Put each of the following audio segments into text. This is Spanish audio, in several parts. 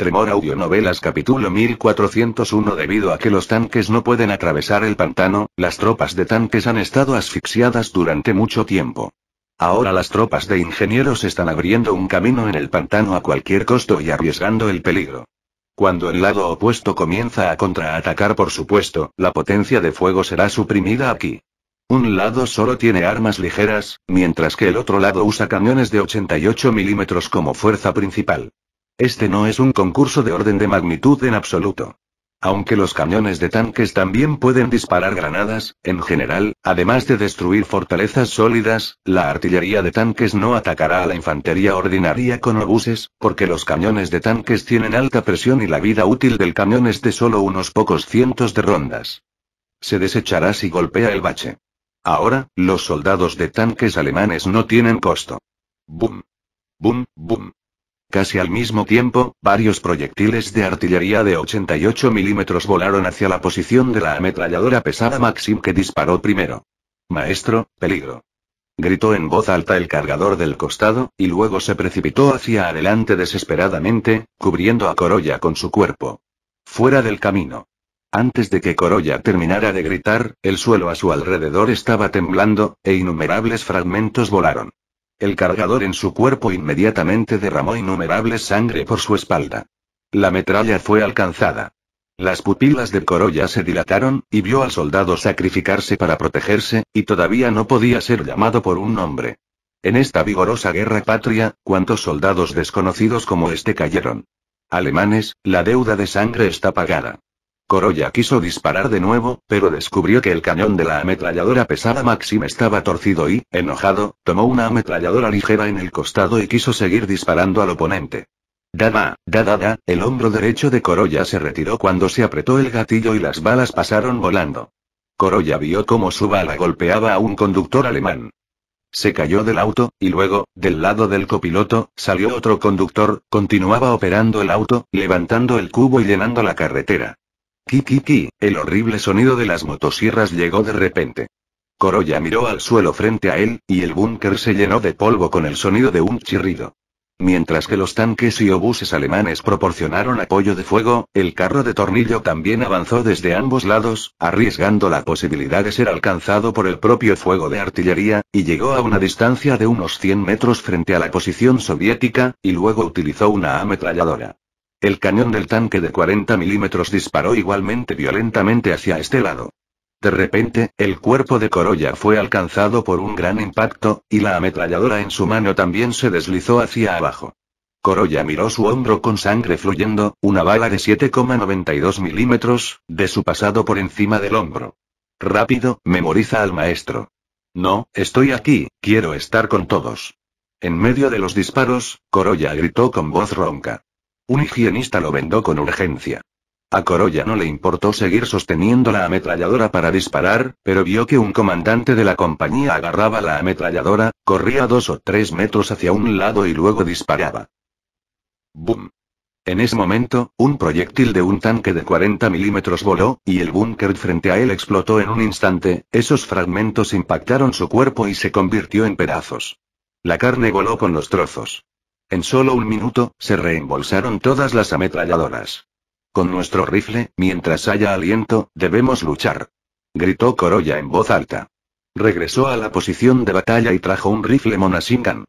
Tremor Audionovelas capítulo 1401 Debido a que los tanques no pueden atravesar el pantano, las tropas de tanques han estado asfixiadas durante mucho tiempo. Ahora las tropas de ingenieros están abriendo un camino en el pantano a cualquier costo y arriesgando el peligro. Cuando el lado opuesto comienza a contraatacar por supuesto, la potencia de fuego será suprimida aquí. Un lado solo tiene armas ligeras, mientras que el otro lado usa camiones de 88 milímetros como fuerza principal. Este no es un concurso de orden de magnitud en absoluto. Aunque los cañones de tanques también pueden disparar granadas, en general, además de destruir fortalezas sólidas, la artillería de tanques no atacará a la infantería ordinaria con obuses, porque los cañones de tanques tienen alta presión y la vida útil del cañón es de solo unos pocos cientos de rondas. Se desechará si golpea el bache. Ahora, los soldados de tanques alemanes no tienen costo. Boom. Boom, boom. Casi al mismo tiempo, varios proyectiles de artillería de 88 milímetros volaron hacia la posición de la ametralladora pesada Maxim que disparó primero. Maestro, peligro. Gritó en voz alta el cargador del costado, y luego se precipitó hacia adelante desesperadamente, cubriendo a Corolla con su cuerpo. Fuera del camino. Antes de que Corolla terminara de gritar, el suelo a su alrededor estaba temblando, e innumerables fragmentos volaron. El cargador en su cuerpo inmediatamente derramó innumerables sangre por su espalda. La metralla fue alcanzada. Las pupilas de Corolla se dilataron, y vio al soldado sacrificarse para protegerse, y todavía no podía ser llamado por un nombre. En esta vigorosa guerra patria, cuantos soldados desconocidos como este cayeron. Alemanes, la deuda de sangre está pagada. Corolla quiso disparar de nuevo, pero descubrió que el cañón de la ametralladora pesada Maxim estaba torcido y, enojado, tomó una ametralladora ligera en el costado y quiso seguir disparando al oponente. Dada, dada, da, el hombro derecho de Corolla se retiró cuando se apretó el gatillo y las balas pasaron volando. Corolla vio cómo su bala golpeaba a un conductor alemán. Se cayó del auto, y luego, del lado del copiloto, salió otro conductor, continuaba operando el auto, levantando el cubo y llenando la carretera. Kikiki, el horrible sonido de las motosierras llegó de repente. Corolla miró al suelo frente a él, y el búnker se llenó de polvo con el sonido de un chirrido. Mientras que los tanques y obuses alemanes proporcionaron apoyo de fuego, el carro de tornillo también avanzó desde ambos lados, arriesgando la posibilidad de ser alcanzado por el propio fuego de artillería, y llegó a una distancia de unos 100 metros frente a la posición soviética, y luego utilizó una ametralladora. El cañón del tanque de 40 milímetros disparó igualmente violentamente hacia este lado. De repente, el cuerpo de Corolla fue alcanzado por un gran impacto, y la ametralladora en su mano también se deslizó hacia abajo. Corolla miró su hombro con sangre fluyendo, una bala de 7,92 milímetros, de su pasado por encima del hombro. Rápido, memoriza al maestro. No, estoy aquí, quiero estar con todos. En medio de los disparos, Corolla gritó con voz ronca. Un higienista lo vendó con urgencia. A Corolla no le importó seguir sosteniendo la ametralladora para disparar, pero vio que un comandante de la compañía agarraba la ametralladora, corría dos o tres metros hacia un lado y luego disparaba. ¡Bum! En ese momento, un proyectil de un tanque de 40 milímetros voló, y el búnker frente a él explotó en un instante, esos fragmentos impactaron su cuerpo y se convirtió en pedazos. La carne voló con los trozos. En solo un minuto, se reembolsaron todas las ametralladoras. Con nuestro rifle, mientras haya aliento, debemos luchar. Gritó Corolla en voz alta. Regresó a la posición de batalla y trajo un rifle Monasingan.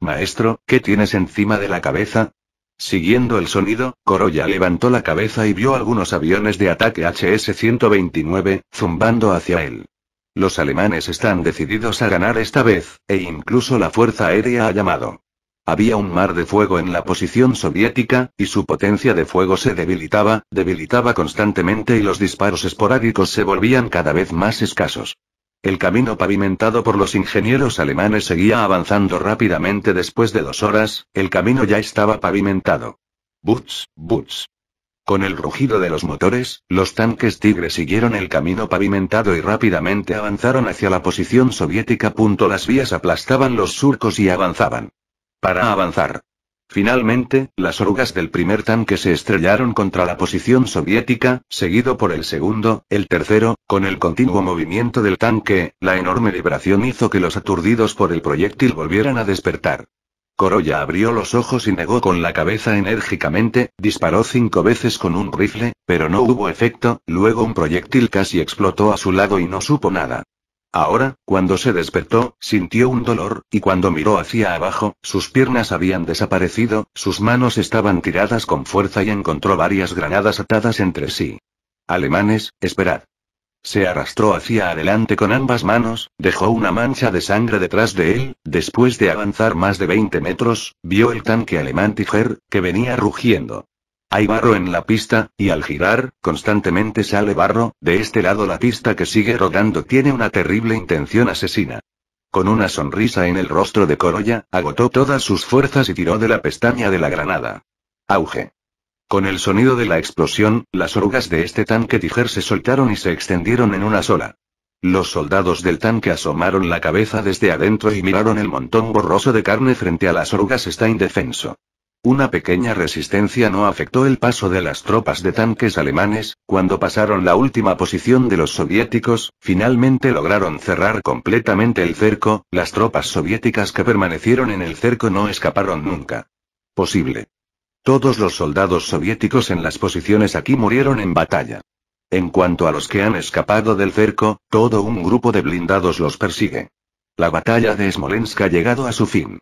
Maestro, ¿qué tienes encima de la cabeza? Siguiendo el sonido, Corolla levantó la cabeza y vio algunos aviones de ataque HS-129, zumbando hacia él. Los alemanes están decididos a ganar esta vez, e incluso la Fuerza Aérea ha llamado. Había un mar de fuego en la posición soviética, y su potencia de fuego se debilitaba, debilitaba constantemente y los disparos esporádicos se volvían cada vez más escasos. El camino pavimentado por los ingenieros alemanes seguía avanzando rápidamente después de dos horas, el camino ya estaba pavimentado. Butz, butz. Con el rugido de los motores, los tanques Tigre siguieron el camino pavimentado y rápidamente avanzaron hacia la posición soviética. Las vías aplastaban los surcos y avanzaban para avanzar. Finalmente, las orugas del primer tanque se estrellaron contra la posición soviética, seguido por el segundo, el tercero, con el continuo movimiento del tanque, la enorme vibración hizo que los aturdidos por el proyectil volvieran a despertar. Corolla abrió los ojos y negó con la cabeza enérgicamente, disparó cinco veces con un rifle, pero no hubo efecto, luego un proyectil casi explotó a su lado y no supo nada. Ahora, cuando se despertó, sintió un dolor, y cuando miró hacia abajo, sus piernas habían desaparecido, sus manos estaban tiradas con fuerza y encontró varias granadas atadas entre sí. Alemanes, esperad. Se arrastró hacia adelante con ambas manos, dejó una mancha de sangre detrás de él, después de avanzar más de 20 metros, vio el tanque alemán Tiger, que venía rugiendo. Hay barro en la pista, y al girar, constantemente sale barro, de este lado la pista que sigue rodando tiene una terrible intención asesina. Con una sonrisa en el rostro de Corolla, agotó todas sus fuerzas y tiró de la pestaña de la granada. Auge. Con el sonido de la explosión, las orugas de este tanque Tijer se soltaron y se extendieron en una sola. Los soldados del tanque asomaron la cabeza desde adentro y miraron el montón borroso de carne frente a las orugas está indefenso. Una pequeña resistencia no afectó el paso de las tropas de tanques alemanes, cuando pasaron la última posición de los soviéticos, finalmente lograron cerrar completamente el cerco, las tropas soviéticas que permanecieron en el cerco no escaparon nunca. Posible. Todos los soldados soviéticos en las posiciones aquí murieron en batalla. En cuanto a los que han escapado del cerco, todo un grupo de blindados los persigue. La batalla de Smolensk ha llegado a su fin.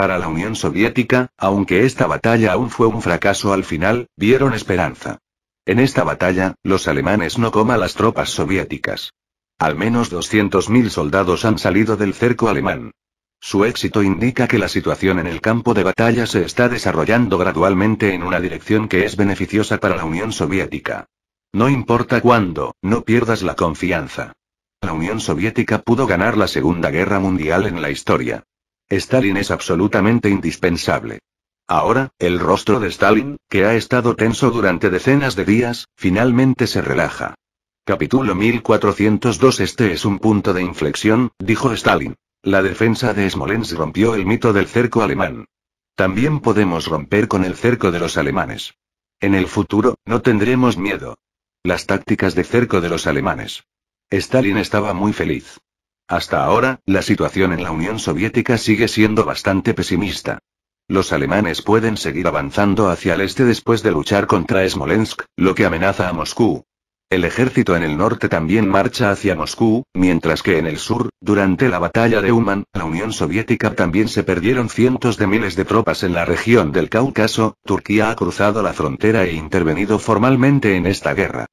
Para la Unión Soviética, aunque esta batalla aún fue un fracaso al final, vieron esperanza. En esta batalla, los alemanes no coman las tropas soviéticas. Al menos 200.000 soldados han salido del cerco alemán. Su éxito indica que la situación en el campo de batalla se está desarrollando gradualmente en una dirección que es beneficiosa para la Unión Soviética. No importa cuándo, no pierdas la confianza. La Unión Soviética pudo ganar la Segunda Guerra Mundial en la historia. Stalin es absolutamente indispensable. Ahora, el rostro de Stalin, que ha estado tenso durante decenas de días, finalmente se relaja. Capítulo 1402 Este es un punto de inflexión, dijo Stalin. La defensa de Smolensk rompió el mito del cerco alemán. También podemos romper con el cerco de los alemanes. En el futuro, no tendremos miedo. Las tácticas de cerco de los alemanes. Stalin estaba muy feliz. Hasta ahora, la situación en la Unión Soviética sigue siendo bastante pesimista. Los alemanes pueden seguir avanzando hacia el este después de luchar contra Smolensk, lo que amenaza a Moscú. El ejército en el norte también marcha hacia Moscú, mientras que en el sur, durante la batalla de Uman, la Unión Soviética también se perdieron cientos de miles de tropas en la región del Cáucaso, Turquía ha cruzado la frontera e intervenido formalmente en esta guerra.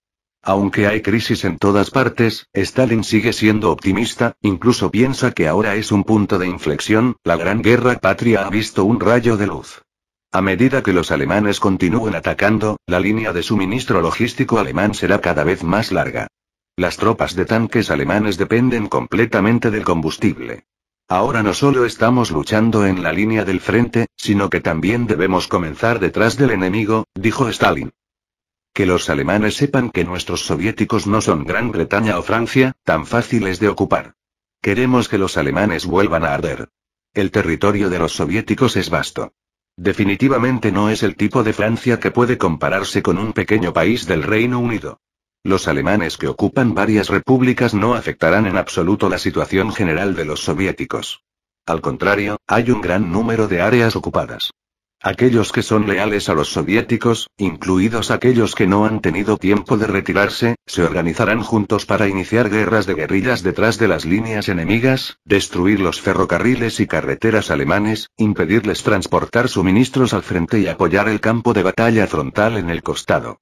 Aunque hay crisis en todas partes, Stalin sigue siendo optimista, incluso piensa que ahora es un punto de inflexión, la gran guerra patria ha visto un rayo de luz. A medida que los alemanes continúen atacando, la línea de suministro logístico alemán será cada vez más larga. Las tropas de tanques alemanes dependen completamente del combustible. Ahora no solo estamos luchando en la línea del frente, sino que también debemos comenzar detrás del enemigo, dijo Stalin que los alemanes sepan que nuestros soviéticos no son Gran Bretaña o Francia, tan fáciles de ocupar. Queremos que los alemanes vuelvan a arder. El territorio de los soviéticos es vasto. Definitivamente no es el tipo de Francia que puede compararse con un pequeño país del Reino Unido. Los alemanes que ocupan varias repúblicas no afectarán en absoluto la situación general de los soviéticos. Al contrario, hay un gran número de áreas ocupadas. Aquellos que son leales a los soviéticos, incluidos aquellos que no han tenido tiempo de retirarse, se organizarán juntos para iniciar guerras de guerrillas detrás de las líneas enemigas, destruir los ferrocarriles y carreteras alemanes, impedirles transportar suministros al frente y apoyar el campo de batalla frontal en el costado.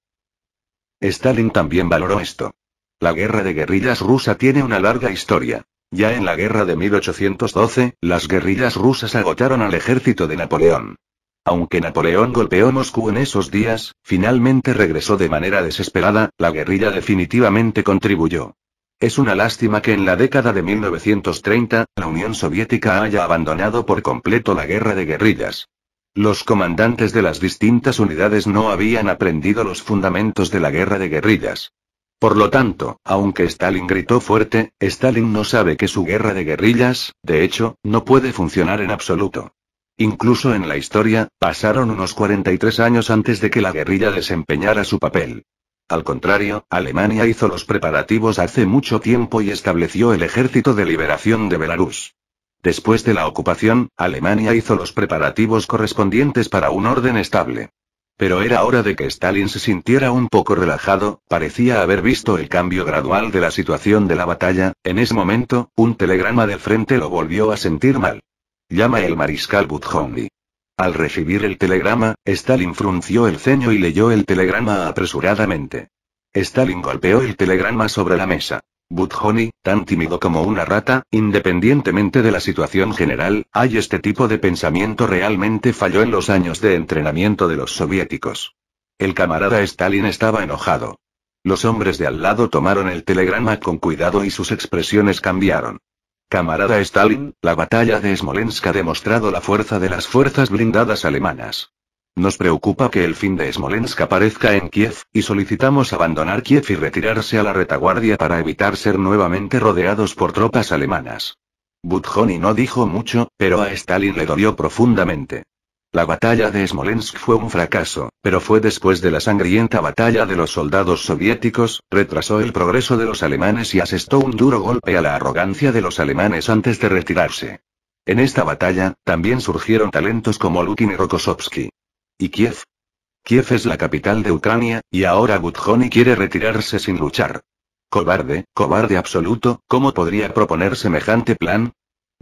Stalin también valoró esto. La guerra de guerrillas rusa tiene una larga historia. Ya en la guerra de 1812, las guerrillas rusas agotaron al ejército de Napoleón. Aunque Napoleón golpeó Moscú en esos días, finalmente regresó de manera desesperada, la guerrilla definitivamente contribuyó. Es una lástima que en la década de 1930, la Unión Soviética haya abandonado por completo la guerra de guerrillas. Los comandantes de las distintas unidades no habían aprendido los fundamentos de la guerra de guerrillas. Por lo tanto, aunque Stalin gritó fuerte, Stalin no sabe que su guerra de guerrillas, de hecho, no puede funcionar en absoluto. Incluso en la historia, pasaron unos 43 años antes de que la guerrilla desempeñara su papel. Al contrario, Alemania hizo los preparativos hace mucho tiempo y estableció el Ejército de Liberación de Belarus. Después de la ocupación, Alemania hizo los preparativos correspondientes para un orden estable. Pero era hora de que Stalin se sintiera un poco relajado, parecía haber visto el cambio gradual de la situación de la batalla, en ese momento, un telegrama del frente lo volvió a sentir mal. Llama el mariscal Buthony. Al recibir el telegrama, Stalin frunció el ceño y leyó el telegrama apresuradamente. Stalin golpeó el telegrama sobre la mesa. buthony tan tímido como una rata, independientemente de la situación general, hay este tipo de pensamiento realmente falló en los años de entrenamiento de los soviéticos. El camarada Stalin estaba enojado. Los hombres de al lado tomaron el telegrama con cuidado y sus expresiones cambiaron. Camarada Stalin, la batalla de Smolensk ha demostrado la fuerza de las fuerzas blindadas alemanas. Nos preocupa que el fin de Smolensk aparezca en Kiev, y solicitamos abandonar Kiev y retirarse a la retaguardia para evitar ser nuevamente rodeados por tropas alemanas. Budjoni no dijo mucho, pero a Stalin le dolió profundamente. La batalla de Smolensk fue un fracaso, pero fue después de la sangrienta batalla de los soldados soviéticos, retrasó el progreso de los alemanes y asestó un duro golpe a la arrogancia de los alemanes antes de retirarse. En esta batalla, también surgieron talentos como Lutin y Rokossovsky. ¿Y Kiev? Kiev es la capital de Ucrania, y ahora Budjoni quiere retirarse sin luchar. Cobarde, cobarde absoluto, ¿cómo podría proponer semejante plan?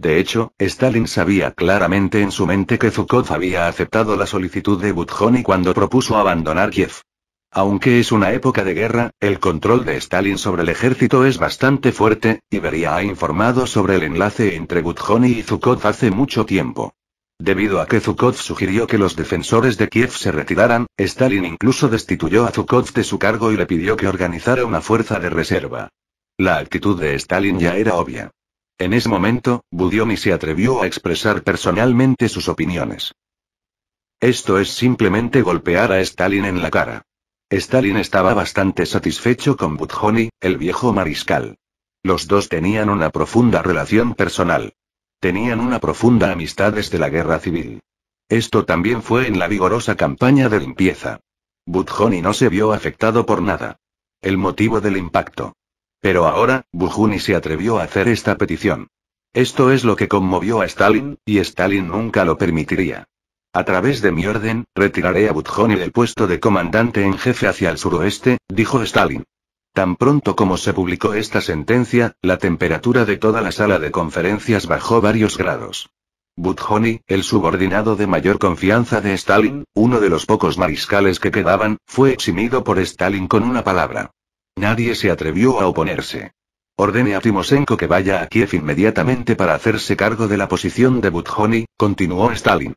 De hecho, Stalin sabía claramente en su mente que Zhukov había aceptado la solicitud de y cuando propuso abandonar Kiev. Aunque es una época de guerra, el control de Stalin sobre el ejército es bastante fuerte, y Beria ha informado sobre el enlace entre Budjoni y Zhukov hace mucho tiempo. Debido a que Zhukov sugirió que los defensores de Kiev se retiraran, Stalin incluso destituyó a Zhukov de su cargo y le pidió que organizara una fuerza de reserva. La actitud de Stalin ya era obvia. En ese momento, Budiomi se atrevió a expresar personalmente sus opiniones. Esto es simplemente golpear a Stalin en la cara. Stalin estaba bastante satisfecho con Budjoni, el viejo mariscal. Los dos tenían una profunda relación personal. Tenían una profunda amistad desde la guerra civil. Esto también fue en la vigorosa campaña de limpieza. Budjoni no se vio afectado por nada. El motivo del impacto pero ahora, Bujuni se atrevió a hacer esta petición. Esto es lo que conmovió a Stalin, y Stalin nunca lo permitiría. A través de mi orden, retiraré a Budjoni del puesto de comandante en jefe hacia el suroeste, dijo Stalin. Tan pronto como se publicó esta sentencia, la temperatura de toda la sala de conferencias bajó varios grados. Budjoni, el subordinado de mayor confianza de Stalin, uno de los pocos mariscales que quedaban, fue eximido por Stalin con una palabra. Nadie se atrevió a oponerse. Ordene a Timoshenko que vaya a Kiev inmediatamente para hacerse cargo de la posición de Budjoni, continuó Stalin.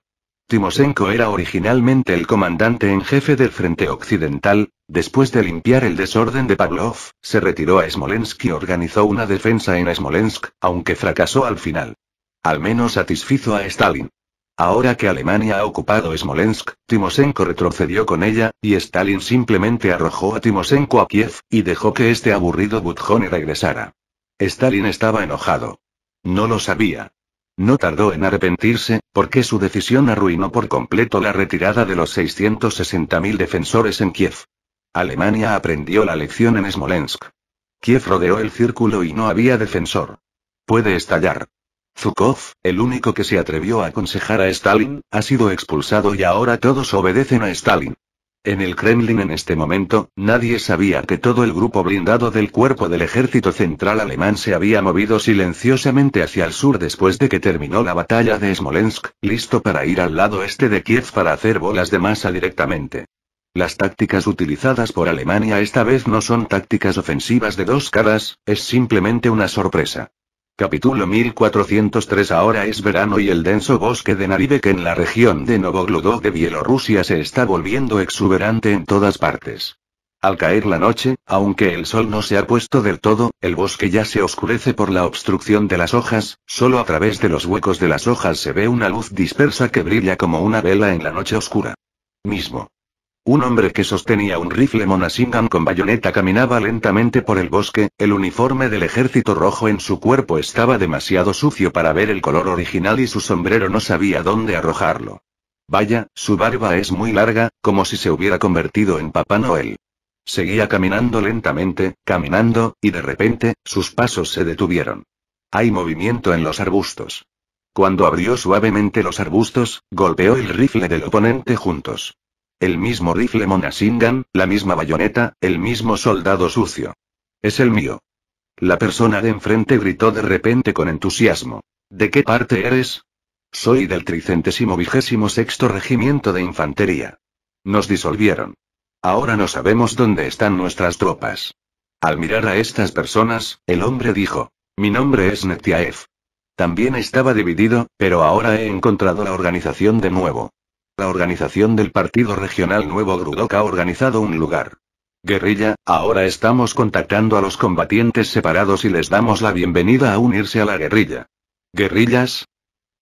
Timoshenko era originalmente el comandante en jefe del Frente Occidental, después de limpiar el desorden de Pavlov, se retiró a Smolensk y organizó una defensa en Smolensk, aunque fracasó al final. Al menos satisfizo a Stalin. Ahora que Alemania ha ocupado Smolensk, Timoshenko retrocedió con ella, y Stalin simplemente arrojó a Timoshenko a Kiev, y dejó que este aburrido butjone regresara. Stalin estaba enojado. No lo sabía. No tardó en arrepentirse, porque su decisión arruinó por completo la retirada de los 660.000 defensores en Kiev. Alemania aprendió la lección en Smolensk. Kiev rodeó el círculo y no había defensor. Puede estallar. Zhukov, el único que se atrevió a aconsejar a Stalin, ha sido expulsado y ahora todos obedecen a Stalin. En el Kremlin en este momento, nadie sabía que todo el grupo blindado del cuerpo del ejército central alemán se había movido silenciosamente hacia el sur después de que terminó la batalla de Smolensk, listo para ir al lado este de Kiev para hacer bolas de masa directamente. Las tácticas utilizadas por Alemania esta vez no son tácticas ofensivas de dos caras, es simplemente una sorpresa. Capítulo 1403 Ahora es verano y el denso bosque de que en la región de Novoglodov de Bielorrusia se está volviendo exuberante en todas partes. Al caer la noche, aunque el sol no se ha puesto del todo, el bosque ya se oscurece por la obstrucción de las hojas, solo a través de los huecos de las hojas se ve una luz dispersa que brilla como una vela en la noche oscura. Mismo. Un hombre que sostenía un rifle Monasingan con bayoneta caminaba lentamente por el bosque, el uniforme del ejército rojo en su cuerpo estaba demasiado sucio para ver el color original y su sombrero no sabía dónde arrojarlo. Vaya, su barba es muy larga, como si se hubiera convertido en Papá Noel. Seguía caminando lentamente, caminando, y de repente, sus pasos se detuvieron. Hay movimiento en los arbustos. Cuando abrió suavemente los arbustos, golpeó el rifle del oponente juntos. El mismo rifle Monasingan, la misma bayoneta, el mismo soldado sucio. Es el mío. La persona de enfrente gritó de repente con entusiasmo. ¿De qué parte eres? Soy del tricentésimo vigésimo sexto regimiento de infantería. Nos disolvieron. Ahora no sabemos dónde están nuestras tropas. Al mirar a estas personas, el hombre dijo. Mi nombre es Netiaev. También estaba dividido, pero ahora he encontrado la organización de nuevo. La organización del Partido Regional Nuevo Grudok ha organizado un lugar. Guerrilla, ahora estamos contactando a los combatientes separados y les damos la bienvenida a unirse a la guerrilla. ¿Guerrillas?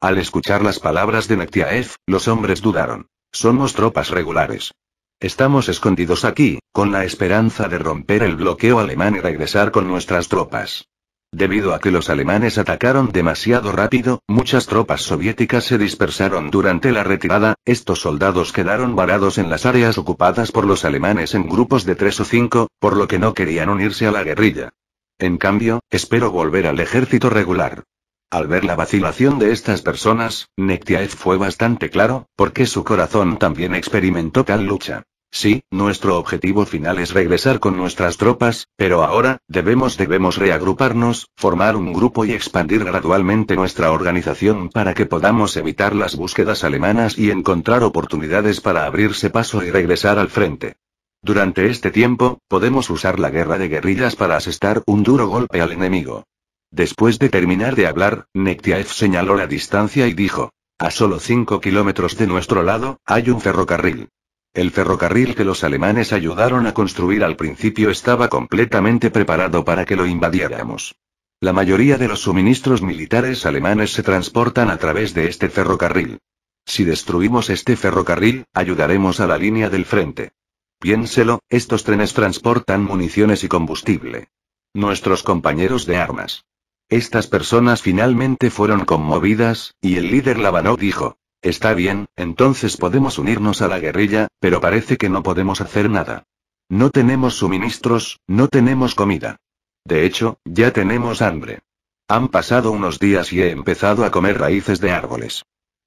Al escuchar las palabras de Nektiaev, los hombres dudaron. Somos tropas regulares. Estamos escondidos aquí, con la esperanza de romper el bloqueo alemán y regresar con nuestras tropas. Debido a que los alemanes atacaron demasiado rápido, muchas tropas soviéticas se dispersaron durante la retirada, estos soldados quedaron varados en las áreas ocupadas por los alemanes en grupos de tres o cinco, por lo que no querían unirse a la guerrilla. En cambio, espero volver al ejército regular. Al ver la vacilación de estas personas, Nektiaev fue bastante claro, porque su corazón también experimentó tal lucha. Sí, nuestro objetivo final es regresar con nuestras tropas, pero ahora, debemos debemos reagruparnos, formar un grupo y expandir gradualmente nuestra organización para que podamos evitar las búsquedas alemanas y encontrar oportunidades para abrirse paso y regresar al frente. Durante este tiempo, podemos usar la guerra de guerrillas para asestar un duro golpe al enemigo. Después de terminar de hablar, Nektiaev señaló la distancia y dijo, a solo 5 kilómetros de nuestro lado, hay un ferrocarril. El ferrocarril que los alemanes ayudaron a construir al principio estaba completamente preparado para que lo invadiéramos. La mayoría de los suministros militares alemanes se transportan a través de este ferrocarril. Si destruimos este ferrocarril, ayudaremos a la línea del frente. Piénselo, estos trenes transportan municiones y combustible. Nuestros compañeros de armas. Estas personas finalmente fueron conmovidas, y el líder Labanó dijo, Está bien, entonces podemos unirnos a la guerrilla, pero parece que no podemos hacer nada. No tenemos suministros, no tenemos comida. De hecho, ya tenemos hambre. Han pasado unos días y he empezado a comer raíces de árboles.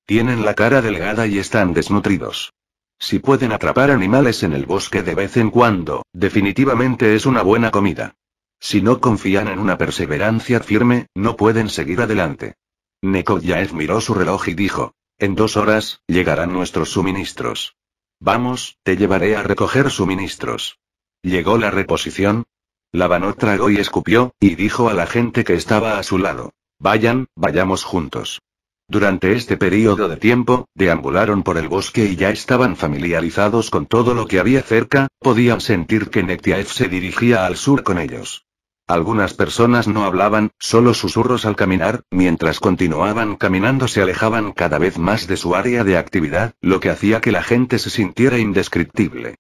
Tienen la cara delgada y están desnutridos. Si pueden atrapar animales en el bosque de vez en cuando, definitivamente es una buena comida. Si no confían en una perseverancia firme, no pueden seguir adelante. es miró su reloj y dijo, en dos horas, llegarán nuestros suministros. Vamos, te llevaré a recoger suministros. Llegó la reposición. Labanot tragó y escupió, y dijo a la gente que estaba a su lado. Vayan, vayamos juntos. Durante este periodo de tiempo, deambularon por el bosque y ya estaban familiarizados con todo lo que había cerca, podían sentir que Nektiaev se dirigía al sur con ellos. Algunas personas no hablaban, solo susurros al caminar, mientras continuaban caminando se alejaban cada vez más de su área de actividad, lo que hacía que la gente se sintiera indescriptible.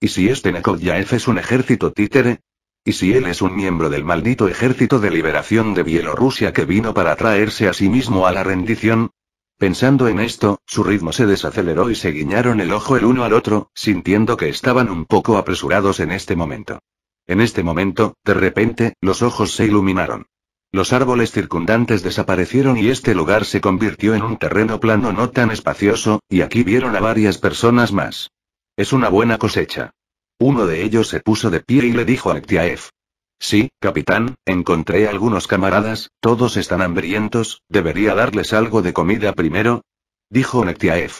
¿Y si este Nekodyaev es un ejército títere? ¿Y si él es un miembro del maldito ejército de liberación de Bielorrusia que vino para traerse a sí mismo a la rendición? Pensando en esto, su ritmo se desaceleró y se guiñaron el ojo el uno al otro, sintiendo que estaban un poco apresurados en este momento. En este momento, de repente, los ojos se iluminaron. Los árboles circundantes desaparecieron y este lugar se convirtió en un terreno plano no tan espacioso, y aquí vieron a varias personas más. Es una buena cosecha. Uno de ellos se puso de pie y le dijo a Ektiaev. Sí, capitán, encontré algunos camaradas, todos están hambrientos, debería darles algo de comida primero. Dijo Nektiaev.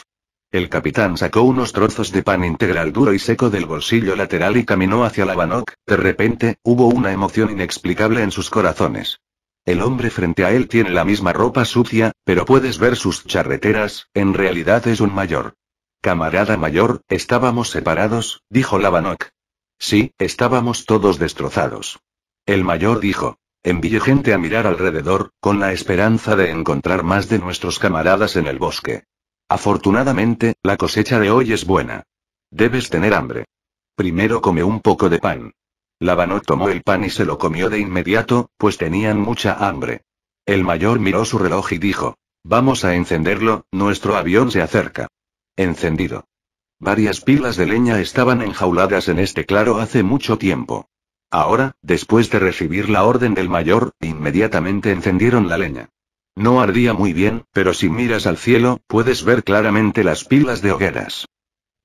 El capitán sacó unos trozos de pan integral duro y seco del bolsillo lateral y caminó hacia Labanok. De repente, hubo una emoción inexplicable en sus corazones. El hombre frente a él tiene la misma ropa sucia, pero puedes ver sus charreteras, en realidad es un mayor. Camarada mayor, estábamos separados, dijo Lavanoc. Sí, estábamos todos destrozados. El mayor dijo. envíe gente a mirar alrededor, con la esperanza de encontrar más de nuestros camaradas en el bosque. Afortunadamente, la cosecha de hoy es buena. Debes tener hambre. Primero come un poco de pan. Labanó tomó el pan y se lo comió de inmediato, pues tenían mucha hambre. El mayor miró su reloj y dijo, Vamos a encenderlo, nuestro avión se acerca. Encendido. Varias pilas de leña estaban enjauladas en este claro hace mucho tiempo. Ahora, después de recibir la orden del mayor, inmediatamente encendieron la leña. No ardía muy bien, pero si miras al cielo, puedes ver claramente las pilas de hogueras.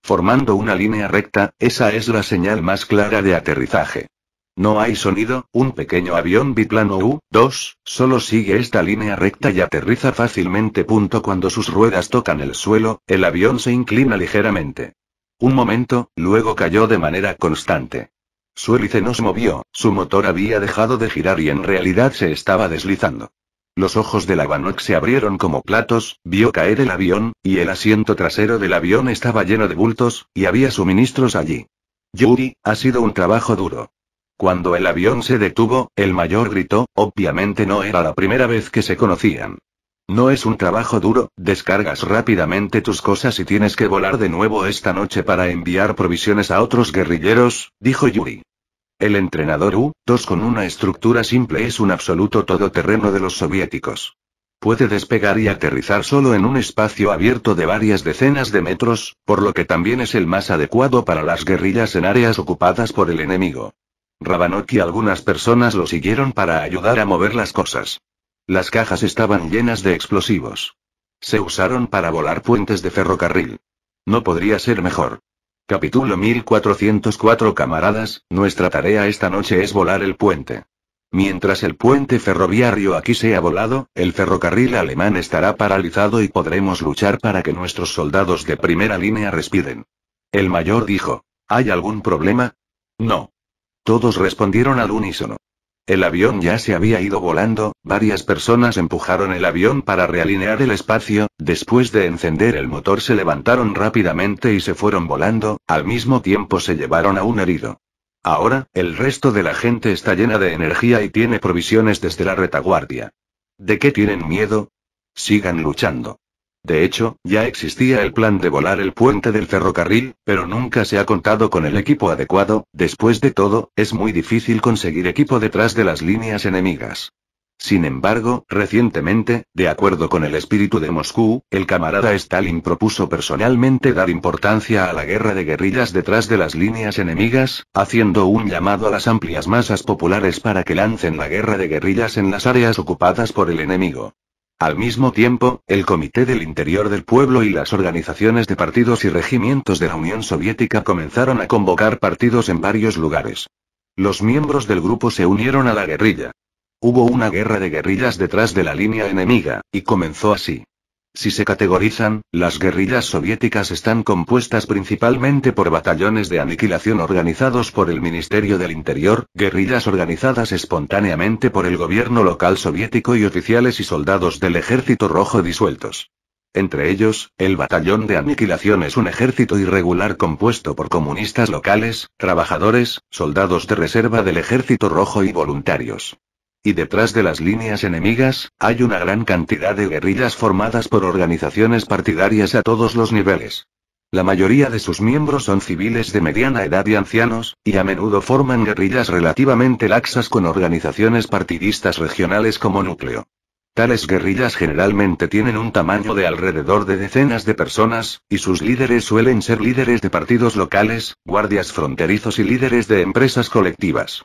Formando una línea recta, esa es la señal más clara de aterrizaje. No hay sonido, un pequeño avión biplano U-2, solo sigue esta línea recta y aterriza fácilmente. Punto cuando sus ruedas tocan el suelo, el avión se inclina ligeramente. Un momento, luego cayó de manera constante. Su hélice no se movió, su motor había dejado de girar y en realidad se estaba deslizando. Los ojos de Lavanoc se abrieron como platos, vio caer el avión, y el asiento trasero del avión estaba lleno de bultos, y había suministros allí. Yuri, ha sido un trabajo duro. Cuando el avión se detuvo, el mayor gritó, obviamente no era la primera vez que se conocían. No es un trabajo duro, descargas rápidamente tus cosas y tienes que volar de nuevo esta noche para enviar provisiones a otros guerrilleros, dijo Yuri. El entrenador U-2 con una estructura simple es un absoluto todoterreno de los soviéticos. Puede despegar y aterrizar solo en un espacio abierto de varias decenas de metros, por lo que también es el más adecuado para las guerrillas en áreas ocupadas por el enemigo. Rabanot y algunas personas lo siguieron para ayudar a mover las cosas. Las cajas estaban llenas de explosivos. Se usaron para volar puentes de ferrocarril. No podría ser mejor. Capítulo 1404 Camaradas, nuestra tarea esta noche es volar el puente. Mientras el puente ferroviario aquí sea volado, el ferrocarril alemán estará paralizado y podremos luchar para que nuestros soldados de primera línea respiren. El mayor dijo, ¿hay algún problema? No. Todos respondieron al unísono. El avión ya se había ido volando, varias personas empujaron el avión para realinear el espacio, después de encender el motor se levantaron rápidamente y se fueron volando, al mismo tiempo se llevaron a un herido. Ahora, el resto de la gente está llena de energía y tiene provisiones desde la retaguardia. ¿De qué tienen miedo? Sigan luchando. De hecho, ya existía el plan de volar el puente del ferrocarril, pero nunca se ha contado con el equipo adecuado, después de todo, es muy difícil conseguir equipo detrás de las líneas enemigas. Sin embargo, recientemente, de acuerdo con el espíritu de Moscú, el camarada Stalin propuso personalmente dar importancia a la guerra de guerrillas detrás de las líneas enemigas, haciendo un llamado a las amplias masas populares para que lancen la guerra de guerrillas en las áreas ocupadas por el enemigo. Al mismo tiempo, el Comité del Interior del Pueblo y las organizaciones de partidos y regimientos de la Unión Soviética comenzaron a convocar partidos en varios lugares. Los miembros del grupo se unieron a la guerrilla. Hubo una guerra de guerrillas detrás de la línea enemiga, y comenzó así. Si se categorizan, las guerrillas soviéticas están compuestas principalmente por batallones de aniquilación organizados por el Ministerio del Interior, guerrillas organizadas espontáneamente por el gobierno local soviético y oficiales y soldados del Ejército Rojo disueltos. Entre ellos, el batallón de aniquilación es un ejército irregular compuesto por comunistas locales, trabajadores, soldados de reserva del Ejército Rojo y voluntarios. Y detrás de las líneas enemigas, hay una gran cantidad de guerrillas formadas por organizaciones partidarias a todos los niveles. La mayoría de sus miembros son civiles de mediana edad y ancianos, y a menudo forman guerrillas relativamente laxas con organizaciones partidistas regionales como núcleo. Tales guerrillas generalmente tienen un tamaño de alrededor de decenas de personas, y sus líderes suelen ser líderes de partidos locales, guardias fronterizos y líderes de empresas colectivas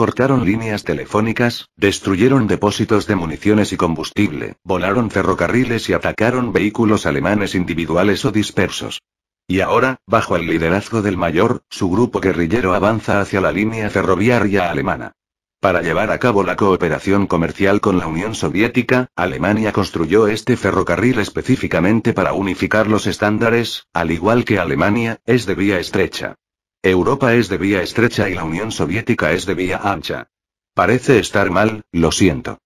cortaron líneas telefónicas, destruyeron depósitos de municiones y combustible, volaron ferrocarriles y atacaron vehículos alemanes individuales o dispersos. Y ahora, bajo el liderazgo del mayor, su grupo guerrillero avanza hacia la línea ferroviaria alemana. Para llevar a cabo la cooperación comercial con la Unión Soviética, Alemania construyó este ferrocarril específicamente para unificar los estándares, al igual que Alemania, es de vía estrecha. Europa es de vía estrecha y la Unión Soviética es de vía ancha. Parece estar mal, lo siento.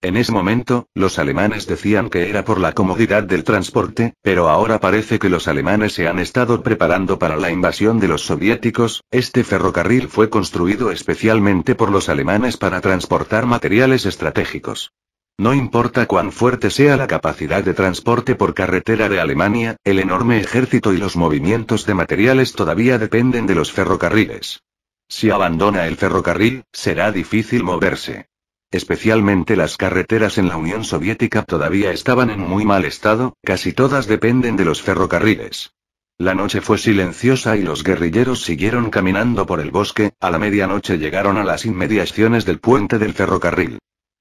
En ese momento, los alemanes decían que era por la comodidad del transporte, pero ahora parece que los alemanes se han estado preparando para la invasión de los soviéticos, este ferrocarril fue construido especialmente por los alemanes para transportar materiales estratégicos. No importa cuán fuerte sea la capacidad de transporte por carretera de Alemania, el enorme ejército y los movimientos de materiales todavía dependen de los ferrocarriles. Si abandona el ferrocarril, será difícil moverse. Especialmente las carreteras en la Unión Soviética todavía estaban en muy mal estado, casi todas dependen de los ferrocarriles. La noche fue silenciosa y los guerrilleros siguieron caminando por el bosque, a la medianoche llegaron a las inmediaciones del puente del ferrocarril.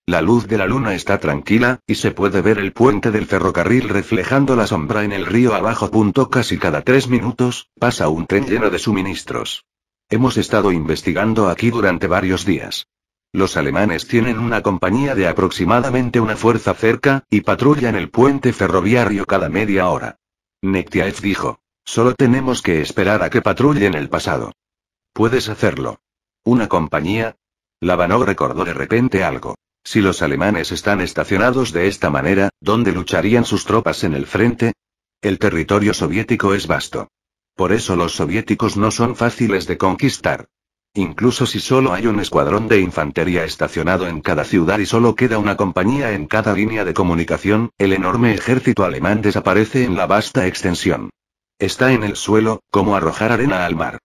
La luz de la luna está tranquila, y se puede ver el puente del ferrocarril reflejando la sombra en el río abajo. Punto casi cada tres minutos, pasa un tren lleno de suministros. Hemos estado investigando aquí durante varios días. Los alemanes tienen una compañía de aproximadamente una fuerza cerca, y patrullan el puente ferroviario cada media hora. Nektiaev dijo. Solo tenemos que esperar a que patrullen el pasado. Puedes hacerlo. Una compañía. Lavanov recordó de repente algo. Si los alemanes están estacionados de esta manera, ¿dónde lucharían sus tropas en el frente? El territorio soviético es vasto. Por eso los soviéticos no son fáciles de conquistar. Incluso si solo hay un escuadrón de infantería estacionado en cada ciudad y solo queda una compañía en cada línea de comunicación, el enorme ejército alemán desaparece en la vasta extensión. Está en el suelo, como arrojar arena al mar.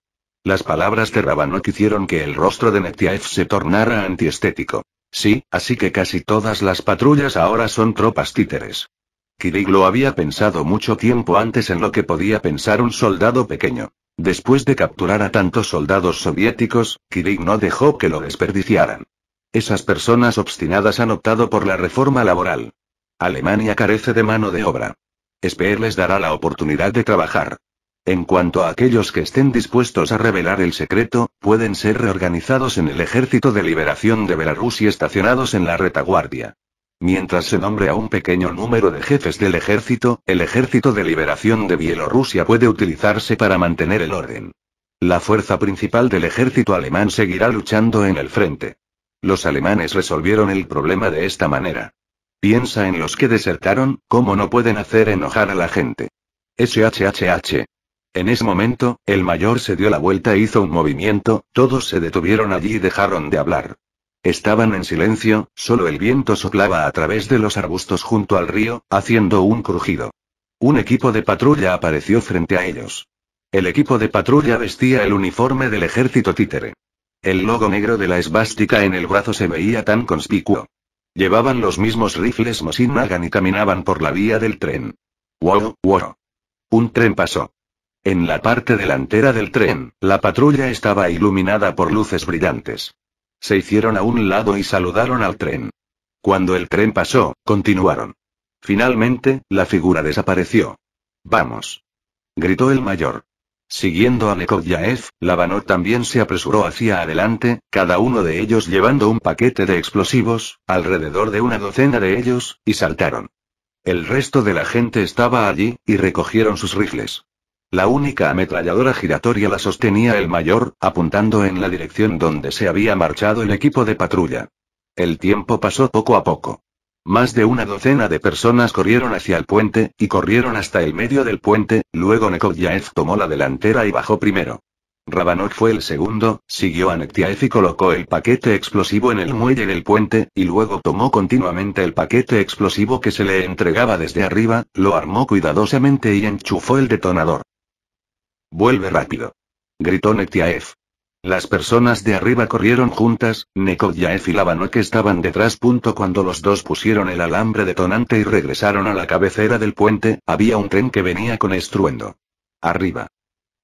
Las palabras de Rabanok hicieron que el rostro de Netiaev se tornara antiestético. Sí, así que casi todas las patrullas ahora son tropas títeres. Kirik lo había pensado mucho tiempo antes en lo que podía pensar un soldado pequeño. Después de capturar a tantos soldados soviéticos, Kirik no dejó que lo desperdiciaran. Esas personas obstinadas han optado por la reforma laboral. Alemania carece de mano de obra. Speer les dará la oportunidad de trabajar. En cuanto a aquellos que estén dispuestos a revelar el secreto, pueden ser reorganizados en el Ejército de Liberación de Belarus y estacionados en la retaguardia. Mientras se nombre a un pequeño número de jefes del ejército, el Ejército de Liberación de Bielorrusia puede utilizarse para mantener el orden. La fuerza principal del ejército alemán seguirá luchando en el frente. Los alemanes resolvieron el problema de esta manera. Piensa en los que desertaron, cómo no pueden hacer enojar a la gente. SHHH. En ese momento, el mayor se dio la vuelta e hizo un movimiento, todos se detuvieron allí y dejaron de hablar. Estaban en silencio, solo el viento soplaba a través de los arbustos junto al río, haciendo un crujido. Un equipo de patrulla apareció frente a ellos. El equipo de patrulla vestía el uniforme del ejército títere. El logo negro de la esvástica en el brazo se veía tan conspicuo. Llevaban los mismos rifles Mosin nagant y caminaban por la vía del tren. ¡Wow, wow! Un tren pasó. En la parte delantera del tren, la patrulla estaba iluminada por luces brillantes. Se hicieron a un lado y saludaron al tren. Cuando el tren pasó, continuaron. Finalmente, la figura desapareció. Vamos. Gritó el mayor. Siguiendo a Nekovyaev, Labanot también se apresuró hacia adelante, cada uno de ellos llevando un paquete de explosivos, alrededor de una docena de ellos, y saltaron. El resto de la gente estaba allí, y recogieron sus rifles. La única ametralladora giratoria la sostenía el mayor, apuntando en la dirección donde se había marchado el equipo de patrulla. El tiempo pasó poco a poco. Más de una docena de personas corrieron hacia el puente, y corrieron hasta el medio del puente, luego Nekoyaev tomó la delantera y bajó primero. Rabanov fue el segundo, siguió a y colocó el paquete explosivo en el muelle del puente, y luego tomó continuamente el paquete explosivo que se le entregaba desde arriba, lo armó cuidadosamente y enchufó el detonador. Vuelve rápido. Gritó Nektiaev. Las personas de arriba corrieron juntas, Nekoyaev y que estaban detrás. Cuando los dos pusieron el alambre detonante y regresaron a la cabecera del puente, había un tren que venía con estruendo. Arriba.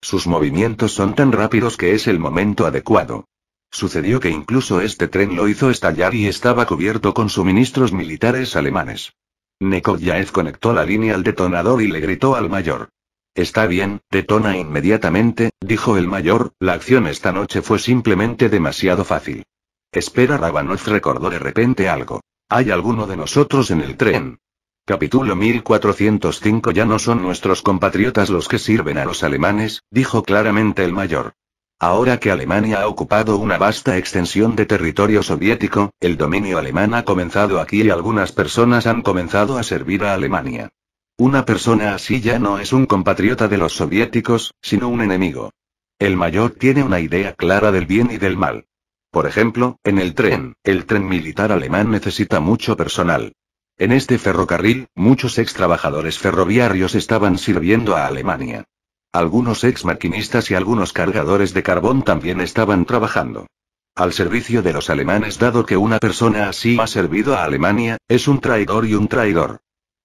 Sus movimientos son tan rápidos que es el momento adecuado. Sucedió que incluso este tren lo hizo estallar y estaba cubierto con suministros militares alemanes. Nekoyaev conectó la línea al detonador y le gritó al mayor. Está bien, detona inmediatamente, dijo el mayor, la acción esta noche fue simplemente demasiado fácil. Espera, Rabanov recordó de repente algo. Hay alguno de nosotros en el tren. Capítulo 1405 Ya no son nuestros compatriotas los que sirven a los alemanes, dijo claramente el mayor. Ahora que Alemania ha ocupado una vasta extensión de territorio soviético, el dominio alemán ha comenzado aquí y algunas personas han comenzado a servir a Alemania. Una persona así ya no es un compatriota de los soviéticos, sino un enemigo. El mayor tiene una idea clara del bien y del mal. Por ejemplo, en el tren, el tren militar alemán necesita mucho personal. En este ferrocarril, muchos ex trabajadores ferroviarios estaban sirviendo a Alemania. Algunos ex maquinistas y algunos cargadores de carbón también estaban trabajando. Al servicio de los alemanes, dado que una persona así ha servido a Alemania, es un traidor y un traidor.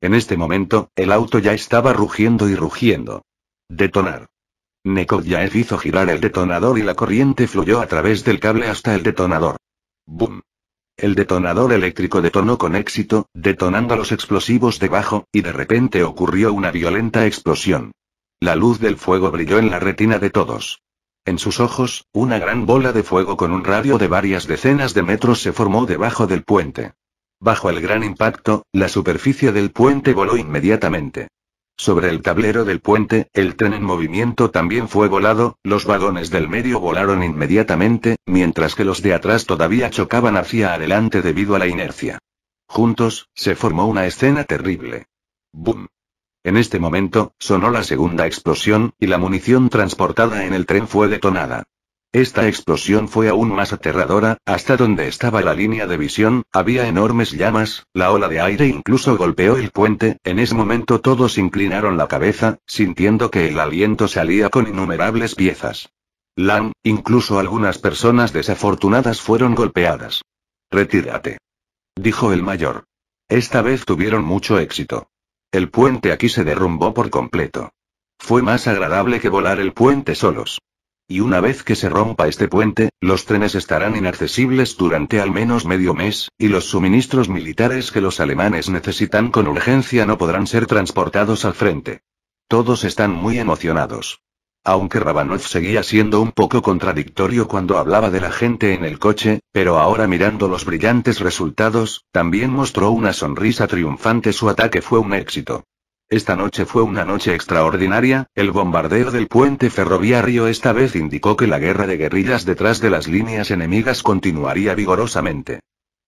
En este momento, el auto ya estaba rugiendo y rugiendo. Detonar. ya hizo girar el detonador y la corriente fluyó a través del cable hasta el detonador. ¡Bum! El detonador eléctrico detonó con éxito, detonando los explosivos debajo, y de repente ocurrió una violenta explosión. La luz del fuego brilló en la retina de todos. En sus ojos, una gran bola de fuego con un radio de varias decenas de metros se formó debajo del puente. Bajo el gran impacto, la superficie del puente voló inmediatamente. Sobre el tablero del puente, el tren en movimiento también fue volado, los vagones del medio volaron inmediatamente, mientras que los de atrás todavía chocaban hacia adelante debido a la inercia. Juntos, se formó una escena terrible. ¡Bum! En este momento, sonó la segunda explosión, y la munición transportada en el tren fue detonada. Esta explosión fue aún más aterradora, hasta donde estaba la línea de visión, había enormes llamas, la ola de aire incluso golpeó el puente, en ese momento todos inclinaron la cabeza, sintiendo que el aliento salía con innumerables piezas. Lang, incluso algunas personas desafortunadas fueron golpeadas. Retírate. Dijo el mayor. Esta vez tuvieron mucho éxito. El puente aquí se derrumbó por completo. Fue más agradable que volar el puente solos. Y una vez que se rompa este puente, los trenes estarán inaccesibles durante al menos medio mes, y los suministros militares que los alemanes necesitan con urgencia no podrán ser transportados al frente. Todos están muy emocionados. Aunque Rabanov seguía siendo un poco contradictorio cuando hablaba de la gente en el coche, pero ahora mirando los brillantes resultados, también mostró una sonrisa triunfante. Su ataque fue un éxito. Esta noche fue una noche extraordinaria, el bombardeo del puente ferroviario esta vez indicó que la guerra de guerrillas detrás de las líneas enemigas continuaría vigorosamente.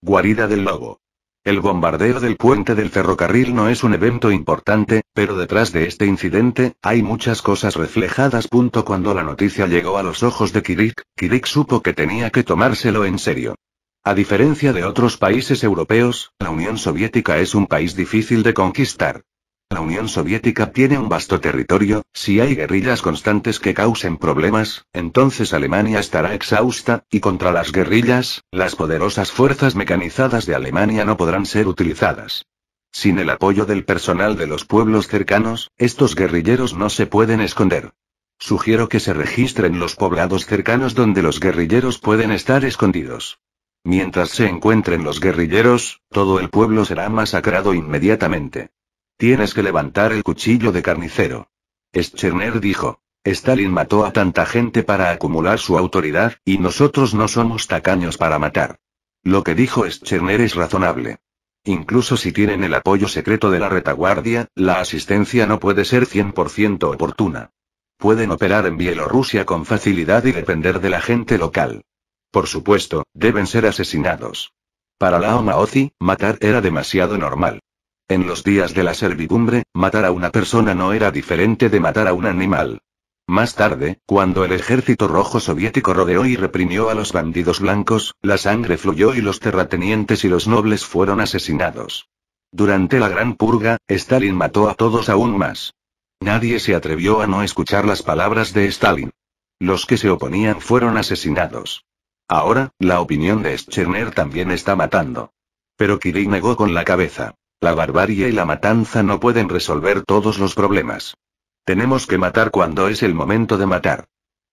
Guarida del Lobo. El bombardeo del puente del ferrocarril no es un evento importante, pero detrás de este incidente, hay muchas cosas reflejadas. Cuando la noticia llegó a los ojos de Kirik, Kirik supo que tenía que tomárselo en serio. A diferencia de otros países europeos, la Unión Soviética es un país difícil de conquistar. La Unión Soviética tiene un vasto territorio, si hay guerrillas constantes que causen problemas, entonces Alemania estará exhausta, y contra las guerrillas, las poderosas fuerzas mecanizadas de Alemania no podrán ser utilizadas. Sin el apoyo del personal de los pueblos cercanos, estos guerrilleros no se pueden esconder. Sugiero que se registren los poblados cercanos donde los guerrilleros pueden estar escondidos. Mientras se encuentren los guerrilleros, todo el pueblo será masacrado inmediatamente. Tienes que levantar el cuchillo de carnicero. Scherner dijo. Stalin mató a tanta gente para acumular su autoridad, y nosotros no somos tacaños para matar. Lo que dijo Scherner es razonable. Incluso si tienen el apoyo secreto de la retaguardia, la asistencia no puede ser 100% oportuna. Pueden operar en Bielorrusia con facilidad y depender de la gente local. Por supuesto, deben ser asesinados. Para Lao Maozi, matar era demasiado normal. En los días de la servidumbre, matar a una persona no era diferente de matar a un animal. Más tarde, cuando el ejército rojo soviético rodeó y reprimió a los bandidos blancos, la sangre fluyó y los terratenientes y los nobles fueron asesinados. Durante la Gran Purga, Stalin mató a todos aún más. Nadie se atrevió a no escuchar las palabras de Stalin. Los que se oponían fueron asesinados. Ahora, la opinión de Scherner también está matando. Pero Kirill negó con la cabeza. La barbarie y la matanza no pueden resolver todos los problemas. Tenemos que matar cuando es el momento de matar.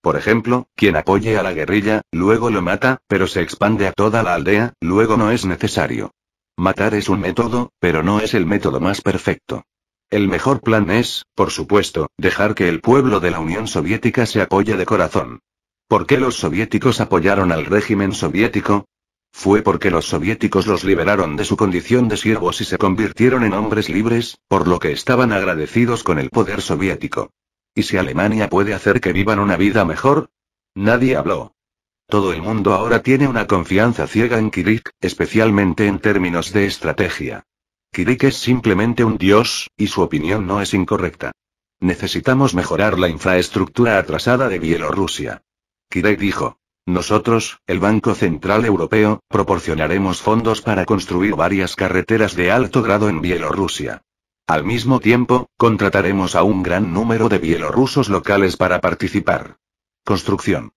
Por ejemplo, quien apoye a la guerrilla, luego lo mata, pero se expande a toda la aldea, luego no es necesario. Matar es un método, pero no es el método más perfecto. El mejor plan es, por supuesto, dejar que el pueblo de la Unión Soviética se apoye de corazón. ¿Por qué los soviéticos apoyaron al régimen soviético? fue porque los soviéticos los liberaron de su condición de siervos y se convirtieron en hombres libres, por lo que estaban agradecidos con el poder soviético. ¿Y si Alemania puede hacer que vivan una vida mejor? Nadie habló. Todo el mundo ahora tiene una confianza ciega en Kirik, especialmente en términos de estrategia. Kirik es simplemente un dios, y su opinión no es incorrecta. Necesitamos mejorar la infraestructura atrasada de Bielorrusia. Kirik dijo. Nosotros, el Banco Central Europeo, proporcionaremos fondos para construir varias carreteras de alto grado en Bielorrusia. Al mismo tiempo, contrataremos a un gran número de bielorrusos locales para participar. Construcción.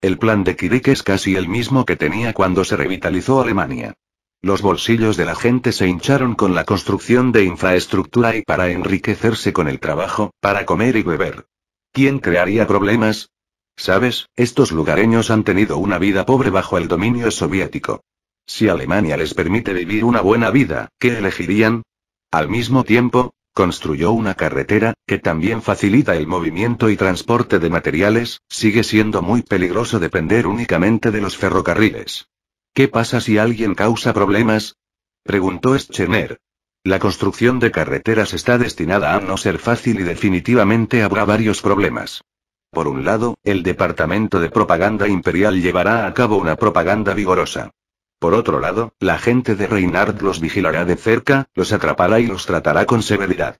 El plan de Kirik es casi el mismo que tenía cuando se revitalizó Alemania. Los bolsillos de la gente se hincharon con la construcción de infraestructura y para enriquecerse con el trabajo, para comer y beber. ¿Quién crearía problemas? Sabes, estos lugareños han tenido una vida pobre bajo el dominio soviético. Si Alemania les permite vivir una buena vida, ¿qué elegirían? Al mismo tiempo, construyó una carretera, que también facilita el movimiento y transporte de materiales, sigue siendo muy peligroso depender únicamente de los ferrocarriles. ¿Qué pasa si alguien causa problemas? preguntó Schener. La construcción de carreteras está destinada a no ser fácil y definitivamente habrá varios problemas. Por un lado, el Departamento de Propaganda Imperial llevará a cabo una propaganda vigorosa. Por otro lado, la gente de Reinhardt los vigilará de cerca, los atrapará y los tratará con severidad.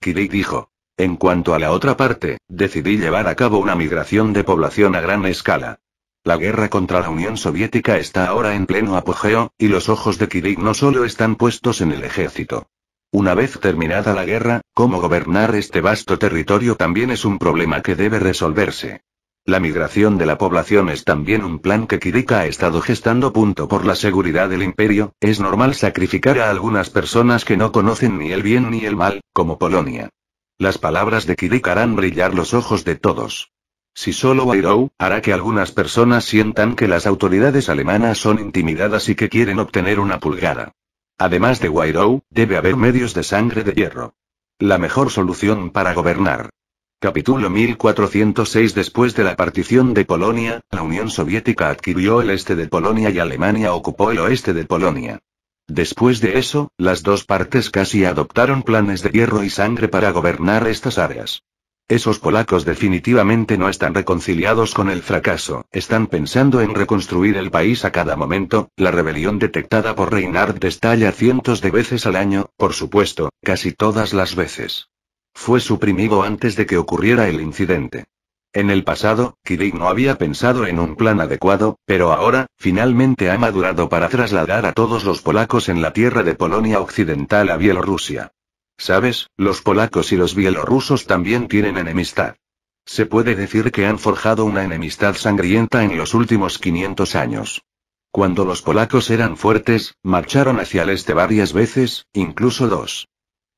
Kirik dijo. En cuanto a la otra parte, decidí llevar a cabo una migración de población a gran escala. La guerra contra la Unión Soviética está ahora en pleno apogeo, y los ojos de Kirik no solo están puestos en el ejército. Una vez terminada la guerra, cómo gobernar este vasto territorio también es un problema que debe resolverse. La migración de la población es también un plan que Kirika ha estado gestando. Punto por la seguridad del imperio, es normal sacrificar a algunas personas que no conocen ni el bien ni el mal, como Polonia. Las palabras de Kirika harán brillar los ojos de todos. Si solo Wairou, hará que algunas personas sientan que las autoridades alemanas son intimidadas y que quieren obtener una pulgada. Además de Wairou, debe haber medios de sangre de hierro. La mejor solución para gobernar. Capítulo 1406 Después de la partición de Polonia, la Unión Soviética adquirió el este de Polonia y Alemania ocupó el oeste de Polonia. Después de eso, las dos partes casi adoptaron planes de hierro y sangre para gobernar estas áreas. Esos polacos definitivamente no están reconciliados con el fracaso, están pensando en reconstruir el país a cada momento, la rebelión detectada por Reinhardt estalla cientos de veces al año, por supuesto, casi todas las veces. Fue suprimido antes de que ocurriera el incidente. En el pasado, Kirik no había pensado en un plan adecuado, pero ahora, finalmente ha madurado para trasladar a todos los polacos en la tierra de Polonia Occidental a Bielorrusia. Sabes, los polacos y los bielorrusos también tienen enemistad. Se puede decir que han forjado una enemistad sangrienta en los últimos 500 años. Cuando los polacos eran fuertes, marcharon hacia el este varias veces, incluso dos.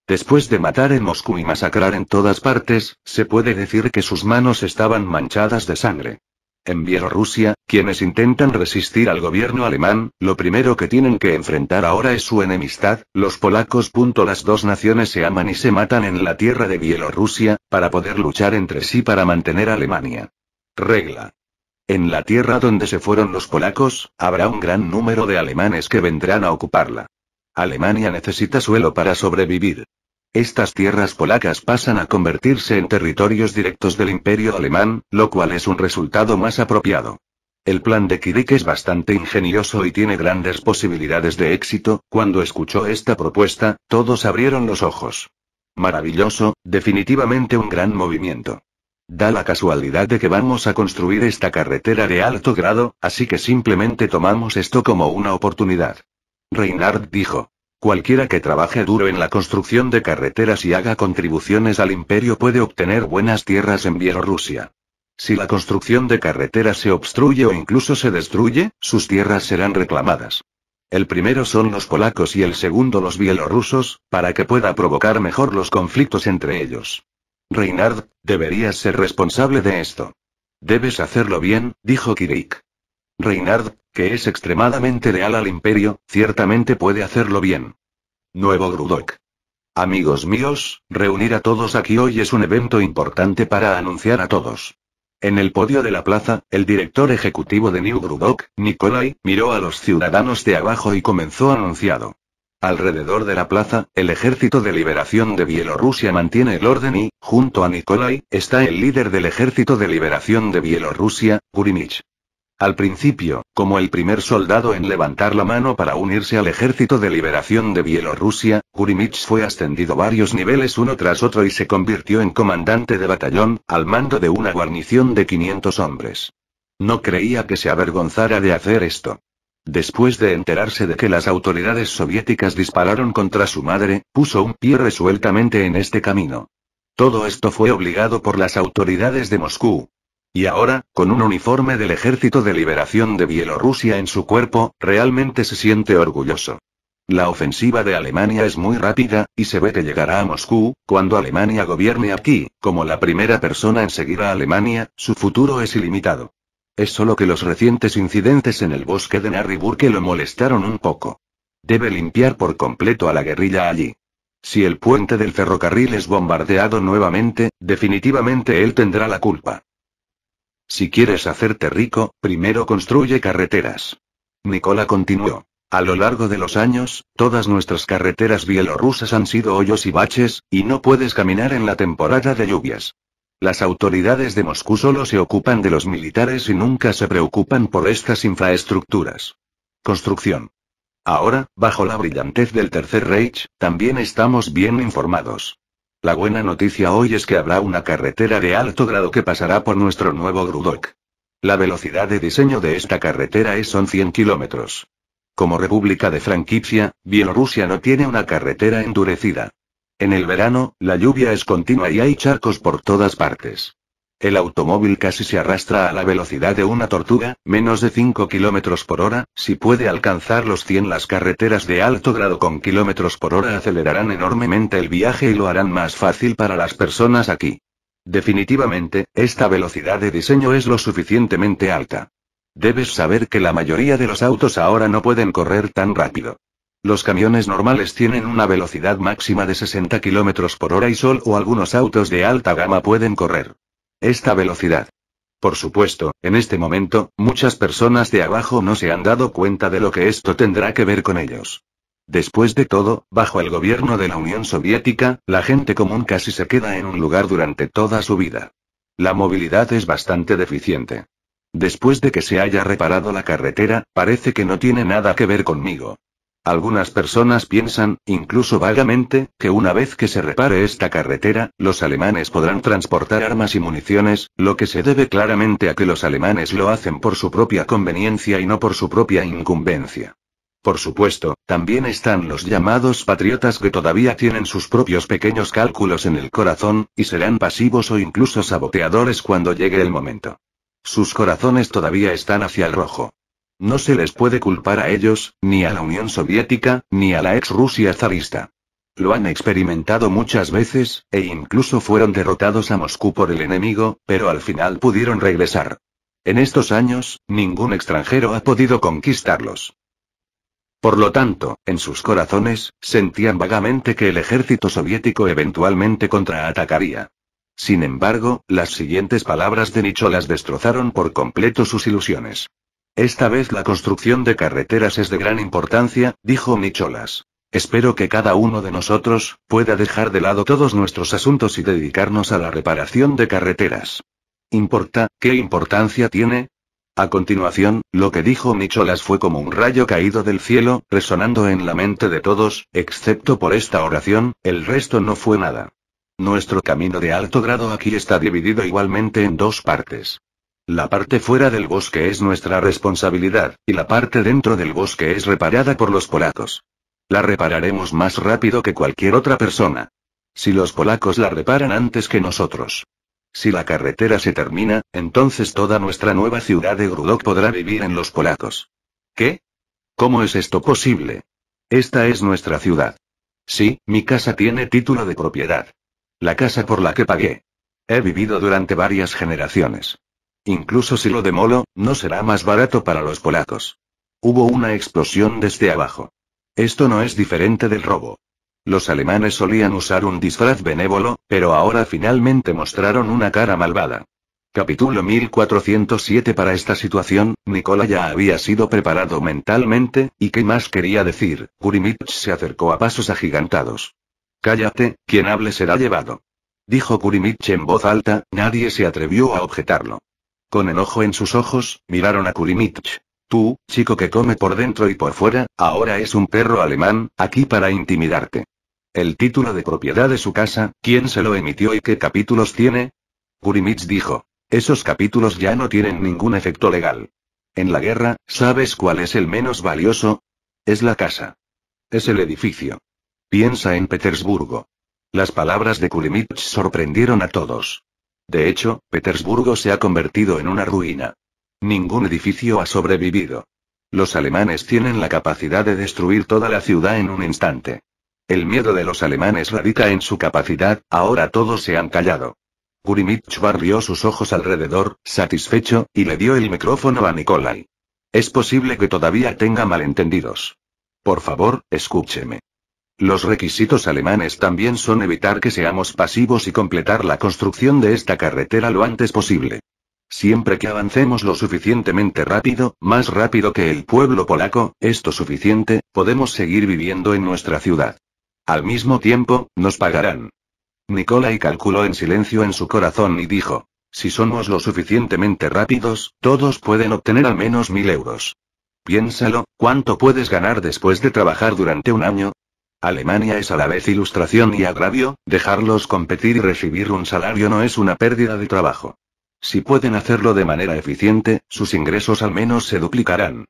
Después de matar en Moscú y masacrar en todas partes, se puede decir que sus manos estaban manchadas de sangre. En Bielorrusia, quienes intentan resistir al gobierno alemán, lo primero que tienen que enfrentar ahora es su enemistad, los polacos. Las dos naciones se aman y se matan en la tierra de Bielorrusia, para poder luchar entre sí para mantener Alemania. Regla. En la tierra donde se fueron los polacos, habrá un gran número de alemanes que vendrán a ocuparla. Alemania necesita suelo para sobrevivir. Estas tierras polacas pasan a convertirse en territorios directos del imperio alemán, lo cual es un resultado más apropiado. El plan de Kirik es bastante ingenioso y tiene grandes posibilidades de éxito, cuando escuchó esta propuesta, todos abrieron los ojos. Maravilloso, definitivamente un gran movimiento. Da la casualidad de que vamos a construir esta carretera de alto grado, así que simplemente tomamos esto como una oportunidad. Reinhard dijo. Cualquiera que trabaje duro en la construcción de carreteras y haga contribuciones al imperio puede obtener buenas tierras en Bielorrusia. Si la construcción de carreteras se obstruye o incluso se destruye, sus tierras serán reclamadas. El primero son los polacos y el segundo los bielorrusos, para que pueda provocar mejor los conflictos entre ellos. Reinhard, deberías ser responsable de esto. Debes hacerlo bien, dijo Kirik. Reinhard, que es extremadamente leal al imperio, ciertamente puede hacerlo bien. Nuevo Grudok. Amigos míos, reunir a todos aquí hoy es un evento importante para anunciar a todos. En el podio de la plaza, el director ejecutivo de New Grudok, Nikolai, miró a los ciudadanos de abajo y comenzó anunciado. Alrededor de la plaza, el Ejército de Liberación de Bielorrusia mantiene el orden y, junto a Nikolai, está el líder del Ejército de Liberación de Bielorrusia, Gurinich. Al principio, como el primer soldado en levantar la mano para unirse al Ejército de Liberación de Bielorrusia, Gurimich fue ascendido varios niveles uno tras otro y se convirtió en comandante de batallón, al mando de una guarnición de 500 hombres. No creía que se avergonzara de hacer esto. Después de enterarse de que las autoridades soviéticas dispararon contra su madre, puso un pie resueltamente en este camino. Todo esto fue obligado por las autoridades de Moscú, y ahora, con un uniforme del Ejército de Liberación de Bielorrusia en su cuerpo, realmente se siente orgulloso. La ofensiva de Alemania es muy rápida, y se ve que llegará a Moscú, cuando Alemania gobierne aquí, como la primera persona en seguir a Alemania, su futuro es ilimitado. Es solo que los recientes incidentes en el bosque de que lo molestaron un poco. Debe limpiar por completo a la guerrilla allí. Si el puente del ferrocarril es bombardeado nuevamente, definitivamente él tendrá la culpa. Si quieres hacerte rico, primero construye carreteras. Nicola continuó. A lo largo de los años, todas nuestras carreteras bielorrusas han sido hoyos y baches, y no puedes caminar en la temporada de lluvias. Las autoridades de Moscú solo se ocupan de los militares y nunca se preocupan por estas infraestructuras. Construcción. Ahora, bajo la brillantez del Tercer Reich, también estamos bien informados. La buena noticia hoy es que habrá una carretera de alto grado que pasará por nuestro nuevo Grudok. La velocidad de diseño de esta carretera es son 100 kilómetros. Como república de franquicia, Bielorrusia no tiene una carretera endurecida. En el verano, la lluvia es continua y hay charcos por todas partes. El automóvil casi se arrastra a la velocidad de una tortuga, menos de 5 km por hora, si puede alcanzar los 100 las carreteras de alto grado con kilómetros por hora acelerarán enormemente el viaje y lo harán más fácil para las personas aquí. Definitivamente, esta velocidad de diseño es lo suficientemente alta. Debes saber que la mayoría de los autos ahora no pueden correr tan rápido. Los camiones normales tienen una velocidad máxima de 60 km por hora y solo algunos autos de alta gama pueden correr esta velocidad. Por supuesto, en este momento, muchas personas de abajo no se han dado cuenta de lo que esto tendrá que ver con ellos. Después de todo, bajo el gobierno de la Unión Soviética, la gente común casi se queda en un lugar durante toda su vida. La movilidad es bastante deficiente. Después de que se haya reparado la carretera, parece que no tiene nada que ver conmigo. Algunas personas piensan, incluso vagamente, que una vez que se repare esta carretera, los alemanes podrán transportar armas y municiones, lo que se debe claramente a que los alemanes lo hacen por su propia conveniencia y no por su propia incumbencia. Por supuesto, también están los llamados patriotas que todavía tienen sus propios pequeños cálculos en el corazón, y serán pasivos o incluso saboteadores cuando llegue el momento. Sus corazones todavía están hacia el rojo. No se les puede culpar a ellos, ni a la Unión Soviética, ni a la ex Rusia zarista. Lo han experimentado muchas veces, e incluso fueron derrotados a Moscú por el enemigo, pero al final pudieron regresar. En estos años, ningún extranjero ha podido conquistarlos. Por lo tanto, en sus corazones, sentían vagamente que el ejército soviético eventualmente contraatacaría. Sin embargo, las siguientes palabras de Nicholas destrozaron por completo sus ilusiones. Esta vez la construcción de carreteras es de gran importancia, dijo Micholas. Espero que cada uno de nosotros pueda dejar de lado todos nuestros asuntos y dedicarnos a la reparación de carreteras. ¿Importa, qué importancia tiene? A continuación, lo que dijo Micholas fue como un rayo caído del cielo, resonando en la mente de todos, excepto por esta oración, el resto no fue nada. Nuestro camino de alto grado aquí está dividido igualmente en dos partes. La parte fuera del bosque es nuestra responsabilidad, y la parte dentro del bosque es reparada por los polacos. La repararemos más rápido que cualquier otra persona. Si los polacos la reparan antes que nosotros. Si la carretera se termina, entonces toda nuestra nueva ciudad de Grudok podrá vivir en los polacos. ¿Qué? ¿Cómo es esto posible? Esta es nuestra ciudad. Sí, mi casa tiene título de propiedad. La casa por la que pagué. He vivido durante varias generaciones. Incluso si lo demolo, no será más barato para los polacos. Hubo una explosión desde abajo. Esto no es diferente del robo. Los alemanes solían usar un disfraz benévolo, pero ahora finalmente mostraron una cara malvada. Capítulo 1407 Para esta situación, Nicola ya había sido preparado mentalmente, y qué más quería decir, Kurimich se acercó a pasos agigantados. Cállate, quien hable será llevado. Dijo Kurimich en voz alta, nadie se atrevió a objetarlo. Con enojo en sus ojos, miraron a Kurimich. Tú, chico que come por dentro y por fuera, ahora es un perro alemán, aquí para intimidarte. El título de propiedad de su casa, ¿quién se lo emitió y qué capítulos tiene? Kurimich dijo. Esos capítulos ya no tienen ningún efecto legal. En la guerra, ¿sabes cuál es el menos valioso? Es la casa. Es el edificio. Piensa en Petersburgo. Las palabras de Kurimich sorprendieron a todos. De hecho, Petersburgo se ha convertido en una ruina. Ningún edificio ha sobrevivido. Los alemanes tienen la capacidad de destruir toda la ciudad en un instante. El miedo de los alemanes radica en su capacidad, ahora todos se han callado. Gurimich barrió sus ojos alrededor, satisfecho, y le dio el micrófono a Nikolai. Es posible que todavía tenga malentendidos. Por favor, escúcheme. Los requisitos alemanes también son evitar que seamos pasivos y completar la construcción de esta carretera lo antes posible. Siempre que avancemos lo suficientemente rápido, más rápido que el pueblo polaco, esto suficiente, podemos seguir viviendo en nuestra ciudad. Al mismo tiempo, nos pagarán. Nikolai calculó en silencio en su corazón y dijo, si somos lo suficientemente rápidos, todos pueden obtener al menos mil euros. Piénsalo, ¿cuánto puedes ganar después de trabajar durante un año? Alemania es a la vez ilustración y agravio, dejarlos competir y recibir un salario no es una pérdida de trabajo. Si pueden hacerlo de manera eficiente, sus ingresos al menos se duplicarán.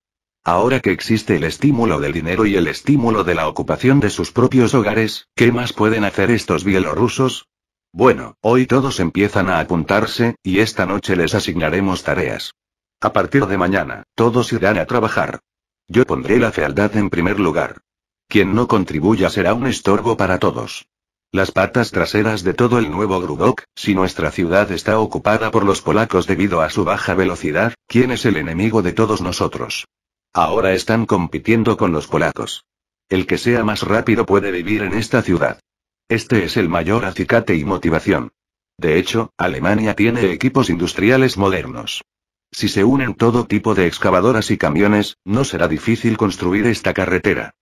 Ahora que existe el estímulo del dinero y el estímulo de la ocupación de sus propios hogares, ¿qué más pueden hacer estos bielorrusos? Bueno, hoy todos empiezan a apuntarse, y esta noche les asignaremos tareas. A partir de mañana, todos irán a trabajar. Yo pondré la fealdad en primer lugar. Quien no contribuya será un estorbo para todos. Las patas traseras de todo el nuevo Grudok, si nuestra ciudad está ocupada por los polacos debido a su baja velocidad, ¿quién es el enemigo de todos nosotros? Ahora están compitiendo con los polacos. El que sea más rápido puede vivir en esta ciudad. Este es el mayor acicate y motivación. De hecho, Alemania tiene equipos industriales modernos. Si se unen todo tipo de excavadoras y camiones, no será difícil construir esta carretera.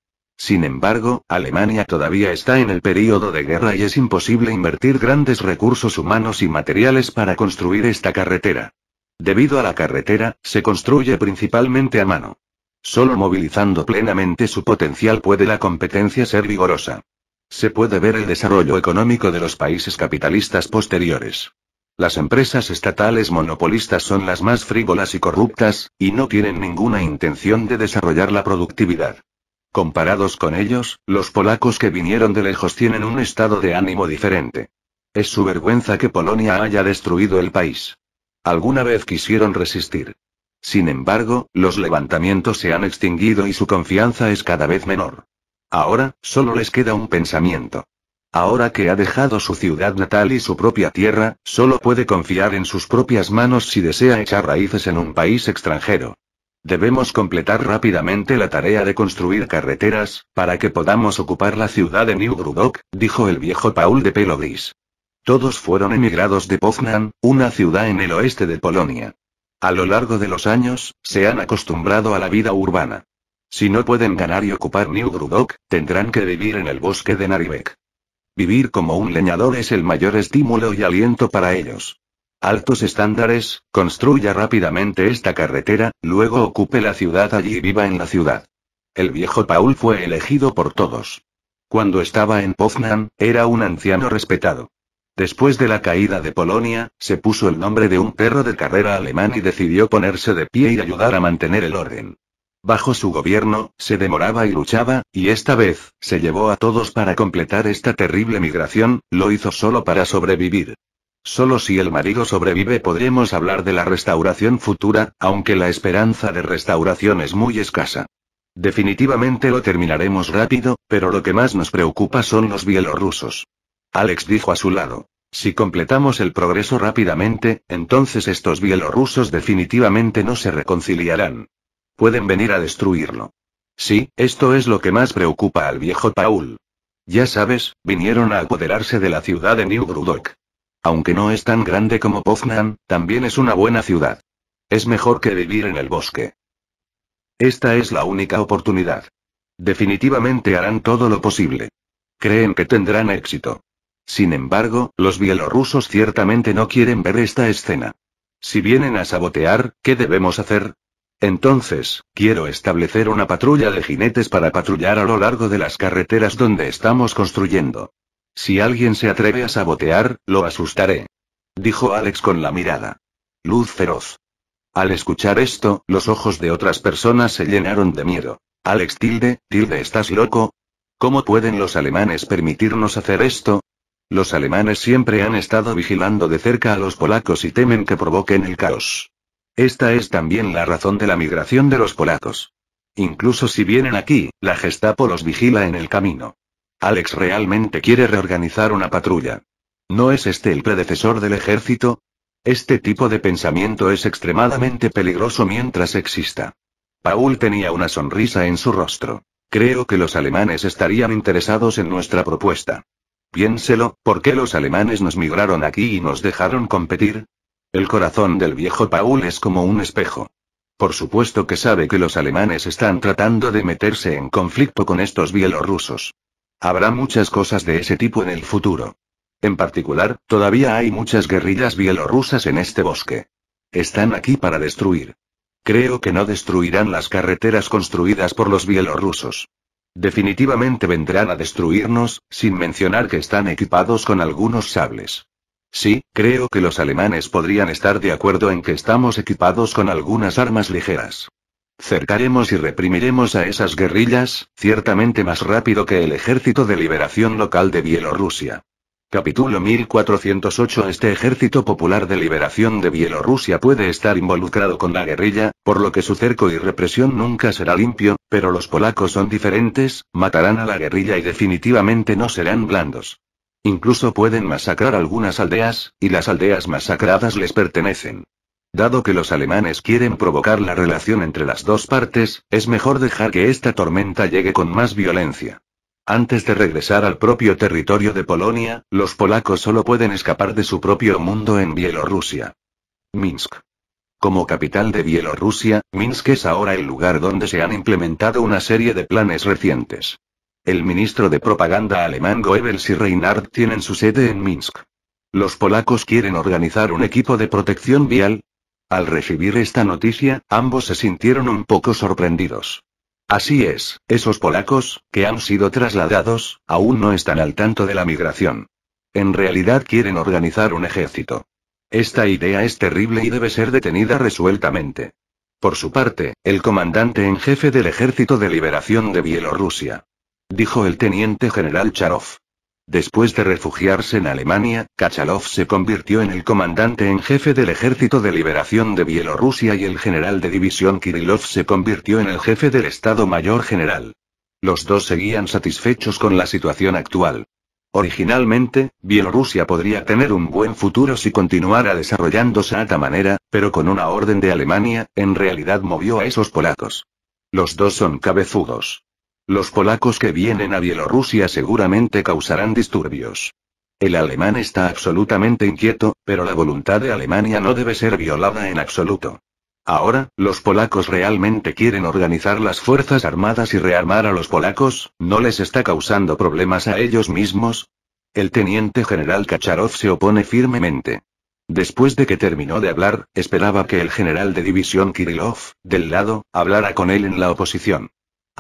Sin embargo, Alemania todavía está en el período de guerra y es imposible invertir grandes recursos humanos y materiales para construir esta carretera. Debido a la carretera, se construye principalmente a mano. Solo movilizando plenamente su potencial puede la competencia ser vigorosa. Se puede ver el desarrollo económico de los países capitalistas posteriores. Las empresas estatales monopolistas son las más frívolas y corruptas, y no tienen ninguna intención de desarrollar la productividad. Comparados con ellos, los polacos que vinieron de lejos tienen un estado de ánimo diferente. Es su vergüenza que Polonia haya destruido el país. Alguna vez quisieron resistir. Sin embargo, los levantamientos se han extinguido y su confianza es cada vez menor. Ahora, solo les queda un pensamiento. Ahora que ha dejado su ciudad natal y su propia tierra, solo puede confiar en sus propias manos si desea echar raíces en un país extranjero. Debemos completar rápidamente la tarea de construir carreteras, para que podamos ocupar la ciudad de New Grudok, dijo el viejo Paul de pelo Todos fueron emigrados de Poznan, una ciudad en el oeste de Polonia. A lo largo de los años, se han acostumbrado a la vida urbana. Si no pueden ganar y ocupar New Grudok, tendrán que vivir en el bosque de Naribek. Vivir como un leñador es el mayor estímulo y aliento para ellos altos estándares, construya rápidamente esta carretera, luego ocupe la ciudad allí y viva en la ciudad. El viejo Paul fue elegido por todos. Cuando estaba en Poznan, era un anciano respetado. Después de la caída de Polonia, se puso el nombre de un perro de carrera alemán y decidió ponerse de pie y ayudar a mantener el orden. Bajo su gobierno, se demoraba y luchaba, y esta vez, se llevó a todos para completar esta terrible migración, lo hizo solo para sobrevivir. Solo si el marido sobrevive podremos hablar de la restauración futura, aunque la esperanza de restauración es muy escasa. Definitivamente lo terminaremos rápido, pero lo que más nos preocupa son los bielorrusos. Alex dijo a su lado. Si completamos el progreso rápidamente, entonces estos bielorrusos definitivamente no se reconciliarán. Pueden venir a destruirlo. Sí, esto es lo que más preocupa al viejo Paul. Ya sabes, vinieron a apoderarse de la ciudad de New aunque no es tan grande como Poznan, también es una buena ciudad. Es mejor que vivir en el bosque. Esta es la única oportunidad. Definitivamente harán todo lo posible. Creen que tendrán éxito. Sin embargo, los bielorrusos ciertamente no quieren ver esta escena. Si vienen a sabotear, ¿qué debemos hacer? Entonces, quiero establecer una patrulla de jinetes para patrullar a lo largo de las carreteras donde estamos construyendo. Si alguien se atreve a sabotear, lo asustaré. Dijo Alex con la mirada. Luz feroz. Al escuchar esto, los ojos de otras personas se llenaron de miedo. Alex tilde, tilde, ¿estás loco? ¿Cómo pueden los alemanes permitirnos hacer esto? Los alemanes siempre han estado vigilando de cerca a los polacos y temen que provoquen el caos. Esta es también la razón de la migración de los polacos. Incluso si vienen aquí, la Gestapo los vigila en el camino. Alex realmente quiere reorganizar una patrulla. ¿No es este el predecesor del ejército? Este tipo de pensamiento es extremadamente peligroso mientras exista. Paul tenía una sonrisa en su rostro. Creo que los alemanes estarían interesados en nuestra propuesta. Piénselo, ¿por qué los alemanes nos migraron aquí y nos dejaron competir? El corazón del viejo Paul es como un espejo. Por supuesto que sabe que los alemanes están tratando de meterse en conflicto con estos bielorrusos. Habrá muchas cosas de ese tipo en el futuro. En particular, todavía hay muchas guerrillas bielorrusas en este bosque. Están aquí para destruir. Creo que no destruirán las carreteras construidas por los bielorrusos. Definitivamente vendrán a destruirnos, sin mencionar que están equipados con algunos sables. Sí, creo que los alemanes podrían estar de acuerdo en que estamos equipados con algunas armas ligeras. Cercaremos y reprimiremos a esas guerrillas, ciertamente más rápido que el Ejército de Liberación Local de Bielorrusia. Capítulo 1408 Este ejército popular de liberación de Bielorrusia puede estar involucrado con la guerrilla, por lo que su cerco y represión nunca será limpio, pero los polacos son diferentes, matarán a la guerrilla y definitivamente no serán blandos. Incluso pueden masacrar algunas aldeas, y las aldeas masacradas les pertenecen. Dado que los alemanes quieren provocar la relación entre las dos partes, es mejor dejar que esta tormenta llegue con más violencia. Antes de regresar al propio territorio de Polonia, los polacos solo pueden escapar de su propio mundo en Bielorrusia. Minsk. Como capital de Bielorrusia, Minsk es ahora el lugar donde se han implementado una serie de planes recientes. El ministro de propaganda alemán Goebbels y Reinhardt tienen su sede en Minsk. Los polacos quieren organizar un equipo de protección vial, al recibir esta noticia, ambos se sintieron un poco sorprendidos. Así es, esos polacos, que han sido trasladados, aún no están al tanto de la migración. En realidad quieren organizar un ejército. Esta idea es terrible y debe ser detenida resueltamente. Por su parte, el comandante en jefe del Ejército de Liberación de Bielorrusia. Dijo el teniente general Charov. Después de refugiarse en Alemania, Kachalov se convirtió en el comandante en jefe del Ejército de Liberación de Bielorrusia y el general de división Kirillov se convirtió en el jefe del Estado Mayor General. Los dos seguían satisfechos con la situación actual. Originalmente, Bielorrusia podría tener un buen futuro si continuara desarrollándose a esta manera, pero con una orden de Alemania, en realidad movió a esos polacos. Los dos son cabezudos. Los polacos que vienen a Bielorrusia seguramente causarán disturbios. El alemán está absolutamente inquieto, pero la voluntad de Alemania no debe ser violada en absoluto. Ahora, los polacos realmente quieren organizar las fuerzas armadas y rearmar a los polacos, ¿no les está causando problemas a ellos mismos? El teniente general Kacharov se opone firmemente. Después de que terminó de hablar, esperaba que el general de división Kirillov, del lado, hablara con él en la oposición.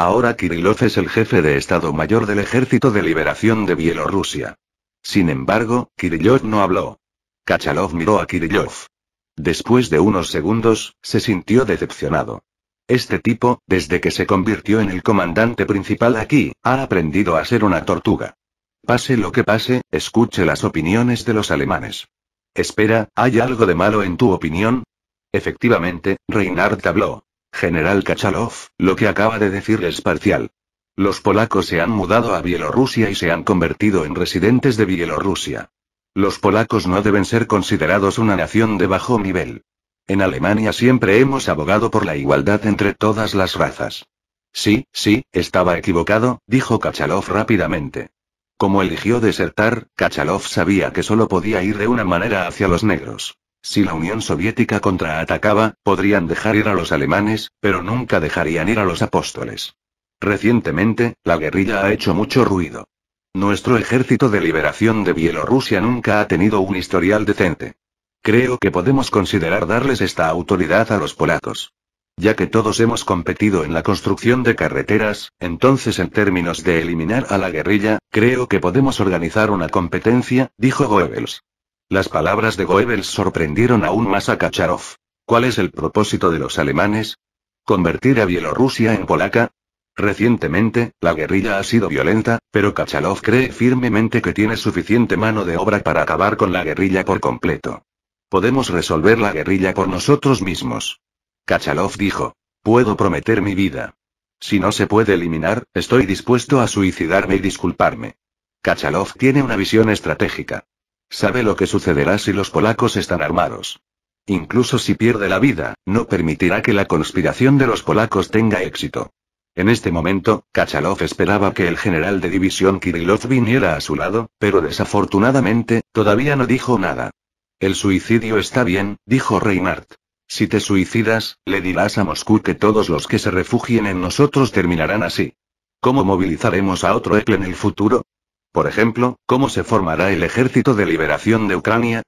Ahora Kirillov es el jefe de Estado Mayor del Ejército de Liberación de Bielorrusia. Sin embargo, Kirillov no habló. Kachalov miró a Kirillov. Después de unos segundos, se sintió decepcionado. Este tipo, desde que se convirtió en el comandante principal aquí, ha aprendido a ser una tortuga. Pase lo que pase, escuche las opiniones de los alemanes. Espera, ¿hay algo de malo en tu opinión? Efectivamente, Reinhardt habló. General Kachalov, lo que acaba de decir es parcial. Los polacos se han mudado a Bielorrusia y se han convertido en residentes de Bielorrusia. Los polacos no deben ser considerados una nación de bajo nivel. En Alemania siempre hemos abogado por la igualdad entre todas las razas. Sí, sí, estaba equivocado, dijo Kachalov rápidamente. Como eligió desertar, Kachalov sabía que solo podía ir de una manera hacia los negros. Si la Unión Soviética contraatacaba, podrían dejar ir a los alemanes, pero nunca dejarían ir a los apóstoles. Recientemente, la guerrilla ha hecho mucho ruido. Nuestro ejército de liberación de Bielorrusia nunca ha tenido un historial decente. Creo que podemos considerar darles esta autoridad a los polacos. Ya que todos hemos competido en la construcción de carreteras, entonces en términos de eliminar a la guerrilla, creo que podemos organizar una competencia, dijo Goebbels. Las palabras de Goebbels sorprendieron aún más a Kacharov. ¿Cuál es el propósito de los alemanes? ¿Convertir a Bielorrusia en polaca? Recientemente, la guerrilla ha sido violenta, pero Kachalov cree firmemente que tiene suficiente mano de obra para acabar con la guerrilla por completo. Podemos resolver la guerrilla por nosotros mismos. Kachalov dijo, puedo prometer mi vida. Si no se puede eliminar, estoy dispuesto a suicidarme y disculparme. Kachalov tiene una visión estratégica. Sabe lo que sucederá si los polacos están armados. Incluso si pierde la vida, no permitirá que la conspiración de los polacos tenga éxito. En este momento, Kachalov esperaba que el general de división Kirillov viniera a su lado, pero desafortunadamente, todavía no dijo nada. El suicidio está bien, dijo Reinhardt. Si te suicidas, le dirás a Moscú que todos los que se refugien en nosotros terminarán así. ¿Cómo movilizaremos a otro ekle en el futuro? Por ejemplo, ¿cómo se formará el Ejército de Liberación de Ucrania?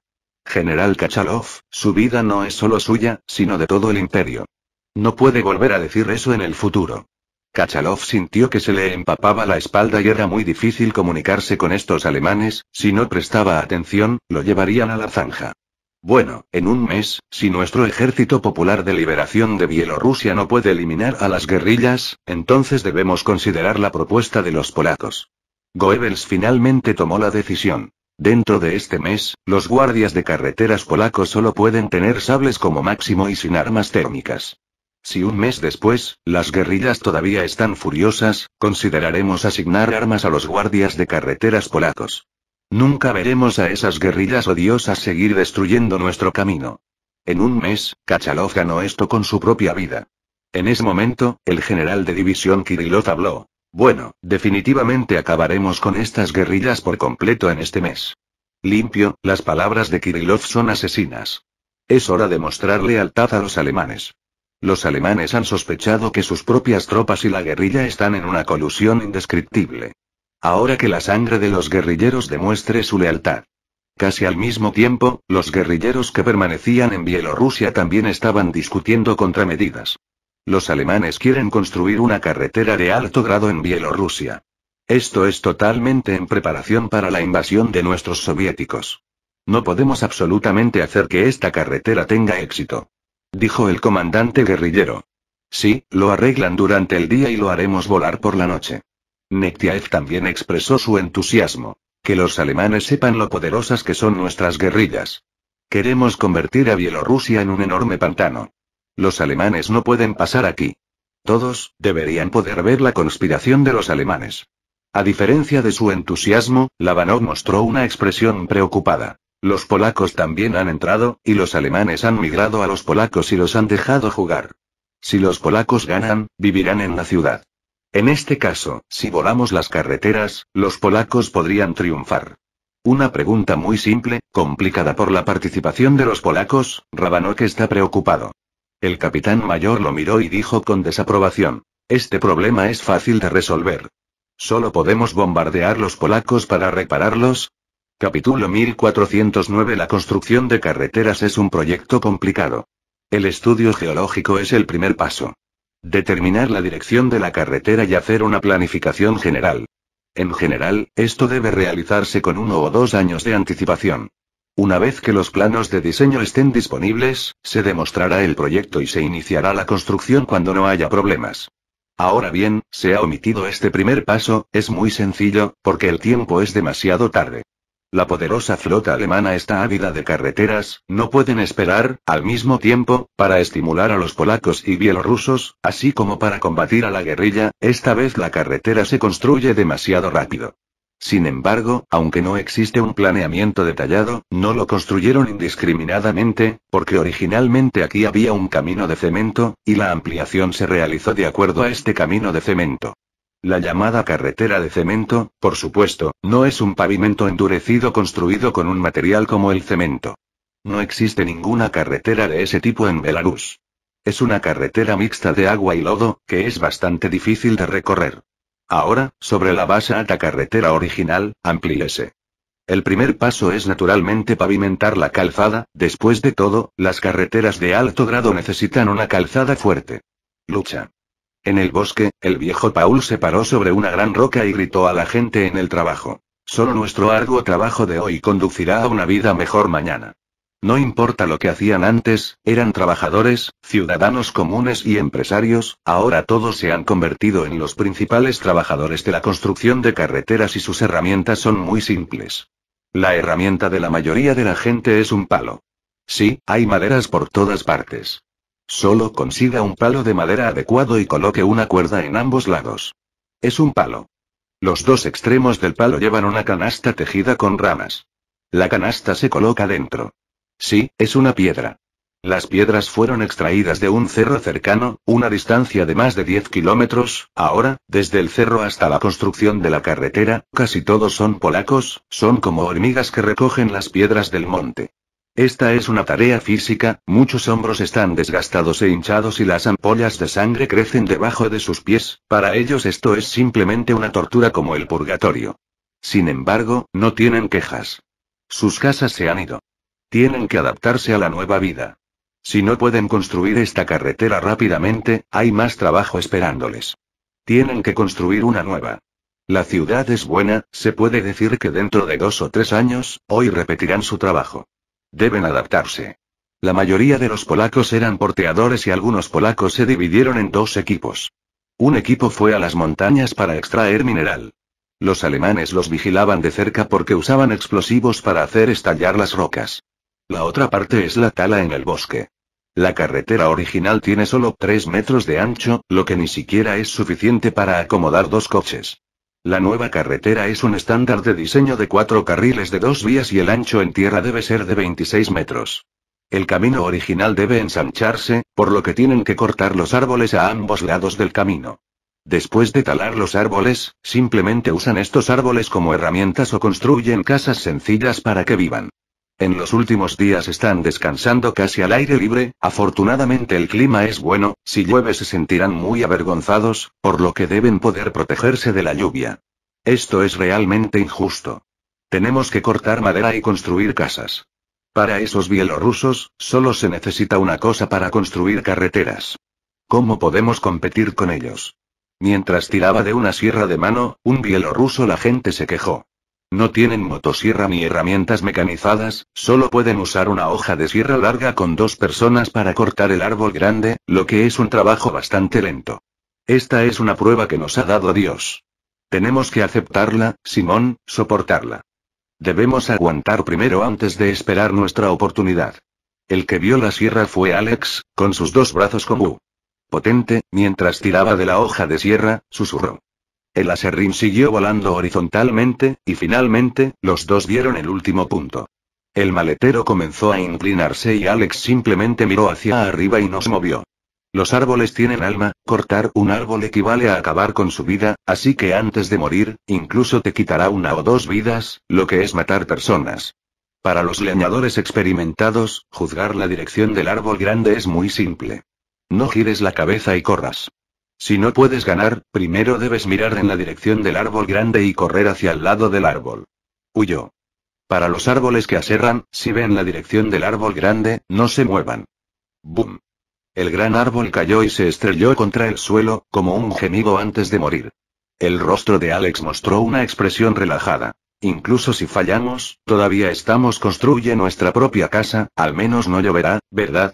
General Kachalov, su vida no es solo suya, sino de todo el imperio. No puede volver a decir eso en el futuro. Kachalov sintió que se le empapaba la espalda y era muy difícil comunicarse con estos alemanes, si no prestaba atención, lo llevarían a la zanja. Bueno, en un mes, si nuestro Ejército Popular de Liberación de Bielorrusia no puede eliminar a las guerrillas, entonces debemos considerar la propuesta de los polacos. Goebbels finalmente tomó la decisión. Dentro de este mes, los guardias de carreteras polacos solo pueden tener sables como máximo y sin armas térmicas. Si un mes después, las guerrillas todavía están furiosas, consideraremos asignar armas a los guardias de carreteras polacos. Nunca veremos a esas guerrillas odiosas seguir destruyendo nuestro camino. En un mes, Kachalov ganó esto con su propia vida. En ese momento, el general de división Kirillov habló. Bueno, definitivamente acabaremos con estas guerrillas por completo en este mes. Limpio, las palabras de Kirillov son asesinas. Es hora de mostrar lealtad a los alemanes. Los alemanes han sospechado que sus propias tropas y la guerrilla están en una colusión indescriptible. Ahora que la sangre de los guerrilleros demuestre su lealtad. Casi al mismo tiempo, los guerrilleros que permanecían en Bielorrusia también estaban discutiendo contramedidas. Los alemanes quieren construir una carretera de alto grado en Bielorrusia. Esto es totalmente en preparación para la invasión de nuestros soviéticos. No podemos absolutamente hacer que esta carretera tenga éxito. Dijo el comandante guerrillero. Sí, lo arreglan durante el día y lo haremos volar por la noche. Nektiaev también expresó su entusiasmo. Que los alemanes sepan lo poderosas que son nuestras guerrillas. Queremos convertir a Bielorrusia en un enorme pantano. Los alemanes no pueden pasar aquí. Todos, deberían poder ver la conspiración de los alemanes. A diferencia de su entusiasmo, Lavanov mostró una expresión preocupada. Los polacos también han entrado, y los alemanes han migrado a los polacos y los han dejado jugar. Si los polacos ganan, vivirán en la ciudad. En este caso, si volamos las carreteras, los polacos podrían triunfar. Una pregunta muy simple, complicada por la participación de los polacos, Rabanok está preocupado. El capitán mayor lo miró y dijo con desaprobación. Este problema es fácil de resolver. Solo podemos bombardear los polacos para repararlos. Capítulo 1409 La construcción de carreteras es un proyecto complicado. El estudio geológico es el primer paso. Determinar la dirección de la carretera y hacer una planificación general. En general, esto debe realizarse con uno o dos años de anticipación. Una vez que los planos de diseño estén disponibles, se demostrará el proyecto y se iniciará la construcción cuando no haya problemas. Ahora bien, se ha omitido este primer paso, es muy sencillo, porque el tiempo es demasiado tarde. La poderosa flota alemana está ávida de carreteras, no pueden esperar, al mismo tiempo, para estimular a los polacos y bielorrusos, así como para combatir a la guerrilla, esta vez la carretera se construye demasiado rápido. Sin embargo, aunque no existe un planeamiento detallado, no lo construyeron indiscriminadamente, porque originalmente aquí había un camino de cemento, y la ampliación se realizó de acuerdo a este camino de cemento. La llamada carretera de cemento, por supuesto, no es un pavimento endurecido construido con un material como el cemento. No existe ninguna carretera de ese tipo en Belarus. Es una carretera mixta de agua y lodo, que es bastante difícil de recorrer. Ahora, sobre la base alta carretera original, amplíese. El primer paso es naturalmente pavimentar la calzada, después de todo, las carreteras de alto grado necesitan una calzada fuerte. Lucha. En el bosque, el viejo Paul se paró sobre una gran roca y gritó a la gente en el trabajo. Solo nuestro arduo trabajo de hoy conducirá a una vida mejor mañana. No importa lo que hacían antes, eran trabajadores, ciudadanos comunes y empresarios, ahora todos se han convertido en los principales trabajadores de la construcción de carreteras y sus herramientas son muy simples. La herramienta de la mayoría de la gente es un palo. Sí, hay maderas por todas partes. Solo consiga un palo de madera adecuado y coloque una cuerda en ambos lados. Es un palo. Los dos extremos del palo llevan una canasta tejida con ramas. La canasta se coloca dentro. Sí, es una piedra. Las piedras fueron extraídas de un cerro cercano, una distancia de más de 10 kilómetros, ahora, desde el cerro hasta la construcción de la carretera, casi todos son polacos, son como hormigas que recogen las piedras del monte. Esta es una tarea física, muchos hombros están desgastados e hinchados y las ampollas de sangre crecen debajo de sus pies, para ellos esto es simplemente una tortura como el purgatorio. Sin embargo, no tienen quejas. Sus casas se han ido. Tienen que adaptarse a la nueva vida. Si no pueden construir esta carretera rápidamente, hay más trabajo esperándoles. Tienen que construir una nueva. La ciudad es buena, se puede decir que dentro de dos o tres años, hoy repetirán su trabajo. Deben adaptarse. La mayoría de los polacos eran porteadores y algunos polacos se dividieron en dos equipos. Un equipo fue a las montañas para extraer mineral. Los alemanes los vigilaban de cerca porque usaban explosivos para hacer estallar las rocas. La otra parte es la tala en el bosque. La carretera original tiene solo 3 metros de ancho, lo que ni siquiera es suficiente para acomodar dos coches. La nueva carretera es un estándar de diseño de cuatro carriles de dos vías y el ancho en tierra debe ser de 26 metros. El camino original debe ensancharse, por lo que tienen que cortar los árboles a ambos lados del camino. Después de talar los árboles, simplemente usan estos árboles como herramientas o construyen casas sencillas para que vivan. En los últimos días están descansando casi al aire libre, afortunadamente el clima es bueno, si llueve se sentirán muy avergonzados, por lo que deben poder protegerse de la lluvia. Esto es realmente injusto. Tenemos que cortar madera y construir casas. Para esos bielorrusos, solo se necesita una cosa para construir carreteras. ¿Cómo podemos competir con ellos? Mientras tiraba de una sierra de mano, un bielorruso la gente se quejó. No tienen motosierra ni herramientas mecanizadas, solo pueden usar una hoja de sierra larga con dos personas para cortar el árbol grande, lo que es un trabajo bastante lento. Esta es una prueba que nos ha dado Dios. Tenemos que aceptarla, Simón, soportarla. Debemos aguantar primero antes de esperar nuestra oportunidad. El que vio la sierra fue Alex, con sus dos brazos como potente, mientras tiraba de la hoja de sierra, susurró. El aserrín siguió volando horizontalmente, y finalmente, los dos vieron el último punto. El maletero comenzó a inclinarse y Alex simplemente miró hacia arriba y nos movió. Los árboles tienen alma, cortar un árbol equivale a acabar con su vida, así que antes de morir, incluso te quitará una o dos vidas, lo que es matar personas. Para los leñadores experimentados, juzgar la dirección del árbol grande es muy simple. No gires la cabeza y corras. Si no puedes ganar, primero debes mirar en la dirección del árbol grande y correr hacia el lado del árbol. Huyó. Para los árboles que aserran, si ven la dirección del árbol grande, no se muevan. ¡Bum! El gran árbol cayó y se estrelló contra el suelo, como un gemido antes de morir. El rostro de Alex mostró una expresión relajada. Incluso si fallamos, todavía estamos construye nuestra propia casa, al menos no lloverá, ¿verdad?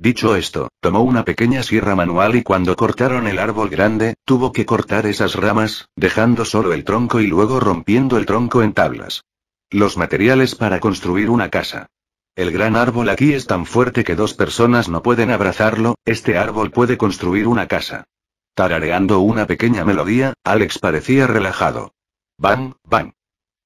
Dicho esto, tomó una pequeña sierra manual y cuando cortaron el árbol grande, tuvo que cortar esas ramas, dejando solo el tronco y luego rompiendo el tronco en tablas. Los materiales para construir una casa. El gran árbol aquí es tan fuerte que dos personas no pueden abrazarlo, este árbol puede construir una casa. Tarareando una pequeña melodía, Alex parecía relajado. Bang, bang.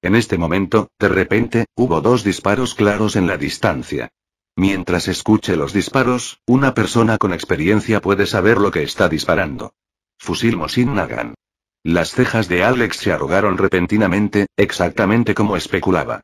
En este momento, de repente, hubo dos disparos claros en la distancia. Mientras escuche los disparos, una persona con experiencia puede saber lo que está disparando. Fusil Mosin Nagant. Las cejas de Alex se arrugaron repentinamente, exactamente como especulaba.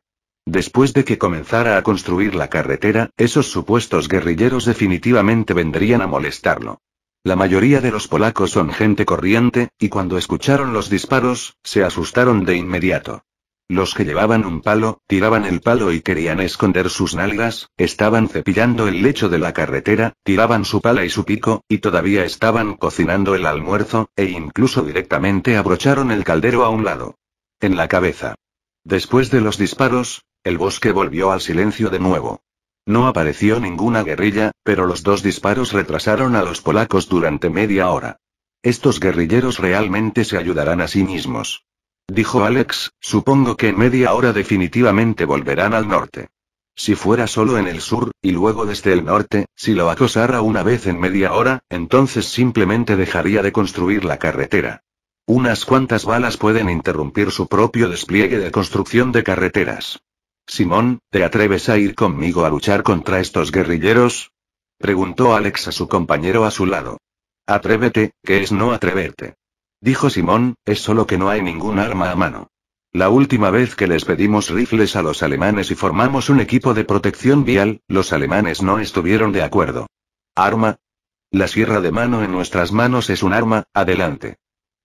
Después de que comenzara a construir la carretera, esos supuestos guerrilleros definitivamente vendrían a molestarlo. La mayoría de los polacos son gente corriente, y cuando escucharon los disparos, se asustaron de inmediato. Los que llevaban un palo, tiraban el palo y querían esconder sus nalgas, estaban cepillando el lecho de la carretera, tiraban su pala y su pico, y todavía estaban cocinando el almuerzo, e incluso directamente abrocharon el caldero a un lado. En la cabeza. Después de los disparos, el bosque volvió al silencio de nuevo. No apareció ninguna guerrilla, pero los dos disparos retrasaron a los polacos durante media hora. Estos guerrilleros realmente se ayudarán a sí mismos dijo Alex, supongo que en media hora definitivamente volverán al norte. Si fuera solo en el sur, y luego desde el norte, si lo acosara una vez en media hora, entonces simplemente dejaría de construir la carretera. Unas cuantas balas pueden interrumpir su propio despliegue de construcción de carreteras. Simón, ¿te atreves a ir conmigo a luchar contra estos guerrilleros? Preguntó Alex a su compañero a su lado. Atrévete, que es no atreverte. Dijo Simón, es solo que no hay ningún arma a mano. La última vez que les pedimos rifles a los alemanes y formamos un equipo de protección vial, los alemanes no estuvieron de acuerdo. ¿Arma? La sierra de mano en nuestras manos es un arma, adelante.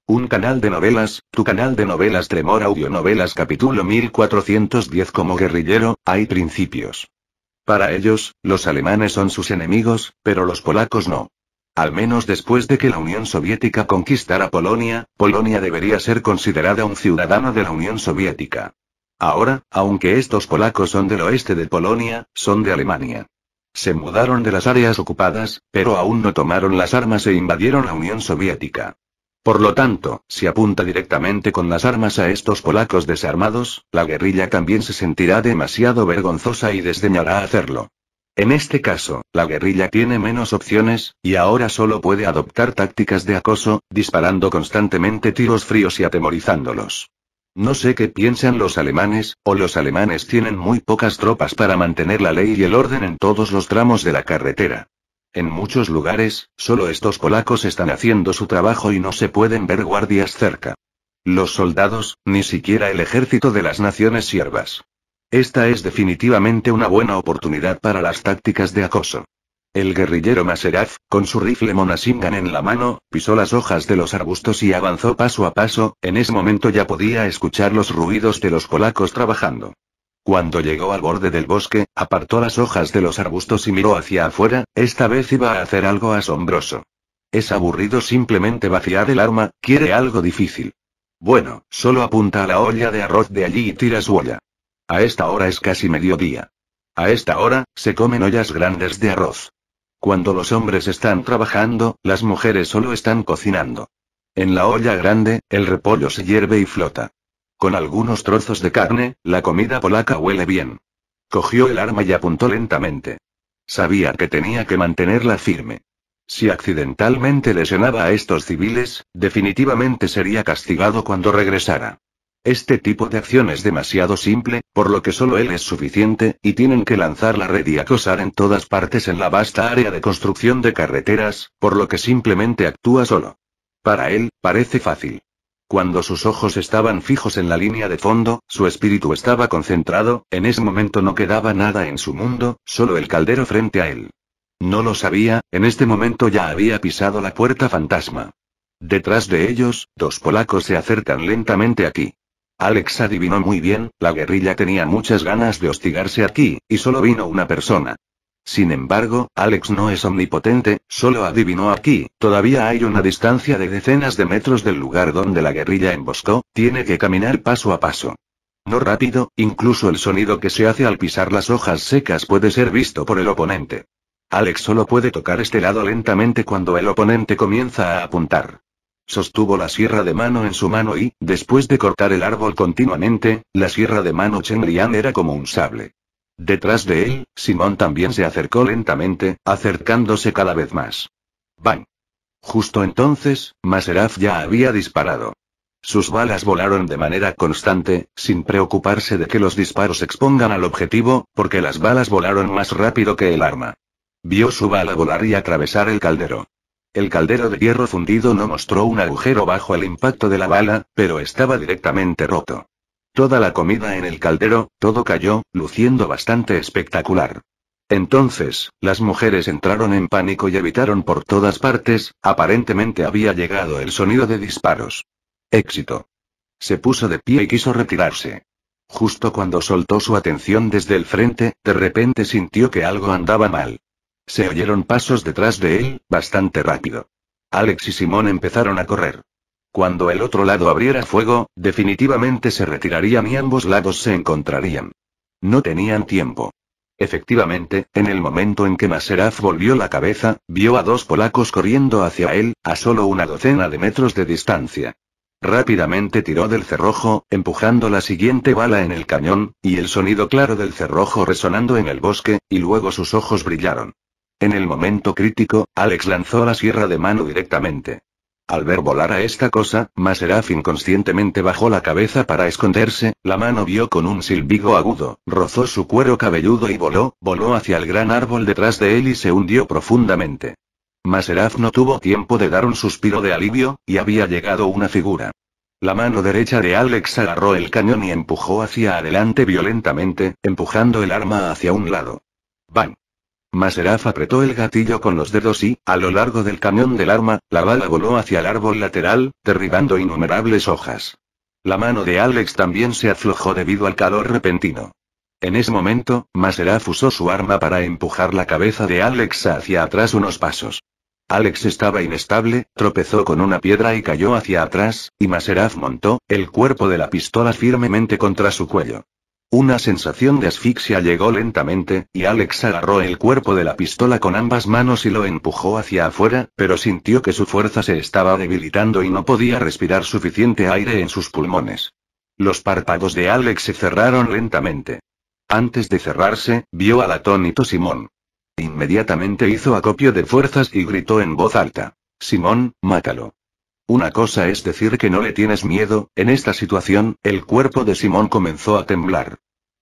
Un canal de novelas, tu canal de novelas Tremor Audionovelas capítulo 1410 Como guerrillero, hay principios. Para ellos, los alemanes son sus enemigos, pero los polacos no. Al menos después de que la Unión Soviética conquistara Polonia, Polonia debería ser considerada un ciudadano de la Unión Soviética. Ahora, aunque estos polacos son del oeste de Polonia, son de Alemania. Se mudaron de las áreas ocupadas, pero aún no tomaron las armas e invadieron la Unión Soviética. Por lo tanto, si apunta directamente con las armas a estos polacos desarmados, la guerrilla también se sentirá demasiado vergonzosa y desdeñará hacerlo. En este caso, la guerrilla tiene menos opciones, y ahora solo puede adoptar tácticas de acoso, disparando constantemente tiros fríos y atemorizándolos. No sé qué piensan los alemanes, o los alemanes tienen muy pocas tropas para mantener la ley y el orden en todos los tramos de la carretera. En muchos lugares, solo estos polacos están haciendo su trabajo y no se pueden ver guardias cerca. Los soldados, ni siquiera el ejército de las naciones siervas. Esta es definitivamente una buena oportunidad para las tácticas de acoso. El guerrillero Maseraf, con su rifle Monasingan en la mano, pisó las hojas de los arbustos y avanzó paso a paso, en ese momento ya podía escuchar los ruidos de los polacos trabajando. Cuando llegó al borde del bosque, apartó las hojas de los arbustos y miró hacia afuera, esta vez iba a hacer algo asombroso. Es aburrido simplemente vaciar el arma, quiere algo difícil. Bueno, solo apunta a la olla de arroz de allí y tira su olla. A esta hora es casi mediodía. A esta hora, se comen ollas grandes de arroz. Cuando los hombres están trabajando, las mujeres solo están cocinando. En la olla grande, el repollo se hierve y flota. Con algunos trozos de carne, la comida polaca huele bien. Cogió el arma y apuntó lentamente. Sabía que tenía que mantenerla firme. Si accidentalmente lesionaba a estos civiles, definitivamente sería castigado cuando regresara. Este tipo de acción es demasiado simple, por lo que solo él es suficiente, y tienen que lanzar la red y acosar en todas partes en la vasta área de construcción de carreteras, por lo que simplemente actúa solo. Para él, parece fácil. Cuando sus ojos estaban fijos en la línea de fondo, su espíritu estaba concentrado, en ese momento no quedaba nada en su mundo, solo el caldero frente a él. No lo sabía, en este momento ya había pisado la puerta fantasma. Detrás de ellos, dos polacos se acercan lentamente aquí. Alex adivinó muy bien, la guerrilla tenía muchas ganas de hostigarse aquí, y solo vino una persona. Sin embargo, Alex no es omnipotente, solo adivinó aquí, todavía hay una distancia de decenas de metros del lugar donde la guerrilla emboscó, tiene que caminar paso a paso. No rápido, incluso el sonido que se hace al pisar las hojas secas puede ser visto por el oponente. Alex solo puede tocar este lado lentamente cuando el oponente comienza a apuntar. Sostuvo la sierra de mano en su mano y, después de cortar el árbol continuamente, la sierra de mano Chen era como un sable. Detrás de él, Simón también se acercó lentamente, acercándose cada vez más. ¡Bang! Justo entonces, Maseraf ya había disparado. Sus balas volaron de manera constante, sin preocuparse de que los disparos expongan al objetivo, porque las balas volaron más rápido que el arma. Vio su bala volar y atravesar el caldero. El caldero de hierro fundido no mostró un agujero bajo el impacto de la bala, pero estaba directamente roto. Toda la comida en el caldero, todo cayó, luciendo bastante espectacular. Entonces, las mujeres entraron en pánico y evitaron por todas partes, aparentemente había llegado el sonido de disparos. Éxito. Se puso de pie y quiso retirarse. Justo cuando soltó su atención desde el frente, de repente sintió que algo andaba mal. Se oyeron pasos detrás de él, bastante rápido. Alex y Simón empezaron a correr. Cuando el otro lado abriera fuego, definitivamente se retirarían y ambos lados se encontrarían. No tenían tiempo. Efectivamente, en el momento en que Maseraf volvió la cabeza, vio a dos polacos corriendo hacia él, a solo una docena de metros de distancia. Rápidamente tiró del cerrojo, empujando la siguiente bala en el cañón, y el sonido claro del cerrojo resonando en el bosque, y luego sus ojos brillaron. En el momento crítico, Alex lanzó la sierra de mano directamente. Al ver volar a esta cosa, Maseraf inconscientemente bajó la cabeza para esconderse, la mano vio con un silbigo agudo, rozó su cuero cabelludo y voló, voló hacia el gran árbol detrás de él y se hundió profundamente. Maseraf no tuvo tiempo de dar un suspiro de alivio, y había llegado una figura. La mano derecha de Alex agarró el cañón y empujó hacia adelante violentamente, empujando el arma hacia un lado. ¡Bam! Maseraf apretó el gatillo con los dedos y, a lo largo del cañón del arma, la bala voló hacia el árbol lateral, derribando innumerables hojas. La mano de Alex también se aflojó debido al calor repentino. En ese momento, Maseraf usó su arma para empujar la cabeza de Alex hacia atrás unos pasos. Alex estaba inestable, tropezó con una piedra y cayó hacia atrás, y Maseraf montó, el cuerpo de la pistola firmemente contra su cuello. Una sensación de asfixia llegó lentamente, y Alex agarró el cuerpo de la pistola con ambas manos y lo empujó hacia afuera, pero sintió que su fuerza se estaba debilitando y no podía respirar suficiente aire en sus pulmones. Los párpados de Alex se cerraron lentamente. Antes de cerrarse, vio al atónito Simón. Inmediatamente hizo acopio de fuerzas y gritó en voz alta. Simón, mátalo. Una cosa es decir que no le tienes miedo, en esta situación, el cuerpo de Simón comenzó a temblar.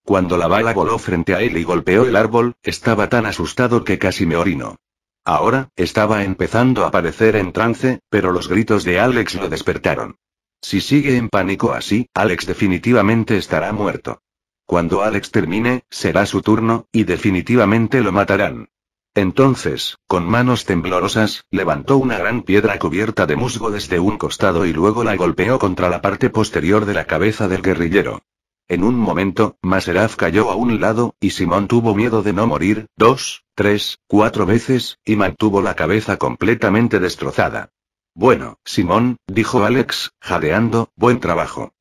Cuando la bala voló frente a él y golpeó el árbol, estaba tan asustado que casi me orino. Ahora, estaba empezando a aparecer en trance, pero los gritos de Alex lo despertaron. Si sigue en pánico así, Alex definitivamente estará muerto. Cuando Alex termine, será su turno, y definitivamente lo matarán. Entonces, con manos temblorosas, levantó una gran piedra cubierta de musgo desde un costado y luego la golpeó contra la parte posterior de la cabeza del guerrillero. En un momento, Maseraf cayó a un lado, y Simón tuvo miedo de no morir, dos, tres, cuatro veces, y mantuvo la cabeza completamente destrozada. Bueno, Simón, dijo Alex, jadeando, buen trabajo.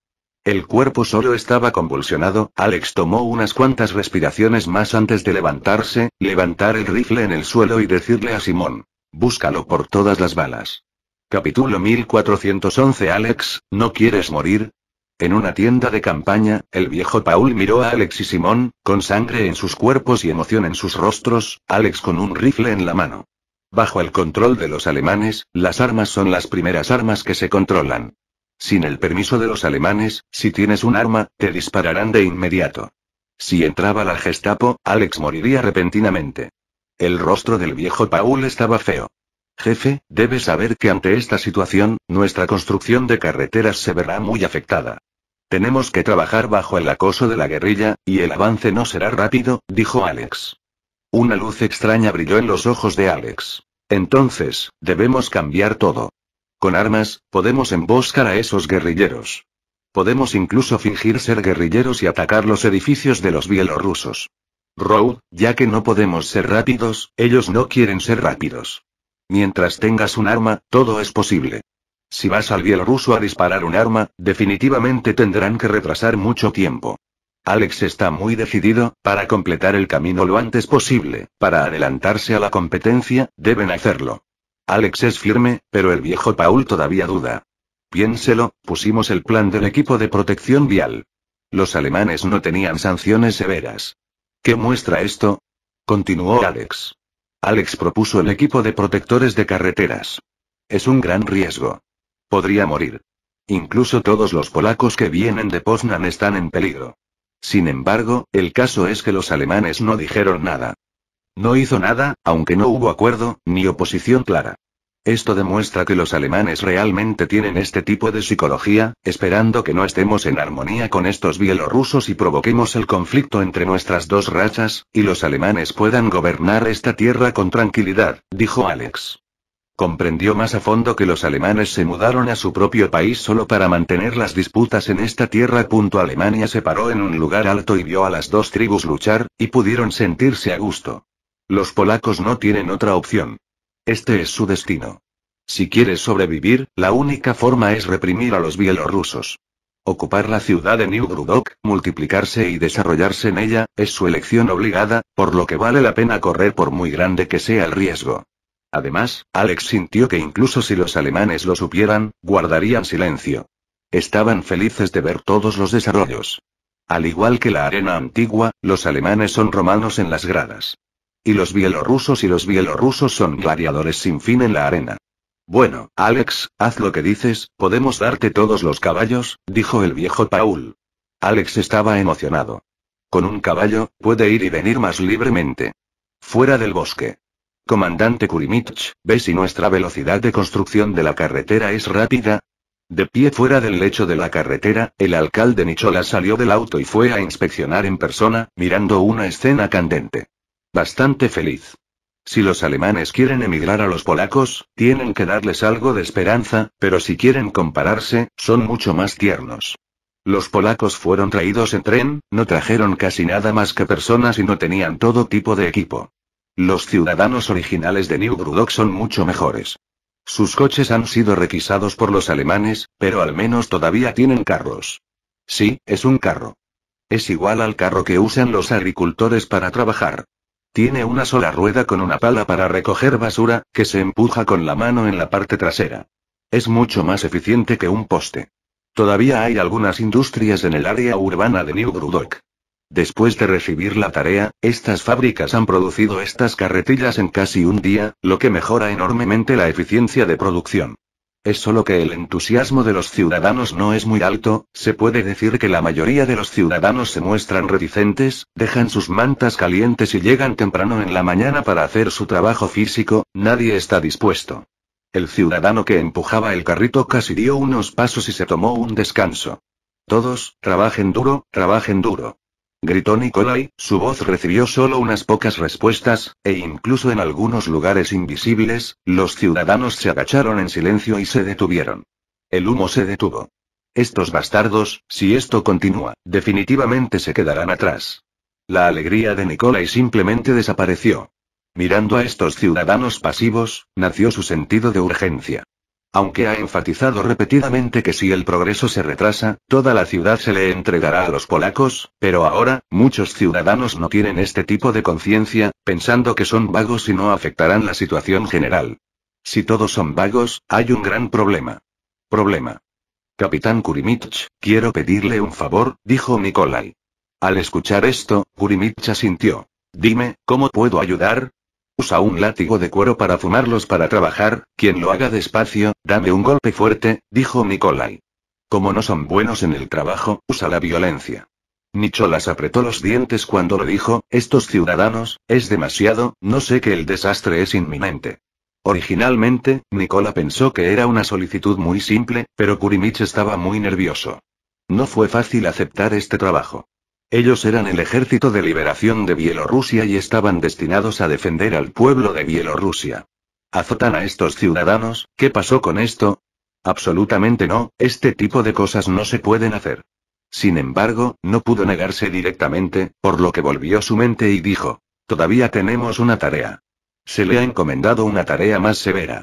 El cuerpo solo estaba convulsionado, Alex tomó unas cuantas respiraciones más antes de levantarse, levantar el rifle en el suelo y decirle a Simón. Búscalo por todas las balas. Capítulo 1411 Alex, ¿no quieres morir? En una tienda de campaña, el viejo Paul miró a Alex y Simón, con sangre en sus cuerpos y emoción en sus rostros, Alex con un rifle en la mano. Bajo el control de los alemanes, las armas son las primeras armas que se controlan. Sin el permiso de los alemanes, si tienes un arma, te dispararán de inmediato. Si entraba la Gestapo, Alex moriría repentinamente. El rostro del viejo Paul estaba feo. Jefe, debes saber que ante esta situación, nuestra construcción de carreteras se verá muy afectada. Tenemos que trabajar bajo el acoso de la guerrilla, y el avance no será rápido, dijo Alex. Una luz extraña brilló en los ojos de Alex. Entonces, debemos cambiar todo. Con armas, podemos emboscar a esos guerrilleros. Podemos incluso fingir ser guerrilleros y atacar los edificios de los bielorrusos. Row, ya que no podemos ser rápidos, ellos no quieren ser rápidos. Mientras tengas un arma, todo es posible. Si vas al bielorruso a disparar un arma, definitivamente tendrán que retrasar mucho tiempo. Alex está muy decidido, para completar el camino lo antes posible, para adelantarse a la competencia, deben hacerlo. Alex es firme, pero el viejo Paul todavía duda. Piénselo, pusimos el plan del equipo de protección vial. Los alemanes no tenían sanciones severas. ¿Qué muestra esto? Continuó Alex. Alex propuso el equipo de protectores de carreteras. Es un gran riesgo. Podría morir. Incluso todos los polacos que vienen de Poznan están en peligro. Sin embargo, el caso es que los alemanes no dijeron nada. No hizo nada, aunque no hubo acuerdo, ni oposición clara. Esto demuestra que los alemanes realmente tienen este tipo de psicología, esperando que no estemos en armonía con estos bielorrusos y provoquemos el conflicto entre nuestras dos rachas, y los alemanes puedan gobernar esta tierra con tranquilidad, dijo Alex. Comprendió más a fondo que los alemanes se mudaron a su propio país solo para mantener las disputas en esta tierra. Alemania se paró en un lugar alto y vio a las dos tribus luchar, y pudieron sentirse a gusto. Los polacos no tienen otra opción. Este es su destino. Si quiere sobrevivir, la única forma es reprimir a los bielorrusos. Ocupar la ciudad de New Grudok, multiplicarse y desarrollarse en ella, es su elección obligada, por lo que vale la pena correr por muy grande que sea el riesgo. Además, Alex sintió que incluso si los alemanes lo supieran, guardarían silencio. Estaban felices de ver todos los desarrollos. Al igual que la arena antigua, los alemanes son romanos en las gradas. Y los bielorrusos y los bielorrusos son gladiadores sin fin en la arena. Bueno, Alex, haz lo que dices, podemos darte todos los caballos, dijo el viejo Paul. Alex estaba emocionado. Con un caballo, puede ir y venir más libremente. Fuera del bosque. Comandante Kurimitch, ¿ve si nuestra velocidad de construcción de la carretera es rápida? De pie fuera del lecho de la carretera, el alcalde Nichola salió del auto y fue a inspeccionar en persona, mirando una escena candente. Bastante feliz. Si los alemanes quieren emigrar a los polacos, tienen que darles algo de esperanza, pero si quieren compararse, son mucho más tiernos. Los polacos fueron traídos en tren, no trajeron casi nada más que personas y no tenían todo tipo de equipo. Los ciudadanos originales de New Brudok son mucho mejores. Sus coches han sido requisados por los alemanes, pero al menos todavía tienen carros. Sí, es un carro. Es igual al carro que usan los agricultores para trabajar. Tiene una sola rueda con una pala para recoger basura, que se empuja con la mano en la parte trasera. Es mucho más eficiente que un poste. Todavía hay algunas industrias en el área urbana de New Brudock. Después de recibir la tarea, estas fábricas han producido estas carretillas en casi un día, lo que mejora enormemente la eficiencia de producción. Es solo que el entusiasmo de los ciudadanos no es muy alto, se puede decir que la mayoría de los ciudadanos se muestran reticentes, dejan sus mantas calientes y llegan temprano en la mañana para hacer su trabajo físico, nadie está dispuesto. El ciudadano que empujaba el carrito casi dio unos pasos y se tomó un descanso. Todos, trabajen duro, trabajen duro gritó Nicolai, su voz recibió solo unas pocas respuestas, e incluso en algunos lugares invisibles, los ciudadanos se agacharon en silencio y se detuvieron. El humo se detuvo. Estos bastardos, si esto continúa, definitivamente se quedarán atrás. La alegría de Nicolai simplemente desapareció. Mirando a estos ciudadanos pasivos, nació su sentido de urgencia. Aunque ha enfatizado repetidamente que si el progreso se retrasa, toda la ciudad se le entregará a los polacos, pero ahora, muchos ciudadanos no tienen este tipo de conciencia, pensando que son vagos y no afectarán la situación general. Si todos son vagos, hay un gran problema. Problema. Capitán Kurimitch, quiero pedirle un favor, dijo Nikolai. Al escuchar esto, Kurimich asintió. Dime, ¿cómo puedo ayudar? Usa un látigo de cuero para fumarlos para trabajar, quien lo haga despacio, dame un golpe fuerte, dijo Nikolai. Como no son buenos en el trabajo, usa la violencia. Nicholas apretó los dientes cuando lo dijo, estos ciudadanos, es demasiado, no sé que el desastre es inminente. Originalmente, Nicola pensó que era una solicitud muy simple, pero Kurimich estaba muy nervioso. No fue fácil aceptar este trabajo. Ellos eran el Ejército de Liberación de Bielorrusia y estaban destinados a defender al pueblo de Bielorrusia. ¿Azotan a estos ciudadanos? ¿Qué pasó con esto? Absolutamente no, este tipo de cosas no se pueden hacer. Sin embargo, no pudo negarse directamente, por lo que volvió su mente y dijo, todavía tenemos una tarea. Se le ha encomendado una tarea más severa.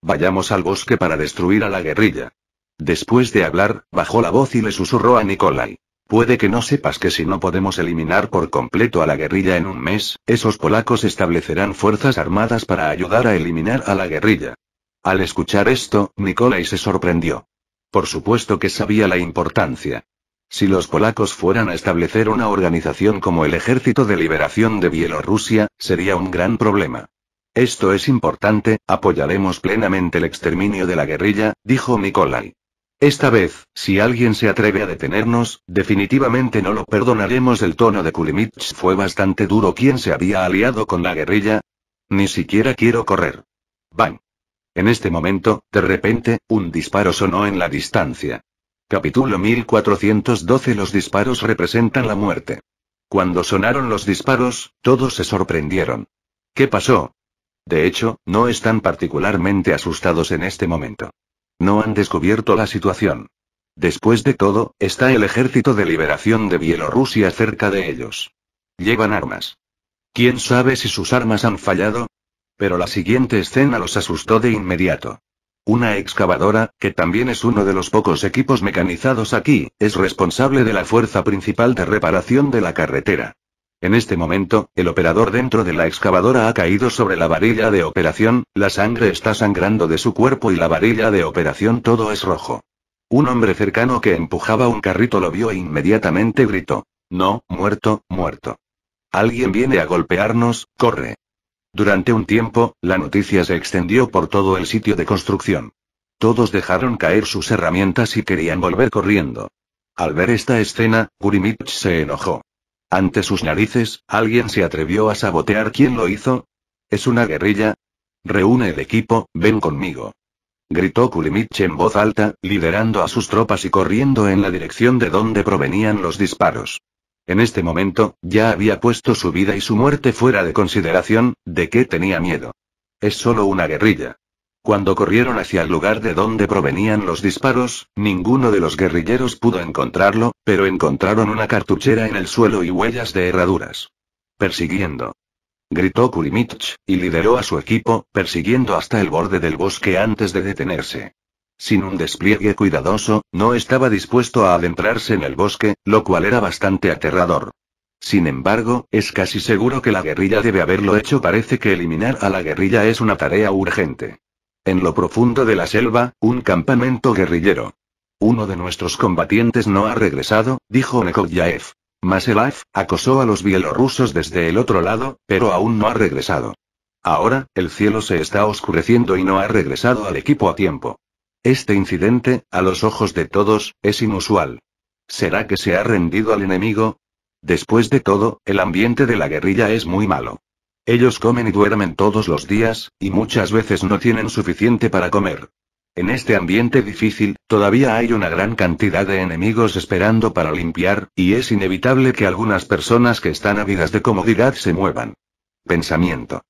Vayamos al bosque para destruir a la guerrilla. Después de hablar, bajó la voz y le susurró a Nikolai. Puede que no sepas que si no podemos eliminar por completo a la guerrilla en un mes, esos polacos establecerán fuerzas armadas para ayudar a eliminar a la guerrilla. Al escuchar esto, Nikolai se sorprendió. Por supuesto que sabía la importancia. Si los polacos fueran a establecer una organización como el Ejército de Liberación de Bielorrusia, sería un gran problema. Esto es importante, apoyaremos plenamente el exterminio de la guerrilla, dijo Nikolai. Esta vez, si alguien se atreve a detenernos, definitivamente no lo perdonaremos. El tono de Kulimich fue bastante duro. ¿Quién se había aliado con la guerrilla? Ni siquiera quiero correr. Bang. En este momento, de repente, un disparo sonó en la distancia. Capítulo 1412 Los disparos representan la muerte. Cuando sonaron los disparos, todos se sorprendieron. ¿Qué pasó? De hecho, no están particularmente asustados en este momento. No han descubierto la situación. Después de todo, está el ejército de liberación de Bielorrusia cerca de ellos. Llevan armas. ¿Quién sabe si sus armas han fallado? Pero la siguiente escena los asustó de inmediato. Una excavadora, que también es uno de los pocos equipos mecanizados aquí, es responsable de la fuerza principal de reparación de la carretera. En este momento, el operador dentro de la excavadora ha caído sobre la varilla de operación, la sangre está sangrando de su cuerpo y la varilla de operación todo es rojo. Un hombre cercano que empujaba un carrito lo vio e inmediatamente gritó. No, muerto, muerto. Alguien viene a golpearnos, corre. Durante un tiempo, la noticia se extendió por todo el sitio de construcción. Todos dejaron caer sus herramientas y querían volver corriendo. Al ver esta escena, Gurimich se enojó. Ante sus narices, alguien se atrevió a sabotear. ¿Quién lo hizo? ¿Es una guerrilla? Reúne el equipo, ven conmigo. Gritó Kulimich en voz alta, liderando a sus tropas y corriendo en la dirección de donde provenían los disparos. En este momento, ya había puesto su vida y su muerte fuera de consideración, ¿de qué tenía miedo? Es solo una guerrilla. Cuando corrieron hacia el lugar de donde provenían los disparos, ninguno de los guerrilleros pudo encontrarlo, pero encontraron una cartuchera en el suelo y huellas de herraduras. Persiguiendo. Gritó Kurimich, y lideró a su equipo, persiguiendo hasta el borde del bosque antes de detenerse. Sin un despliegue cuidadoso, no estaba dispuesto a adentrarse en el bosque, lo cual era bastante aterrador. Sin embargo, es casi seguro que la guerrilla debe haberlo hecho. Parece que eliminar a la guerrilla es una tarea urgente. En lo profundo de la selva, un campamento guerrillero. Uno de nuestros combatientes no ha regresado, dijo Nekoyaev. Maselaev acosó a los bielorrusos desde el otro lado, pero aún no ha regresado. Ahora, el cielo se está oscureciendo y no ha regresado al equipo a tiempo. Este incidente, a los ojos de todos, es inusual. ¿Será que se ha rendido al enemigo? Después de todo, el ambiente de la guerrilla es muy malo. Ellos comen y duermen todos los días, y muchas veces no tienen suficiente para comer. En este ambiente difícil, todavía hay una gran cantidad de enemigos esperando para limpiar, y es inevitable que algunas personas que están ávidas de comodidad se muevan. Pensamiento.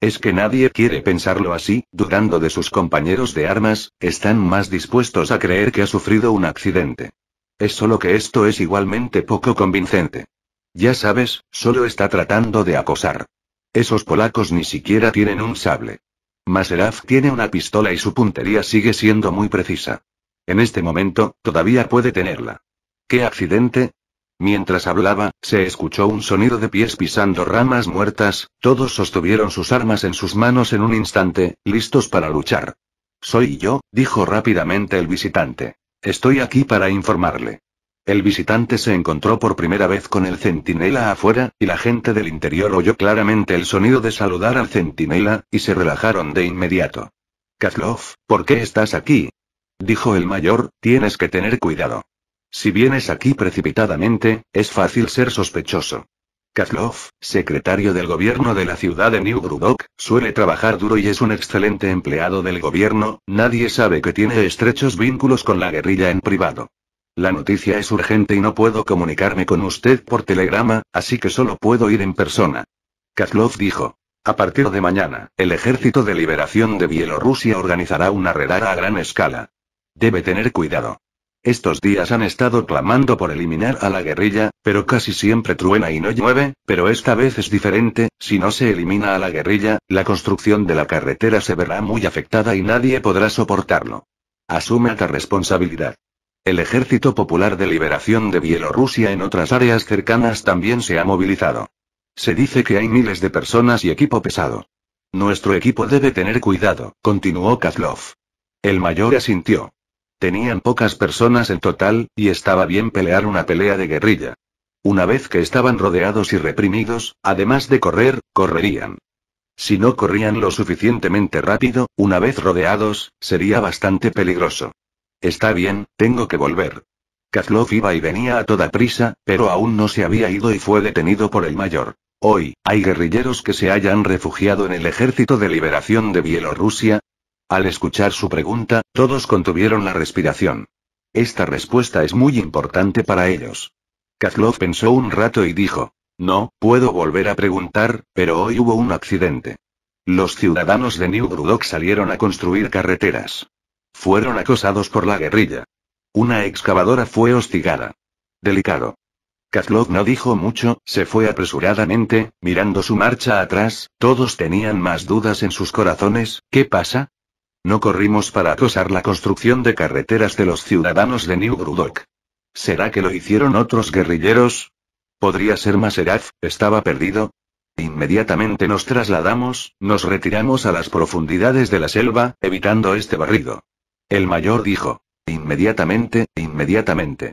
Es que nadie quiere pensarlo así, dudando de sus compañeros de armas, están más dispuestos a creer que ha sufrido un accidente. Es solo que esto es igualmente poco convincente. Ya sabes, solo está tratando de acosar. Esos polacos ni siquiera tienen un sable. Maseraf tiene una pistola y su puntería sigue siendo muy precisa. En este momento, todavía puede tenerla. ¿Qué accidente? Mientras hablaba, se escuchó un sonido de pies pisando ramas muertas, todos sostuvieron sus armas en sus manos en un instante, listos para luchar. Soy yo, dijo rápidamente el visitante. Estoy aquí para informarle. El visitante se encontró por primera vez con el centinela afuera, y la gente del interior oyó claramente el sonido de saludar al centinela, y se relajaron de inmediato. Kazlov, ¿por qué estás aquí? dijo el mayor, tienes que tener cuidado. Si vienes aquí precipitadamente, es fácil ser sospechoso. Kazlov, secretario del gobierno de la ciudad de New Brudok, suele trabajar duro y es un excelente empleado del gobierno, nadie sabe que tiene estrechos vínculos con la guerrilla en privado. La noticia es urgente y no puedo comunicarme con usted por telegrama, así que solo puedo ir en persona. Kaslov dijo. A partir de mañana, el Ejército de Liberación de Bielorrusia organizará una redada a gran escala. Debe tener cuidado. Estos días han estado clamando por eliminar a la guerrilla, pero casi siempre truena y no llueve, pero esta vez es diferente, si no se elimina a la guerrilla, la construcción de la carretera se verá muy afectada y nadie podrá soportarlo. Asume la responsabilidad. El Ejército Popular de Liberación de Bielorrusia en otras áreas cercanas también se ha movilizado. Se dice que hay miles de personas y equipo pesado. Nuestro equipo debe tener cuidado, continuó Kazlov. El mayor asintió. Tenían pocas personas en total, y estaba bien pelear una pelea de guerrilla. Una vez que estaban rodeados y reprimidos, además de correr, correrían. Si no corrían lo suficientemente rápido, una vez rodeados, sería bastante peligroso. Está bien, tengo que volver. Kazlov iba y venía a toda prisa, pero aún no se había ido y fue detenido por el mayor. Hoy, ¿hay guerrilleros que se hayan refugiado en el Ejército de Liberación de Bielorrusia? Al escuchar su pregunta, todos contuvieron la respiración. Esta respuesta es muy importante para ellos. Kazlov pensó un rato y dijo, no, puedo volver a preguntar, pero hoy hubo un accidente. Los ciudadanos de New Grudok salieron a construir carreteras. Fueron acosados por la guerrilla. Una excavadora fue hostigada. Delicado. Kazlov no dijo mucho, se fue apresuradamente, mirando su marcha atrás, todos tenían más dudas en sus corazones, ¿qué pasa? No corrimos para acosar la construcción de carreteras de los ciudadanos de New Grudok. ¿Será que lo hicieron otros guerrilleros? Podría ser Maseraf, estaba perdido. Inmediatamente nos trasladamos, nos retiramos a las profundidades de la selva, evitando este barrido. El mayor dijo. Inmediatamente, inmediatamente.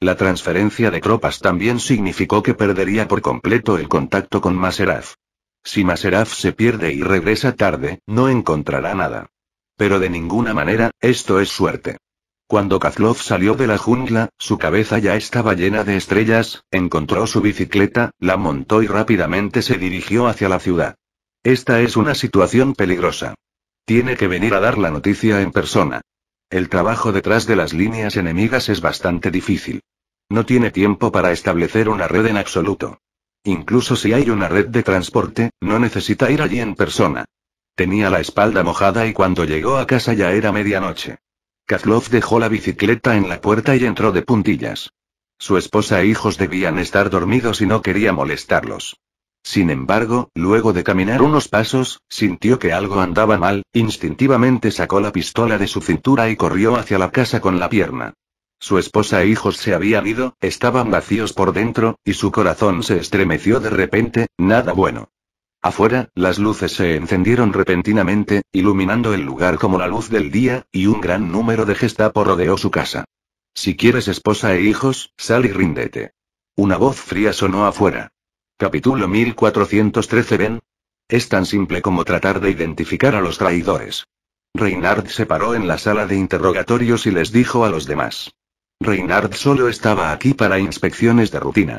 La transferencia de tropas también significó que perdería por completo el contacto con Maseraf. Si Maseraf se pierde y regresa tarde, no encontrará nada. Pero de ninguna manera, esto es suerte. Cuando Kazlov salió de la jungla, su cabeza ya estaba llena de estrellas, encontró su bicicleta, la montó y rápidamente se dirigió hacia la ciudad. Esta es una situación peligrosa. Tiene que venir a dar la noticia en persona. El trabajo detrás de las líneas enemigas es bastante difícil. No tiene tiempo para establecer una red en absoluto. Incluso si hay una red de transporte, no necesita ir allí en persona. Tenía la espalda mojada y cuando llegó a casa ya era medianoche. Kazlov dejó la bicicleta en la puerta y entró de puntillas. Su esposa e hijos debían estar dormidos y no quería molestarlos. Sin embargo, luego de caminar unos pasos, sintió que algo andaba mal, instintivamente sacó la pistola de su cintura y corrió hacia la casa con la pierna. Su esposa e hijos se habían ido, estaban vacíos por dentro, y su corazón se estremeció de repente, nada bueno. Afuera, las luces se encendieron repentinamente, iluminando el lugar como la luz del día, y un gran número de Gestapo rodeó su casa. Si quieres esposa e hijos, sal y ríndete. Una voz fría sonó afuera. Capítulo 1413 ¿Ven? Es tan simple como tratar de identificar a los traidores. Reinhard se paró en la sala de interrogatorios y les dijo a los demás. Reinhard solo estaba aquí para inspecciones de rutina.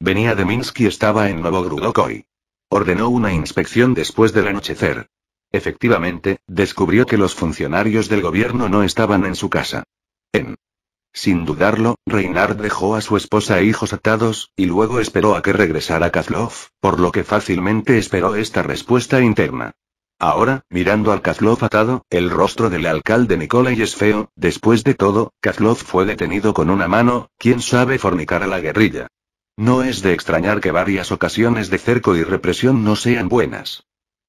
Venía de Minsk y estaba en Novogrudokoy. Ordenó una inspección después del anochecer. Efectivamente, descubrió que los funcionarios del gobierno no estaban en su casa. En sin dudarlo, Reynard dejó a su esposa e hijos atados, y luego esperó a que regresara Kazlov, por lo que fácilmente esperó esta respuesta interna. Ahora, mirando al Kazlov atado, el rostro del alcalde Nikolai es feo, después de todo, Kazlov fue detenido con una mano, quién sabe fornicar a la guerrilla. No es de extrañar que varias ocasiones de cerco y represión no sean buenas.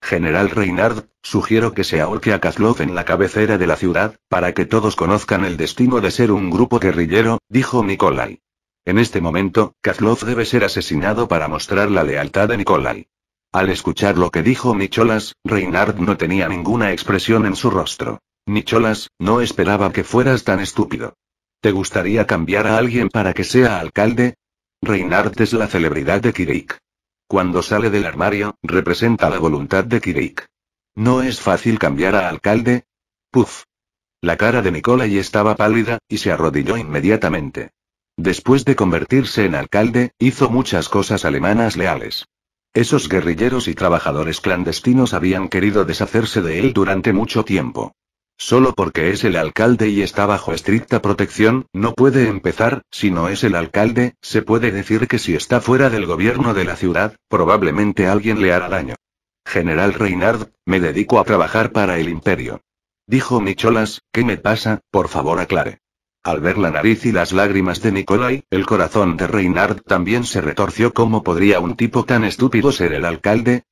General Reinhard, sugiero que se ahorque a Kaslov en la cabecera de la ciudad, para que todos conozcan el destino de ser un grupo guerrillero, dijo Nikolai. En este momento, Kazlov debe ser asesinado para mostrar la lealtad de Nikolai. Al escuchar lo que dijo Nicholas, Reinhard no tenía ninguna expresión en su rostro. Nicholas, no esperaba que fueras tan estúpido. ¿Te gustaría cambiar a alguien para que sea alcalde? Reinhard es la celebridad de Kirik. Cuando sale del armario, representa la voluntad de Kirik. No es fácil cambiar a alcalde. Puf. La cara de Nicolai estaba pálida, y se arrodilló inmediatamente. Después de convertirse en alcalde, hizo muchas cosas alemanas leales. Esos guerrilleros y trabajadores clandestinos habían querido deshacerse de él durante mucho tiempo. Solo porque es el alcalde y está bajo estricta protección, no puede empezar, si no es el alcalde, se puede decir que si está fuera del gobierno de la ciudad, probablemente alguien le hará daño. General Reynard, me dedico a trabajar para el imperio. Dijo Micholas, ¿qué me pasa? Por favor aclare. Al ver la nariz y las lágrimas de Nicolai, el corazón de Reynard también se retorció. ¿Cómo podría un tipo tan estúpido ser el alcalde?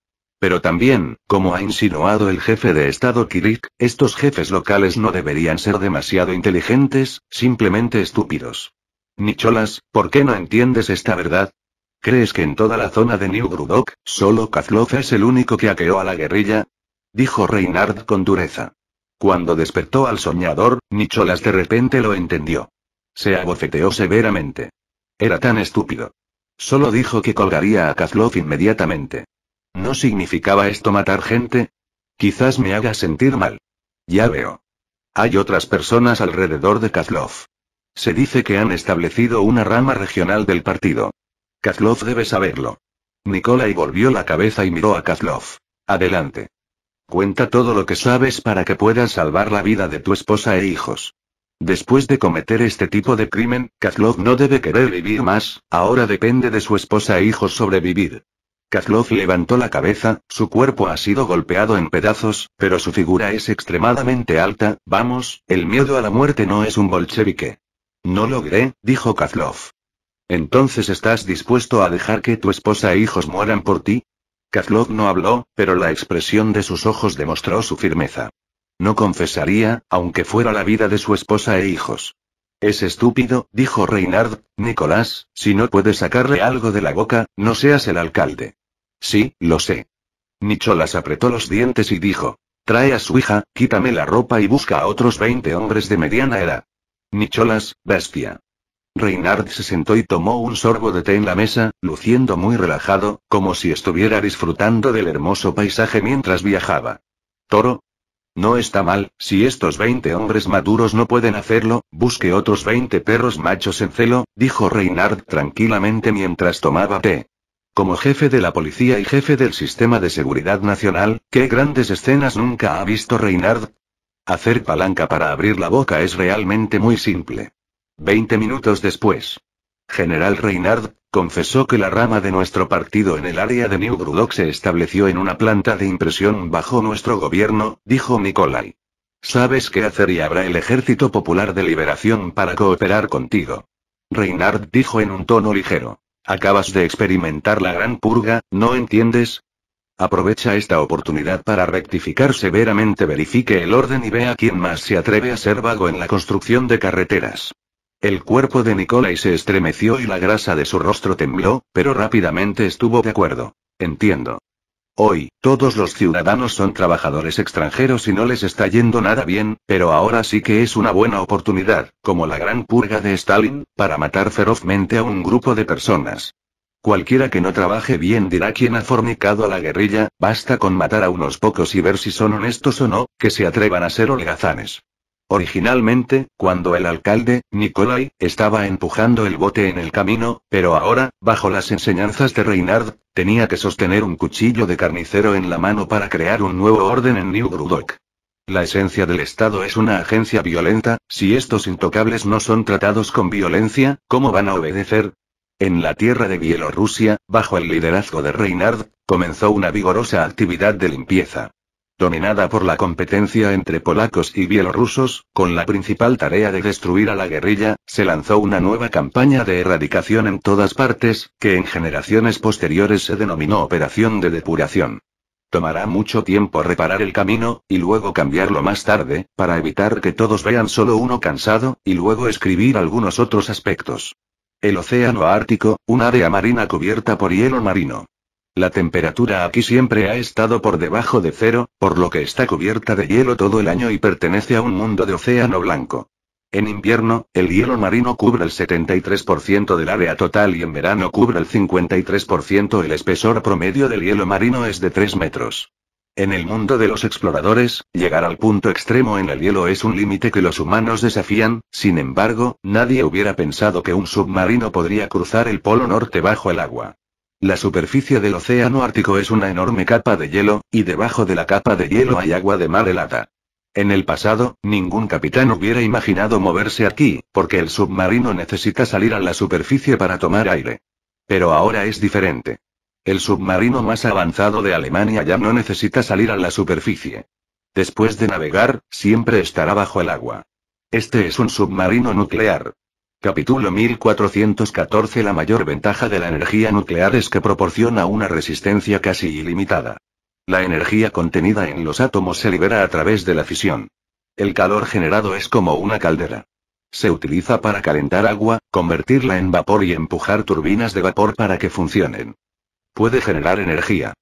Pero también, como ha insinuado el jefe de Estado Kirik, estos jefes locales no deberían ser demasiado inteligentes, simplemente estúpidos. Nicholas, ¿por qué no entiendes esta verdad? ¿Crees que en toda la zona de New Grudok, solo Kazlov es el único que aqueó a la guerrilla? Dijo Reinhard con dureza. Cuando despertó al soñador, Nicholas de repente lo entendió. Se abofeteó severamente. Era tan estúpido. Solo dijo que colgaría a Kazlov inmediatamente. ¿No significaba esto matar gente? Quizás me haga sentir mal. Ya veo. Hay otras personas alrededor de Kazlov. Se dice que han establecido una rama regional del partido. Kazlov debe saberlo. Nikolai volvió la cabeza y miró a Kazlov. Adelante. Cuenta todo lo que sabes para que puedas salvar la vida de tu esposa e hijos. Después de cometer este tipo de crimen, Kazlov no debe querer vivir más, ahora depende de su esposa e hijos sobrevivir. Kazlov levantó la cabeza, su cuerpo ha sido golpeado en pedazos, pero su figura es extremadamente alta, vamos, el miedo a la muerte no es un bolchevique. No logré, dijo Kazlov. Entonces estás dispuesto a dejar que tu esposa e hijos mueran por ti? Kazlov no habló, pero la expresión de sus ojos demostró su firmeza. No confesaría, aunque fuera la vida de su esposa e hijos. Es estúpido, dijo Reinhard, Nicolás, si no puedes sacarle algo de la boca, no seas el alcalde. Sí, lo sé. Nicholas apretó los dientes y dijo. Trae a su hija, quítame la ropa y busca a otros 20 hombres de mediana edad. Nicholas, bestia. Reynard se sentó y tomó un sorbo de té en la mesa, luciendo muy relajado, como si estuviera disfrutando del hermoso paisaje mientras viajaba. Toro. No está mal, si estos 20 hombres maduros no pueden hacerlo, busque otros 20 perros machos en celo, dijo Reynard tranquilamente mientras tomaba té. Como jefe de la policía y jefe del sistema de seguridad nacional, ¿qué grandes escenas nunca ha visto Reynard? Hacer palanca para abrir la boca es realmente muy simple. Veinte minutos después. General Reynard, confesó que la rama de nuestro partido en el área de New Brudock se estableció en una planta de impresión bajo nuestro gobierno, dijo Nikolai. Sabes qué hacer y habrá el Ejército Popular de Liberación para cooperar contigo. Reynard dijo en un tono ligero. Acabas de experimentar la gran purga, ¿no entiendes? Aprovecha esta oportunidad para rectificar severamente, verifique el orden y vea quién más se atreve a ser vago en la construcción de carreteras. El cuerpo de Nicolai se estremeció y la grasa de su rostro tembló, pero rápidamente estuvo de acuerdo. Entiendo. Hoy, todos los ciudadanos son trabajadores extranjeros y no les está yendo nada bien, pero ahora sí que es una buena oportunidad, como la gran purga de Stalin, para matar ferozmente a un grupo de personas. Cualquiera que no trabaje bien dirá quién ha fornicado a la guerrilla, basta con matar a unos pocos y ver si son honestos o no, que se atrevan a ser holgazanes. Originalmente, cuando el alcalde, Nikolai, estaba empujando el bote en el camino, pero ahora, bajo las enseñanzas de Reynard, tenía que sostener un cuchillo de carnicero en la mano para crear un nuevo orden en New Grudok. La esencia del Estado es una agencia violenta, si estos intocables no son tratados con violencia, ¿cómo van a obedecer? En la tierra de Bielorrusia, bajo el liderazgo de Reynard, comenzó una vigorosa actividad de limpieza dominada por la competencia entre polacos y bielorrusos, con la principal tarea de destruir a la guerrilla, se lanzó una nueva campaña de erradicación en todas partes, que en generaciones posteriores se denominó Operación de Depuración. Tomará mucho tiempo reparar el camino, y luego cambiarlo más tarde, para evitar que todos vean solo uno cansado, y luego escribir algunos otros aspectos. El océano Ártico, un área marina cubierta por hielo marino. La temperatura aquí siempre ha estado por debajo de cero, por lo que está cubierta de hielo todo el año y pertenece a un mundo de océano blanco. En invierno, el hielo marino cubre el 73% del área total y en verano cubre el 53%. El espesor promedio del hielo marino es de 3 metros. En el mundo de los exploradores, llegar al punto extremo en el hielo es un límite que los humanos desafían, sin embargo, nadie hubiera pensado que un submarino podría cruzar el Polo Norte bajo el agua. La superficie del océano Ártico es una enorme capa de hielo, y debajo de la capa de hielo hay agua de mar helada. En el pasado, ningún capitán hubiera imaginado moverse aquí, porque el submarino necesita salir a la superficie para tomar aire. Pero ahora es diferente. El submarino más avanzado de Alemania ya no necesita salir a la superficie. Después de navegar, siempre estará bajo el agua. Este es un submarino nuclear. Capítulo 1414 La mayor ventaja de la energía nuclear es que proporciona una resistencia casi ilimitada. La energía contenida en los átomos se libera a través de la fisión. El calor generado es como una caldera. Se utiliza para calentar agua, convertirla en vapor y empujar turbinas de vapor para que funcionen. Puede generar energía.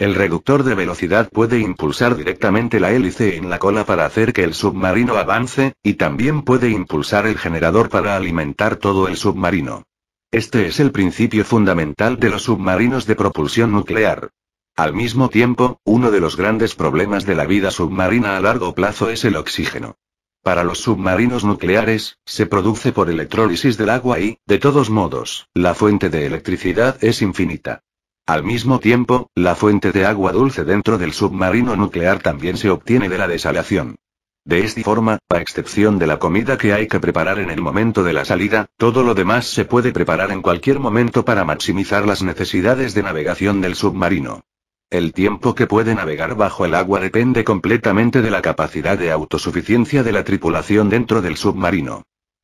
El reductor de velocidad puede impulsar directamente la hélice en la cola para hacer que el submarino avance, y también puede impulsar el generador para alimentar todo el submarino. Este es el principio fundamental de los submarinos de propulsión nuclear. Al mismo tiempo, uno de los grandes problemas de la vida submarina a largo plazo es el oxígeno. Para los submarinos nucleares, se produce por electrólisis del agua y, de todos modos, la fuente de electricidad es infinita. Al mismo tiempo, la fuente de agua dulce dentro del submarino nuclear también se obtiene de la desalación. De esta forma, a excepción de la comida que hay que preparar en el momento de la salida, todo lo demás se puede preparar en cualquier momento para maximizar las necesidades de navegación del submarino. El tiempo que puede navegar bajo el agua depende completamente de la capacidad de autosuficiencia de la tripulación dentro del submarino.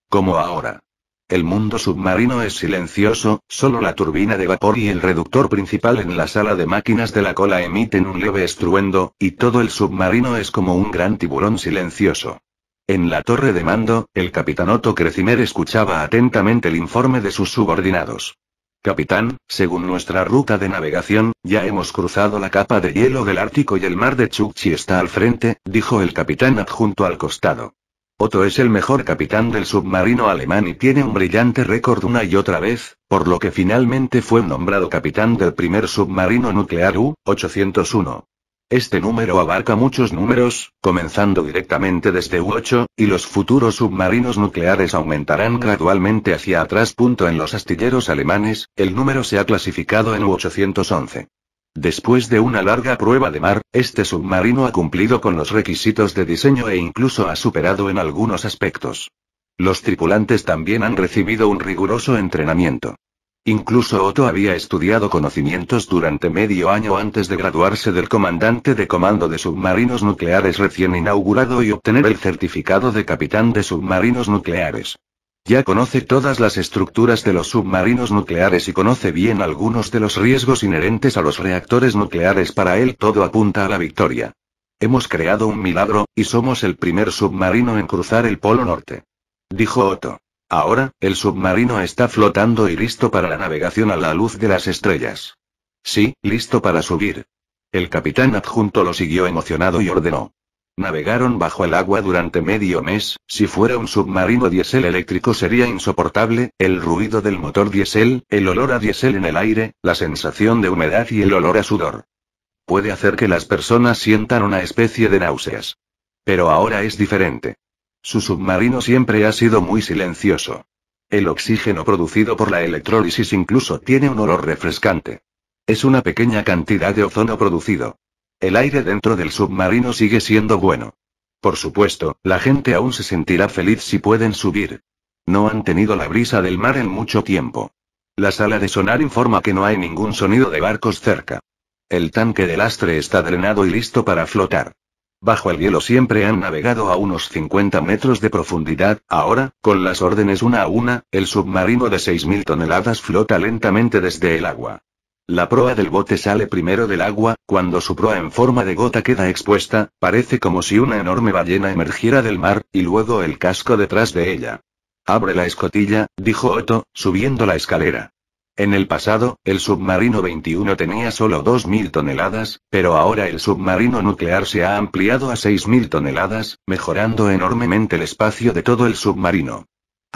Como ahora. El mundo submarino es silencioso, solo la turbina de vapor y el reductor principal en la sala de máquinas de la cola emiten un leve estruendo, y todo el submarino es como un gran tiburón silencioso. En la torre de mando, el capitán Otto Crecimer escuchaba atentamente el informe de sus subordinados. Capitán, según nuestra ruta de navegación, ya hemos cruzado la capa de hielo del Ártico y el mar de Chukchi está al frente, dijo el capitán adjunto al costado. Otto es el mejor capitán del submarino alemán y tiene un brillante récord una y otra vez, por lo que finalmente fue nombrado capitán del primer submarino nuclear U-801. Este número abarca muchos números, comenzando directamente desde U-8, y los futuros submarinos nucleares aumentarán gradualmente hacia atrás. En los astilleros alemanes, el número se ha clasificado en U-811. Después de una larga prueba de mar, este submarino ha cumplido con los requisitos de diseño e incluso ha superado en algunos aspectos. Los tripulantes también han recibido un riguroso entrenamiento. Incluso Otto había estudiado conocimientos durante medio año antes de graduarse del comandante de comando de submarinos nucleares recién inaugurado y obtener el certificado de capitán de submarinos nucleares. Ya conoce todas las estructuras de los submarinos nucleares y conoce bien algunos de los riesgos inherentes a los reactores nucleares. Para él todo apunta a la victoria. Hemos creado un milagro, y somos el primer submarino en cruzar el Polo Norte. Dijo Otto. Ahora, el submarino está flotando y listo para la navegación a la luz de las estrellas. Sí, listo para subir. El capitán adjunto lo siguió emocionado y ordenó. Navegaron bajo el agua durante medio mes, si fuera un submarino diésel eléctrico sería insoportable, el ruido del motor diésel, el olor a diésel en el aire, la sensación de humedad y el olor a sudor. Puede hacer que las personas sientan una especie de náuseas. Pero ahora es diferente. Su submarino siempre ha sido muy silencioso. El oxígeno producido por la electrólisis incluso tiene un olor refrescante. Es una pequeña cantidad de ozono producido. El aire dentro del submarino sigue siendo bueno. Por supuesto, la gente aún se sentirá feliz si pueden subir. No han tenido la brisa del mar en mucho tiempo. La sala de sonar informa que no hay ningún sonido de barcos cerca. El tanque de lastre está drenado y listo para flotar. Bajo el hielo siempre han navegado a unos 50 metros de profundidad, ahora, con las órdenes una a una, el submarino de 6.000 toneladas flota lentamente desde el agua. La proa del bote sale primero del agua, cuando su proa en forma de gota queda expuesta, parece como si una enorme ballena emergiera del mar, y luego el casco detrás de ella. Abre la escotilla, dijo Otto, subiendo la escalera. En el pasado, el submarino 21 tenía solo 2.000 toneladas, pero ahora el submarino nuclear se ha ampliado a 6.000 toneladas, mejorando enormemente el espacio de todo el submarino.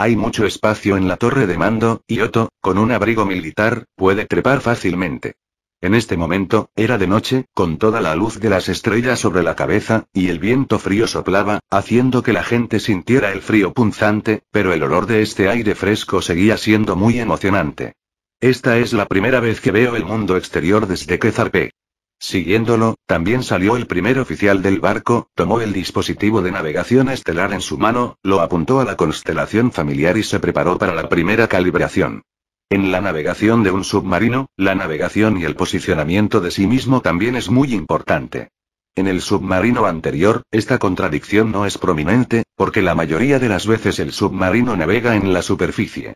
Hay mucho espacio en la torre de mando, y Otto, con un abrigo militar, puede trepar fácilmente. En este momento, era de noche, con toda la luz de las estrellas sobre la cabeza, y el viento frío soplaba, haciendo que la gente sintiera el frío punzante, pero el olor de este aire fresco seguía siendo muy emocionante. Esta es la primera vez que veo el mundo exterior desde que zarpé. Siguiéndolo, también salió el primer oficial del barco, tomó el dispositivo de navegación estelar en su mano, lo apuntó a la constelación familiar y se preparó para la primera calibración. En la navegación de un submarino, la navegación y el posicionamiento de sí mismo también es muy importante. En el submarino anterior, esta contradicción no es prominente, porque la mayoría de las veces el submarino navega en la superficie.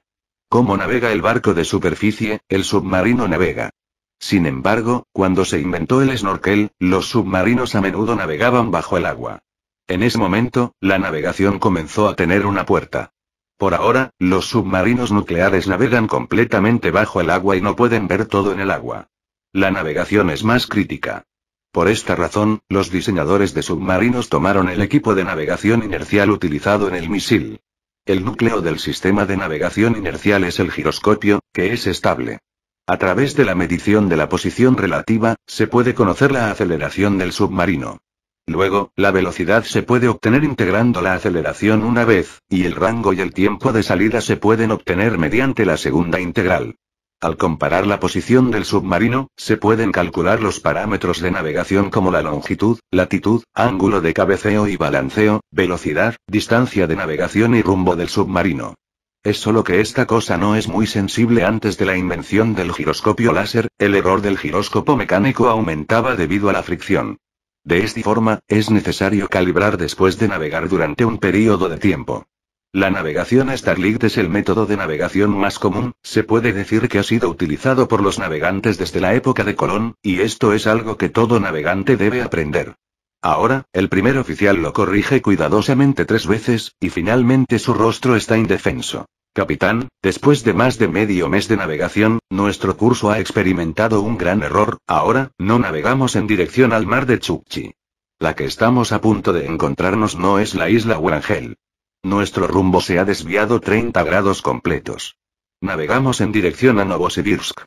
Como navega el barco de superficie, el submarino navega sin embargo, cuando se inventó el snorkel, los submarinos a menudo navegaban bajo el agua. En ese momento, la navegación comenzó a tener una puerta. Por ahora, los submarinos nucleares navegan completamente bajo el agua y no pueden ver todo en el agua. La navegación es más crítica. Por esta razón, los diseñadores de submarinos tomaron el equipo de navegación inercial utilizado en el misil. El núcleo del sistema de navegación inercial es el giroscopio, que es estable. A través de la medición de la posición relativa, se puede conocer la aceleración del submarino. Luego, la velocidad se puede obtener integrando la aceleración una vez, y el rango y el tiempo de salida se pueden obtener mediante la segunda integral. Al comparar la posición del submarino, se pueden calcular los parámetros de navegación como la longitud, latitud, ángulo de cabeceo y balanceo, velocidad, distancia de navegación y rumbo del submarino. Es solo que esta cosa no es muy sensible antes de la invención del giroscopio láser, el error del giróscopo mecánico aumentaba debido a la fricción. De esta forma, es necesario calibrar después de navegar durante un periodo de tiempo. La navegación Starlink es el método de navegación más común, se puede decir que ha sido utilizado por los navegantes desde la época de Colón, y esto es algo que todo navegante debe aprender. Ahora, el primer oficial lo corrige cuidadosamente tres veces, y finalmente su rostro está indefenso. Capitán, después de más de medio mes de navegación, nuestro curso ha experimentado un gran error, ahora, no navegamos en dirección al mar de Chukchi. La que estamos a punto de encontrarnos no es la isla Wrangel. Nuestro rumbo se ha desviado 30 grados completos. Navegamos en dirección a Novosibirsk.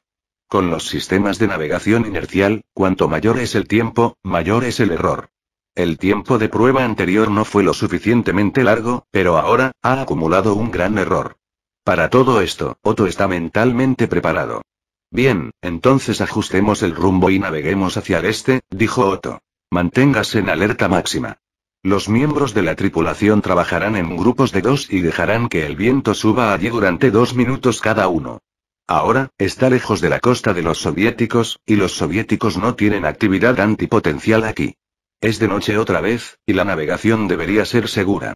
Con los sistemas de navegación inercial, cuanto mayor es el tiempo, mayor es el error. El tiempo de prueba anterior no fue lo suficientemente largo, pero ahora, ha acumulado un gran error. Para todo esto, Otto está mentalmente preparado. Bien, entonces ajustemos el rumbo y naveguemos hacia el este, dijo Otto. Manténgase en alerta máxima. Los miembros de la tripulación trabajarán en grupos de dos y dejarán que el viento suba allí durante dos minutos cada uno. Ahora, está lejos de la costa de los soviéticos, y los soviéticos no tienen actividad antipotencial aquí. Es de noche otra vez, y la navegación debería ser segura.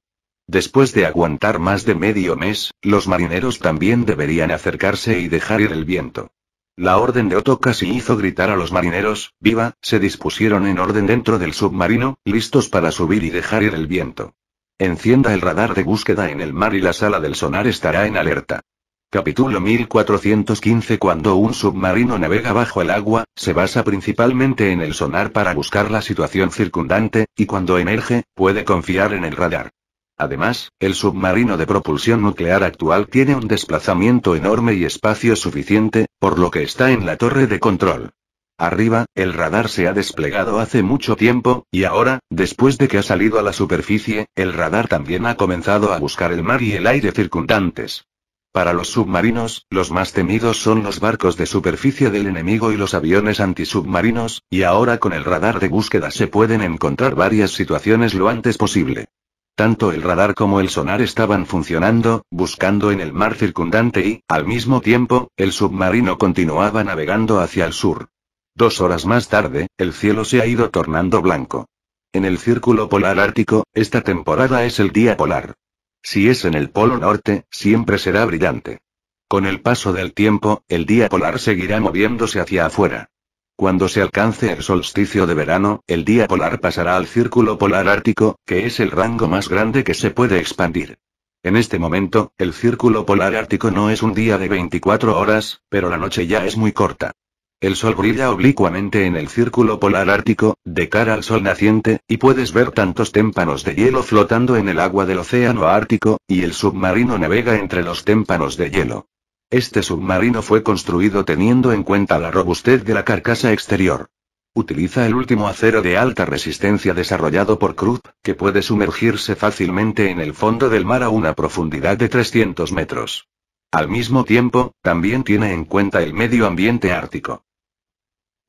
Después de aguantar más de medio mes, los marineros también deberían acercarse y dejar ir el viento. La orden de Otto casi hizo gritar a los marineros, viva, se dispusieron en orden dentro del submarino, listos para subir y dejar ir el viento. Encienda el radar de búsqueda en el mar y la sala del sonar estará en alerta. Capítulo 1415 Cuando un submarino navega bajo el agua, se basa principalmente en el sonar para buscar la situación circundante, y cuando emerge, puede confiar en el radar. Además, el submarino de propulsión nuclear actual tiene un desplazamiento enorme y espacio suficiente, por lo que está en la torre de control. Arriba, el radar se ha desplegado hace mucho tiempo, y ahora, después de que ha salido a la superficie, el radar también ha comenzado a buscar el mar y el aire circundantes. Para los submarinos, los más temidos son los barcos de superficie del enemigo y los aviones antisubmarinos, y ahora con el radar de búsqueda se pueden encontrar varias situaciones lo antes posible. Tanto el radar como el sonar estaban funcionando, buscando en el mar circundante y, al mismo tiempo, el submarino continuaba navegando hacia el sur. Dos horas más tarde, el cielo se ha ido tornando blanco. En el Círculo Polar Ártico, esta temporada es el Día Polar. Si es en el Polo Norte, siempre será brillante. Con el paso del tiempo, el día polar seguirá moviéndose hacia afuera. Cuando se alcance el solsticio de verano, el día polar pasará al círculo polar ártico, que es el rango más grande que se puede expandir. En este momento, el círculo polar ártico no es un día de 24 horas, pero la noche ya es muy corta. El sol brilla oblicuamente en el círculo polar ártico, de cara al sol naciente, y puedes ver tantos témpanos de hielo flotando en el agua del océano ártico, y el submarino navega entre los témpanos de hielo. Este submarino fue construido teniendo en cuenta la robustez de la carcasa exterior. Utiliza el último acero de alta resistencia desarrollado por Krupp, que puede sumergirse fácilmente en el fondo del mar a una profundidad de 300 metros. Al mismo tiempo, también tiene en cuenta el medio ambiente ártico.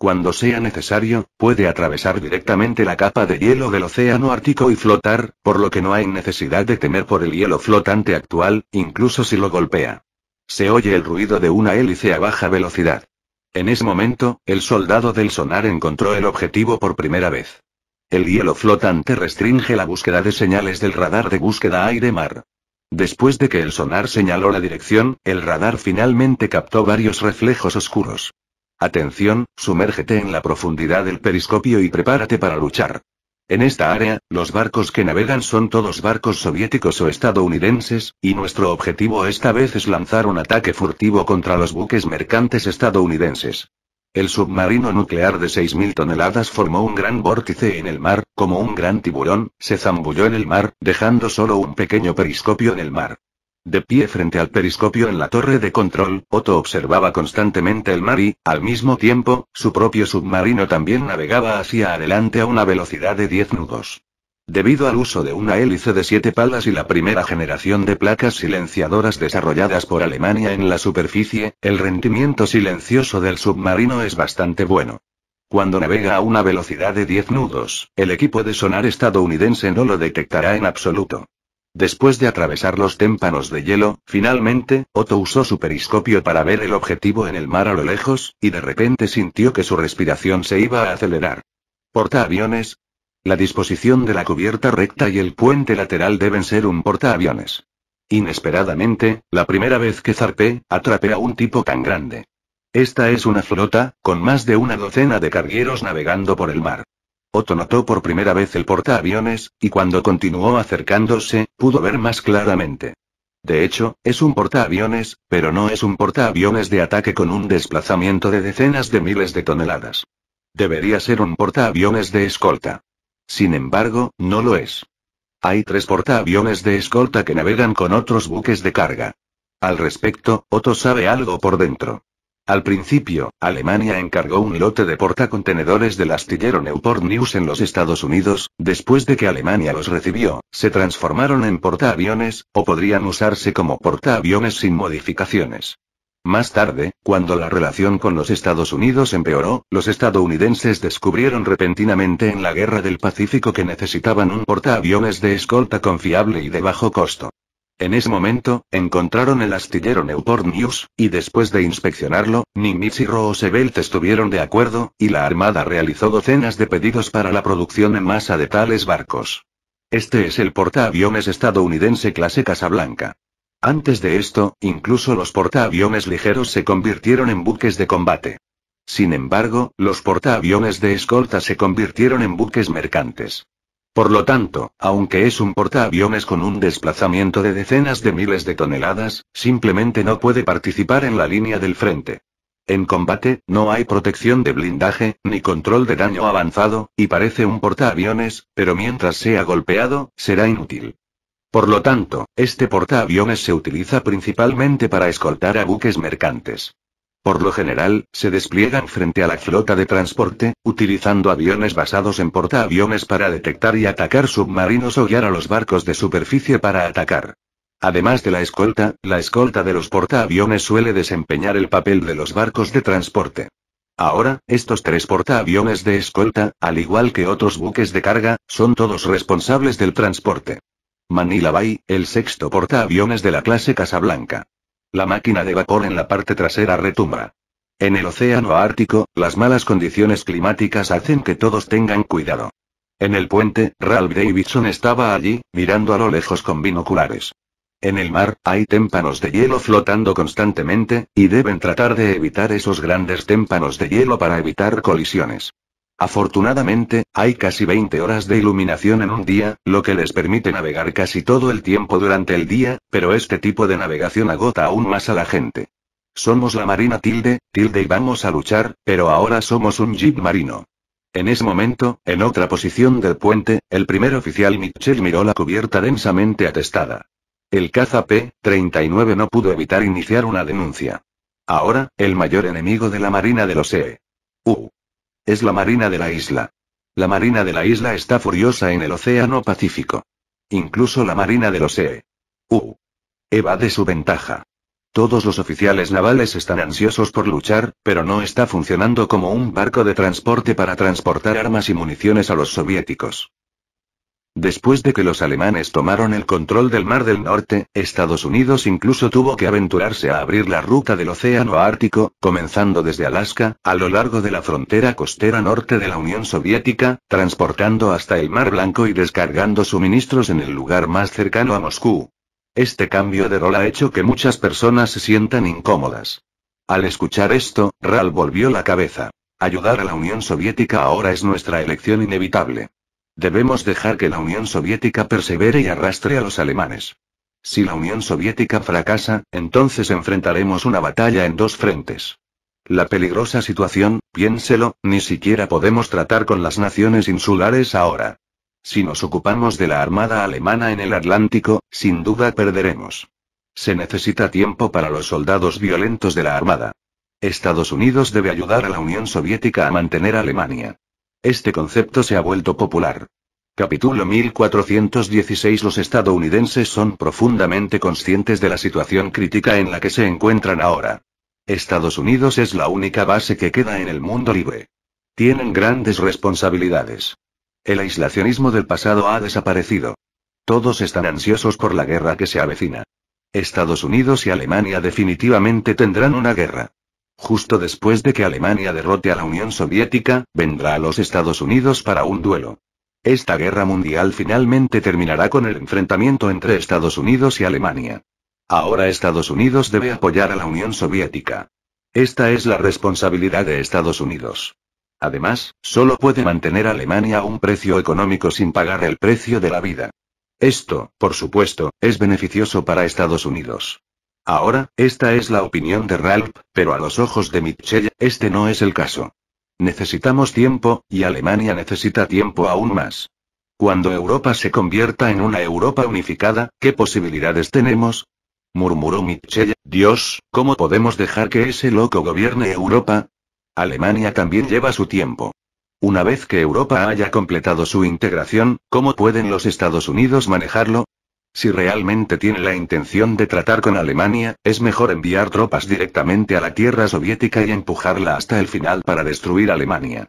Cuando sea necesario, puede atravesar directamente la capa de hielo del Océano Ártico y flotar, por lo que no hay necesidad de temer por el hielo flotante actual, incluso si lo golpea. Se oye el ruido de una hélice a baja velocidad. En ese momento, el soldado del sonar encontró el objetivo por primera vez. El hielo flotante restringe la búsqueda de señales del radar de búsqueda aire-mar. Después de que el sonar señaló la dirección, el radar finalmente captó varios reflejos oscuros. Atención, sumérgete en la profundidad del periscopio y prepárate para luchar. En esta área, los barcos que navegan son todos barcos soviéticos o estadounidenses, y nuestro objetivo esta vez es lanzar un ataque furtivo contra los buques mercantes estadounidenses. El submarino nuclear de 6.000 toneladas formó un gran vórtice en el mar, como un gran tiburón, se zambulló en el mar, dejando solo un pequeño periscopio en el mar. De pie frente al periscopio en la torre de control, Otto observaba constantemente el mar y, al mismo tiempo, su propio submarino también navegaba hacia adelante a una velocidad de 10 nudos. Debido al uso de una hélice de siete palas y la primera generación de placas silenciadoras desarrolladas por Alemania en la superficie, el rendimiento silencioso del submarino es bastante bueno. Cuando navega a una velocidad de 10 nudos, el equipo de sonar estadounidense no lo detectará en absoluto. Después de atravesar los témpanos de hielo, finalmente, Otto usó su periscopio para ver el objetivo en el mar a lo lejos, y de repente sintió que su respiración se iba a acelerar. Portaaviones. La disposición de la cubierta recta y el puente lateral deben ser un portaaviones. Inesperadamente, la primera vez que zarpé, atrapé a un tipo tan grande. Esta es una flota, con más de una docena de cargueros navegando por el mar. Otto notó por primera vez el portaaviones, y cuando continuó acercándose, pudo ver más claramente. De hecho, es un portaaviones, pero no es un portaaviones de ataque con un desplazamiento de decenas de miles de toneladas. Debería ser un portaaviones de escolta. Sin embargo, no lo es. Hay tres portaaviones de escolta que navegan con otros buques de carga. Al respecto, Otto sabe algo por dentro. Al principio, Alemania encargó un lote de portacontenedores del astillero Newport News en los Estados Unidos, después de que Alemania los recibió, se transformaron en portaaviones, o podrían usarse como portaaviones sin modificaciones. Más tarde, cuando la relación con los Estados Unidos empeoró, los estadounidenses descubrieron repentinamente en la Guerra del Pacífico que necesitaban un portaaviones de escolta confiable y de bajo costo. En ese momento, encontraron el astillero Newport News, y después de inspeccionarlo, Nimitz y Roosevelt estuvieron de acuerdo, y la Armada realizó docenas de pedidos para la producción en masa de tales barcos. Este es el portaaviones estadounidense clase Casablanca. Antes de esto, incluso los portaaviones ligeros se convirtieron en buques de combate. Sin embargo, los portaaviones de escolta se convirtieron en buques mercantes. Por lo tanto, aunque es un portaaviones con un desplazamiento de decenas de miles de toneladas, simplemente no puede participar en la línea del frente. En combate, no hay protección de blindaje, ni control de daño avanzado, y parece un portaaviones, pero mientras sea golpeado, será inútil. Por lo tanto, este portaaviones se utiliza principalmente para escoltar a buques mercantes. Por lo general, se despliegan frente a la flota de transporte, utilizando aviones basados en portaaviones para detectar y atacar submarinos o guiar a los barcos de superficie para atacar. Además de la escolta, la escolta de los portaaviones suele desempeñar el papel de los barcos de transporte. Ahora, estos tres portaaviones de escolta, al igual que otros buques de carga, son todos responsables del transporte. Manila Bay, el sexto portaaviones de la clase Casablanca. La máquina de vapor en la parte trasera retumba. En el océano Ártico, las malas condiciones climáticas hacen que todos tengan cuidado. En el puente, Ralph Davidson estaba allí, mirando a lo lejos con binoculares. En el mar, hay témpanos de hielo flotando constantemente, y deben tratar de evitar esos grandes témpanos de hielo para evitar colisiones. Afortunadamente, hay casi 20 horas de iluminación en un día, lo que les permite navegar casi todo el tiempo durante el día, pero este tipo de navegación agota aún más a la gente. Somos la Marina Tilde, Tilde y vamos a luchar, pero ahora somos un jeep marino. En ese momento, en otra posición del puente, el primer oficial Mitchell miró la cubierta densamente atestada. El caza P-39 no pudo evitar iniciar una denuncia. Ahora, el mayor enemigo de la Marina de los U. Uh. Es la Marina de la isla. La Marina de la isla está furiosa en el Océano Pacífico. Incluso la Marina del U. Uh. Eva Evade su ventaja. Todos los oficiales navales están ansiosos por luchar, pero no está funcionando como un barco de transporte para transportar armas y municiones a los soviéticos. Después de que los alemanes tomaron el control del Mar del Norte, Estados Unidos incluso tuvo que aventurarse a abrir la ruta del Océano Ártico, comenzando desde Alaska, a lo largo de la frontera costera norte de la Unión Soviética, transportando hasta el Mar Blanco y descargando suministros en el lugar más cercano a Moscú. Este cambio de rol ha hecho que muchas personas se sientan incómodas. Al escuchar esto, Ral volvió la cabeza. Ayudar a la Unión Soviética ahora es nuestra elección inevitable. Debemos dejar que la Unión Soviética persevere y arrastre a los alemanes. Si la Unión Soviética fracasa, entonces enfrentaremos una batalla en dos frentes. La peligrosa situación, piénselo, ni siquiera podemos tratar con las naciones insulares ahora. Si nos ocupamos de la armada alemana en el Atlántico, sin duda perderemos. Se necesita tiempo para los soldados violentos de la armada. Estados Unidos debe ayudar a la Unión Soviética a mantener a Alemania. Este concepto se ha vuelto popular. Capítulo 1416 Los estadounidenses son profundamente conscientes de la situación crítica en la que se encuentran ahora. Estados Unidos es la única base que queda en el mundo libre. Tienen grandes responsabilidades. El aislacionismo del pasado ha desaparecido. Todos están ansiosos por la guerra que se avecina. Estados Unidos y Alemania definitivamente tendrán una guerra. Justo después de que Alemania derrote a la Unión Soviética, vendrá a los Estados Unidos para un duelo. Esta guerra mundial finalmente terminará con el enfrentamiento entre Estados Unidos y Alemania. Ahora Estados Unidos debe apoyar a la Unión Soviética. Esta es la responsabilidad de Estados Unidos. Además, solo puede mantener a Alemania a un precio económico sin pagar el precio de la vida. Esto, por supuesto, es beneficioso para Estados Unidos. Ahora, esta es la opinión de Ralph, pero a los ojos de Mitchell, este no es el caso. Necesitamos tiempo, y Alemania necesita tiempo aún más. Cuando Europa se convierta en una Europa unificada, ¿qué posibilidades tenemos? murmuró Mitchell. Dios, ¿cómo podemos dejar que ese loco gobierne Europa? Alemania también lleva su tiempo. Una vez que Europa haya completado su integración, ¿cómo pueden los Estados Unidos manejarlo? Si realmente tiene la intención de tratar con Alemania, es mejor enviar tropas directamente a la tierra soviética y empujarla hasta el final para destruir Alemania.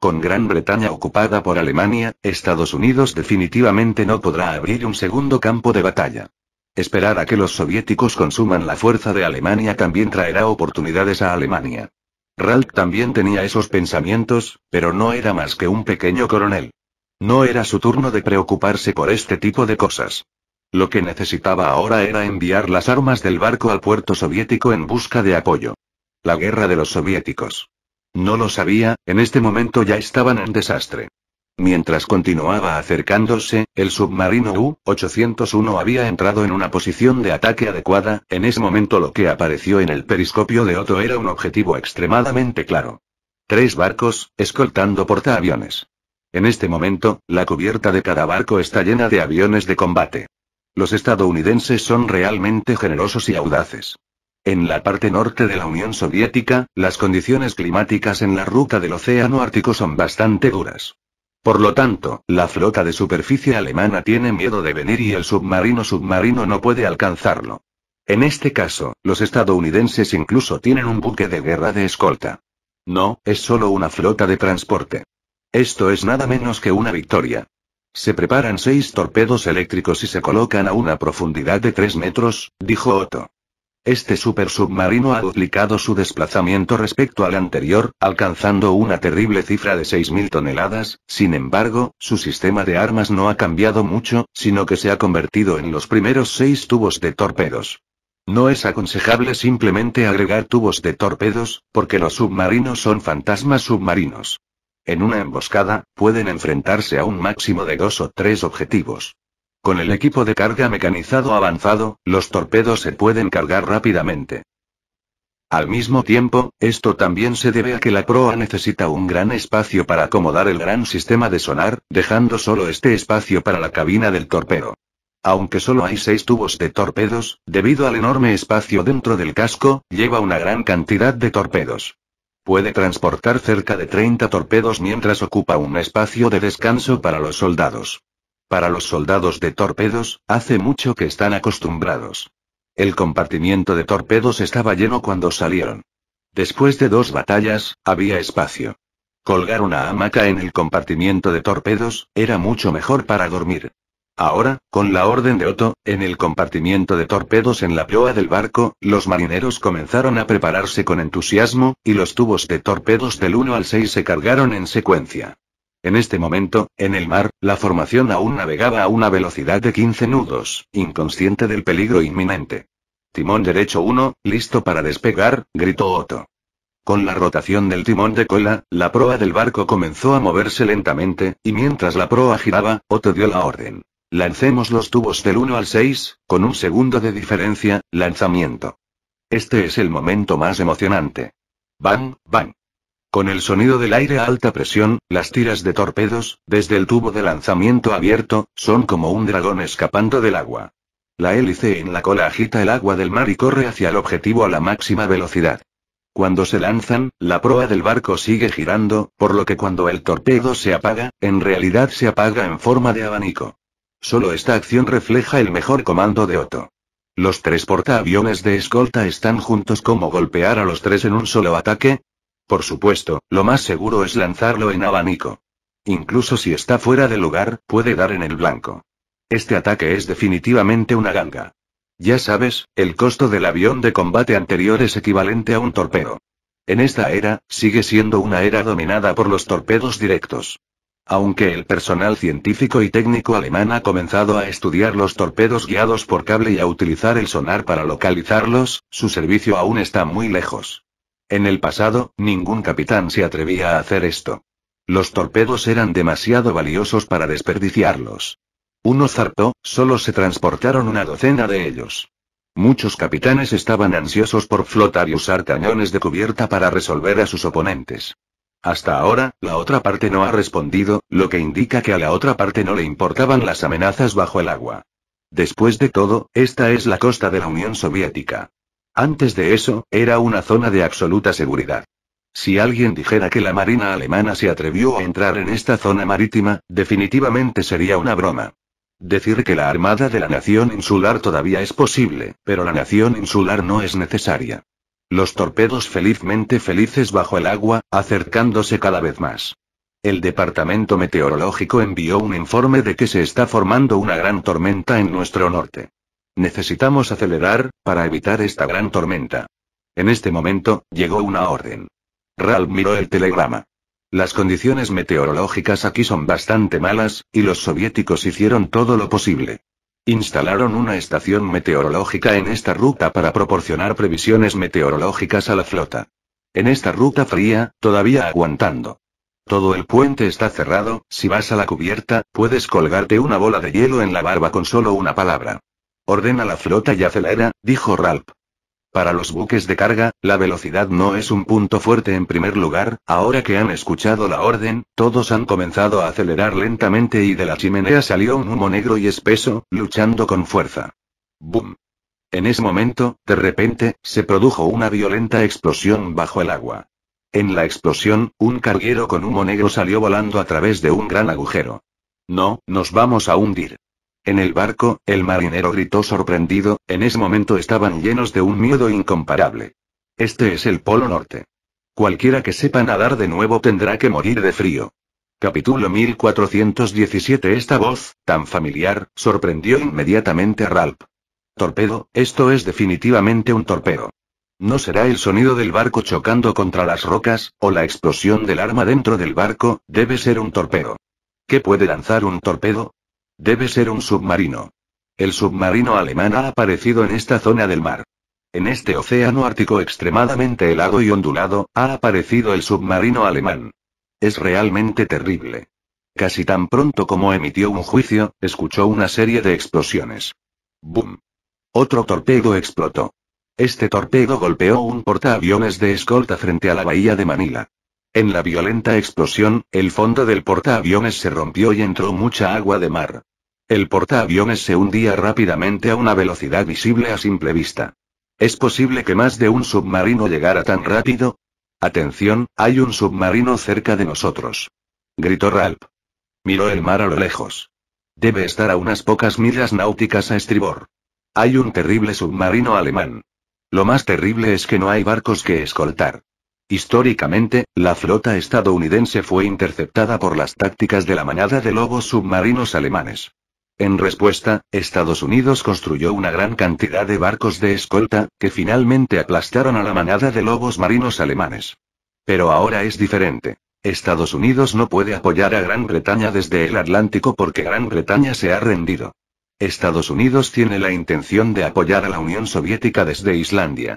Con Gran Bretaña ocupada por Alemania, Estados Unidos definitivamente no podrá abrir un segundo campo de batalla. Esperar a que los soviéticos consuman la fuerza de Alemania también traerá oportunidades a Alemania. Ralph también tenía esos pensamientos, pero no era más que un pequeño coronel. No era su turno de preocuparse por este tipo de cosas. Lo que necesitaba ahora era enviar las armas del barco al puerto soviético en busca de apoyo. La guerra de los soviéticos. No lo sabía, en este momento ya estaban en desastre. Mientras continuaba acercándose, el submarino U-801 había entrado en una posición de ataque adecuada, en ese momento lo que apareció en el periscopio de Otto era un objetivo extremadamente claro. Tres barcos, escoltando portaaviones. En este momento, la cubierta de cada barco está llena de aviones de combate. Los estadounidenses son realmente generosos y audaces. En la parte norte de la Unión Soviética, las condiciones climáticas en la ruta del Océano Ártico son bastante duras. Por lo tanto, la flota de superficie alemana tiene miedo de venir y el submarino submarino no puede alcanzarlo. En este caso, los estadounidenses incluso tienen un buque de guerra de escolta. No, es solo una flota de transporte. Esto es nada menos que una victoria. Se preparan seis torpedos eléctricos y se colocan a una profundidad de 3 metros, dijo Otto. Este supersubmarino ha duplicado su desplazamiento respecto al anterior, alcanzando una terrible cifra de 6.000 toneladas, sin embargo, su sistema de armas no ha cambiado mucho, sino que se ha convertido en los primeros seis tubos de torpedos. No es aconsejable simplemente agregar tubos de torpedos, porque los submarinos son fantasmas submarinos. En una emboscada, pueden enfrentarse a un máximo de dos o tres objetivos. Con el equipo de carga mecanizado avanzado, los torpedos se pueden cargar rápidamente. Al mismo tiempo, esto también se debe a que la proa necesita un gran espacio para acomodar el gran sistema de sonar, dejando solo este espacio para la cabina del torpedo. Aunque solo hay seis tubos de torpedos, debido al enorme espacio dentro del casco, lleva una gran cantidad de torpedos. Puede transportar cerca de 30 torpedos mientras ocupa un espacio de descanso para los soldados. Para los soldados de torpedos, hace mucho que están acostumbrados. El compartimiento de torpedos estaba lleno cuando salieron. Después de dos batallas, había espacio. Colgar una hamaca en el compartimiento de torpedos, era mucho mejor para dormir. Ahora, con la orden de Otto, en el compartimiento de torpedos en la proa del barco, los marineros comenzaron a prepararse con entusiasmo, y los tubos de torpedos del 1 al 6 se cargaron en secuencia. En este momento, en el mar, la formación aún navegaba a una velocidad de 15 nudos, inconsciente del peligro inminente. Timón derecho 1, listo para despegar, gritó Otto. Con la rotación del timón de cola, la proa del barco comenzó a moverse lentamente, y mientras la proa giraba, Otto dio la orden. Lancemos los tubos del 1 al 6, con un segundo de diferencia, lanzamiento. Este es el momento más emocionante. Bang, bang. Con el sonido del aire a alta presión, las tiras de torpedos, desde el tubo de lanzamiento abierto, son como un dragón escapando del agua. La hélice en la cola agita el agua del mar y corre hacia el objetivo a la máxima velocidad. Cuando se lanzan, la proa del barco sigue girando, por lo que cuando el torpedo se apaga, en realidad se apaga en forma de abanico. Solo esta acción refleja el mejor comando de Otto. Los tres portaaviones de escolta están juntos como golpear a los tres en un solo ataque. Por supuesto, lo más seguro es lanzarlo en abanico. Incluso si está fuera de lugar, puede dar en el blanco. Este ataque es definitivamente una ganga. Ya sabes, el costo del avión de combate anterior es equivalente a un torpedo. En esta era, sigue siendo una era dominada por los torpedos directos. Aunque el personal científico y técnico alemán ha comenzado a estudiar los torpedos guiados por cable y a utilizar el sonar para localizarlos, su servicio aún está muy lejos. En el pasado, ningún capitán se atrevía a hacer esto. Los torpedos eran demasiado valiosos para desperdiciarlos. Uno zarpó, solo se transportaron una docena de ellos. Muchos capitanes estaban ansiosos por flotar y usar cañones de cubierta para resolver a sus oponentes. Hasta ahora, la otra parte no ha respondido, lo que indica que a la otra parte no le importaban las amenazas bajo el agua. Después de todo, esta es la costa de la Unión Soviética. Antes de eso, era una zona de absoluta seguridad. Si alguien dijera que la Marina alemana se atrevió a entrar en esta zona marítima, definitivamente sería una broma. Decir que la Armada de la Nación Insular todavía es posible, pero la Nación Insular no es necesaria. Los torpedos felizmente felices bajo el agua, acercándose cada vez más. El departamento meteorológico envió un informe de que se está formando una gran tormenta en nuestro norte. Necesitamos acelerar, para evitar esta gran tormenta. En este momento, llegó una orden. Ralph miró el telegrama. Las condiciones meteorológicas aquí son bastante malas, y los soviéticos hicieron todo lo posible. Instalaron una estación meteorológica en esta ruta para proporcionar previsiones meteorológicas a la flota. En esta ruta fría, todavía aguantando. Todo el puente está cerrado, si vas a la cubierta, puedes colgarte una bola de hielo en la barba con solo una palabra. Ordena la flota y acelera, dijo Ralph. Para los buques de carga, la velocidad no es un punto fuerte en primer lugar, ahora que han escuchado la orden, todos han comenzado a acelerar lentamente y de la chimenea salió un humo negro y espeso, luchando con fuerza. ¡Bum! En ese momento, de repente, se produjo una violenta explosión bajo el agua. En la explosión, un carguero con humo negro salió volando a través de un gran agujero. No, nos vamos a hundir. En el barco, el marinero gritó sorprendido, en ese momento estaban llenos de un miedo incomparable. Este es el Polo Norte. Cualquiera que sepa nadar de nuevo tendrá que morir de frío. Capítulo 1417 Esta voz, tan familiar, sorprendió inmediatamente a Ralph. Torpedo, esto es definitivamente un torpedo. No será el sonido del barco chocando contra las rocas, o la explosión del arma dentro del barco, debe ser un torpedo. ¿Qué puede lanzar un torpedo? Debe ser un submarino. El submarino alemán ha aparecido en esta zona del mar. En este océano ártico extremadamente helado y ondulado, ha aparecido el submarino alemán. Es realmente terrible. Casi tan pronto como emitió un juicio, escuchó una serie de explosiones. ¡Bum! Otro torpedo explotó. Este torpedo golpeó un portaaviones de escolta frente a la bahía de Manila. En la violenta explosión, el fondo del portaaviones se rompió y entró mucha agua de mar. El portaaviones se hundía rápidamente a una velocidad visible a simple vista. ¿Es posible que más de un submarino llegara tan rápido? Atención, hay un submarino cerca de nosotros. Gritó Ralph. Miró el mar a lo lejos. Debe estar a unas pocas millas náuticas a estribor. Hay un terrible submarino alemán. Lo más terrible es que no hay barcos que escoltar. Históricamente, la flota estadounidense fue interceptada por las tácticas de la manada de lobos submarinos alemanes. En respuesta, Estados Unidos construyó una gran cantidad de barcos de escolta, que finalmente aplastaron a la manada de lobos marinos alemanes. Pero ahora es diferente. Estados Unidos no puede apoyar a Gran Bretaña desde el Atlántico porque Gran Bretaña se ha rendido. Estados Unidos tiene la intención de apoyar a la Unión Soviética desde Islandia.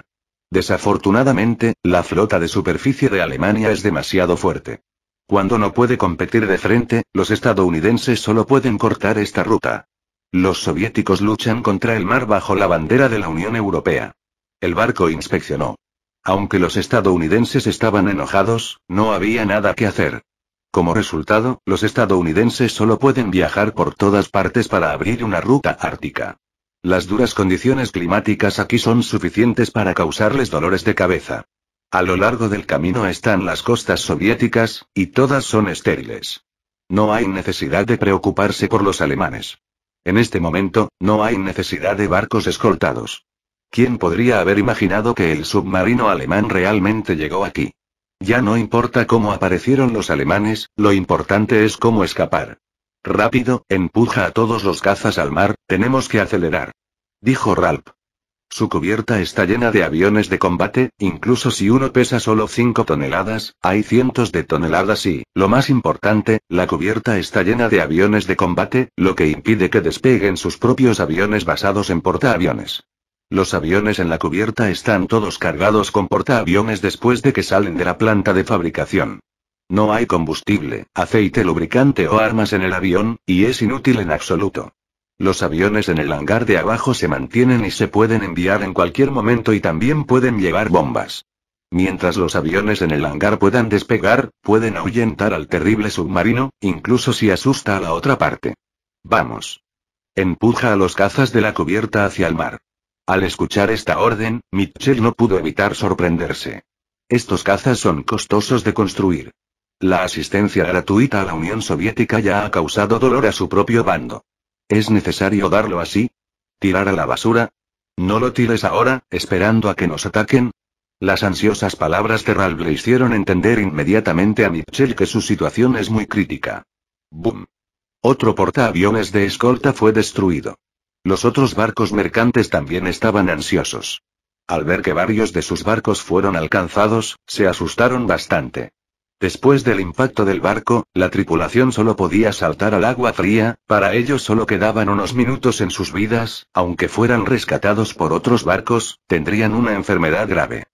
Desafortunadamente, la flota de superficie de Alemania es demasiado fuerte. Cuando no puede competir de frente, los estadounidenses solo pueden cortar esta ruta. Los soviéticos luchan contra el mar bajo la bandera de la Unión Europea. El barco inspeccionó. Aunque los estadounidenses estaban enojados, no había nada que hacer. Como resultado, los estadounidenses solo pueden viajar por todas partes para abrir una ruta ártica. Las duras condiciones climáticas aquí son suficientes para causarles dolores de cabeza. A lo largo del camino están las costas soviéticas, y todas son estériles. No hay necesidad de preocuparse por los alemanes. En este momento, no hay necesidad de barcos escoltados. ¿Quién podría haber imaginado que el submarino alemán realmente llegó aquí? Ya no importa cómo aparecieron los alemanes, lo importante es cómo escapar. Rápido, empuja a todos los cazas al mar, tenemos que acelerar. Dijo Ralph. Su cubierta está llena de aviones de combate, incluso si uno pesa solo 5 toneladas, hay cientos de toneladas y, lo más importante, la cubierta está llena de aviones de combate, lo que impide que despeguen sus propios aviones basados en portaaviones. Los aviones en la cubierta están todos cargados con portaaviones después de que salen de la planta de fabricación. No hay combustible, aceite lubricante o armas en el avión, y es inútil en absoluto. Los aviones en el hangar de abajo se mantienen y se pueden enviar en cualquier momento y también pueden llevar bombas. Mientras los aviones en el hangar puedan despegar, pueden ahuyentar al terrible submarino, incluso si asusta a la otra parte. Vamos. Empuja a los cazas de la cubierta hacia el mar. Al escuchar esta orden, Mitchell no pudo evitar sorprenderse. Estos cazas son costosos de construir. La asistencia gratuita a la Unión Soviética ya ha causado dolor a su propio bando. ¿Es necesario darlo así? ¿Tirar a la basura? No lo tires ahora, esperando a que nos ataquen. Las ansiosas palabras de Ralph le hicieron entender inmediatamente a Mitchell que su situación es muy crítica. ¡Bum! Otro portaaviones de escolta fue destruido. Los otros barcos mercantes también estaban ansiosos. Al ver que varios de sus barcos fueron alcanzados, se asustaron bastante. Después del impacto del barco, la tripulación solo podía saltar al agua fría, para ellos solo quedaban unos minutos en sus vidas, aunque fueran rescatados por otros barcos, tendrían una enfermedad grave.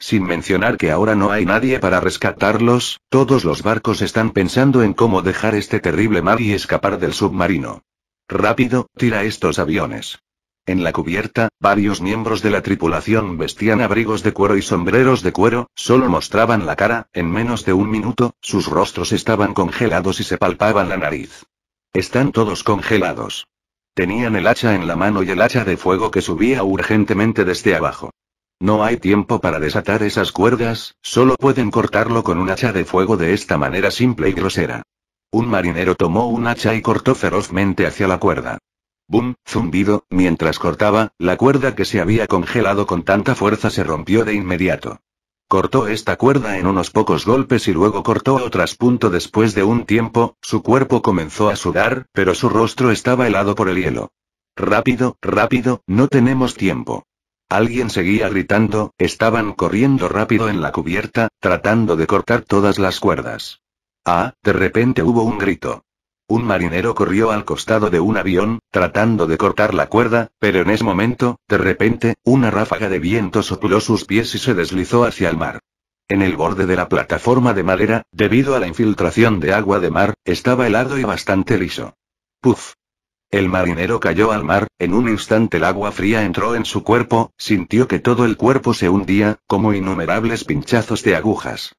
Sin mencionar que ahora no hay nadie para rescatarlos, todos los barcos están pensando en cómo dejar este terrible mar y escapar del submarino. Rápido, tira estos aviones. En la cubierta, varios miembros de la tripulación vestían abrigos de cuero y sombreros de cuero, solo mostraban la cara, en menos de un minuto, sus rostros estaban congelados y se palpaban la nariz. Están todos congelados. Tenían el hacha en la mano y el hacha de fuego que subía urgentemente desde abajo. No hay tiempo para desatar esas cuerdas, solo pueden cortarlo con un hacha de fuego de esta manera simple y grosera. Un marinero tomó un hacha y cortó ferozmente hacia la cuerda. Bum, zumbido, mientras cortaba, la cuerda que se había congelado con tanta fuerza se rompió de inmediato. Cortó esta cuerda en unos pocos golpes y luego cortó otras. Punto después de un tiempo, su cuerpo comenzó a sudar, pero su rostro estaba helado por el hielo. Rápido, rápido, no tenemos tiempo. Alguien seguía gritando, estaban corriendo rápido en la cubierta, tratando de cortar todas las cuerdas. Ah, de repente hubo un grito. Un marinero corrió al costado de un avión, tratando de cortar la cuerda, pero en ese momento, de repente, una ráfaga de viento sopló sus pies y se deslizó hacia el mar. En el borde de la plataforma de madera, debido a la infiltración de agua de mar, estaba helado y bastante liso. ¡Puf! El marinero cayó al mar, en un instante el agua fría entró en su cuerpo, sintió que todo el cuerpo se hundía, como innumerables pinchazos de agujas.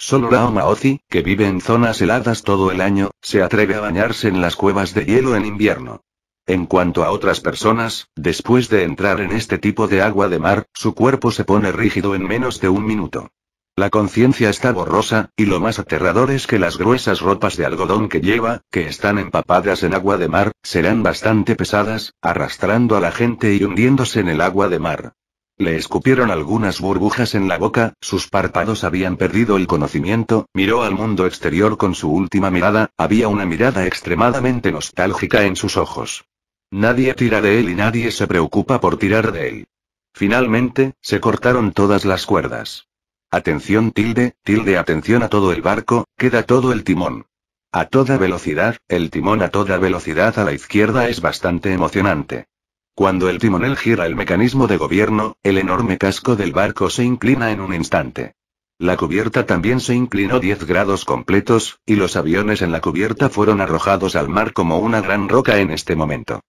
Solo la Ozi, que vive en zonas heladas todo el año, se atreve a bañarse en las cuevas de hielo en invierno. En cuanto a otras personas, después de entrar en este tipo de agua de mar, su cuerpo se pone rígido en menos de un minuto. La conciencia está borrosa, y lo más aterrador es que las gruesas ropas de algodón que lleva, que están empapadas en agua de mar, serán bastante pesadas, arrastrando a la gente y hundiéndose en el agua de mar. Le escupieron algunas burbujas en la boca, sus párpados habían perdido el conocimiento, miró al mundo exterior con su última mirada, había una mirada extremadamente nostálgica en sus ojos. Nadie tira de él y nadie se preocupa por tirar de él. Finalmente, se cortaron todas las cuerdas. Atención tilde, tilde atención a todo el barco, queda todo el timón. A toda velocidad, el timón a toda velocidad a la izquierda es bastante emocionante. Cuando el timonel gira el mecanismo de gobierno, el enorme casco del barco se inclina en un instante. La cubierta también se inclinó 10 grados completos, y los aviones en la cubierta fueron arrojados al mar como una gran roca en este momento.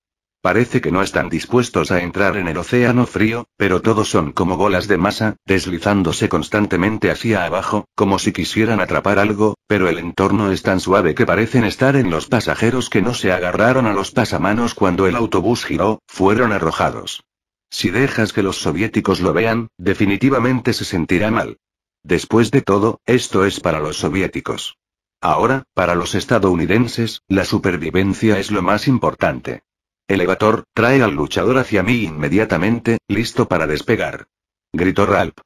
Parece que no están dispuestos a entrar en el océano frío, pero todos son como bolas de masa, deslizándose constantemente hacia abajo, como si quisieran atrapar algo, pero el entorno es tan suave que parecen estar en los pasajeros que no se agarraron a los pasamanos cuando el autobús giró, fueron arrojados. Si dejas que los soviéticos lo vean, definitivamente se sentirá mal. Después de todo, esto es para los soviéticos. Ahora, para los estadounidenses, la supervivencia es lo más importante. Elevator, trae al luchador hacia mí inmediatamente, listo para despegar. Gritó Ralph.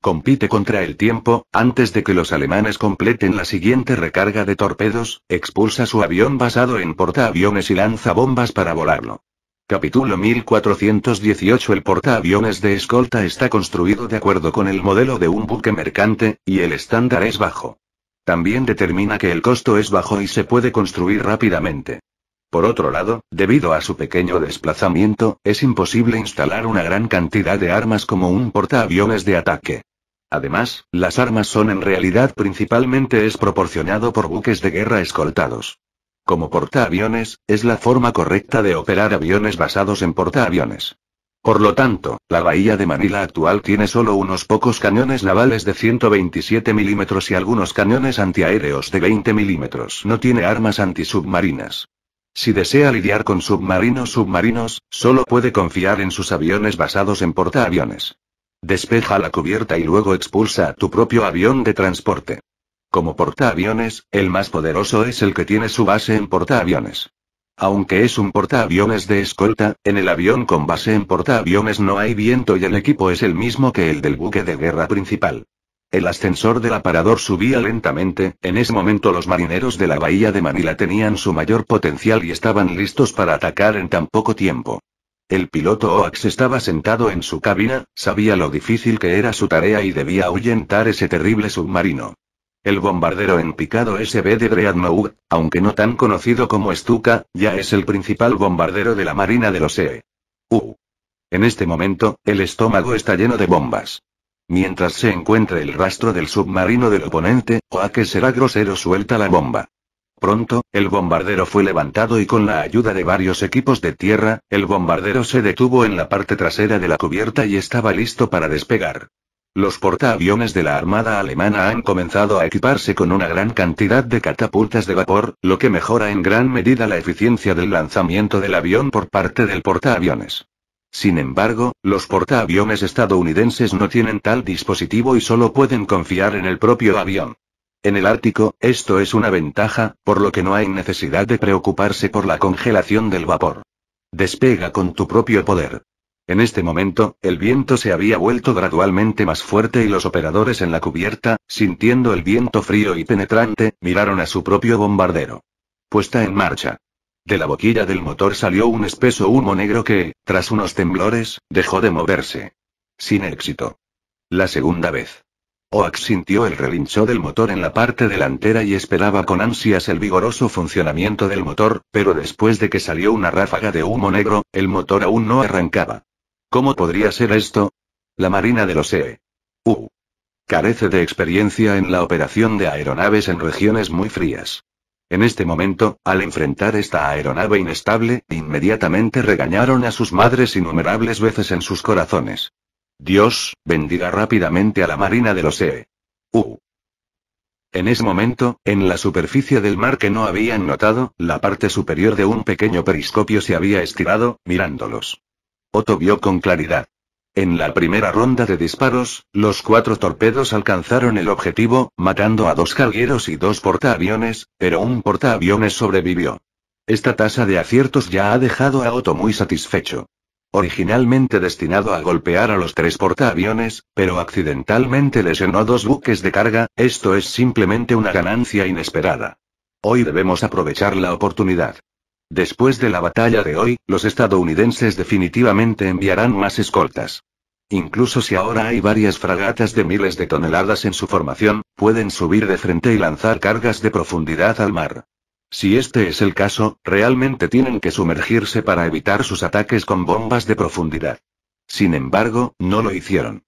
Compite contra el tiempo, antes de que los alemanes completen la siguiente recarga de torpedos, expulsa su avión basado en portaaviones y lanza bombas para volarlo. Capítulo 1418 El portaaviones de escolta está construido de acuerdo con el modelo de un buque mercante, y el estándar es bajo. También determina que el costo es bajo y se puede construir rápidamente. Por otro lado, debido a su pequeño desplazamiento, es imposible instalar una gran cantidad de armas como un portaaviones de ataque. Además, las armas son en realidad principalmente es proporcionado por buques de guerra escoltados. Como portaaviones, es la forma correcta de operar aviones basados en portaaviones. Por lo tanto, la bahía de Manila actual tiene solo unos pocos cañones navales de 127 milímetros y algunos cañones antiaéreos de 20 milímetros. No tiene armas antisubmarinas. Si desea lidiar con submarinos submarinos, solo puede confiar en sus aviones basados en portaaviones. Despeja la cubierta y luego expulsa tu propio avión de transporte. Como portaaviones, el más poderoso es el que tiene su base en portaaviones. Aunque es un portaaviones de escolta, en el avión con base en portaaviones no hay viento y el equipo es el mismo que el del buque de guerra principal. El ascensor del aparador subía lentamente, en ese momento los marineros de la bahía de Manila tenían su mayor potencial y estaban listos para atacar en tan poco tiempo. El piloto Oax estaba sentado en su cabina, sabía lo difícil que era su tarea y debía ahuyentar ese terrible submarino. El bombardero en picado SB de Dreadnought, aunque no tan conocido como Stuka, ya es el principal bombardero de la Marina de los E. U. En este momento, el estómago está lleno de bombas. Mientras se encuentre el rastro del submarino del oponente, que será grosero suelta la bomba. Pronto, el bombardero fue levantado y con la ayuda de varios equipos de tierra, el bombardero se detuvo en la parte trasera de la cubierta y estaba listo para despegar. Los portaaviones de la Armada alemana han comenzado a equiparse con una gran cantidad de catapultas de vapor, lo que mejora en gran medida la eficiencia del lanzamiento del avión por parte del portaaviones. Sin embargo, los portaaviones estadounidenses no tienen tal dispositivo y solo pueden confiar en el propio avión. En el Ártico, esto es una ventaja, por lo que no hay necesidad de preocuparse por la congelación del vapor. Despega con tu propio poder. En este momento, el viento se había vuelto gradualmente más fuerte y los operadores en la cubierta, sintiendo el viento frío y penetrante, miraron a su propio bombardero. Puesta en marcha. De la boquilla del motor salió un espeso humo negro que, tras unos temblores, dejó de moverse. Sin éxito. La segunda vez. Oax sintió el relincho del motor en la parte delantera y esperaba con ansias el vigoroso funcionamiento del motor, pero después de que salió una ráfaga de humo negro, el motor aún no arrancaba. ¿Cómo podría ser esto? La Marina de los E. Carece de experiencia en la operación de aeronaves en regiones muy frías. En este momento, al enfrentar esta aeronave inestable, inmediatamente regañaron a sus madres innumerables veces en sus corazones. Dios, bendiga rápidamente a la Marina de los E. En ese momento, en la superficie del mar que no habían notado, la parte superior de un pequeño periscopio se había estirado, mirándolos. Otto vio con claridad. En la primera ronda de disparos, los cuatro torpedos alcanzaron el objetivo, matando a dos cargueros y dos portaaviones, pero un portaaviones sobrevivió. Esta tasa de aciertos ya ha dejado a Otto muy satisfecho. Originalmente destinado a golpear a los tres portaaviones, pero accidentalmente lesionó dos buques de carga, esto es simplemente una ganancia inesperada. Hoy debemos aprovechar la oportunidad. Después de la batalla de hoy, los estadounidenses definitivamente enviarán más escoltas. Incluso si ahora hay varias fragatas de miles de toneladas en su formación, pueden subir de frente y lanzar cargas de profundidad al mar. Si este es el caso, realmente tienen que sumergirse para evitar sus ataques con bombas de profundidad. Sin embargo, no lo hicieron.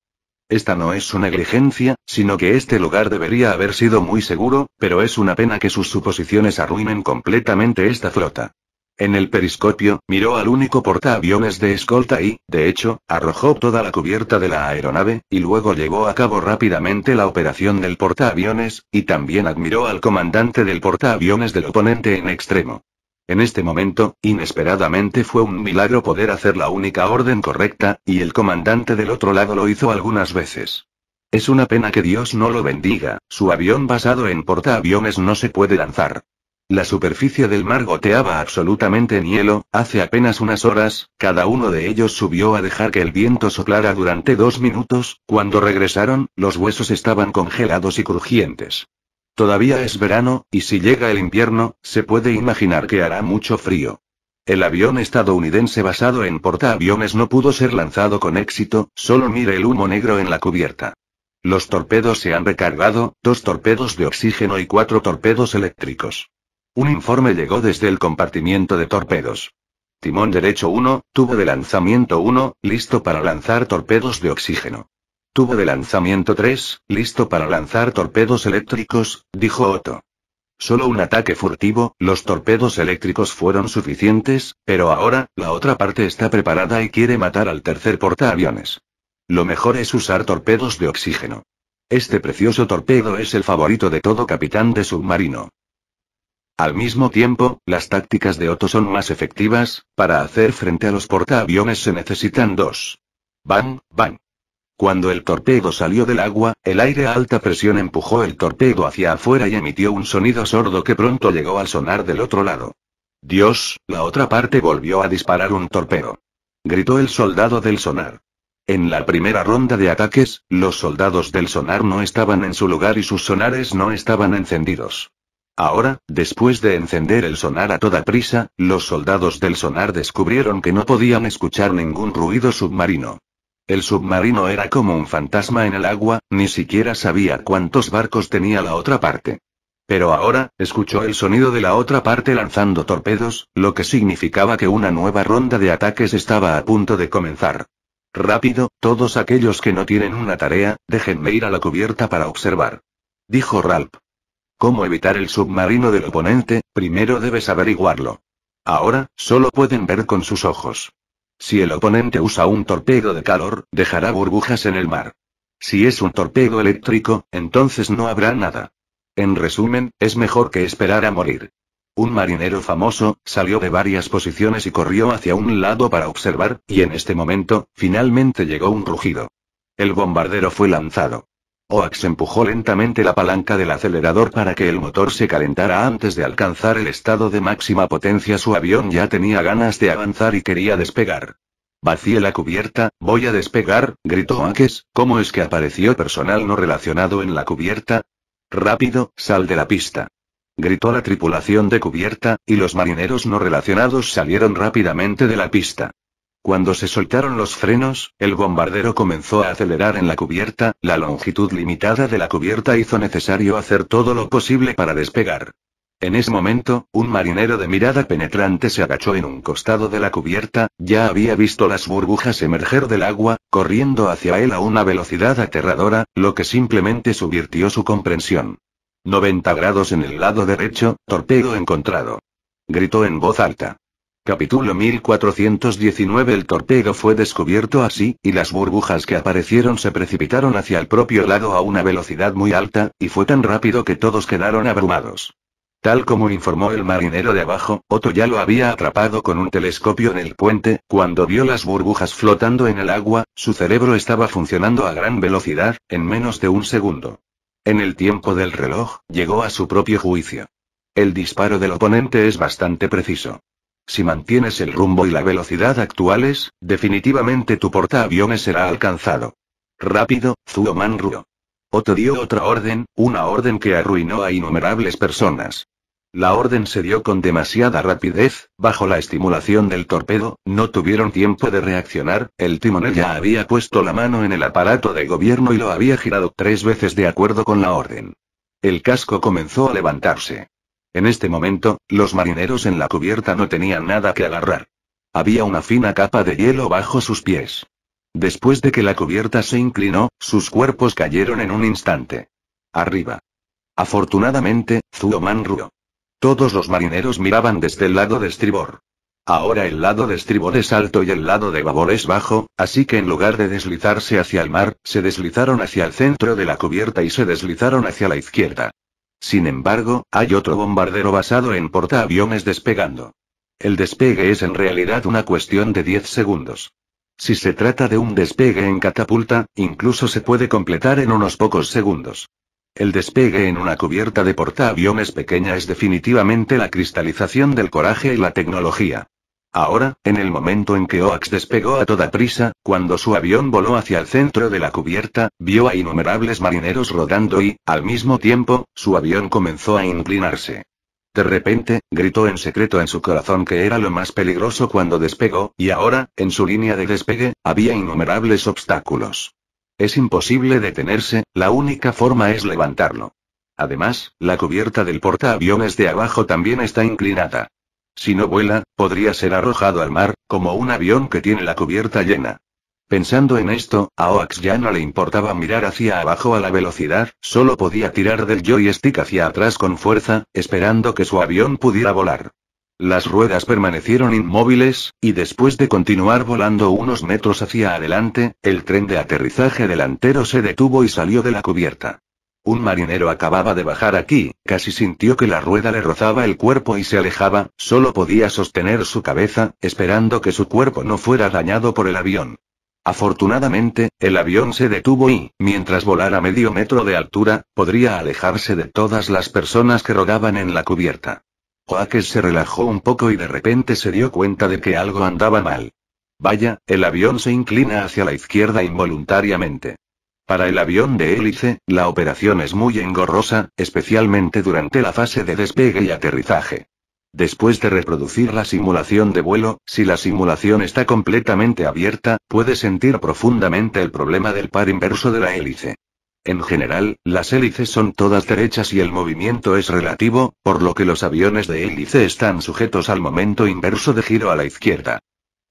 Esta no es su negligencia, sino que este lugar debería haber sido muy seguro, pero es una pena que sus suposiciones arruinen completamente esta flota. En el periscopio, miró al único portaaviones de escolta y, de hecho, arrojó toda la cubierta de la aeronave, y luego llevó a cabo rápidamente la operación del portaaviones, y también admiró al comandante del portaaviones del oponente en extremo. En este momento, inesperadamente fue un milagro poder hacer la única orden correcta, y el comandante del otro lado lo hizo algunas veces. Es una pena que Dios no lo bendiga, su avión basado en portaaviones no se puede lanzar. La superficie del mar goteaba absolutamente en hielo, hace apenas unas horas, cada uno de ellos subió a dejar que el viento soplara durante dos minutos, cuando regresaron, los huesos estaban congelados y crujientes. Todavía es verano, y si llega el invierno, se puede imaginar que hará mucho frío. El avión estadounidense basado en portaaviones no pudo ser lanzado con éxito, solo mire el humo negro en la cubierta. Los torpedos se han recargado, dos torpedos de oxígeno y cuatro torpedos eléctricos. Un informe llegó desde el compartimiento de torpedos. Timón derecho 1, tubo de lanzamiento 1, listo para lanzar torpedos de oxígeno. Tubo de lanzamiento 3, listo para lanzar torpedos eléctricos, dijo Otto. Solo un ataque furtivo, los torpedos eléctricos fueron suficientes, pero ahora, la otra parte está preparada y quiere matar al tercer portaaviones. Lo mejor es usar torpedos de oxígeno. Este precioso torpedo es el favorito de todo capitán de submarino. Al mismo tiempo, las tácticas de Otto son más efectivas, para hacer frente a los portaaviones se necesitan dos. Bang, bang. Cuando el torpedo salió del agua, el aire a alta presión empujó el torpedo hacia afuera y emitió un sonido sordo que pronto llegó al sonar del otro lado. Dios, la otra parte volvió a disparar un torpedo. Gritó el soldado del sonar. En la primera ronda de ataques, los soldados del sonar no estaban en su lugar y sus sonares no estaban encendidos. Ahora, después de encender el sonar a toda prisa, los soldados del sonar descubrieron que no podían escuchar ningún ruido submarino. El submarino era como un fantasma en el agua, ni siquiera sabía cuántos barcos tenía la otra parte. Pero ahora, escuchó el sonido de la otra parte lanzando torpedos, lo que significaba que una nueva ronda de ataques estaba a punto de comenzar. Rápido, todos aquellos que no tienen una tarea, déjenme ir a la cubierta para observar. Dijo Ralph. ¿Cómo evitar el submarino del oponente? Primero debes averiguarlo. Ahora, solo pueden ver con sus ojos. Si el oponente usa un torpedo de calor, dejará burbujas en el mar. Si es un torpedo eléctrico, entonces no habrá nada. En resumen, es mejor que esperar a morir. Un marinero famoso, salió de varias posiciones y corrió hacia un lado para observar, y en este momento, finalmente llegó un rugido. El bombardero fue lanzado. Oax empujó lentamente la palanca del acelerador para que el motor se calentara antes de alcanzar el estado de máxima potencia. Su avión ya tenía ganas de avanzar y quería despegar. Vacíe la cubierta, voy a despegar, gritó Oax. ¿Cómo es que apareció personal no relacionado en la cubierta? Rápido, sal de la pista. Gritó la tripulación de cubierta, y los marineros no relacionados salieron rápidamente de la pista. Cuando se soltaron los frenos, el bombardero comenzó a acelerar en la cubierta, la longitud limitada de la cubierta hizo necesario hacer todo lo posible para despegar. En ese momento, un marinero de mirada penetrante se agachó en un costado de la cubierta, ya había visto las burbujas emerger del agua, corriendo hacia él a una velocidad aterradora, lo que simplemente subvirtió su comprensión. 90 grados en el lado derecho, torpedo encontrado. Gritó en voz alta. Capítulo 1419 El torpedo fue descubierto así, y las burbujas que aparecieron se precipitaron hacia el propio lado a una velocidad muy alta, y fue tan rápido que todos quedaron abrumados. Tal como informó el marinero de abajo, Otto ya lo había atrapado con un telescopio en el puente, cuando vio las burbujas flotando en el agua, su cerebro estaba funcionando a gran velocidad, en menos de un segundo. En el tiempo del reloj, llegó a su propio juicio. El disparo del oponente es bastante preciso. Si mantienes el rumbo y la velocidad actuales, definitivamente tu portaaviones será alcanzado. Rápido, Zuo Ruo. Otto dio otra orden, una orden que arruinó a innumerables personas. La orden se dio con demasiada rapidez, bajo la estimulación del torpedo, no tuvieron tiempo de reaccionar, el timonel ya había puesto la mano en el aparato de gobierno y lo había girado tres veces de acuerdo con la orden. El casco comenzó a levantarse. En este momento, los marineros en la cubierta no tenían nada que agarrar. Había una fina capa de hielo bajo sus pies. Después de que la cubierta se inclinó, sus cuerpos cayeron en un instante. Arriba. Afortunadamente, Zuoman ruó. Todos los marineros miraban desde el lado de estribor. Ahora el lado de estribor es alto y el lado de babor es bajo, así que en lugar de deslizarse hacia el mar, se deslizaron hacia el centro de la cubierta y se deslizaron hacia la izquierda. Sin embargo, hay otro bombardero basado en portaaviones despegando. El despegue es en realidad una cuestión de 10 segundos. Si se trata de un despegue en catapulta, incluso se puede completar en unos pocos segundos. El despegue en una cubierta de portaaviones pequeña es definitivamente la cristalización del coraje y la tecnología. Ahora, en el momento en que Oax despegó a toda prisa, cuando su avión voló hacia el centro de la cubierta, vio a innumerables marineros rodando y, al mismo tiempo, su avión comenzó a inclinarse. De repente, gritó en secreto en su corazón que era lo más peligroso cuando despegó, y ahora, en su línea de despegue, había innumerables obstáculos. Es imposible detenerse, la única forma es levantarlo. Además, la cubierta del portaaviones de abajo también está inclinada. Si no vuela, podría ser arrojado al mar, como un avión que tiene la cubierta llena. Pensando en esto, a Oax ya no le importaba mirar hacia abajo a la velocidad, solo podía tirar del joystick hacia atrás con fuerza, esperando que su avión pudiera volar. Las ruedas permanecieron inmóviles, y después de continuar volando unos metros hacia adelante, el tren de aterrizaje delantero se detuvo y salió de la cubierta. Un marinero acababa de bajar aquí, casi sintió que la rueda le rozaba el cuerpo y se alejaba, solo podía sostener su cabeza, esperando que su cuerpo no fuera dañado por el avión. Afortunadamente, el avión se detuvo y, mientras volara a medio metro de altura, podría alejarse de todas las personas que rodaban en la cubierta. Joaquín se relajó un poco y de repente se dio cuenta de que algo andaba mal. Vaya, el avión se inclina hacia la izquierda involuntariamente. Para el avión de hélice, la operación es muy engorrosa, especialmente durante la fase de despegue y aterrizaje. Después de reproducir la simulación de vuelo, si la simulación está completamente abierta, puede sentir profundamente el problema del par inverso de la hélice. En general, las hélices son todas derechas y el movimiento es relativo, por lo que los aviones de hélice están sujetos al momento inverso de giro a la izquierda.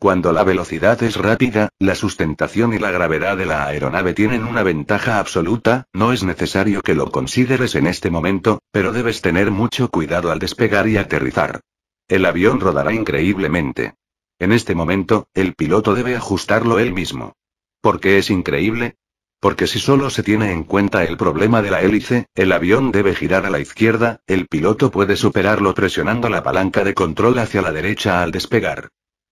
Cuando la velocidad es rápida, la sustentación y la gravedad de la aeronave tienen una ventaja absoluta, no es necesario que lo consideres en este momento, pero debes tener mucho cuidado al despegar y aterrizar. El avión rodará increíblemente. En este momento, el piloto debe ajustarlo él mismo. ¿Por qué es increíble? Porque si solo se tiene en cuenta el problema de la hélice, el avión debe girar a la izquierda, el piloto puede superarlo presionando la palanca de control hacia la derecha al despegar.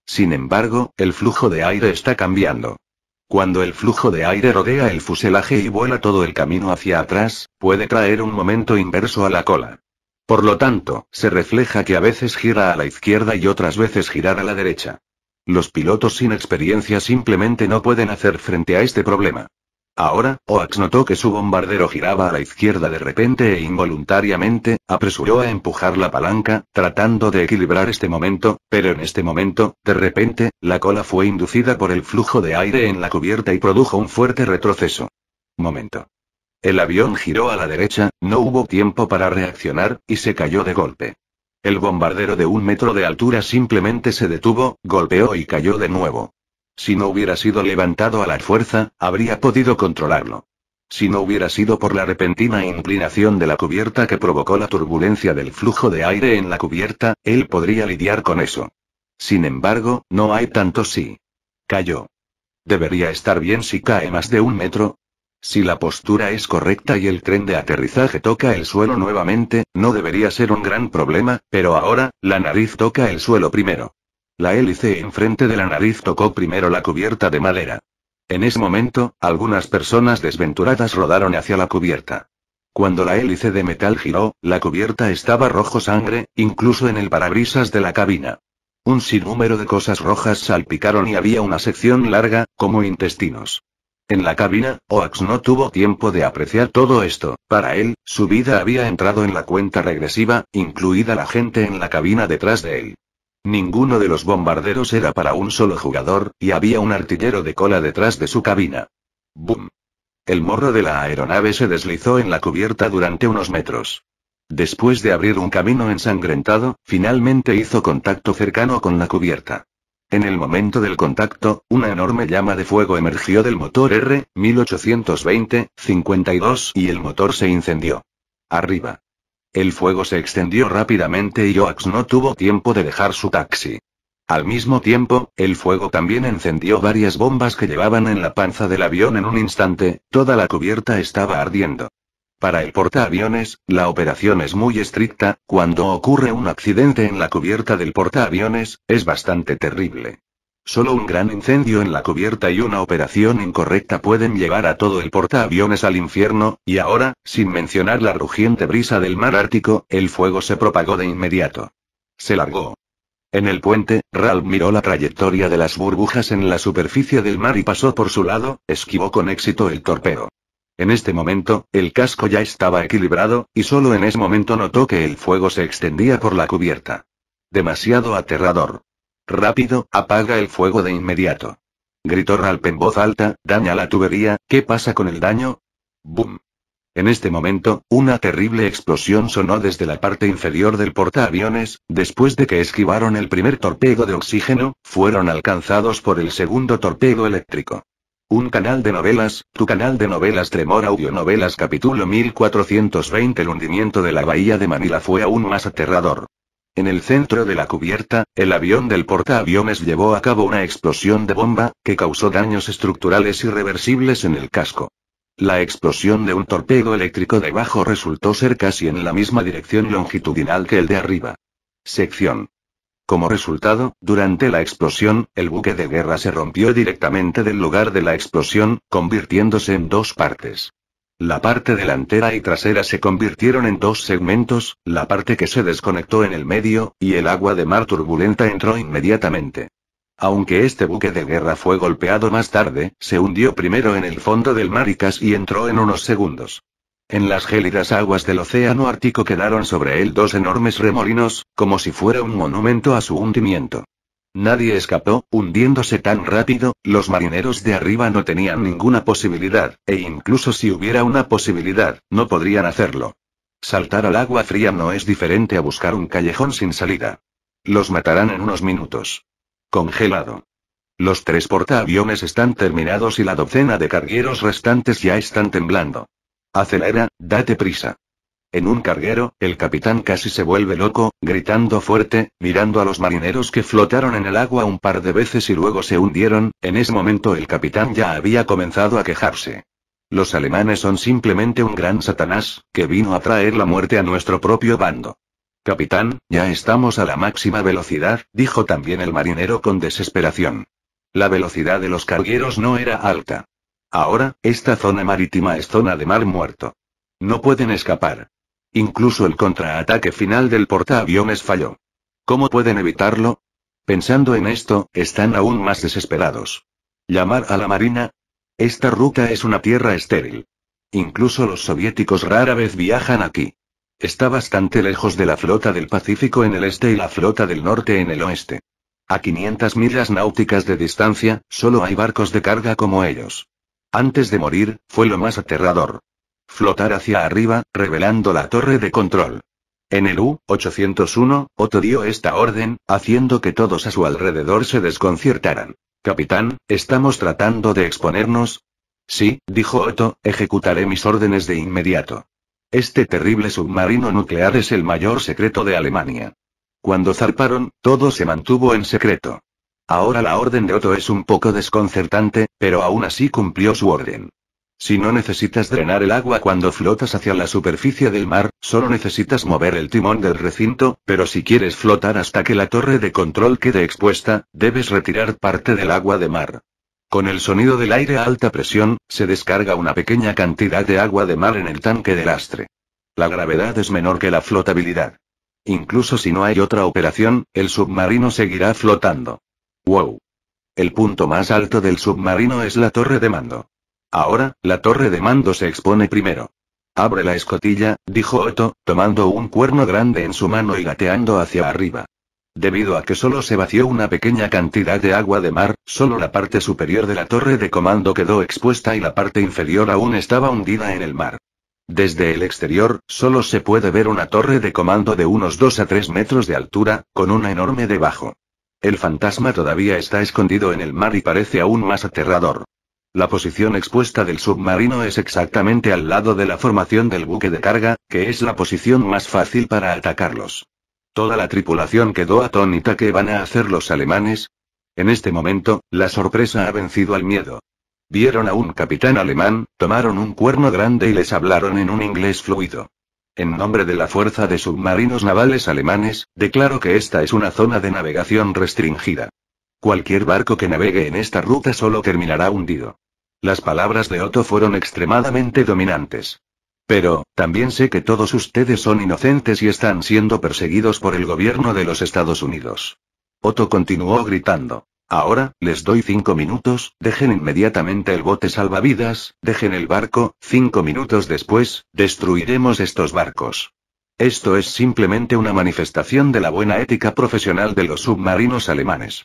Sin embargo, el flujo de aire está cambiando. Cuando el flujo de aire rodea el fuselaje y vuela todo el camino hacia atrás, puede traer un momento inverso a la cola. Por lo tanto, se refleja que a veces gira a la izquierda y otras veces girar a la derecha. Los pilotos sin experiencia simplemente no pueden hacer frente a este problema. Ahora, Oax notó que su bombardero giraba a la izquierda de repente e involuntariamente, apresuró a empujar la palanca, tratando de equilibrar este momento, pero en este momento, de repente, la cola fue inducida por el flujo de aire en la cubierta y produjo un fuerte retroceso. Momento. El avión giró a la derecha, no hubo tiempo para reaccionar, y se cayó de golpe. El bombardero de un metro de altura simplemente se detuvo, golpeó y cayó de nuevo. Si no hubiera sido levantado a la fuerza, habría podido controlarlo. Si no hubiera sido por la repentina inclinación de la cubierta que provocó la turbulencia del flujo de aire en la cubierta, él podría lidiar con eso. Sin embargo, no hay tanto sí. Cayó. Debería estar bien si cae más de un metro. Si la postura es correcta y el tren de aterrizaje toca el suelo nuevamente, no debería ser un gran problema, pero ahora, la nariz toca el suelo primero. La hélice enfrente de la nariz tocó primero la cubierta de madera. En ese momento, algunas personas desventuradas rodaron hacia la cubierta. Cuando la hélice de metal giró, la cubierta estaba rojo sangre, incluso en el parabrisas de la cabina. Un sinnúmero de cosas rojas salpicaron y había una sección larga, como intestinos. En la cabina, Oax no tuvo tiempo de apreciar todo esto, para él, su vida había entrado en la cuenta regresiva, incluida la gente en la cabina detrás de él. Ninguno de los bombarderos era para un solo jugador, y había un artillero de cola detrás de su cabina. ¡Bum! El morro de la aeronave se deslizó en la cubierta durante unos metros. Después de abrir un camino ensangrentado, finalmente hizo contacto cercano con la cubierta. En el momento del contacto, una enorme llama de fuego emergió del motor R-1820-52 y el motor se incendió. Arriba. El fuego se extendió rápidamente y Oax no tuvo tiempo de dejar su taxi. Al mismo tiempo, el fuego también encendió varias bombas que llevaban en la panza del avión en un instante, toda la cubierta estaba ardiendo. Para el portaaviones, la operación es muy estricta, cuando ocurre un accidente en la cubierta del portaaviones, es bastante terrible. Solo un gran incendio en la cubierta y una operación incorrecta pueden llevar a todo el portaaviones al infierno, y ahora, sin mencionar la rugiente brisa del mar Ártico, el fuego se propagó de inmediato. Se largó. En el puente, Ralph miró la trayectoria de las burbujas en la superficie del mar y pasó por su lado, esquivó con éxito el torpedo. En este momento, el casco ya estaba equilibrado, y solo en ese momento notó que el fuego se extendía por la cubierta. Demasiado aterrador. Rápido, apaga el fuego de inmediato. Gritó Ralp en voz alta, daña la tubería, ¿qué pasa con el daño? ¡Bum! En este momento, una terrible explosión sonó desde la parte inferior del portaaviones, después de que esquivaron el primer torpedo de oxígeno, fueron alcanzados por el segundo torpedo eléctrico. Un canal de novelas, tu canal de novelas Tremor Novelas capítulo 1420 El hundimiento de la bahía de Manila fue aún más aterrador. En el centro de la cubierta, el avión del portaaviones llevó a cabo una explosión de bomba, que causó daños estructurales irreversibles en el casco. La explosión de un torpedo eléctrico debajo resultó ser casi en la misma dirección longitudinal que el de arriba. Sección. Como resultado, durante la explosión, el buque de guerra se rompió directamente del lugar de la explosión, convirtiéndose en dos partes. La parte delantera y trasera se convirtieron en dos segmentos, la parte que se desconectó en el medio, y el agua de mar turbulenta entró inmediatamente. Aunque este buque de guerra fue golpeado más tarde, se hundió primero en el fondo del mar y entró en unos segundos. En las gélidas aguas del océano Ártico quedaron sobre él dos enormes remolinos, como si fuera un monumento a su hundimiento. Nadie escapó, hundiéndose tan rápido, los marineros de arriba no tenían ninguna posibilidad, e incluso si hubiera una posibilidad, no podrían hacerlo. Saltar al agua fría no es diferente a buscar un callejón sin salida. Los matarán en unos minutos. Congelado. Los tres portaaviones están terminados y la docena de cargueros restantes ya están temblando. Acelera, date prisa. En un carguero, el capitán casi se vuelve loco, gritando fuerte, mirando a los marineros que flotaron en el agua un par de veces y luego se hundieron, en ese momento el capitán ya había comenzado a quejarse. Los alemanes son simplemente un gran Satanás, que vino a traer la muerte a nuestro propio bando. Capitán, ya estamos a la máxima velocidad, dijo también el marinero con desesperación. La velocidad de los cargueros no era alta. Ahora, esta zona marítima es zona de mar muerto. No pueden escapar. Incluso el contraataque final del portaaviones falló. ¿Cómo pueden evitarlo? Pensando en esto, están aún más desesperados. ¿Llamar a la Marina? Esta ruta es una tierra estéril. Incluso los soviéticos rara vez viajan aquí. Está bastante lejos de la flota del Pacífico en el este y la flota del norte en el oeste. A 500 millas náuticas de distancia, solo hay barcos de carga como ellos. Antes de morir, fue lo más aterrador flotar hacia arriba, revelando la torre de control. En el U-801, Otto dio esta orden, haciendo que todos a su alrededor se desconciertaran. Capitán, ¿estamos tratando de exponernos? Sí, dijo Otto, ejecutaré mis órdenes de inmediato. Este terrible submarino nuclear es el mayor secreto de Alemania. Cuando zarparon, todo se mantuvo en secreto. Ahora la orden de Otto es un poco desconcertante, pero aún así cumplió su orden. Si no necesitas drenar el agua cuando flotas hacia la superficie del mar, solo necesitas mover el timón del recinto, pero si quieres flotar hasta que la torre de control quede expuesta, debes retirar parte del agua de mar. Con el sonido del aire a alta presión, se descarga una pequeña cantidad de agua de mar en el tanque de lastre. La gravedad es menor que la flotabilidad. Incluso si no hay otra operación, el submarino seguirá flotando. ¡Wow! El punto más alto del submarino es la torre de mando. Ahora, la torre de mando se expone primero. Abre la escotilla, dijo Otto, tomando un cuerno grande en su mano y gateando hacia arriba. Debido a que solo se vació una pequeña cantidad de agua de mar, solo la parte superior de la torre de comando quedó expuesta y la parte inferior aún estaba hundida en el mar. Desde el exterior, solo se puede ver una torre de comando de unos 2 a 3 metros de altura, con una enorme debajo. El fantasma todavía está escondido en el mar y parece aún más aterrador. La posición expuesta del submarino es exactamente al lado de la formación del buque de carga, que es la posición más fácil para atacarlos. Toda la tripulación quedó atónita ¿qué van a hacer los alemanes. En este momento, la sorpresa ha vencido al miedo. Vieron a un capitán alemán, tomaron un cuerno grande y les hablaron en un inglés fluido. En nombre de la Fuerza de Submarinos Navales Alemanes, declaro que esta es una zona de navegación restringida. Cualquier barco que navegue en esta ruta solo terminará hundido. Las palabras de Otto fueron extremadamente dominantes. Pero, también sé que todos ustedes son inocentes y están siendo perseguidos por el gobierno de los Estados Unidos. Otto continuó gritando. Ahora, les doy cinco minutos, dejen inmediatamente el bote salvavidas, dejen el barco, cinco minutos después, destruiremos estos barcos. Esto es simplemente una manifestación de la buena ética profesional de los submarinos alemanes.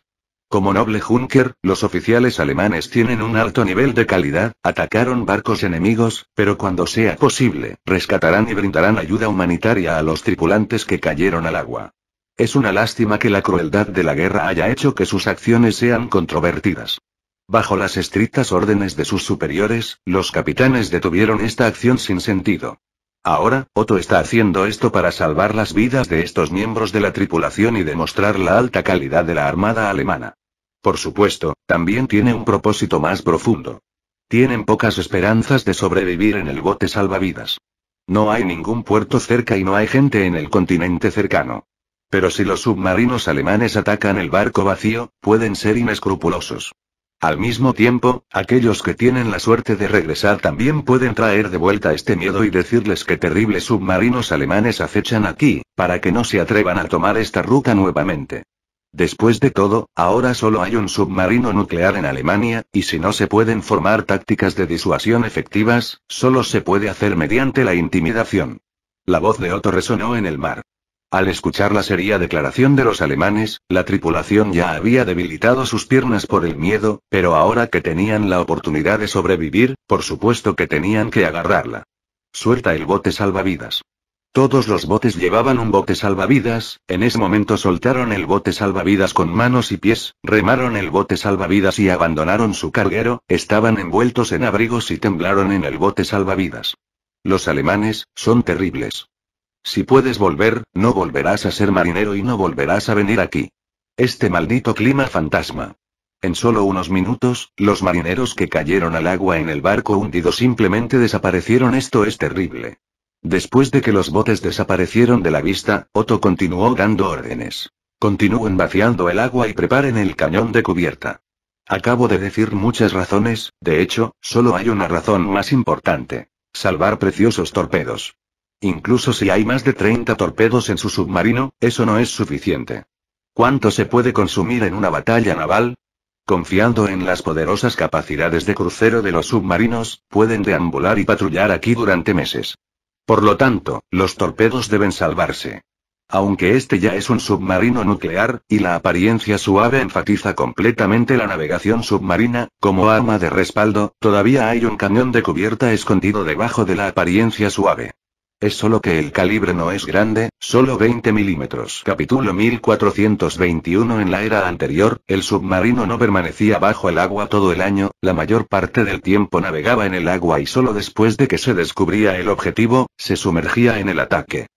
Como noble Junker, los oficiales alemanes tienen un alto nivel de calidad, atacaron barcos enemigos, pero cuando sea posible, rescatarán y brindarán ayuda humanitaria a los tripulantes que cayeron al agua. Es una lástima que la crueldad de la guerra haya hecho que sus acciones sean controvertidas. Bajo las estrictas órdenes de sus superiores, los capitanes detuvieron esta acción sin sentido. Ahora, Otto está haciendo esto para salvar las vidas de estos miembros de la tripulación y demostrar la alta calidad de la Armada alemana. Por supuesto, también tiene un propósito más profundo. Tienen pocas esperanzas de sobrevivir en el bote salvavidas. No hay ningún puerto cerca y no hay gente en el continente cercano. Pero si los submarinos alemanes atacan el barco vacío, pueden ser inescrupulosos. Al mismo tiempo, aquellos que tienen la suerte de regresar también pueden traer de vuelta este miedo y decirles que terribles submarinos alemanes acechan aquí, para que no se atrevan a tomar esta ruta nuevamente. Después de todo, ahora solo hay un submarino nuclear en Alemania, y si no se pueden formar tácticas de disuasión efectivas, solo se puede hacer mediante la intimidación. La voz de Otto resonó en el mar. Al escuchar la seria declaración de los alemanes, la tripulación ya había debilitado sus piernas por el miedo, pero ahora que tenían la oportunidad de sobrevivir, por supuesto que tenían que agarrarla. Suelta el bote salvavidas. Todos los botes llevaban un bote salvavidas, en ese momento soltaron el bote salvavidas con manos y pies, remaron el bote salvavidas y abandonaron su carguero, estaban envueltos en abrigos y temblaron en el bote salvavidas. Los alemanes, son terribles. Si puedes volver, no volverás a ser marinero y no volverás a venir aquí. Este maldito clima fantasma. En solo unos minutos, los marineros que cayeron al agua en el barco hundido simplemente desaparecieron. Esto es terrible. Después de que los botes desaparecieron de la vista, Otto continuó dando órdenes. Continúen vaciando el agua y preparen el cañón de cubierta. Acabo de decir muchas razones, de hecho, solo hay una razón más importante. Salvar preciosos torpedos. Incluso si hay más de 30 torpedos en su submarino, eso no es suficiente. ¿Cuánto se puede consumir en una batalla naval? Confiando en las poderosas capacidades de crucero de los submarinos, pueden deambular y patrullar aquí durante meses. Por lo tanto, los torpedos deben salvarse. Aunque este ya es un submarino nuclear, y la apariencia suave enfatiza completamente la navegación submarina, como arma de respaldo, todavía hay un cañón de cubierta escondido debajo de la apariencia suave. Es solo que el calibre no es grande, solo 20 milímetros. Capítulo 1421 En la era anterior, el submarino no permanecía bajo el agua todo el año, la mayor parte del tiempo navegaba en el agua y solo después de que se descubría el objetivo, se sumergía en el ataque.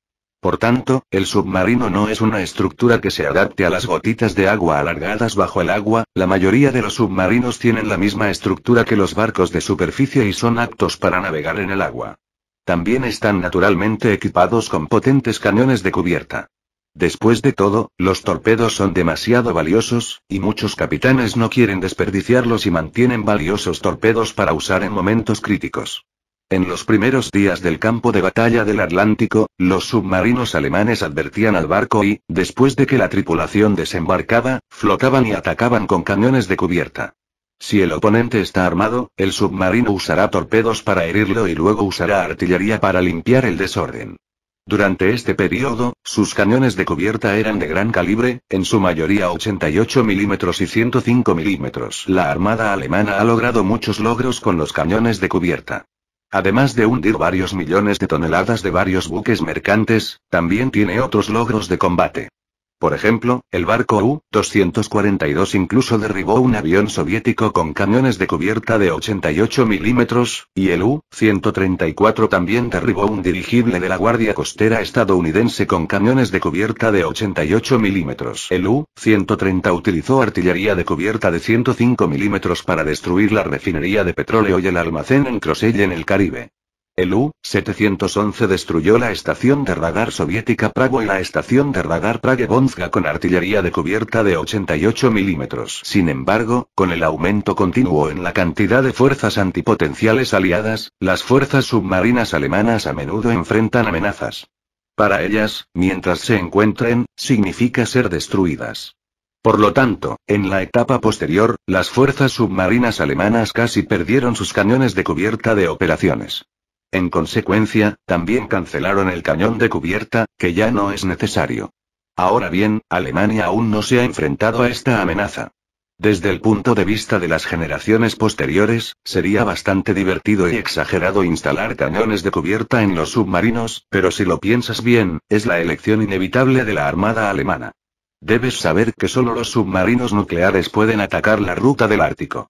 Por tanto, el submarino no es una estructura que se adapte a las gotitas de agua alargadas bajo el agua, la mayoría de los submarinos tienen la misma estructura que los barcos de superficie y son aptos para navegar en el agua. También están naturalmente equipados con potentes cañones de cubierta. Después de todo, los torpedos son demasiado valiosos, y muchos capitanes no quieren desperdiciarlos y mantienen valiosos torpedos para usar en momentos críticos. En los primeros días del campo de batalla del Atlántico, los submarinos alemanes advertían al barco y, después de que la tripulación desembarcaba, flotaban y atacaban con cañones de cubierta. Si el oponente está armado, el submarino usará torpedos para herirlo y luego usará artillería para limpiar el desorden. Durante este periodo, sus cañones de cubierta eran de gran calibre, en su mayoría 88 milímetros y 105 milímetros. La Armada alemana ha logrado muchos logros con los cañones de cubierta. Además de hundir varios millones de toneladas de varios buques mercantes, también tiene otros logros de combate. Por ejemplo, el barco U-242 incluso derribó un avión soviético con cañones de cubierta de 88 milímetros, y el U-134 también derribó un dirigible de la Guardia Costera estadounidense con cañones de cubierta de 88 milímetros. El U-130 utilizó artillería de cubierta de 105 milímetros para destruir la refinería de petróleo y el almacén en Crosell en el Caribe. El U-711 destruyó la estación de radar soviética Prago y la estación de radar prague bonzga con artillería de cubierta de 88 milímetros. Sin embargo, con el aumento continuo en la cantidad de fuerzas antipotenciales aliadas, las fuerzas submarinas alemanas a menudo enfrentan amenazas. Para ellas, mientras se encuentren, significa ser destruidas. Por lo tanto, en la etapa posterior, las fuerzas submarinas alemanas casi perdieron sus cañones de cubierta de operaciones. En consecuencia, también cancelaron el cañón de cubierta, que ya no es necesario. Ahora bien, Alemania aún no se ha enfrentado a esta amenaza. Desde el punto de vista de las generaciones posteriores, sería bastante divertido y exagerado instalar cañones de cubierta en los submarinos, pero si lo piensas bien, es la elección inevitable de la Armada alemana. Debes saber que solo los submarinos nucleares pueden atacar la ruta del Ártico.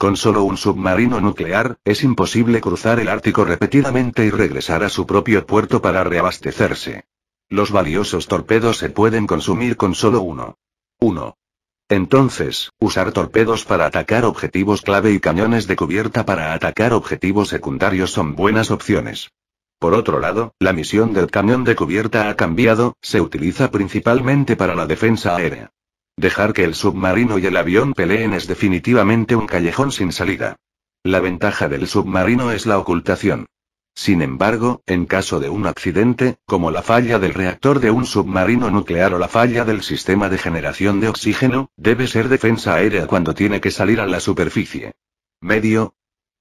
Con solo un submarino nuclear, es imposible cruzar el Ártico repetidamente y regresar a su propio puerto para reabastecerse. Los valiosos torpedos se pueden consumir con solo uno. 1. Entonces, usar torpedos para atacar objetivos clave y cañones de cubierta para atacar objetivos secundarios son buenas opciones. Por otro lado, la misión del cañón de cubierta ha cambiado, se utiliza principalmente para la defensa aérea. Dejar que el submarino y el avión peleen es definitivamente un callejón sin salida. La ventaja del submarino es la ocultación. Sin embargo, en caso de un accidente, como la falla del reactor de un submarino nuclear o la falla del sistema de generación de oxígeno, debe ser defensa aérea cuando tiene que salir a la superficie. Medio,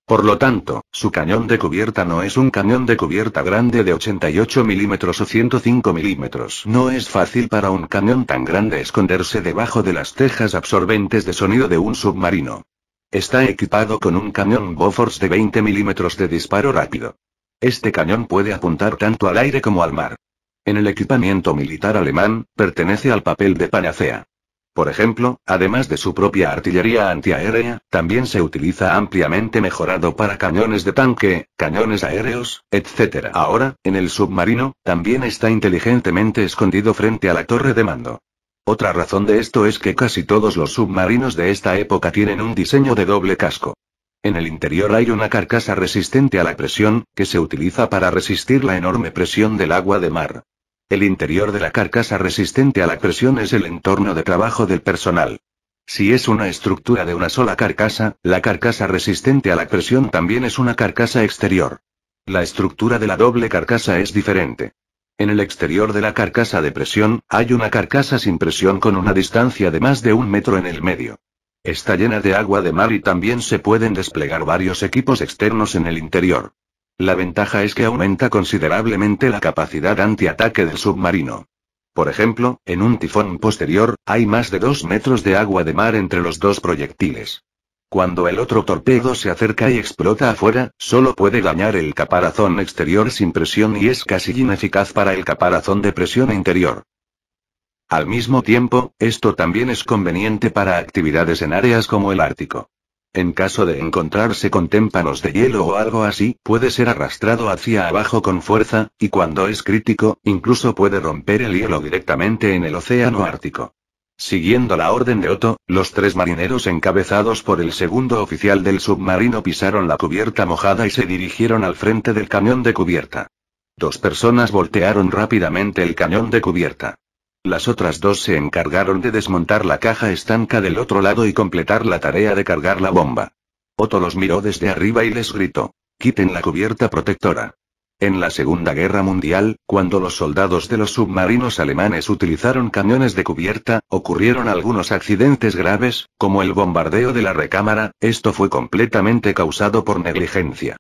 por lo tanto, su cañón de cubierta no es un cañón de cubierta grande de 88 milímetros o 105 milímetros. No es fácil para un cañón tan grande esconderse debajo de las tejas absorbentes de sonido de un submarino. Está equipado con un cañón Bofors de 20 milímetros de disparo rápido. Este cañón puede apuntar tanto al aire como al mar. En el equipamiento militar alemán, pertenece al papel de panacea. Por ejemplo, además de su propia artillería antiaérea, también se utiliza ampliamente mejorado para cañones de tanque, cañones aéreos, etc. Ahora, en el submarino, también está inteligentemente escondido frente a la torre de mando. Otra razón de esto es que casi todos los submarinos de esta época tienen un diseño de doble casco. En el interior hay una carcasa resistente a la presión, que se utiliza para resistir la enorme presión del agua de mar. El interior de la carcasa resistente a la presión es el entorno de trabajo del personal. Si es una estructura de una sola carcasa, la carcasa resistente a la presión también es una carcasa exterior. La estructura de la doble carcasa es diferente. En el exterior de la carcasa de presión, hay una carcasa sin presión con una distancia de más de un metro en el medio. Está llena de agua de mar y también se pueden desplegar varios equipos externos en el interior. La ventaja es que aumenta considerablemente la capacidad antiataque del submarino. Por ejemplo, en un tifón posterior, hay más de 2 metros de agua de mar entre los dos proyectiles. Cuando el otro torpedo se acerca y explota afuera, solo puede dañar el caparazón exterior sin presión y es casi ineficaz para el caparazón de presión interior. Al mismo tiempo, esto también es conveniente para actividades en áreas como el Ártico. En caso de encontrarse con témpanos de hielo o algo así, puede ser arrastrado hacia abajo con fuerza, y cuando es crítico, incluso puede romper el hielo directamente en el océano Ártico. Siguiendo la orden de Otto, los tres marineros encabezados por el segundo oficial del submarino pisaron la cubierta mojada y se dirigieron al frente del cañón de cubierta. Dos personas voltearon rápidamente el cañón de cubierta. Las otras dos se encargaron de desmontar la caja estanca del otro lado y completar la tarea de cargar la bomba. Otto los miró desde arriba y les gritó. Quiten la cubierta protectora. En la Segunda Guerra Mundial, cuando los soldados de los submarinos alemanes utilizaron cañones de cubierta, ocurrieron algunos accidentes graves, como el bombardeo de la recámara, esto fue completamente causado por negligencia.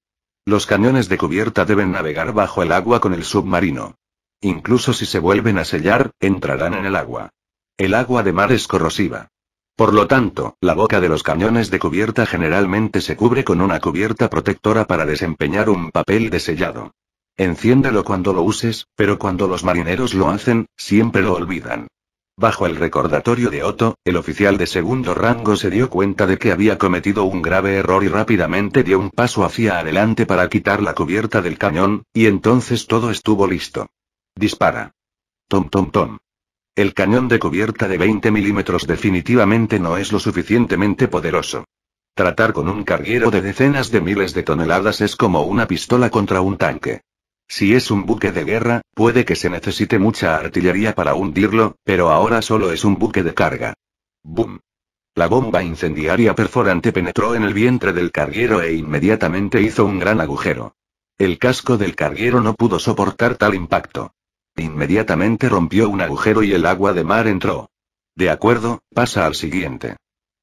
Los cañones de cubierta deben navegar bajo el agua con el submarino. Incluso si se vuelven a sellar, entrarán en el agua. El agua de mar es corrosiva. Por lo tanto, la boca de los cañones de cubierta generalmente se cubre con una cubierta protectora para desempeñar un papel de sellado. Enciéndelo cuando lo uses, pero cuando los marineros lo hacen, siempre lo olvidan. Bajo el recordatorio de Otto, el oficial de segundo rango se dio cuenta de que había cometido un grave error y rápidamente dio un paso hacia adelante para quitar la cubierta del cañón, y entonces todo estuvo listo. Dispara. Tom, tom, tom. El cañón de cubierta de 20 milímetros definitivamente no es lo suficientemente poderoso. Tratar con un carguero de decenas de miles de toneladas es como una pistola contra un tanque. Si es un buque de guerra, puede que se necesite mucha artillería para hundirlo, pero ahora solo es un buque de carga. boom La bomba incendiaria perforante penetró en el vientre del carguero e inmediatamente hizo un gran agujero. El casco del carguero no pudo soportar tal impacto. Inmediatamente rompió un agujero y el agua de mar entró. De acuerdo, pasa al siguiente.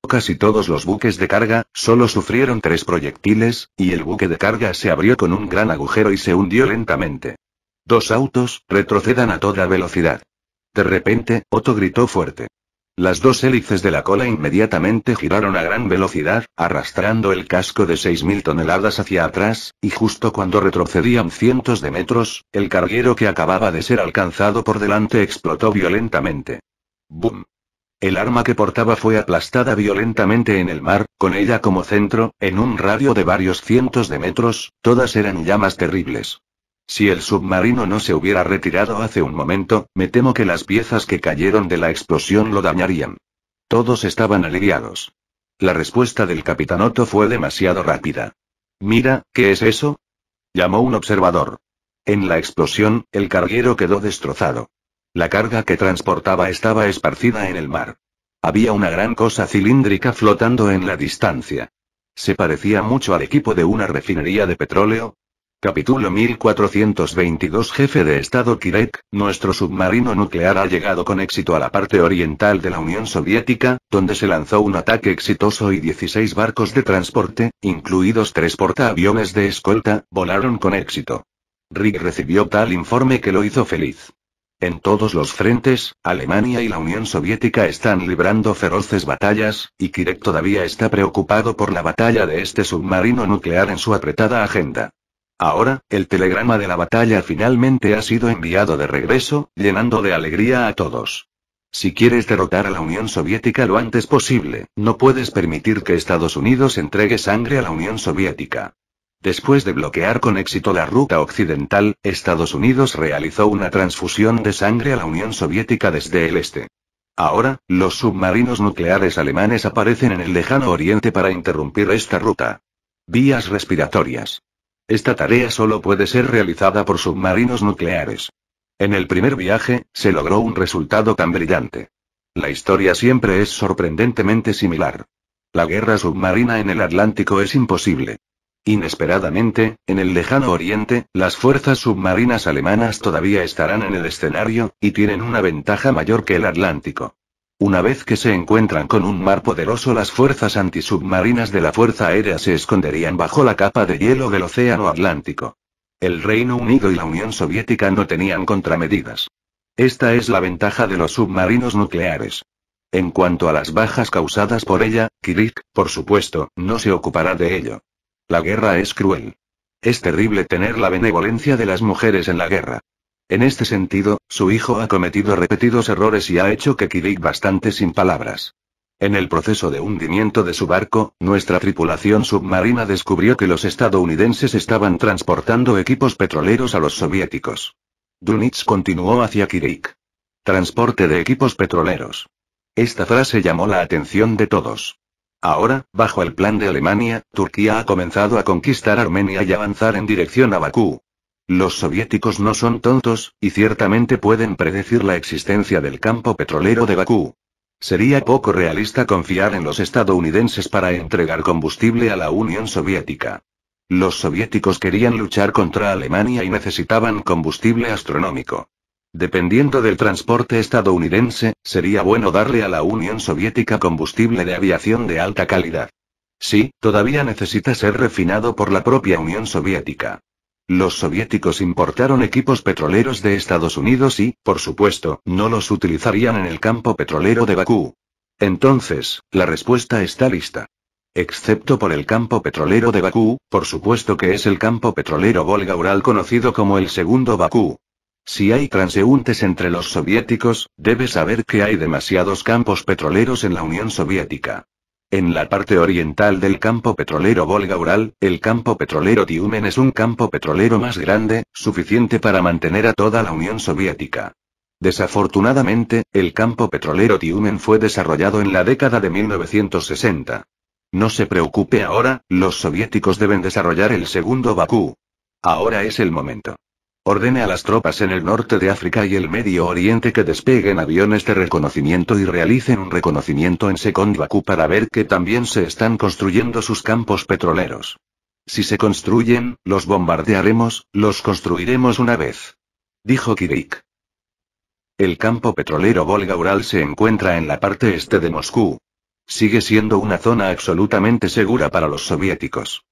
Casi todos los buques de carga, solo sufrieron tres proyectiles, y el buque de carga se abrió con un gran agujero y se hundió lentamente. Dos autos, retrocedan a toda velocidad. De repente, Otto gritó fuerte. Las dos hélices de la cola inmediatamente giraron a gran velocidad, arrastrando el casco de 6.000 toneladas hacia atrás, y justo cuando retrocedían cientos de metros, el carguero que acababa de ser alcanzado por delante explotó violentamente. ¡Bum! El arma que portaba fue aplastada violentamente en el mar, con ella como centro, en un radio de varios cientos de metros, todas eran llamas terribles. Si el submarino no se hubiera retirado hace un momento, me temo que las piezas que cayeron de la explosión lo dañarían. Todos estaban aliviados. La respuesta del capitán Otto fue demasiado rápida. Mira, ¿qué es eso? llamó un observador. En la explosión, el carguero quedó destrozado. La carga que transportaba estaba esparcida en el mar. Había una gran cosa cilíndrica flotando en la distancia. Se parecía mucho al equipo de una refinería de petróleo, Capítulo 1422 Jefe de Estado Kirek, nuestro submarino nuclear ha llegado con éxito a la parte oriental de la Unión Soviética, donde se lanzó un ataque exitoso y 16 barcos de transporte, incluidos tres portaaviones de escolta, volaron con éxito. Rick recibió tal informe que lo hizo feliz. En todos los frentes, Alemania y la Unión Soviética están librando feroces batallas, y Kirek todavía está preocupado por la batalla de este submarino nuclear en su apretada agenda. Ahora, el telegrama de la batalla finalmente ha sido enviado de regreso, llenando de alegría a todos. Si quieres derrotar a la Unión Soviética lo antes posible, no puedes permitir que Estados Unidos entregue sangre a la Unión Soviética. Después de bloquear con éxito la ruta occidental, Estados Unidos realizó una transfusión de sangre a la Unión Soviética desde el este. Ahora, los submarinos nucleares alemanes aparecen en el lejano oriente para interrumpir esta ruta. Vías respiratorias. Esta tarea solo puede ser realizada por submarinos nucleares. En el primer viaje, se logró un resultado tan brillante. La historia siempre es sorprendentemente similar. La guerra submarina en el Atlántico es imposible. Inesperadamente, en el lejano oriente, las fuerzas submarinas alemanas todavía estarán en el escenario, y tienen una ventaja mayor que el Atlántico. Una vez que se encuentran con un mar poderoso, las fuerzas antisubmarinas de la Fuerza Aérea se esconderían bajo la capa de hielo del Océano Atlántico. El Reino Unido y la Unión Soviética no tenían contramedidas. Esta es la ventaja de los submarinos nucleares. En cuanto a las bajas causadas por ella, Kirik, por supuesto, no se ocupará de ello. La guerra es cruel. Es terrible tener la benevolencia de las mujeres en la guerra. En este sentido, su hijo ha cometido repetidos errores y ha hecho que Kirik bastante sin palabras. En el proceso de hundimiento de su barco, nuestra tripulación submarina descubrió que los estadounidenses estaban transportando equipos petroleros a los soviéticos. Dunitz continuó hacia Kirik. Transporte de equipos petroleros. Esta frase llamó la atención de todos. Ahora, bajo el plan de Alemania, Turquía ha comenzado a conquistar Armenia y avanzar en dirección a Bakú. Los soviéticos no son tontos, y ciertamente pueden predecir la existencia del campo petrolero de Bakú. Sería poco realista confiar en los estadounidenses para entregar combustible a la Unión Soviética. Los soviéticos querían luchar contra Alemania y necesitaban combustible astronómico. Dependiendo del transporte estadounidense, sería bueno darle a la Unión Soviética combustible de aviación de alta calidad. Sí, todavía necesita ser refinado por la propia Unión Soviética. Los soviéticos importaron equipos petroleros de Estados Unidos y, por supuesto, no los utilizarían en el campo petrolero de Bakú. Entonces, la respuesta está lista. Excepto por el campo petrolero de Bakú, por supuesto que es el campo petrolero Volga-Ural conocido como el segundo Bakú. Si hay transeúntes entre los soviéticos, debe saber que hay demasiados campos petroleros en la Unión Soviética. En la parte oriental del campo petrolero Volga-Ural, el campo petrolero Tiumen es un campo petrolero más grande, suficiente para mantener a toda la Unión Soviética. Desafortunadamente, el campo petrolero Tiumen fue desarrollado en la década de 1960. No se preocupe ahora, los soviéticos deben desarrollar el segundo Bakú. Ahora es el momento. Ordene a las tropas en el norte de África y el Medio Oriente que despeguen aviones de reconocimiento y realicen un reconocimiento en Second para ver que también se están construyendo sus campos petroleros. Si se construyen, los bombardearemos, los construiremos una vez. Dijo Kirik. El campo petrolero Volga-Ural se encuentra en la parte este de Moscú. Sigue siendo una zona absolutamente segura para los soviéticos.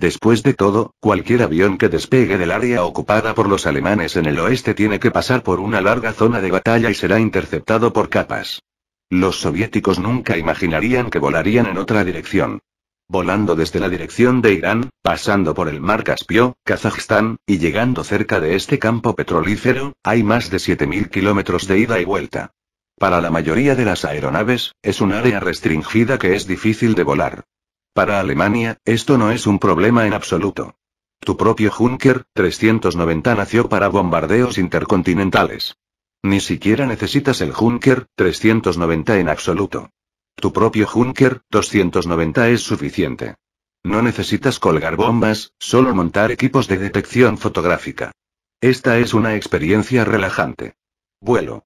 Después de todo, cualquier avión que despegue del área ocupada por los alemanes en el oeste tiene que pasar por una larga zona de batalla y será interceptado por capas. Los soviéticos nunca imaginarían que volarían en otra dirección. Volando desde la dirección de Irán, pasando por el mar Caspio, Kazajstán, y llegando cerca de este campo petrolífero, hay más de 7.000 kilómetros de ida y vuelta. Para la mayoría de las aeronaves, es un área restringida que es difícil de volar. Para Alemania, esto no es un problema en absoluto. Tu propio Junker 390 nació para bombardeos intercontinentales. Ni siquiera necesitas el Junker 390 en absoluto. Tu propio Junker 290 es suficiente. No necesitas colgar bombas, solo montar equipos de detección fotográfica. Esta es una experiencia relajante. Vuelo.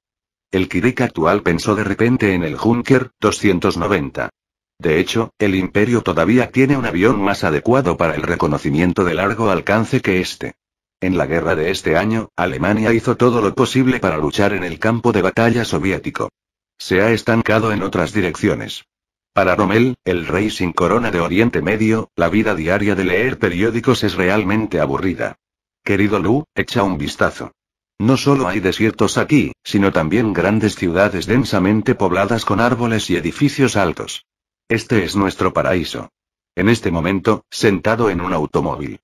El Kirik actual pensó de repente en el Junker 290. De hecho, el imperio todavía tiene un avión más adecuado para el reconocimiento de largo alcance que este. En la guerra de este año, Alemania hizo todo lo posible para luchar en el campo de batalla soviético. Se ha estancado en otras direcciones. Para Rommel, el rey sin corona de Oriente Medio, la vida diaria de leer periódicos es realmente aburrida. Querido Lu, echa un vistazo. No solo hay desiertos aquí, sino también grandes ciudades densamente pobladas con árboles y edificios altos. Este es nuestro paraíso. En este momento, sentado en un automóvil.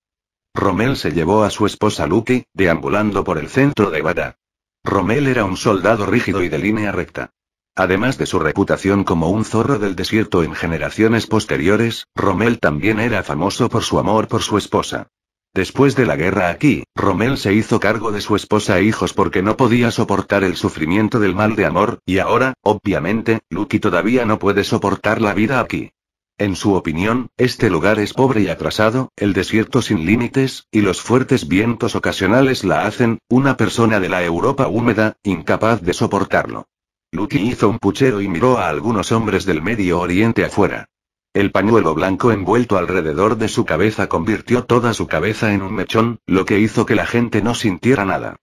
Rommel se llevó a su esposa Lucky, deambulando por el centro de Bada. Rommel era un soldado rígido y de línea recta. Además de su reputación como un zorro del desierto en generaciones posteriores, Rommel también era famoso por su amor por su esposa. Después de la guerra aquí, Rommel se hizo cargo de su esposa e hijos porque no podía soportar el sufrimiento del mal de amor, y ahora, obviamente, Lucky todavía no puede soportar la vida aquí. En su opinión, este lugar es pobre y atrasado, el desierto sin límites, y los fuertes vientos ocasionales la hacen, una persona de la Europa húmeda, incapaz de soportarlo. Lucky hizo un puchero y miró a algunos hombres del Medio Oriente afuera. El pañuelo blanco envuelto alrededor de su cabeza convirtió toda su cabeza en un mechón, lo que hizo que la gente no sintiera nada.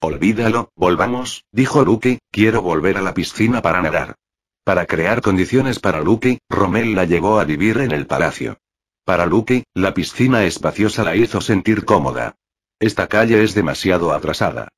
Olvídalo, volvamos, dijo Luki, quiero volver a la piscina para nadar. Para crear condiciones para Luki, Romel la llevó a vivir en el palacio. Para Luki, la piscina espaciosa la hizo sentir cómoda. Esta calle es demasiado atrasada.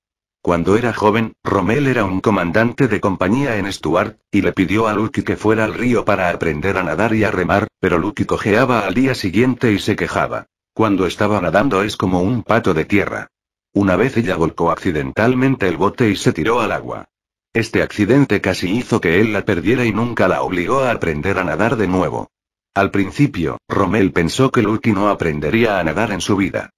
Cuando era joven, Rommel era un comandante de compañía en Stuart, y le pidió a Lucky que fuera al río para aprender a nadar y a remar, pero Lucky cojeaba al día siguiente y se quejaba. Cuando estaba nadando es como un pato de tierra. Una vez ella volcó accidentalmente el bote y se tiró al agua. Este accidente casi hizo que él la perdiera y nunca la obligó a aprender a nadar de nuevo. Al principio, Rommel pensó que Lucky no aprendería a nadar en su vida.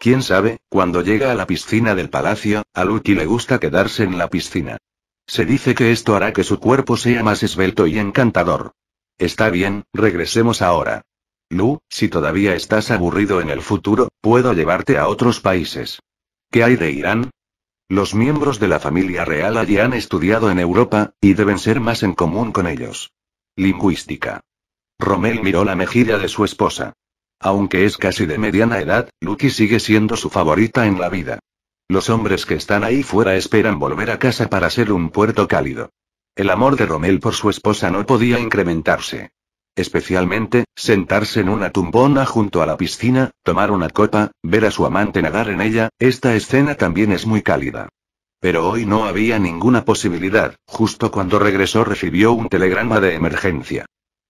Quién sabe, cuando llega a la piscina del palacio, a Lucky le gusta quedarse en la piscina. Se dice que esto hará que su cuerpo sea más esbelto y encantador. Está bien, regresemos ahora. Lu, si todavía estás aburrido en el futuro, puedo llevarte a otros países. ¿Qué hay de Irán? Los miembros de la familia real allí han estudiado en Europa, y deben ser más en común con ellos. Lingüística. Rommel miró la mejilla de su esposa. Aunque es casi de mediana edad, Lucky sigue siendo su favorita en la vida. Los hombres que están ahí fuera esperan volver a casa para ser un puerto cálido. El amor de Rommel por su esposa no podía incrementarse. Especialmente, sentarse en una tumbona junto a la piscina, tomar una copa, ver a su amante nadar en ella, esta escena también es muy cálida. Pero hoy no había ninguna posibilidad, justo cuando regresó recibió un telegrama de emergencia.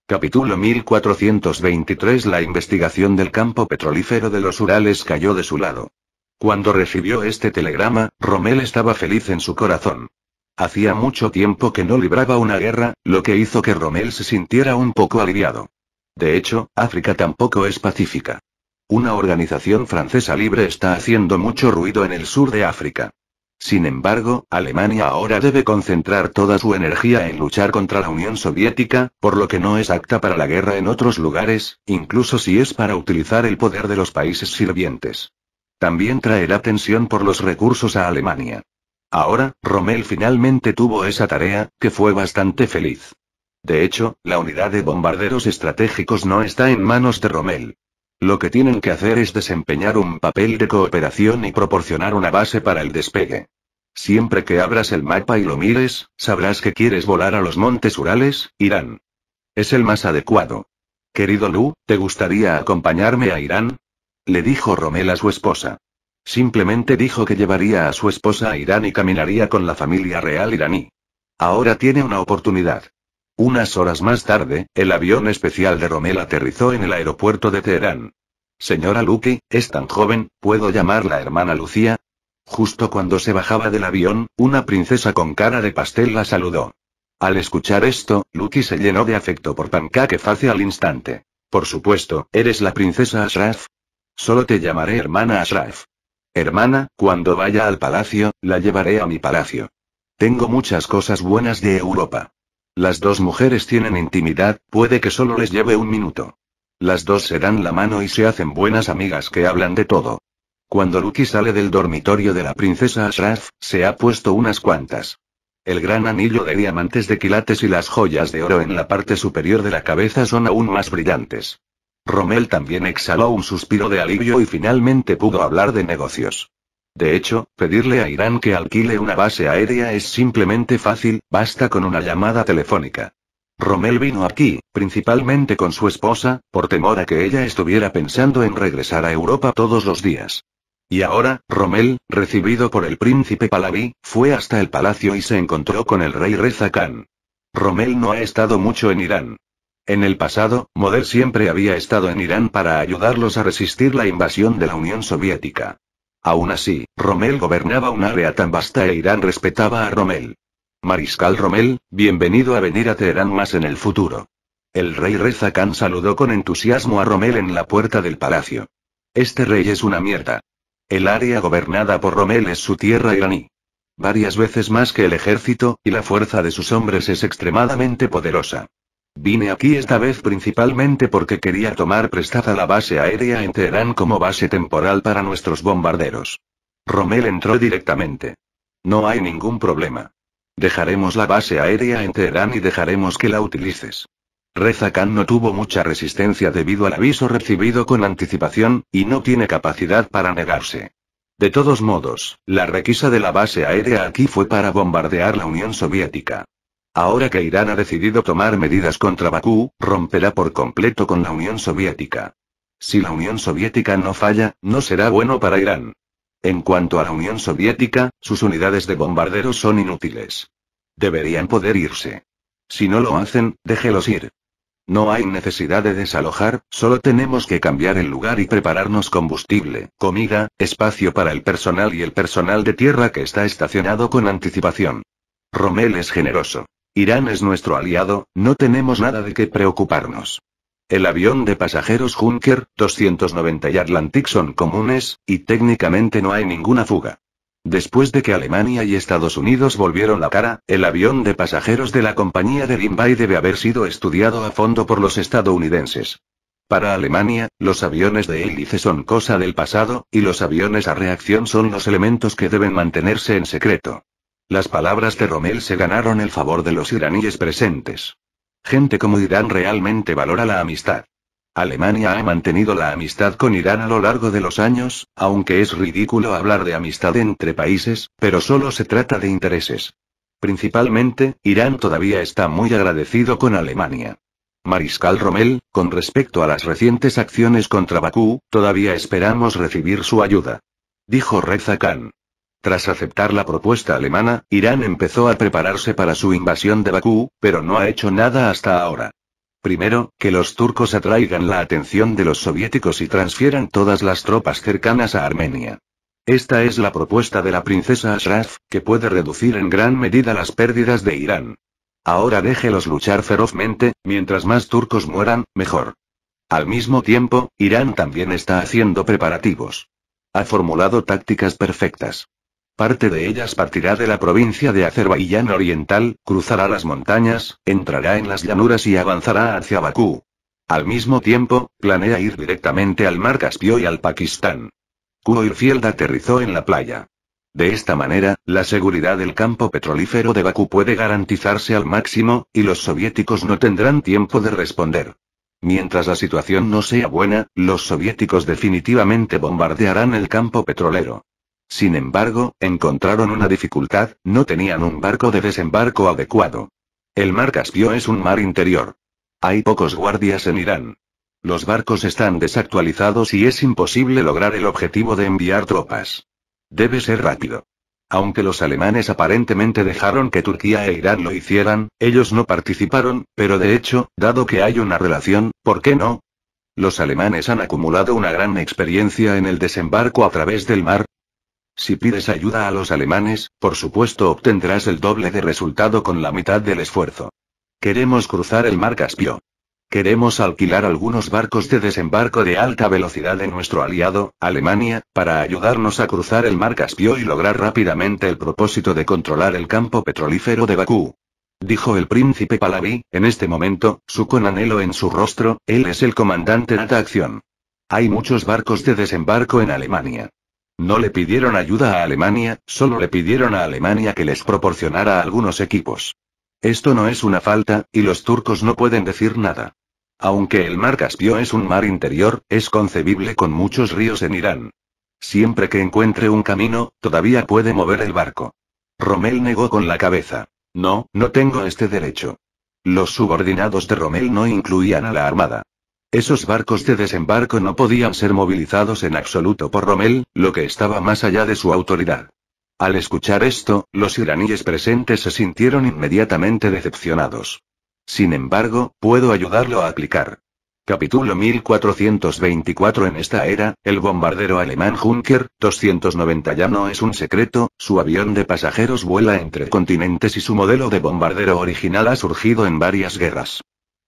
Capítulo 1423 La investigación del campo petrolífero de los Urales cayó de su lado. Cuando recibió este telegrama, Rommel estaba feliz en su corazón. Hacía mucho tiempo que no libraba una guerra, lo que hizo que Rommel se sintiera un poco aliviado. De hecho, África tampoco es pacífica. Una organización francesa libre está haciendo mucho ruido en el sur de África. Sin embargo, Alemania ahora debe concentrar toda su energía en luchar contra la Unión Soviética, por lo que no es apta para la guerra en otros lugares, incluso si es para utilizar el poder de los países sirvientes. También traerá tensión por los recursos a Alemania. Ahora, Rommel finalmente tuvo esa tarea, que fue bastante feliz. De hecho, la unidad de bombarderos estratégicos no está en manos de Rommel. Lo que tienen que hacer es desempeñar un papel de cooperación y proporcionar una base para el despegue. Siempre que abras el mapa y lo mires, sabrás que quieres volar a los montes Urales, Irán. Es el más adecuado. Querido Lu, ¿te gustaría acompañarme a Irán? Le dijo Romel a su esposa. Simplemente dijo que llevaría a su esposa a Irán y caminaría con la familia real iraní. Ahora tiene una oportunidad. Unas horas más tarde, el avión especial de Rommel aterrizó en el aeropuerto de Teherán. Señora Lucky, es tan joven, ¿puedo llamarla hermana Lucía? Justo cuando se bajaba del avión, una princesa con cara de pastel la saludó. Al escuchar esto, Lucky se llenó de afecto por Pancake Face al instante. Por supuesto, ¿eres la princesa Ashraf? Solo te llamaré hermana Ashraf. Hermana, cuando vaya al palacio, la llevaré a mi palacio. Tengo muchas cosas buenas de Europa. Las dos mujeres tienen intimidad, puede que solo les lleve un minuto. Las dos se dan la mano y se hacen buenas amigas que hablan de todo. Cuando Lucky sale del dormitorio de la princesa Ashraf, se ha puesto unas cuantas. El gran anillo de diamantes de quilates y las joyas de oro en la parte superior de la cabeza son aún más brillantes. Rommel también exhaló un suspiro de alivio y finalmente pudo hablar de negocios. De hecho, pedirle a Irán que alquile una base aérea es simplemente fácil, basta con una llamada telefónica. Rommel vino aquí, principalmente con su esposa, por temor a que ella estuviera pensando en regresar a Europa todos los días. Y ahora, Rommel, recibido por el príncipe Pahlavi, fue hasta el palacio y se encontró con el rey Reza Khan. Rommel no ha estado mucho en Irán. En el pasado, Moder siempre había estado en Irán para ayudarlos a resistir la invasión de la Unión Soviética. Aún así, Rommel gobernaba un área tan vasta e Irán respetaba a Rommel. Mariscal Rommel, bienvenido a venir a Teherán más en el futuro. El rey Reza Khan saludó con entusiasmo a Rommel en la puerta del palacio. Este rey es una mierda. El área gobernada por Rommel es su tierra iraní. Varias veces más que el ejército, y la fuerza de sus hombres es extremadamente poderosa. Vine aquí esta vez principalmente porque quería tomar prestada la base aérea en Teherán como base temporal para nuestros bombarderos. Rommel entró directamente. No hay ningún problema. Dejaremos la base aérea en Teherán y dejaremos que la utilices. Reza no tuvo mucha resistencia debido al aviso recibido con anticipación, y no tiene capacidad para negarse. De todos modos, la requisa de la base aérea aquí fue para bombardear la Unión Soviética. Ahora que Irán ha decidido tomar medidas contra Bakú, romperá por completo con la Unión Soviética. Si la Unión Soviética no falla, no será bueno para Irán. En cuanto a la Unión Soviética, sus unidades de bombarderos son inútiles. Deberían poder irse. Si no lo hacen, déjelos ir. No hay necesidad de desalojar, solo tenemos que cambiar el lugar y prepararnos combustible, comida, espacio para el personal y el personal de tierra que está estacionado con anticipación. Rommel es generoso. Irán es nuestro aliado, no tenemos nada de qué preocuparnos. El avión de pasajeros Junker 290 y Atlantic son comunes, y técnicamente no hay ninguna fuga. Después de que Alemania y Estados Unidos volvieron la cara, el avión de pasajeros de la compañía de Limbay debe haber sido estudiado a fondo por los estadounidenses. Para Alemania, los aviones de hélice son cosa del pasado, y los aviones a reacción son los elementos que deben mantenerse en secreto. Las palabras de Rommel se ganaron el favor de los iraníes presentes. Gente como Irán realmente valora la amistad. Alemania ha mantenido la amistad con Irán a lo largo de los años, aunque es ridículo hablar de amistad entre países, pero solo se trata de intereses. Principalmente, Irán todavía está muy agradecido con Alemania. Mariscal Rommel, con respecto a las recientes acciones contra Bakú, todavía esperamos recibir su ayuda. Dijo Reza Khan. Tras aceptar la propuesta alemana, Irán empezó a prepararse para su invasión de Bakú, pero no ha hecho nada hasta ahora. Primero, que los turcos atraigan la atención de los soviéticos y transfieran todas las tropas cercanas a Armenia. Esta es la propuesta de la princesa Ashraf, que puede reducir en gran medida las pérdidas de Irán. Ahora déjelos luchar ferozmente, mientras más turcos mueran, mejor. Al mismo tiempo, Irán también está haciendo preparativos. Ha formulado tácticas perfectas. Parte de ellas partirá de la provincia de Azerbaiyán Oriental, cruzará las montañas, entrará en las llanuras y avanzará hacia Bakú. Al mismo tiempo, planea ir directamente al mar Caspio y al Pakistán. Kuoirfield aterrizó en la playa. De esta manera, la seguridad del campo petrolífero de Bakú puede garantizarse al máximo, y los soviéticos no tendrán tiempo de responder. Mientras la situación no sea buena, los soviéticos definitivamente bombardearán el campo petrolero. Sin embargo, encontraron una dificultad, no tenían un barco de desembarco adecuado. El mar Caspio es un mar interior. Hay pocos guardias en Irán. Los barcos están desactualizados y es imposible lograr el objetivo de enviar tropas. Debe ser rápido. Aunque los alemanes aparentemente dejaron que Turquía e Irán lo hicieran, ellos no participaron, pero de hecho, dado que hay una relación, ¿por qué no? Los alemanes han acumulado una gran experiencia en el desembarco a través del mar, si pides ayuda a los alemanes, por supuesto obtendrás el doble de resultado con la mitad del esfuerzo. Queremos cruzar el mar Caspio. Queremos alquilar algunos barcos de desembarco de alta velocidad de nuestro aliado, Alemania, para ayudarnos a cruzar el mar Caspio y lograr rápidamente el propósito de controlar el campo petrolífero de Bakú. Dijo el príncipe Pallavi, en este momento, su con anhelo en su rostro, él es el comandante de la acción. Hay muchos barcos de desembarco en Alemania. No le pidieron ayuda a Alemania, solo le pidieron a Alemania que les proporcionara algunos equipos. Esto no es una falta, y los turcos no pueden decir nada. Aunque el mar Caspio es un mar interior, es concebible con muchos ríos en Irán. Siempre que encuentre un camino, todavía puede mover el barco. Rommel negó con la cabeza. No, no tengo este derecho. Los subordinados de Rommel no incluían a la armada. Esos barcos de desembarco no podían ser movilizados en absoluto por Rommel, lo que estaba más allá de su autoridad. Al escuchar esto, los iraníes presentes se sintieron inmediatamente decepcionados. Sin embargo, puedo ayudarlo a aplicar. Capítulo 1424 En esta era, el bombardero alemán Junker 290 ya no es un secreto, su avión de pasajeros vuela entre continentes y su modelo de bombardero original ha surgido en varias guerras.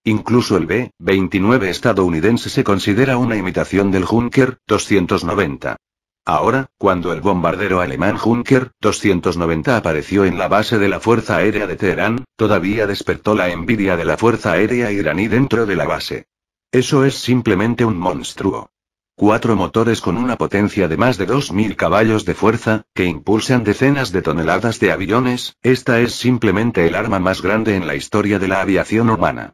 Incluso el B-29 estadounidense se considera una imitación del Junker 290. Ahora, cuando el bombardero alemán Junker 290 apareció en la base de la Fuerza Aérea de Teherán, todavía despertó la envidia de la Fuerza Aérea iraní dentro de la base. Eso es simplemente un monstruo. Cuatro motores con una potencia de más de 2.000 caballos de fuerza, que impulsan decenas de toneladas de aviones, esta es simplemente el arma más grande en la historia de la aviación humana.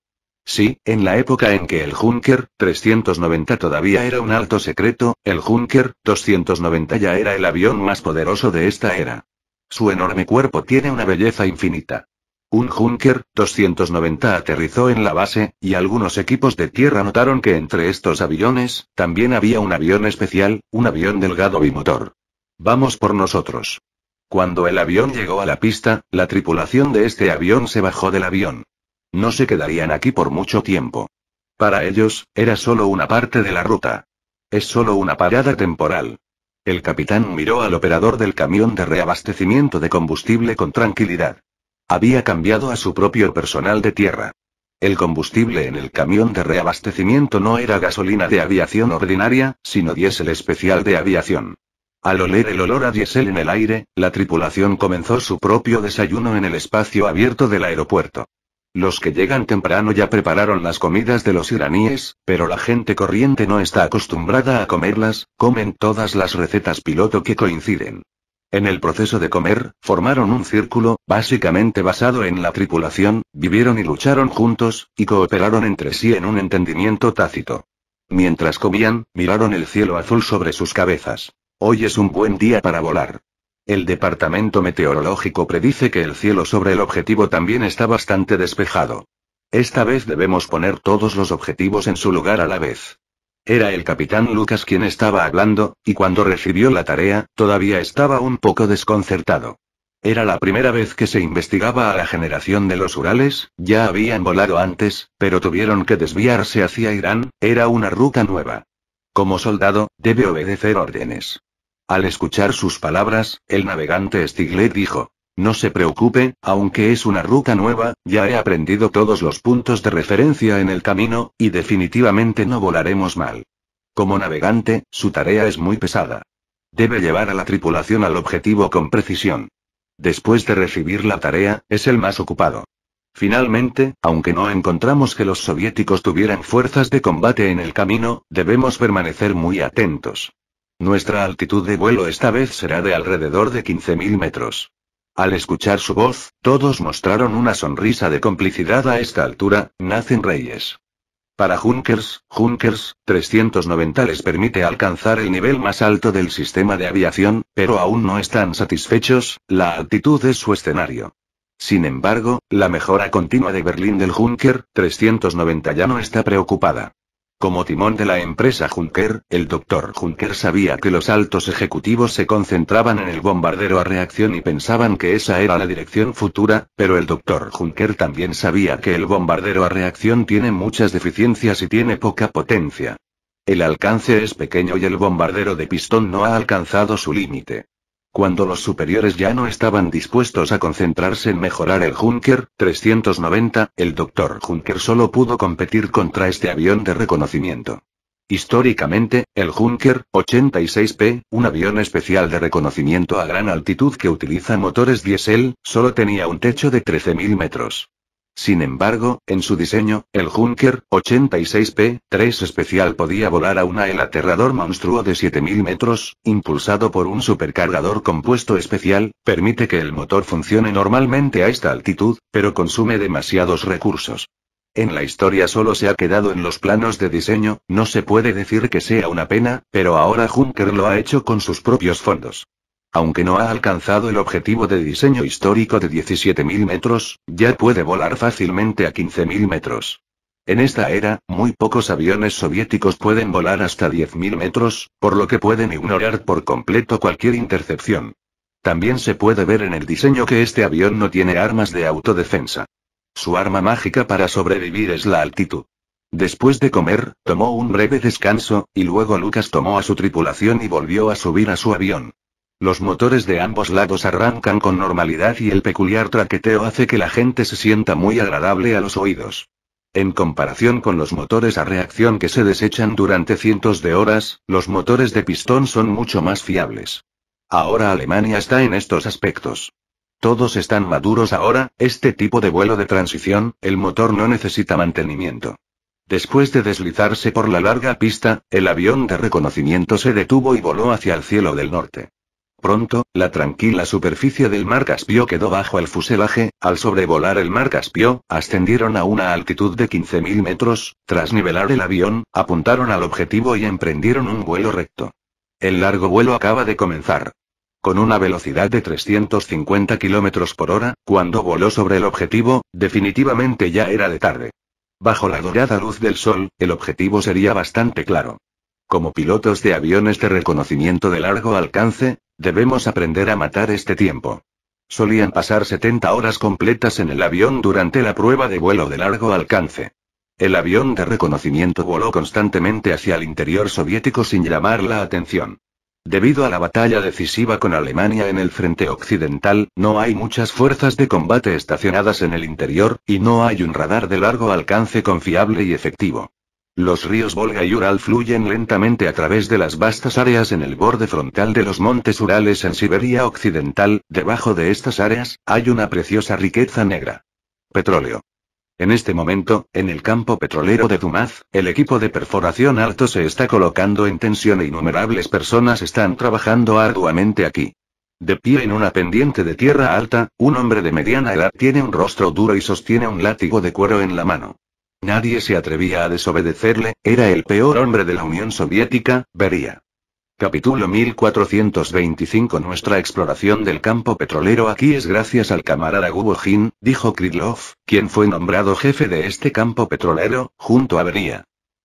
Sí, en la época en que el Junker 390 todavía era un alto secreto, el Junker 290 ya era el avión más poderoso de esta era. Su enorme cuerpo tiene una belleza infinita. Un Junker 290 aterrizó en la base, y algunos equipos de tierra notaron que entre estos aviones, también había un avión especial, un avión delgado bimotor. Vamos por nosotros. Cuando el avión llegó a la pista, la tripulación de este avión se bajó del avión. No se quedarían aquí por mucho tiempo. Para ellos, era solo una parte de la ruta. Es solo una parada temporal. El capitán miró al operador del camión de reabastecimiento de combustible con tranquilidad. Había cambiado a su propio personal de tierra. El combustible en el camión de reabastecimiento no era gasolina de aviación ordinaria, sino diésel especial de aviación. Al oler el olor a diésel en el aire, la tripulación comenzó su propio desayuno en el espacio abierto del aeropuerto. Los que llegan temprano ya prepararon las comidas de los iraníes, pero la gente corriente no está acostumbrada a comerlas, comen todas las recetas piloto que coinciden. En el proceso de comer, formaron un círculo, básicamente basado en la tripulación, vivieron y lucharon juntos, y cooperaron entre sí en un entendimiento tácito. Mientras comían, miraron el cielo azul sobre sus cabezas. Hoy es un buen día para volar. El departamento meteorológico predice que el cielo sobre el objetivo también está bastante despejado. Esta vez debemos poner todos los objetivos en su lugar a la vez. Era el capitán Lucas quien estaba hablando, y cuando recibió la tarea, todavía estaba un poco desconcertado. Era la primera vez que se investigaba a la generación de los Urales, ya habían volado antes, pero tuvieron que desviarse hacia Irán, era una ruta nueva. Como soldado, debe obedecer órdenes. Al escuchar sus palabras, el navegante Stiglet dijo, no se preocupe, aunque es una ruta nueva, ya he aprendido todos los puntos de referencia en el camino, y definitivamente no volaremos mal. Como navegante, su tarea es muy pesada. Debe llevar a la tripulación al objetivo con precisión. Después de recibir la tarea, es el más ocupado. Finalmente, aunque no encontramos que los soviéticos tuvieran fuerzas de combate en el camino, debemos permanecer muy atentos. Nuestra altitud de vuelo esta vez será de alrededor de 15.000 metros. Al escuchar su voz, todos mostraron una sonrisa de complicidad a esta altura, nacen reyes. Para Junkers, Junkers 390 les permite alcanzar el nivel más alto del sistema de aviación, pero aún no están satisfechos, la altitud es su escenario. Sin embargo, la mejora continua de Berlín del Junker 390 ya no está preocupada. Como timón de la empresa Junker, el doctor Junker sabía que los altos ejecutivos se concentraban en el bombardero a reacción y pensaban que esa era la dirección futura, pero el doctor Junker también sabía que el bombardero a reacción tiene muchas deficiencias y tiene poca potencia. El alcance es pequeño y el bombardero de pistón no ha alcanzado su límite. Cuando los superiores ya no estaban dispuestos a concentrarse en mejorar el Junker 390, el Dr. Junker solo pudo competir contra este avión de reconocimiento. Históricamente, el Junker 86P, un avión especial de reconocimiento a gran altitud que utiliza motores diésel, solo tenía un techo de 13.000 metros. Sin embargo, en su diseño, el Junker 86P-3 especial podía volar a una el aterrador monstruo de 7000 metros, impulsado por un supercargador compuesto especial, permite que el motor funcione normalmente a esta altitud, pero consume demasiados recursos. En la historia solo se ha quedado en los planos de diseño, no se puede decir que sea una pena, pero ahora Junker lo ha hecho con sus propios fondos. Aunque no ha alcanzado el objetivo de diseño histórico de 17.000 metros, ya puede volar fácilmente a 15.000 metros. En esta era, muy pocos aviones soviéticos pueden volar hasta 10.000 metros, por lo que pueden ignorar por completo cualquier intercepción. También se puede ver en el diseño que este avión no tiene armas de autodefensa. Su arma mágica para sobrevivir es la altitud. Después de comer, tomó un breve descanso, y luego Lucas tomó a su tripulación y volvió a subir a su avión. Los motores de ambos lados arrancan con normalidad y el peculiar traqueteo hace que la gente se sienta muy agradable a los oídos. En comparación con los motores a reacción que se desechan durante cientos de horas, los motores de pistón son mucho más fiables. Ahora Alemania está en estos aspectos. Todos están maduros ahora, este tipo de vuelo de transición, el motor no necesita mantenimiento. Después de deslizarse por la larga pista, el avión de reconocimiento se detuvo y voló hacia el cielo del norte. Pronto, la tranquila superficie del mar Caspio quedó bajo el fuselaje, al sobrevolar el mar Caspio, ascendieron a una altitud de 15.000 metros, tras nivelar el avión, apuntaron al objetivo y emprendieron un vuelo recto. El largo vuelo acaba de comenzar. Con una velocidad de 350 km por hora, cuando voló sobre el objetivo, definitivamente ya era de tarde. Bajo la dorada luz del sol, el objetivo sería bastante claro. Como pilotos de aviones de reconocimiento de largo alcance, Debemos aprender a matar este tiempo. Solían pasar 70 horas completas en el avión durante la prueba de vuelo de largo alcance. El avión de reconocimiento voló constantemente hacia el interior soviético sin llamar la atención. Debido a la batalla decisiva con Alemania en el frente occidental, no hay muchas fuerzas de combate estacionadas en el interior, y no hay un radar de largo alcance confiable y efectivo. Los ríos Volga y Ural fluyen lentamente a través de las vastas áreas en el borde frontal de los montes Urales en Siberia Occidental, debajo de estas áreas, hay una preciosa riqueza negra. Petróleo. En este momento, en el campo petrolero de Dumaz, el equipo de perforación alto se está colocando en tensión e innumerables personas están trabajando arduamente aquí. De pie en una pendiente de tierra alta, un hombre de mediana edad tiene un rostro duro y sostiene un látigo de cuero en la mano. Nadie se atrevía a desobedecerle, era el peor hombre de la Unión Soviética, Beria. Capítulo 1425 Nuestra exploración del campo petrolero aquí es gracias al camarada Gubojin, dijo Krylov, quien fue nombrado jefe de este campo petrolero, junto a Beria.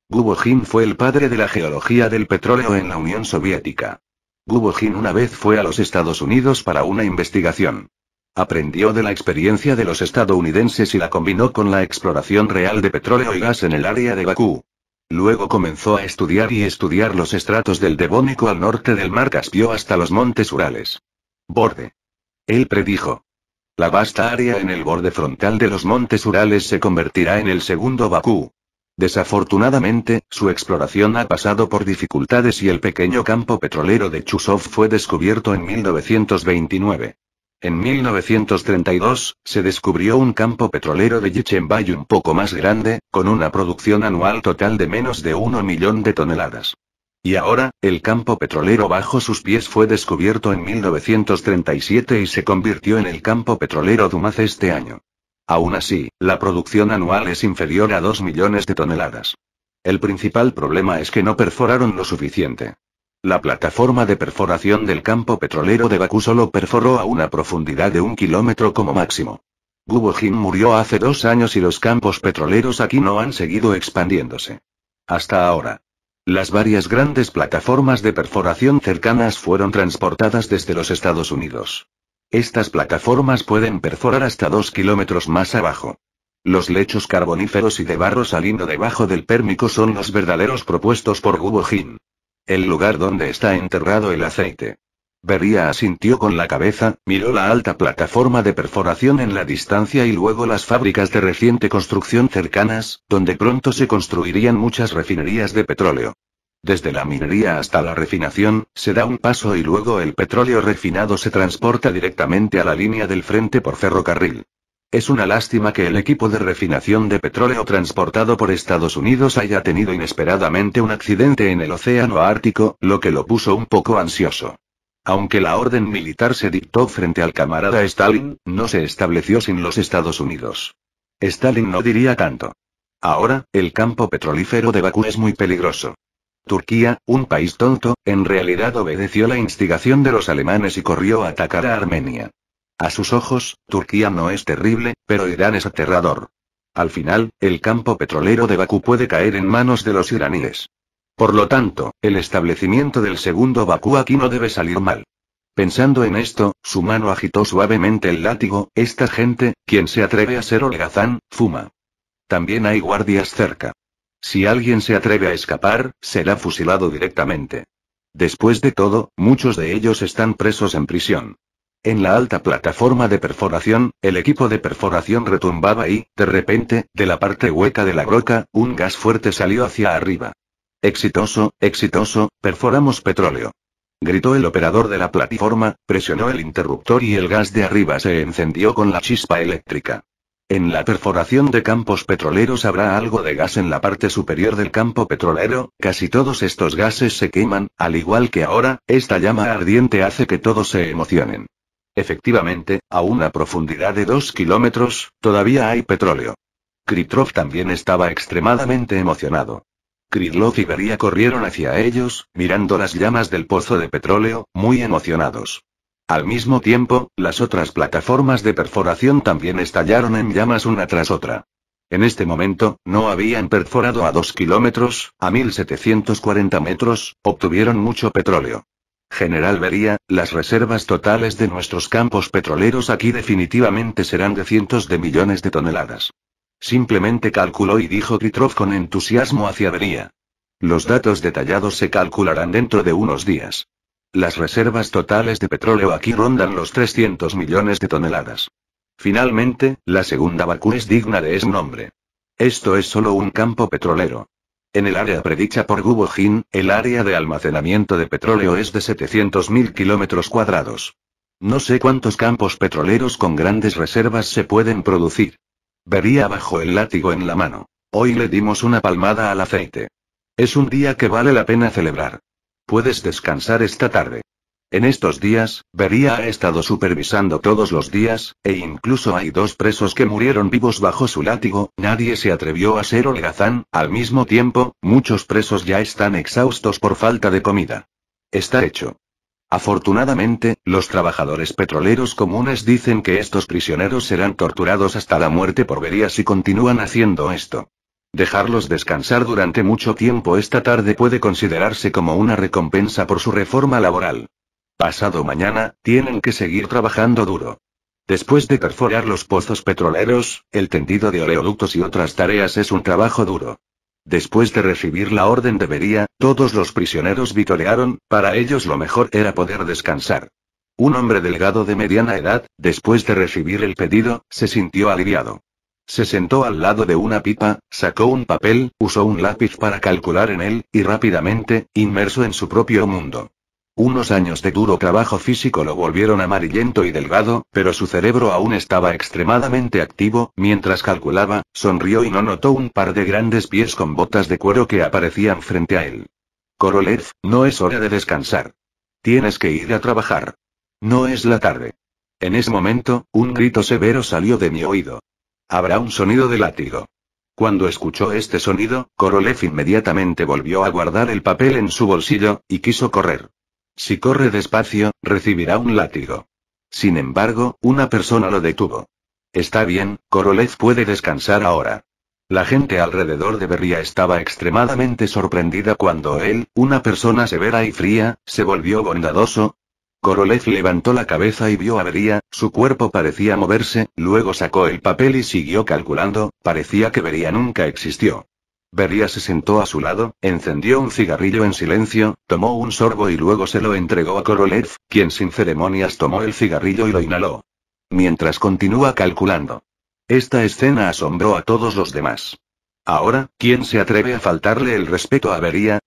Gubojin fue el padre de la geología del petróleo en la Unión Soviética. Gubojin una vez fue a los Estados Unidos para una investigación. Aprendió de la experiencia de los estadounidenses y la combinó con la exploración real de petróleo y gas en el área de Bakú. Luego comenzó a estudiar y estudiar los estratos del Devónico al norte del mar Caspio hasta los montes Urales. Borde. Él predijo. La vasta área en el borde frontal de los montes Urales se convertirá en el segundo Bakú. Desafortunadamente, su exploración ha pasado por dificultades y el pequeño campo petrolero de Chusov fue descubierto en 1929. En 1932, se descubrió un campo petrolero de Yichenbay un poco más grande, con una producción anual total de menos de 1 millón de toneladas. Y ahora, el campo petrolero bajo sus pies fue descubierto en 1937 y se convirtió en el campo petrolero Dumas este año. Aún así, la producción anual es inferior a 2 millones de toneladas. El principal problema es que no perforaron lo suficiente. La plataforma de perforación del campo petrolero de Bakú solo perforó a una profundidad de un kilómetro como máximo. Gubojin murió hace dos años y los campos petroleros aquí no han seguido expandiéndose. Hasta ahora. Las varias grandes plataformas de perforación cercanas fueron transportadas desde los Estados Unidos. Estas plataformas pueden perforar hasta dos kilómetros más abajo. Los lechos carboníferos y de barro saliendo debajo del pérmico son los verdaderos propuestos por Gubojin. El lugar donde está enterrado el aceite. Bería asintió con la cabeza, miró la alta plataforma de perforación en la distancia y luego las fábricas de reciente construcción cercanas, donde pronto se construirían muchas refinerías de petróleo. Desde la minería hasta la refinación, se da un paso y luego el petróleo refinado se transporta directamente a la línea del frente por ferrocarril. Es una lástima que el equipo de refinación de petróleo transportado por Estados Unidos haya tenido inesperadamente un accidente en el Océano Ártico, lo que lo puso un poco ansioso. Aunque la orden militar se dictó frente al camarada Stalin, no se estableció sin los Estados Unidos. Stalin no diría tanto. Ahora, el campo petrolífero de Bakú es muy peligroso. Turquía, un país tonto, en realidad obedeció la instigación de los alemanes y corrió a atacar a Armenia. A sus ojos, Turquía no es terrible, pero Irán es aterrador. Al final, el campo petrolero de Bakú puede caer en manos de los iraníes. Por lo tanto, el establecimiento del segundo Bakú aquí no debe salir mal. Pensando en esto, su mano agitó suavemente el látigo, esta gente, quien se atreve a ser holgazán, fuma. También hay guardias cerca. Si alguien se atreve a escapar, será fusilado directamente. Después de todo, muchos de ellos están presos en prisión. En la alta plataforma de perforación, el equipo de perforación retumbaba y, de repente, de la parte hueca de la broca, un gas fuerte salió hacia arriba. Exitoso, exitoso, perforamos petróleo. Gritó el operador de la plataforma, presionó el interruptor y el gas de arriba se encendió con la chispa eléctrica. En la perforación de campos petroleros habrá algo de gas en la parte superior del campo petrolero, casi todos estos gases se queman, al igual que ahora, esta llama ardiente hace que todos se emocionen. Efectivamente, a una profundidad de dos kilómetros, todavía hay petróleo. Kritrov también estaba extremadamente emocionado. Kridlov y Beria corrieron hacia ellos, mirando las llamas del pozo de petróleo, muy emocionados. Al mismo tiempo, las otras plataformas de perforación también estallaron en llamas una tras otra. En este momento, no habían perforado a 2 kilómetros, a 1740 metros, obtuvieron mucho petróleo. General vería las reservas totales de nuestros campos petroleros aquí definitivamente serán de cientos de millones de toneladas. Simplemente calculó y dijo Kritrov con entusiasmo hacia Vería. Los datos detallados se calcularán dentro de unos días. Las reservas totales de petróleo aquí rondan los 300 millones de toneladas. Finalmente, la segunda vacuna es digna de ese nombre. Esto es solo un campo petrolero. En el área predicha por Gubo el área de almacenamiento de petróleo es de 700.000 kilómetros cuadrados. No sé cuántos campos petroleros con grandes reservas se pueden producir. Vería bajo el látigo en la mano. Hoy le dimos una palmada al aceite. Es un día que vale la pena celebrar. Puedes descansar esta tarde. En estos días, Beria ha estado supervisando todos los días, e incluso hay dos presos que murieron vivos bajo su látigo, nadie se atrevió a ser holgazán, al mismo tiempo, muchos presos ya están exhaustos por falta de comida. Está hecho. Afortunadamente, los trabajadores petroleros comunes dicen que estos prisioneros serán torturados hasta la muerte por Beria si continúan haciendo esto. Dejarlos descansar durante mucho tiempo esta tarde puede considerarse como una recompensa por su reforma laboral. Pasado mañana, tienen que seguir trabajando duro. Después de perforar los pozos petroleros, el tendido de oleoductos y otras tareas es un trabajo duro. Después de recibir la orden debería, todos los prisioneros vitorearon, para ellos lo mejor era poder descansar. Un hombre delgado de mediana edad, después de recibir el pedido, se sintió aliviado. Se sentó al lado de una pipa, sacó un papel, usó un lápiz para calcular en él, y rápidamente, inmerso en su propio mundo. Unos años de duro trabajo físico lo volvieron amarillento y delgado, pero su cerebro aún estaba extremadamente activo, mientras calculaba, sonrió y no notó un par de grandes pies con botas de cuero que aparecían frente a él. Korolev, no es hora de descansar. Tienes que ir a trabajar. No es la tarde. En ese momento, un grito severo salió de mi oído. Habrá un sonido de látigo. Cuando escuchó este sonido, Korolev inmediatamente volvió a guardar el papel en su bolsillo, y quiso correr. Si corre despacio, recibirá un látigo. Sin embargo, una persona lo detuvo. Está bien, Korolev puede descansar ahora. La gente alrededor de Berria estaba extremadamente sorprendida cuando él, una persona severa y fría, se volvió bondadoso. Korolev levantó la cabeza y vio a Beria, su cuerpo parecía moverse, luego sacó el papel y siguió calculando, parecía que Beria nunca existió. Beria se sentó a su lado, encendió un cigarrillo en silencio, tomó un sorbo y luego se lo entregó a Korolev, quien sin ceremonias tomó el cigarrillo y lo inhaló. Mientras continúa calculando. Esta escena asombró a todos los demás. Ahora, ¿quién se atreve a faltarle el respeto a Beria?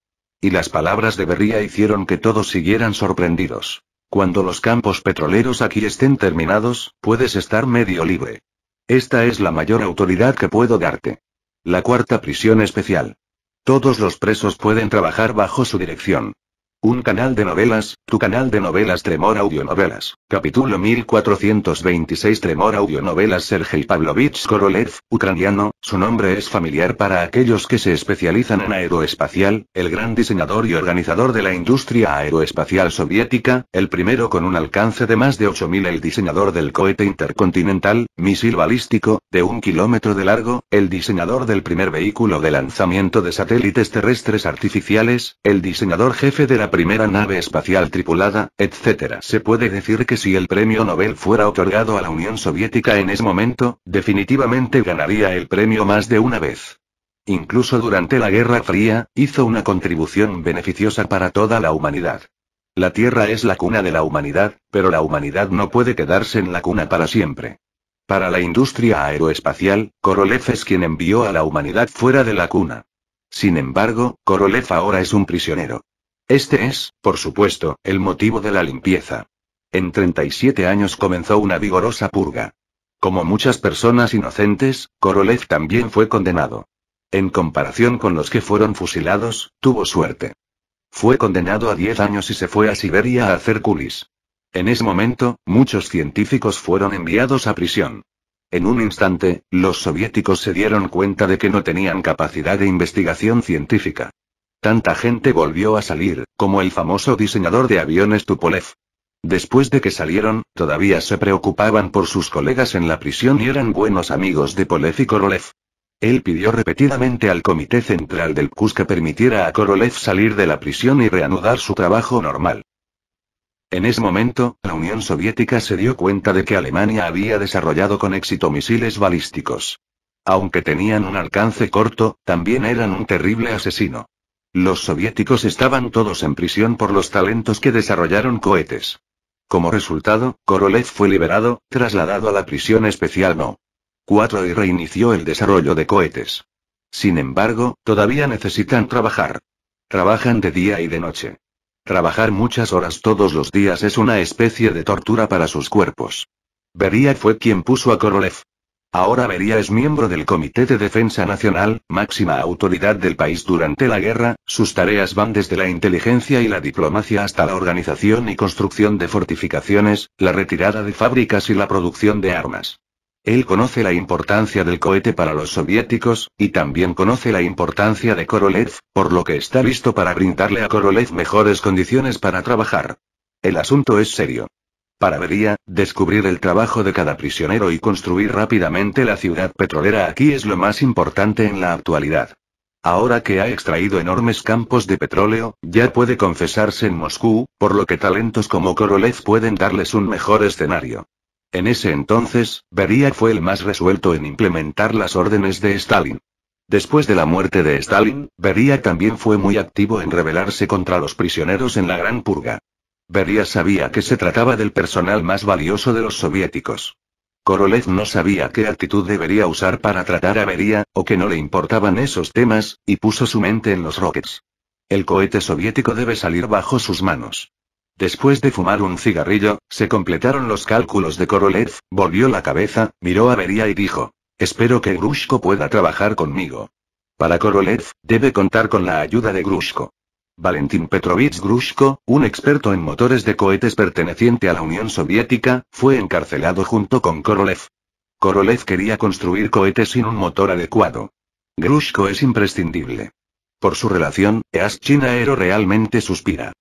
Y las palabras de Beria hicieron que todos siguieran sorprendidos. Cuando los campos petroleros aquí estén terminados, puedes estar medio libre. Esta es la mayor autoridad que puedo darte. La cuarta prisión especial. Todos los presos pueden trabajar bajo su dirección. Un canal de novelas, tu canal de novelas Tremor Audionovelas. Capítulo 1426 Tremor Audionovelas Sergei Pavlovich Korolev, ucraniano, su nombre es familiar para aquellos que se especializan en aeroespacial, el gran diseñador y organizador de la industria aeroespacial soviética, el primero con un alcance de más de 8000 el diseñador del cohete intercontinental, misil balístico, de un kilómetro de largo, el diseñador del primer vehículo de lanzamiento de satélites terrestres artificiales, el diseñador jefe de la primera nave espacial tripulada, etc. Se puede decir que si el premio Nobel fuera otorgado a la Unión Soviética en ese momento, definitivamente ganaría el premio más de una vez. Incluso durante la Guerra Fría, hizo una contribución beneficiosa para toda la humanidad. La Tierra es la cuna de la humanidad, pero la humanidad no puede quedarse en la cuna para siempre. Para la industria aeroespacial, Korolev es quien envió a la humanidad fuera de la cuna. Sin embargo, Korolev ahora es un prisionero. Este es, por supuesto, el motivo de la limpieza. En 37 años comenzó una vigorosa purga. Como muchas personas inocentes, Korolev también fue condenado. En comparación con los que fueron fusilados, tuvo suerte. Fue condenado a 10 años y se fue a Siberia a hacer culis. En ese momento, muchos científicos fueron enviados a prisión. En un instante, los soviéticos se dieron cuenta de que no tenían capacidad de investigación científica tanta gente volvió a salir, como el famoso diseñador de aviones Tupolev. Después de que salieron, todavía se preocupaban por sus colegas en la prisión y eran buenos amigos de Polev y Korolev. Él pidió repetidamente al Comité Central del CUS que permitiera a Korolev salir de la prisión y reanudar su trabajo normal. En ese momento, la Unión Soviética se dio cuenta de que Alemania había desarrollado con éxito misiles balísticos. Aunque tenían un alcance corto, también eran un terrible asesino. Los soviéticos estaban todos en prisión por los talentos que desarrollaron cohetes. Como resultado, Korolev fue liberado, trasladado a la prisión especial No. 4 y reinició el desarrollo de cohetes. Sin embargo, todavía necesitan trabajar. Trabajan de día y de noche. Trabajar muchas horas todos los días es una especie de tortura para sus cuerpos. Beria fue quien puso a Korolev, Ahora Beria es miembro del Comité de Defensa Nacional, máxima autoridad del país durante la guerra, sus tareas van desde la inteligencia y la diplomacia hasta la organización y construcción de fortificaciones, la retirada de fábricas y la producción de armas. Él conoce la importancia del cohete para los soviéticos, y también conoce la importancia de Korolev, por lo que está listo para brindarle a Korolev mejores condiciones para trabajar. El asunto es serio. Para Beria, descubrir el trabajo de cada prisionero y construir rápidamente la ciudad petrolera aquí es lo más importante en la actualidad. Ahora que ha extraído enormes campos de petróleo, ya puede confesarse en Moscú, por lo que talentos como Korolev pueden darles un mejor escenario. En ese entonces, Beria fue el más resuelto en implementar las órdenes de Stalin. Después de la muerte de Stalin, Beria también fue muy activo en rebelarse contra los prisioneros en la Gran Purga. Beria sabía que se trataba del personal más valioso de los soviéticos. Korolev no sabía qué actitud debería usar para tratar a Beria, o que no le importaban esos temas, y puso su mente en los Rockets. El cohete soviético debe salir bajo sus manos. Después de fumar un cigarrillo, se completaron los cálculos de Korolev, volvió la cabeza, miró a Beria y dijo, espero que Grushko pueda trabajar conmigo. Para Korolev, debe contar con la ayuda de Grushko. Valentín Petrovich Grushko, un experto en motores de cohetes perteneciente a la Unión Soviética, fue encarcelado junto con Korolev. Korolev quería construir cohetes sin un motor adecuado. Grushko es imprescindible. Por su relación, China Aero realmente suspira.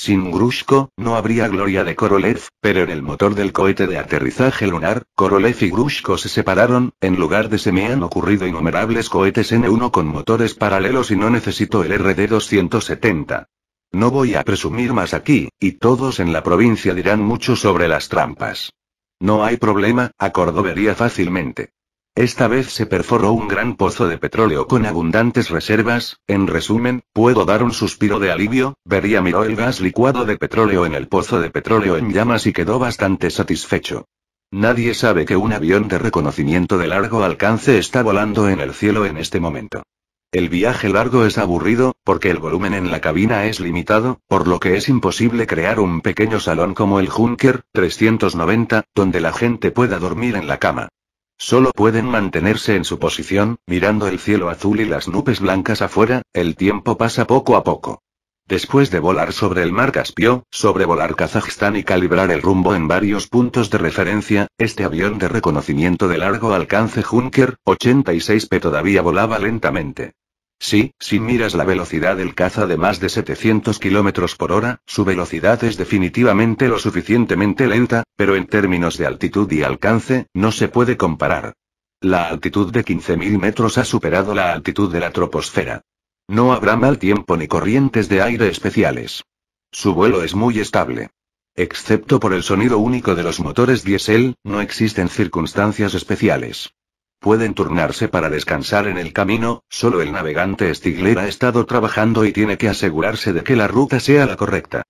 Sin Grushko, no habría gloria de Korolev, pero en el motor del cohete de aterrizaje lunar, Korolev y Grushko se separaron, en lugar de se me han ocurrido innumerables cohetes N1 con motores paralelos y no necesito el RD-270. No voy a presumir más aquí, y todos en la provincia dirán mucho sobre las trampas. No hay problema, acordó vería fácilmente. Esta vez se perforó un gran pozo de petróleo con abundantes reservas, en resumen, puedo dar un suspiro de alivio, Beria miró el gas licuado de petróleo en el pozo de petróleo en llamas y quedó bastante satisfecho. Nadie sabe que un avión de reconocimiento de largo alcance está volando en el cielo en este momento. El viaje largo es aburrido, porque el volumen en la cabina es limitado, por lo que es imposible crear un pequeño salón como el Junker 390, donde la gente pueda dormir en la cama. Solo pueden mantenerse en su posición, mirando el cielo azul y las nubes blancas afuera, el tiempo pasa poco a poco. Después de volar sobre el mar Caspio, sobrevolar Kazajistán y calibrar el rumbo en varios puntos de referencia, este avión de reconocimiento de largo alcance Junker, 86P todavía volaba lentamente. Sí, si miras la velocidad del caza de más de 700 km por hora, su velocidad es definitivamente lo suficientemente lenta, pero en términos de altitud y alcance, no se puede comparar. La altitud de 15.000 metros ha superado la altitud de la troposfera. No habrá mal tiempo ni corrientes de aire especiales. Su vuelo es muy estable. Excepto por el sonido único de los motores diésel, no existen circunstancias especiales. Pueden turnarse para descansar en el camino, solo el navegante Stigler ha estado trabajando y tiene que asegurarse de que la ruta sea la correcta.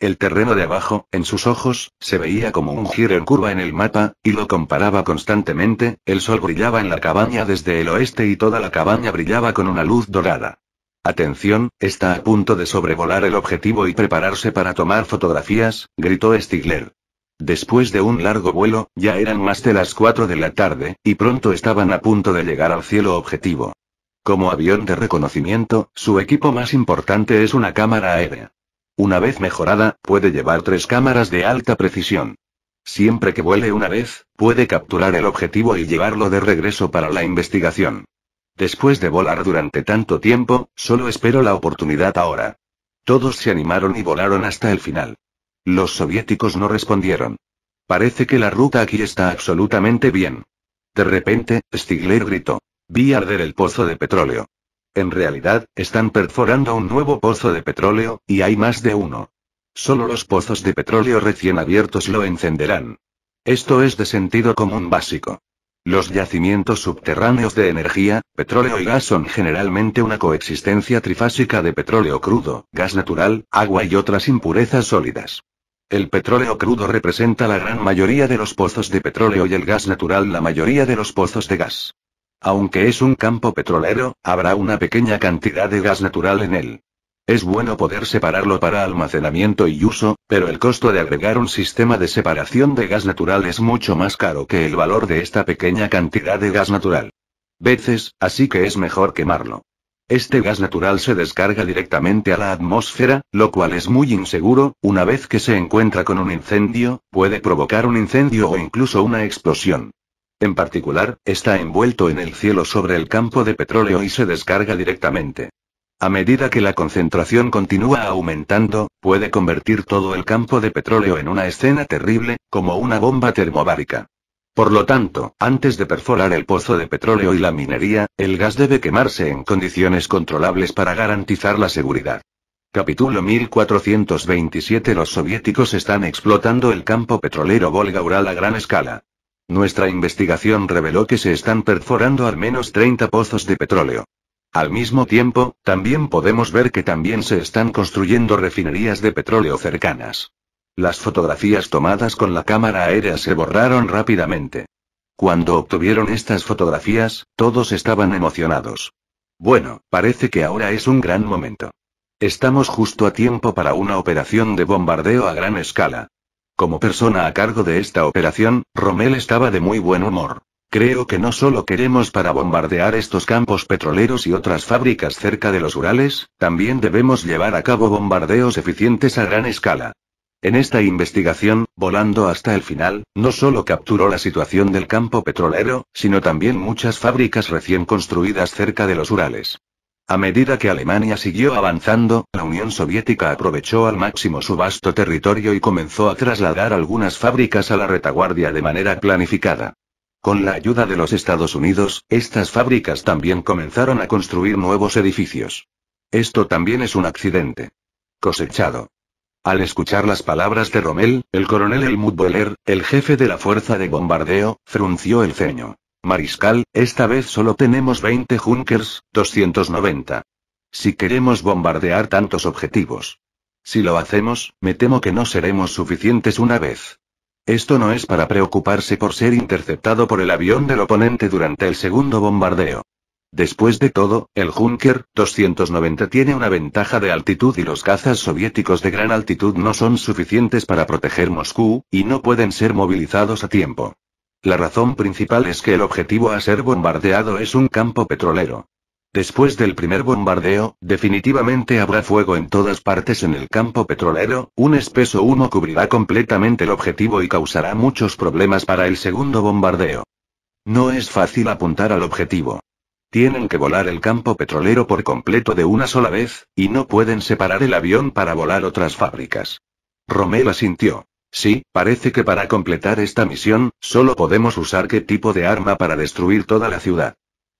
El terreno de abajo, en sus ojos, se veía como un giro en curva en el mapa, y lo comparaba constantemente, el sol brillaba en la cabaña desde el oeste y toda la cabaña brillaba con una luz dorada. Atención, está a punto de sobrevolar el objetivo y prepararse para tomar fotografías, gritó Stigler. Después de un largo vuelo, ya eran más de las 4 de la tarde, y pronto estaban a punto de llegar al cielo objetivo. Como avión de reconocimiento, su equipo más importante es una cámara aérea. Una vez mejorada, puede llevar tres cámaras de alta precisión. Siempre que vuele una vez, puede capturar el objetivo y llevarlo de regreso para la investigación. Después de volar durante tanto tiempo, solo espero la oportunidad ahora. Todos se animaron y volaron hasta el final. Los soviéticos no respondieron. Parece que la ruta aquí está absolutamente bien. De repente, Stigler gritó. Vi arder el pozo de petróleo. En realidad, están perforando un nuevo pozo de petróleo, y hay más de uno. Solo los pozos de petróleo recién abiertos lo encenderán. Esto es de sentido común básico. Los yacimientos subterráneos de energía, petróleo y gas son generalmente una coexistencia trifásica de petróleo crudo, gas natural, agua y otras impurezas sólidas. El petróleo crudo representa la gran mayoría de los pozos de petróleo y el gas natural la mayoría de los pozos de gas. Aunque es un campo petrolero, habrá una pequeña cantidad de gas natural en él. Es bueno poder separarlo para almacenamiento y uso, pero el costo de agregar un sistema de separación de gas natural es mucho más caro que el valor de esta pequeña cantidad de gas natural. Veces, así que es mejor quemarlo. Este gas natural se descarga directamente a la atmósfera, lo cual es muy inseguro, una vez que se encuentra con un incendio, puede provocar un incendio o incluso una explosión. En particular, está envuelto en el cielo sobre el campo de petróleo y se descarga directamente. A medida que la concentración continúa aumentando, puede convertir todo el campo de petróleo en una escena terrible, como una bomba termobárica. Por lo tanto, antes de perforar el pozo de petróleo y la minería, el gas debe quemarse en condiciones controlables para garantizar la seguridad. Capítulo 1427 Los soviéticos están explotando el campo petrolero Volga-Ural a gran escala. Nuestra investigación reveló que se están perforando al menos 30 pozos de petróleo. Al mismo tiempo, también podemos ver que también se están construyendo refinerías de petróleo cercanas. Las fotografías tomadas con la cámara aérea se borraron rápidamente. Cuando obtuvieron estas fotografías, todos estaban emocionados. Bueno, parece que ahora es un gran momento. Estamos justo a tiempo para una operación de bombardeo a gran escala. Como persona a cargo de esta operación, Rommel estaba de muy buen humor. Creo que no solo queremos para bombardear estos campos petroleros y otras fábricas cerca de los Urales, también debemos llevar a cabo bombardeos eficientes a gran escala. En esta investigación, volando hasta el final, no solo capturó la situación del campo petrolero, sino también muchas fábricas recién construidas cerca de los Urales. A medida que Alemania siguió avanzando, la Unión Soviética aprovechó al máximo su vasto territorio y comenzó a trasladar algunas fábricas a la retaguardia de manera planificada. Con la ayuda de los Estados Unidos, estas fábricas también comenzaron a construir nuevos edificios. Esto también es un accidente. Cosechado. Al escuchar las palabras de Rommel, el coronel Helmut Boehler, el jefe de la fuerza de bombardeo, frunció el ceño. Mariscal, esta vez solo tenemos 20 Junkers, 290. Si queremos bombardear tantos objetivos. Si lo hacemos, me temo que no seremos suficientes una vez. Esto no es para preocuparse por ser interceptado por el avión del oponente durante el segundo bombardeo. Después de todo, el Junker 290 tiene una ventaja de altitud y los cazas soviéticos de gran altitud no son suficientes para proteger Moscú, y no pueden ser movilizados a tiempo. La razón principal es que el objetivo a ser bombardeado es un campo petrolero. Después del primer bombardeo, definitivamente habrá fuego en todas partes en el campo petrolero, un espeso humo cubrirá completamente el objetivo y causará muchos problemas para el segundo bombardeo. No es fácil apuntar al objetivo. Tienen que volar el campo petrolero por completo de una sola vez, y no pueden separar el avión para volar otras fábricas. Romel asintió. Sí, parece que para completar esta misión, solo podemos usar qué tipo de arma para destruir toda la ciudad.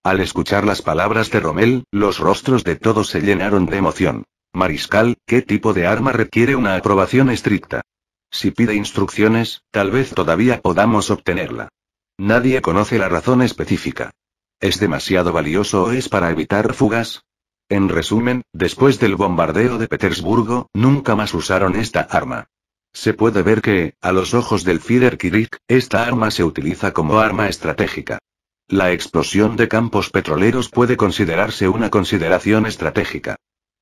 Al escuchar las palabras de Rommel, los rostros de todos se llenaron de emoción. Mariscal, ¿qué tipo de arma requiere una aprobación estricta? Si pide instrucciones, tal vez todavía podamos obtenerla. Nadie conoce la razón específica. ¿Es demasiado valioso o es para evitar fugas? En resumen, después del bombardeo de Petersburgo, nunca más usaron esta arma. Se puede ver que, a los ojos del Fider esta arma se utiliza como arma estratégica. La explosión de campos petroleros puede considerarse una consideración estratégica.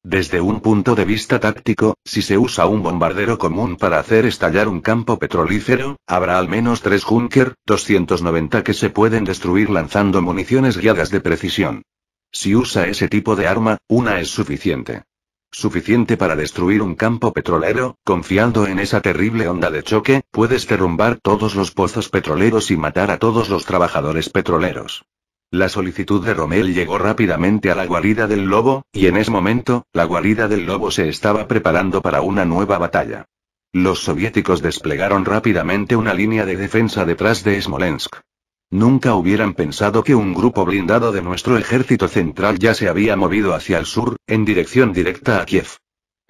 Desde un punto de vista táctico, si se usa un bombardero común para hacer estallar un campo petrolífero, habrá al menos tres Junker 290 que se pueden destruir lanzando municiones guiadas de precisión. Si usa ese tipo de arma, una es suficiente. Suficiente para destruir un campo petrolero, confiando en esa terrible onda de choque, puedes derrumbar todos los pozos petroleros y matar a todos los trabajadores petroleros. La solicitud de Rommel llegó rápidamente a la guarida del lobo, y en ese momento, la guarida del lobo se estaba preparando para una nueva batalla. Los soviéticos desplegaron rápidamente una línea de defensa detrás de Smolensk. Nunca hubieran pensado que un grupo blindado de nuestro ejército central ya se había movido hacia el sur, en dirección directa a Kiev.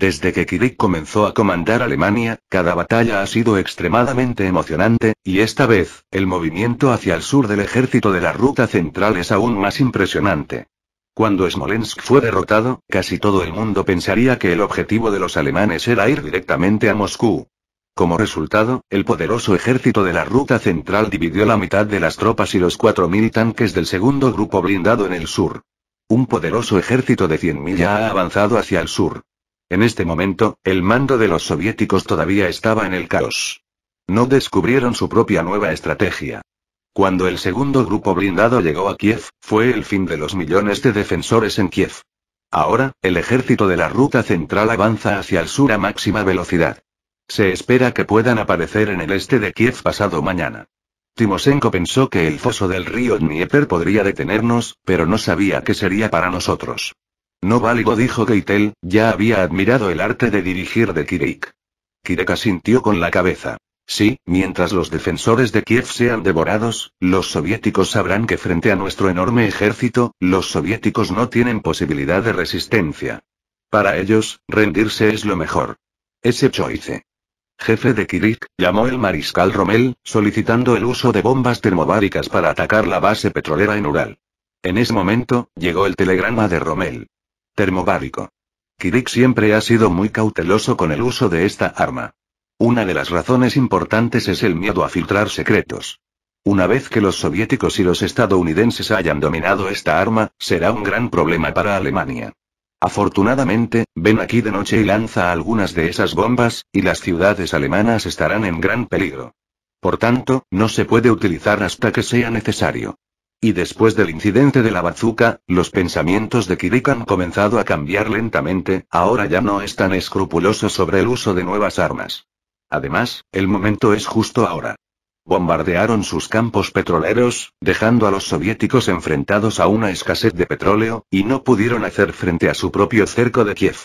Desde que Kirik comenzó a comandar Alemania, cada batalla ha sido extremadamente emocionante, y esta vez, el movimiento hacia el sur del ejército de la ruta central es aún más impresionante. Cuando Smolensk fue derrotado, casi todo el mundo pensaría que el objetivo de los alemanes era ir directamente a Moscú. Como resultado, el poderoso ejército de la ruta central dividió la mitad de las tropas y los 4.000 tanques del segundo grupo blindado en el sur. Un poderoso ejército de 100.000 ya ha avanzado hacia el sur. En este momento, el mando de los soviéticos todavía estaba en el caos. No descubrieron su propia nueva estrategia. Cuando el segundo grupo blindado llegó a Kiev, fue el fin de los millones de defensores en Kiev. Ahora, el ejército de la ruta central avanza hacia el sur a máxima velocidad. Se espera que puedan aparecer en el este de Kiev pasado mañana. Timoshenko pensó que el foso del río Dnieper podría detenernos, pero no sabía qué sería para nosotros. No válido dijo Keitel, ya había admirado el arte de dirigir de Kirik. Kirik asintió con la cabeza. Sí, mientras los defensores de Kiev sean devorados, los soviéticos sabrán que frente a nuestro enorme ejército, los soviéticos no tienen posibilidad de resistencia. Para ellos, rendirse es lo mejor. Ese choice. Jefe de Kirik, llamó el mariscal Rommel, solicitando el uso de bombas termobáricas para atacar la base petrolera en Ural. En ese momento, llegó el telegrama de Rommel. Termobárico. Kirik siempre ha sido muy cauteloso con el uso de esta arma. Una de las razones importantes es el miedo a filtrar secretos. Una vez que los soviéticos y los estadounidenses hayan dominado esta arma, será un gran problema para Alemania. Afortunadamente, ven aquí de noche y lanza algunas de esas bombas, y las ciudades alemanas estarán en gran peligro. Por tanto, no se puede utilizar hasta que sea necesario. Y después del incidente de la bazuca, los pensamientos de Kirik han comenzado a cambiar lentamente, ahora ya no es tan escrupuloso sobre el uso de nuevas armas. Además, el momento es justo ahora. Bombardearon sus campos petroleros, dejando a los soviéticos enfrentados a una escasez de petróleo, y no pudieron hacer frente a su propio cerco de Kiev.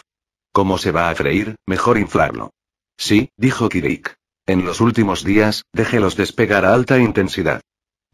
Como se va a freír, mejor inflarlo. Sí, dijo Kirik. En los últimos días, déjelos despegar a alta intensidad.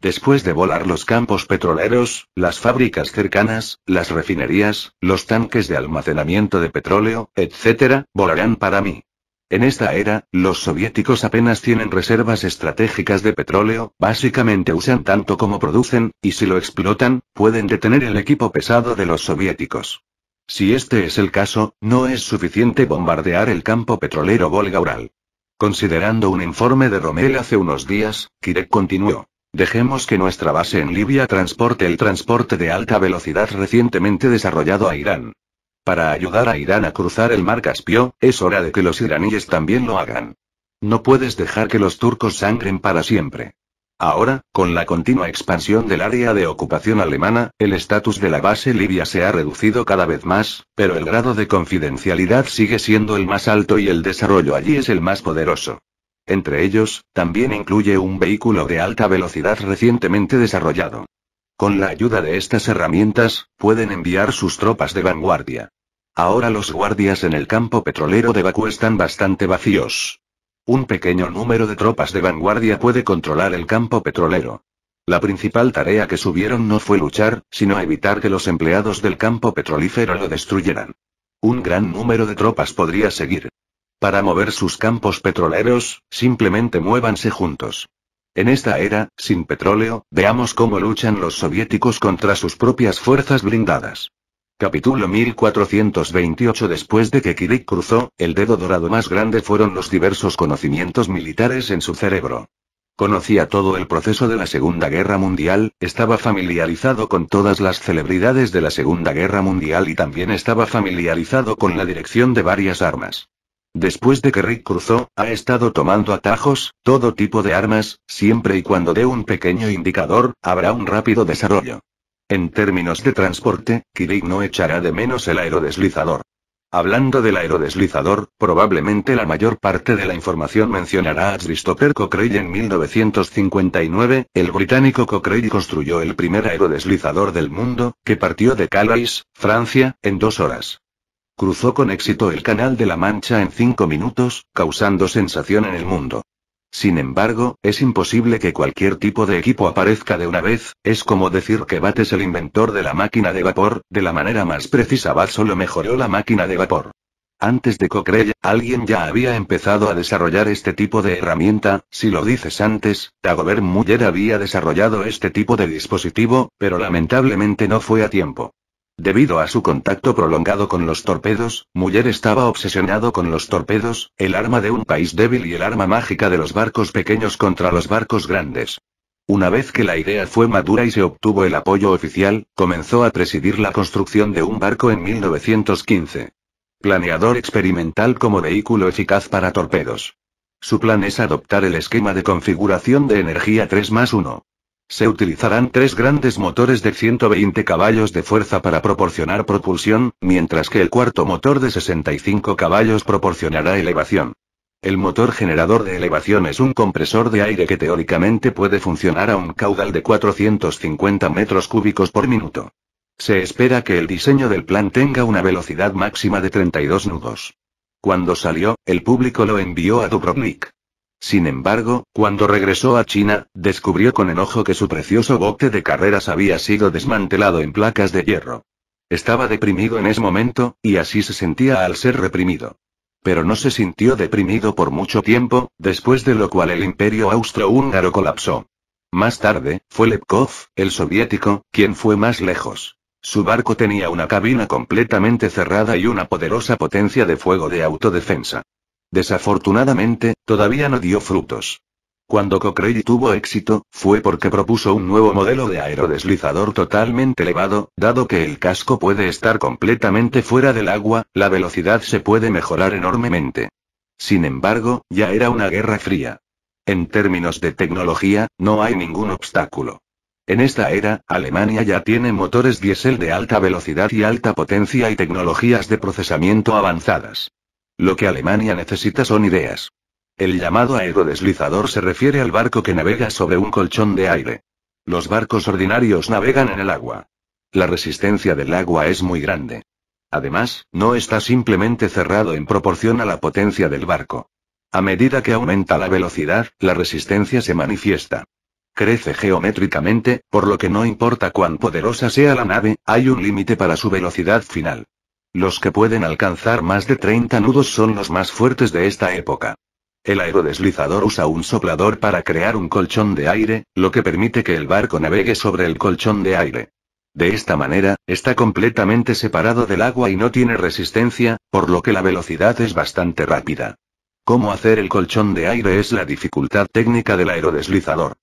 Después de volar los campos petroleros, las fábricas cercanas, las refinerías, los tanques de almacenamiento de petróleo, etc., volarán para mí. En esta era, los soviéticos apenas tienen reservas estratégicas de petróleo, básicamente usan tanto como producen, y si lo explotan, pueden detener el equipo pesado de los soviéticos. Si este es el caso, no es suficiente bombardear el campo petrolero Volga-Ural. Considerando un informe de Rommel hace unos días, Kirek continuó. Dejemos que nuestra base en Libia transporte el transporte de alta velocidad recientemente desarrollado a Irán. Para ayudar a Irán a cruzar el mar Caspio, es hora de que los iraníes también lo hagan. No puedes dejar que los turcos sangren para siempre. Ahora, con la continua expansión del área de ocupación alemana, el estatus de la base libia se ha reducido cada vez más, pero el grado de confidencialidad sigue siendo el más alto y el desarrollo allí es el más poderoso. Entre ellos, también incluye un vehículo de alta velocidad recientemente desarrollado. Con la ayuda de estas herramientas, pueden enviar sus tropas de vanguardia. Ahora los guardias en el campo petrolero de Bakú están bastante vacíos. Un pequeño número de tropas de vanguardia puede controlar el campo petrolero. La principal tarea que subieron no fue luchar, sino evitar que los empleados del campo petrolífero lo destruyeran. Un gran número de tropas podría seguir. Para mover sus campos petroleros, simplemente muévanse juntos. En esta era, sin petróleo, veamos cómo luchan los soviéticos contra sus propias fuerzas blindadas. Capítulo 1428 Después de que Kirik cruzó, el dedo dorado más grande fueron los diversos conocimientos militares en su cerebro. Conocía todo el proceso de la Segunda Guerra Mundial, estaba familiarizado con todas las celebridades de la Segunda Guerra Mundial y también estaba familiarizado con la dirección de varias armas. Después de que Rick cruzó, ha estado tomando atajos, todo tipo de armas, siempre y cuando dé un pequeño indicador, habrá un rápido desarrollo. En términos de transporte, Kirik no echará de menos el aerodeslizador. Hablando del aerodeslizador, probablemente la mayor parte de la información mencionará a Christopher Cochrane en 1959, el británico Cochrane construyó el primer aerodeslizador del mundo, que partió de Calais, Francia, en dos horas. Cruzó con éxito el Canal de la Mancha en cinco minutos, causando sensación en el mundo. Sin embargo, es imposible que cualquier tipo de equipo aparezca de una vez, es como decir que Bates es el inventor de la máquina de vapor, de la manera más precisa Bat solo mejoró la máquina de vapor. Antes de Cochrane, alguien ya había empezado a desarrollar este tipo de herramienta, si lo dices antes, Dagobert Muller había desarrollado este tipo de dispositivo, pero lamentablemente no fue a tiempo. Debido a su contacto prolongado con los torpedos, Muller estaba obsesionado con los torpedos, el arma de un país débil y el arma mágica de los barcos pequeños contra los barcos grandes. Una vez que la idea fue madura y se obtuvo el apoyo oficial, comenzó a presidir la construcción de un barco en 1915. Planeador experimental como vehículo eficaz para torpedos. Su plan es adoptar el esquema de configuración de energía 3 más 1. Se utilizarán tres grandes motores de 120 caballos de fuerza para proporcionar propulsión, mientras que el cuarto motor de 65 caballos proporcionará elevación. El motor generador de elevación es un compresor de aire que teóricamente puede funcionar a un caudal de 450 metros cúbicos por minuto. Se espera que el diseño del plan tenga una velocidad máxima de 32 nudos. Cuando salió, el público lo envió a Dubrovnik. Sin embargo, cuando regresó a China, descubrió con enojo que su precioso bote de carreras había sido desmantelado en placas de hierro. Estaba deprimido en ese momento, y así se sentía al ser reprimido. Pero no se sintió deprimido por mucho tiempo, después de lo cual el imperio austrohúngaro colapsó. Más tarde, fue Lepkov, el soviético, quien fue más lejos. Su barco tenía una cabina completamente cerrada y una poderosa potencia de fuego de autodefensa. Desafortunadamente, todavía no dio frutos. Cuando Cochrane tuvo éxito, fue porque propuso un nuevo modelo de aerodeslizador totalmente elevado, dado que el casco puede estar completamente fuera del agua, la velocidad se puede mejorar enormemente. Sin embargo, ya era una guerra fría. En términos de tecnología, no hay ningún obstáculo. En esta era, Alemania ya tiene motores diésel de alta velocidad y alta potencia y tecnologías de procesamiento avanzadas. Lo que Alemania necesita son ideas. El llamado aerodeslizador se refiere al barco que navega sobre un colchón de aire. Los barcos ordinarios navegan en el agua. La resistencia del agua es muy grande. Además, no está simplemente cerrado en proporción a la potencia del barco. A medida que aumenta la velocidad, la resistencia se manifiesta. Crece geométricamente, por lo que no importa cuán poderosa sea la nave, hay un límite para su velocidad final. Los que pueden alcanzar más de 30 nudos son los más fuertes de esta época. El aerodeslizador usa un soplador para crear un colchón de aire, lo que permite que el barco navegue sobre el colchón de aire. De esta manera, está completamente separado del agua y no tiene resistencia, por lo que la velocidad es bastante rápida. Cómo hacer el colchón de aire es la dificultad técnica del aerodeslizador.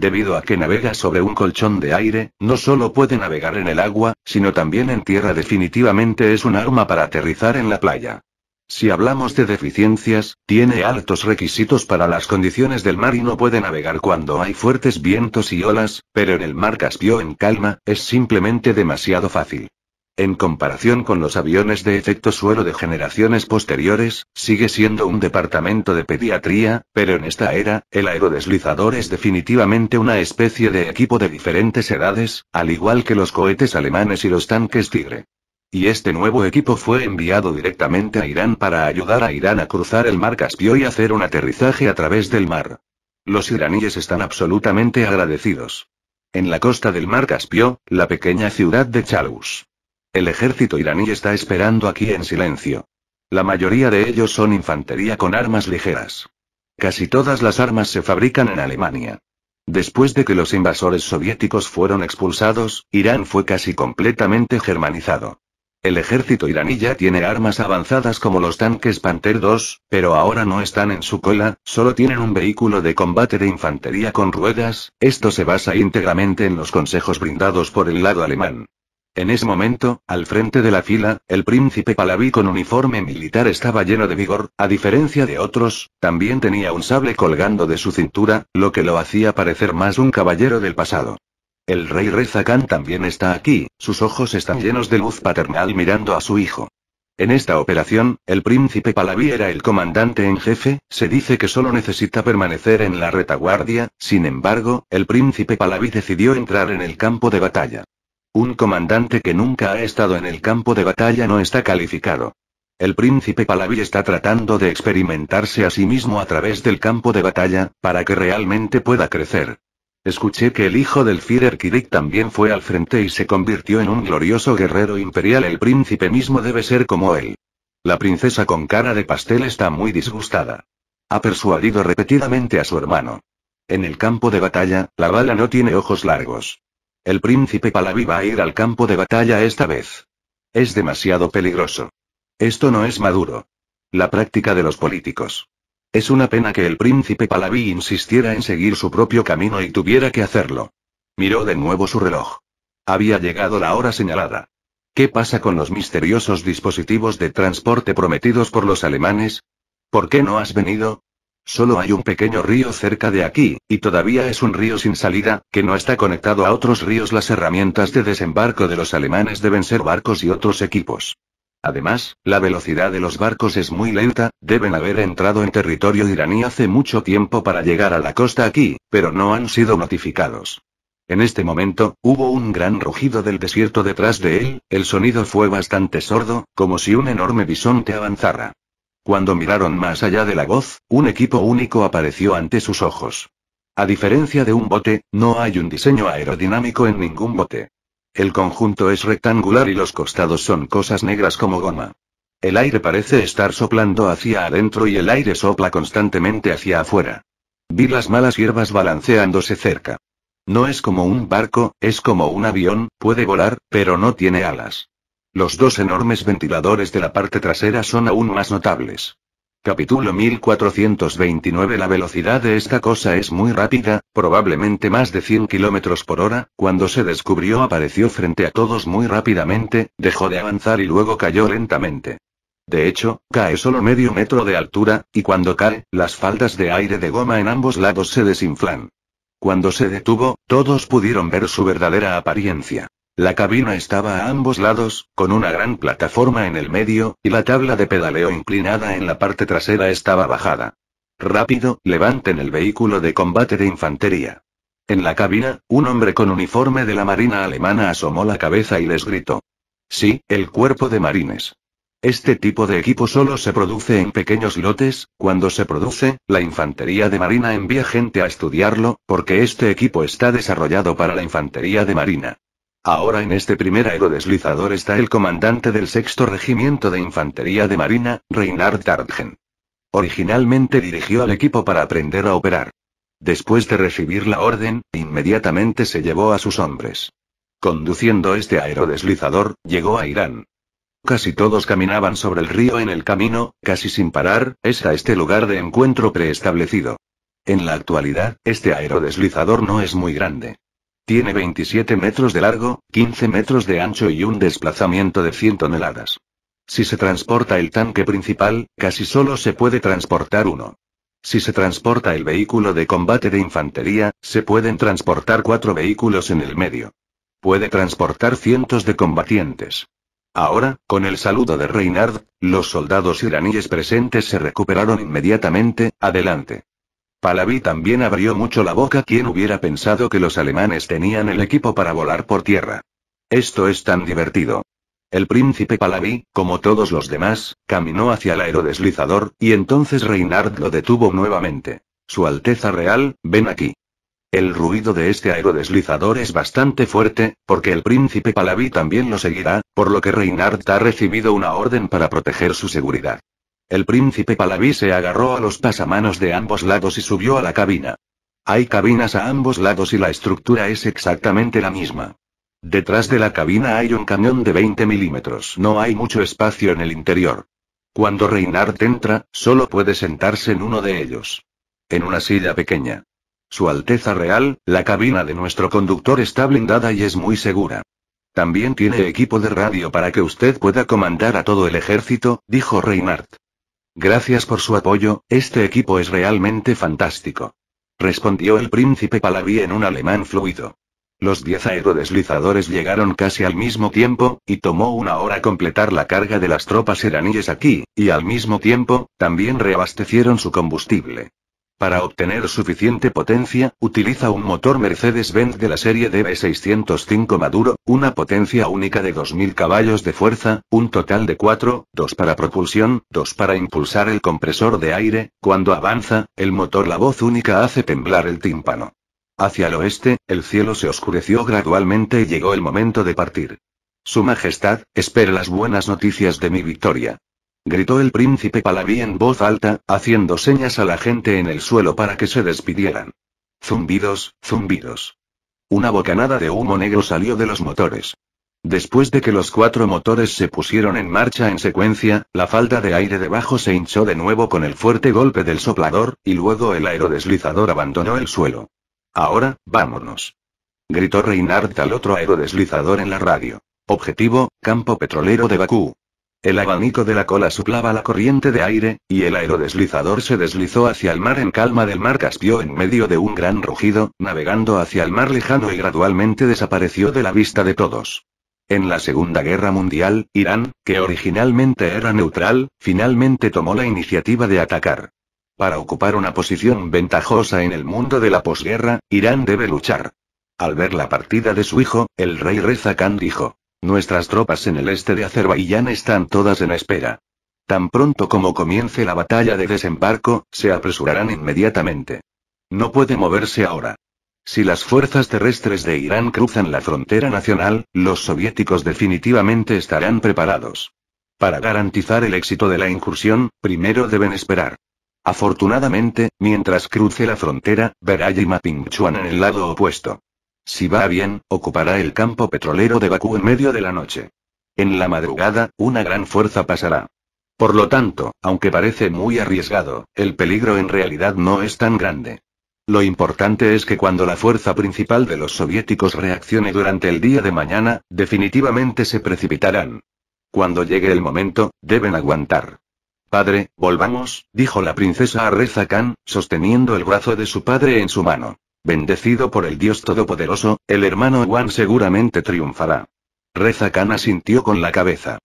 Debido a que navega sobre un colchón de aire, no solo puede navegar en el agua, sino también en tierra definitivamente es un arma para aterrizar en la playa. Si hablamos de deficiencias, tiene altos requisitos para las condiciones del mar y no puede navegar cuando hay fuertes vientos y olas, pero en el mar Caspio en calma, es simplemente demasiado fácil. En comparación con los aviones de efecto suelo de generaciones posteriores, sigue siendo un departamento de pediatría, pero en esta era, el aerodeslizador es definitivamente una especie de equipo de diferentes edades, al igual que los cohetes alemanes y los tanques Tigre. Y este nuevo equipo fue enviado directamente a Irán para ayudar a Irán a cruzar el mar Caspio y hacer un aterrizaje a través del mar. Los iraníes están absolutamente agradecidos. En la costa del mar Caspio, la pequeña ciudad de Chalus el ejército iraní está esperando aquí en silencio. La mayoría de ellos son infantería con armas ligeras. Casi todas las armas se fabrican en Alemania. Después de que los invasores soviéticos fueron expulsados, Irán fue casi completamente germanizado. El ejército iraní ya tiene armas avanzadas como los tanques Panther II, pero ahora no están en su cola, solo tienen un vehículo de combate de infantería con ruedas, esto se basa íntegramente en los consejos brindados por el lado alemán. En ese momento, al frente de la fila, el príncipe Palaví con uniforme militar estaba lleno de vigor, a diferencia de otros, también tenía un sable colgando de su cintura, lo que lo hacía parecer más un caballero del pasado. El rey Reza también está aquí, sus ojos están llenos de luz paternal mirando a su hijo. En esta operación, el príncipe Palaví era el comandante en jefe, se dice que solo necesita permanecer en la retaguardia, sin embargo, el príncipe Palaví decidió entrar en el campo de batalla. Un comandante que nunca ha estado en el campo de batalla no está calificado. El príncipe palavi está tratando de experimentarse a sí mismo a través del campo de batalla, para que realmente pueda crecer. Escuché que el hijo del Führer Kirik también fue al frente y se convirtió en un glorioso guerrero imperial. El príncipe mismo debe ser como él. La princesa con cara de pastel está muy disgustada. Ha persuadido repetidamente a su hermano. En el campo de batalla, la bala no tiene ojos largos. El príncipe Palavi va a ir al campo de batalla esta vez. Es demasiado peligroso. Esto no es maduro. La práctica de los políticos. Es una pena que el príncipe Palavi insistiera en seguir su propio camino y tuviera que hacerlo. Miró de nuevo su reloj. Había llegado la hora señalada. ¿Qué pasa con los misteriosos dispositivos de transporte prometidos por los alemanes? ¿Por qué no has venido? Solo hay un pequeño río cerca de aquí, y todavía es un río sin salida, que no está conectado a otros ríos. Las herramientas de desembarco de los alemanes deben ser barcos y otros equipos. Además, la velocidad de los barcos es muy lenta, deben haber entrado en territorio iraní hace mucho tiempo para llegar a la costa aquí, pero no han sido notificados. En este momento, hubo un gran rugido del desierto detrás de él, el sonido fue bastante sordo, como si un enorme bisonte avanzara. Cuando miraron más allá de la voz, un equipo único apareció ante sus ojos. A diferencia de un bote, no hay un diseño aerodinámico en ningún bote. El conjunto es rectangular y los costados son cosas negras como goma. El aire parece estar soplando hacia adentro y el aire sopla constantemente hacia afuera. Vi las malas hierbas balanceándose cerca. No es como un barco, es como un avión, puede volar, pero no tiene alas. Los dos enormes ventiladores de la parte trasera son aún más notables. Capítulo 1429 La velocidad de esta cosa es muy rápida, probablemente más de 100 km por hora, cuando se descubrió apareció frente a todos muy rápidamente, dejó de avanzar y luego cayó lentamente. De hecho, cae solo medio metro de altura, y cuando cae, las faldas de aire de goma en ambos lados se desinflan. Cuando se detuvo, todos pudieron ver su verdadera apariencia. La cabina estaba a ambos lados, con una gran plataforma en el medio, y la tabla de pedaleo inclinada en la parte trasera estaba bajada. Rápido, levanten el vehículo de combate de infantería. En la cabina, un hombre con uniforme de la Marina alemana asomó la cabeza y les gritó. Sí, el cuerpo de marines. Este tipo de equipo solo se produce en pequeños lotes, cuando se produce, la infantería de marina envía gente a estudiarlo, porque este equipo está desarrollado para la infantería de marina. Ahora en este primer aerodeslizador está el comandante del sexto regimiento de infantería de marina, Reinhard Tartgen. Originalmente dirigió al equipo para aprender a operar. Después de recibir la orden, inmediatamente se llevó a sus hombres. Conduciendo este aerodeslizador, llegó a Irán. Casi todos caminaban sobre el río en el camino, casi sin parar, es a este lugar de encuentro preestablecido. En la actualidad, este aerodeslizador no es muy grande. Tiene 27 metros de largo, 15 metros de ancho y un desplazamiento de 100 toneladas. Si se transporta el tanque principal, casi solo se puede transportar uno. Si se transporta el vehículo de combate de infantería, se pueden transportar cuatro vehículos en el medio. Puede transportar cientos de combatientes. Ahora, con el saludo de Reinhard, los soldados iraníes presentes se recuperaron inmediatamente, adelante. Palaví también abrió mucho la boca quien hubiera pensado que los alemanes tenían el equipo para volar por tierra. Esto es tan divertido. El príncipe Palaví, como todos los demás, caminó hacia el aerodeslizador, y entonces Reinhard lo detuvo nuevamente. Su Alteza Real, ven aquí. El ruido de este aerodeslizador es bastante fuerte, porque el príncipe Palaví también lo seguirá, por lo que Reinhard ha recibido una orden para proteger su seguridad. El príncipe Palaví se agarró a los pasamanos de ambos lados y subió a la cabina. Hay cabinas a ambos lados y la estructura es exactamente la misma. Detrás de la cabina hay un cañón de 20 milímetros. No hay mucho espacio en el interior. Cuando Reinhardt entra, solo puede sentarse en uno de ellos. En una silla pequeña. Su Alteza Real, la cabina de nuestro conductor está blindada y es muy segura. También tiene equipo de radio para que usted pueda comandar a todo el ejército, dijo Reinhardt. Gracias por su apoyo, este equipo es realmente fantástico. Respondió el príncipe Palaví en un alemán fluido. Los diez aerodeslizadores llegaron casi al mismo tiempo, y tomó una hora completar la carga de las tropas iraníes aquí, y al mismo tiempo, también reabastecieron su combustible. Para obtener suficiente potencia, utiliza un motor Mercedes-Benz de la serie DB605 Maduro, una potencia única de 2.000 caballos de fuerza, un total de 4, 2 para propulsión, 2 para impulsar el compresor de aire, cuando avanza, el motor la voz única hace temblar el tímpano. Hacia el oeste, el cielo se oscureció gradualmente y llegó el momento de partir. Su Majestad, espera las buenas noticias de mi victoria gritó el príncipe Palaví en voz alta, haciendo señas a la gente en el suelo para que se despidieran. Zumbidos, zumbidos. Una bocanada de humo negro salió de los motores. Después de que los cuatro motores se pusieron en marcha en secuencia, la falda de aire debajo se hinchó de nuevo con el fuerte golpe del soplador, y luego el aerodeslizador abandonó el suelo. Ahora, vámonos. Gritó Reinhardt al otro aerodeslizador en la radio. Objetivo, campo petrolero de Bakú. El abanico de la cola suplaba la corriente de aire, y el aerodeslizador se deslizó hacia el mar en calma del mar Caspio en medio de un gran rugido, navegando hacia el mar lejano y gradualmente desapareció de la vista de todos. En la Segunda Guerra Mundial, Irán, que originalmente era neutral, finalmente tomó la iniciativa de atacar. Para ocupar una posición ventajosa en el mundo de la posguerra, Irán debe luchar. Al ver la partida de su hijo, el rey Reza Khan dijo, Nuestras tropas en el este de Azerbaiyán están todas en espera. Tan pronto como comience la batalla de desembarco, se apresurarán inmediatamente. No puede moverse ahora. Si las fuerzas terrestres de Irán cruzan la frontera nacional, los soviéticos definitivamente estarán preparados. Para garantizar el éxito de la incursión, primero deben esperar. Afortunadamente, mientras cruce la frontera, verá y Pingchuan en el lado opuesto. Si va bien, ocupará el campo petrolero de Bakú en medio de la noche. En la madrugada, una gran fuerza pasará. Por lo tanto, aunque parece muy arriesgado, el peligro en realidad no es tan grande. Lo importante es que cuando la fuerza principal de los soviéticos reaccione durante el día de mañana, definitivamente se precipitarán. Cuando llegue el momento, deben aguantar. Padre, volvamos, dijo la princesa a Khan, sosteniendo el brazo de su padre en su mano. Bendecido por el Dios Todopoderoso, el hermano Wan seguramente triunfará. Reza Khan asintió con la cabeza.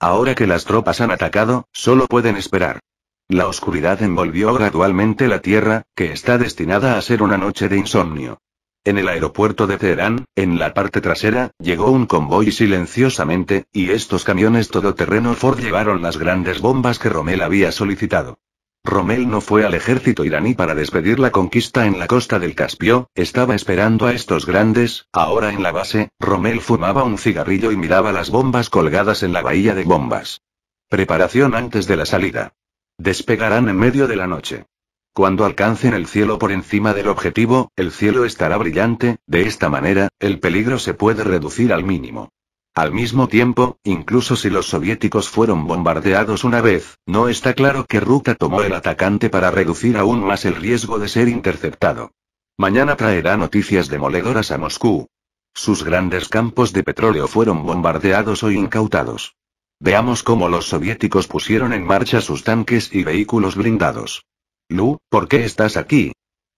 Ahora que las tropas han atacado, solo pueden esperar. La oscuridad envolvió gradualmente la tierra, que está destinada a ser una noche de insomnio. En el aeropuerto de Teherán, en la parte trasera, llegó un convoy silenciosamente, y estos camiones todoterreno Ford llevaron las grandes bombas que Rommel había solicitado. Rommel no fue al ejército iraní para despedir la conquista en la costa del Caspio, estaba esperando a estos grandes, ahora en la base, Rommel fumaba un cigarrillo y miraba las bombas colgadas en la bahía de bombas. Preparación antes de la salida. Despegarán en medio de la noche. Cuando alcancen el cielo por encima del objetivo, el cielo estará brillante, de esta manera, el peligro se puede reducir al mínimo. Al mismo tiempo, incluso si los soviéticos fueron bombardeados una vez, no está claro que ruta tomó el atacante para reducir aún más el riesgo de ser interceptado. Mañana traerá noticias demoledoras a Moscú. Sus grandes campos de petróleo fueron bombardeados o incautados. Veamos cómo los soviéticos pusieron en marcha sus tanques y vehículos blindados. Lu, ¿por qué estás aquí?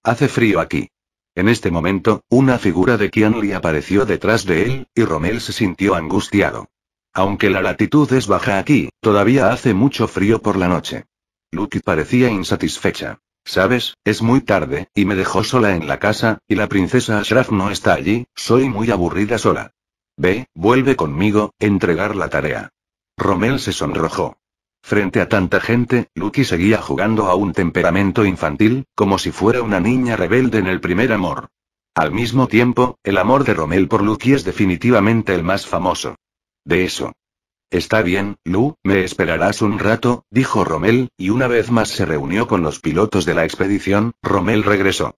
Hace frío aquí. En este momento, una figura de Qianli apareció detrás de él, y Rommel se sintió angustiado. Aunque la latitud es baja aquí, todavía hace mucho frío por la noche. Luke parecía insatisfecha. Sabes, es muy tarde, y me dejó sola en la casa, y la princesa Ashraf no está allí, soy muy aburrida sola. Ve, vuelve conmigo, entregar la tarea. Rommel se sonrojó. Frente a tanta gente, Lucky seguía jugando a un temperamento infantil, como si fuera una niña rebelde en el primer amor. Al mismo tiempo, el amor de Rommel por Lucky es definitivamente el más famoso. De eso. Está bien, Lu, me esperarás un rato, dijo Rommel, y una vez más se reunió con los pilotos de la expedición, Rommel regresó.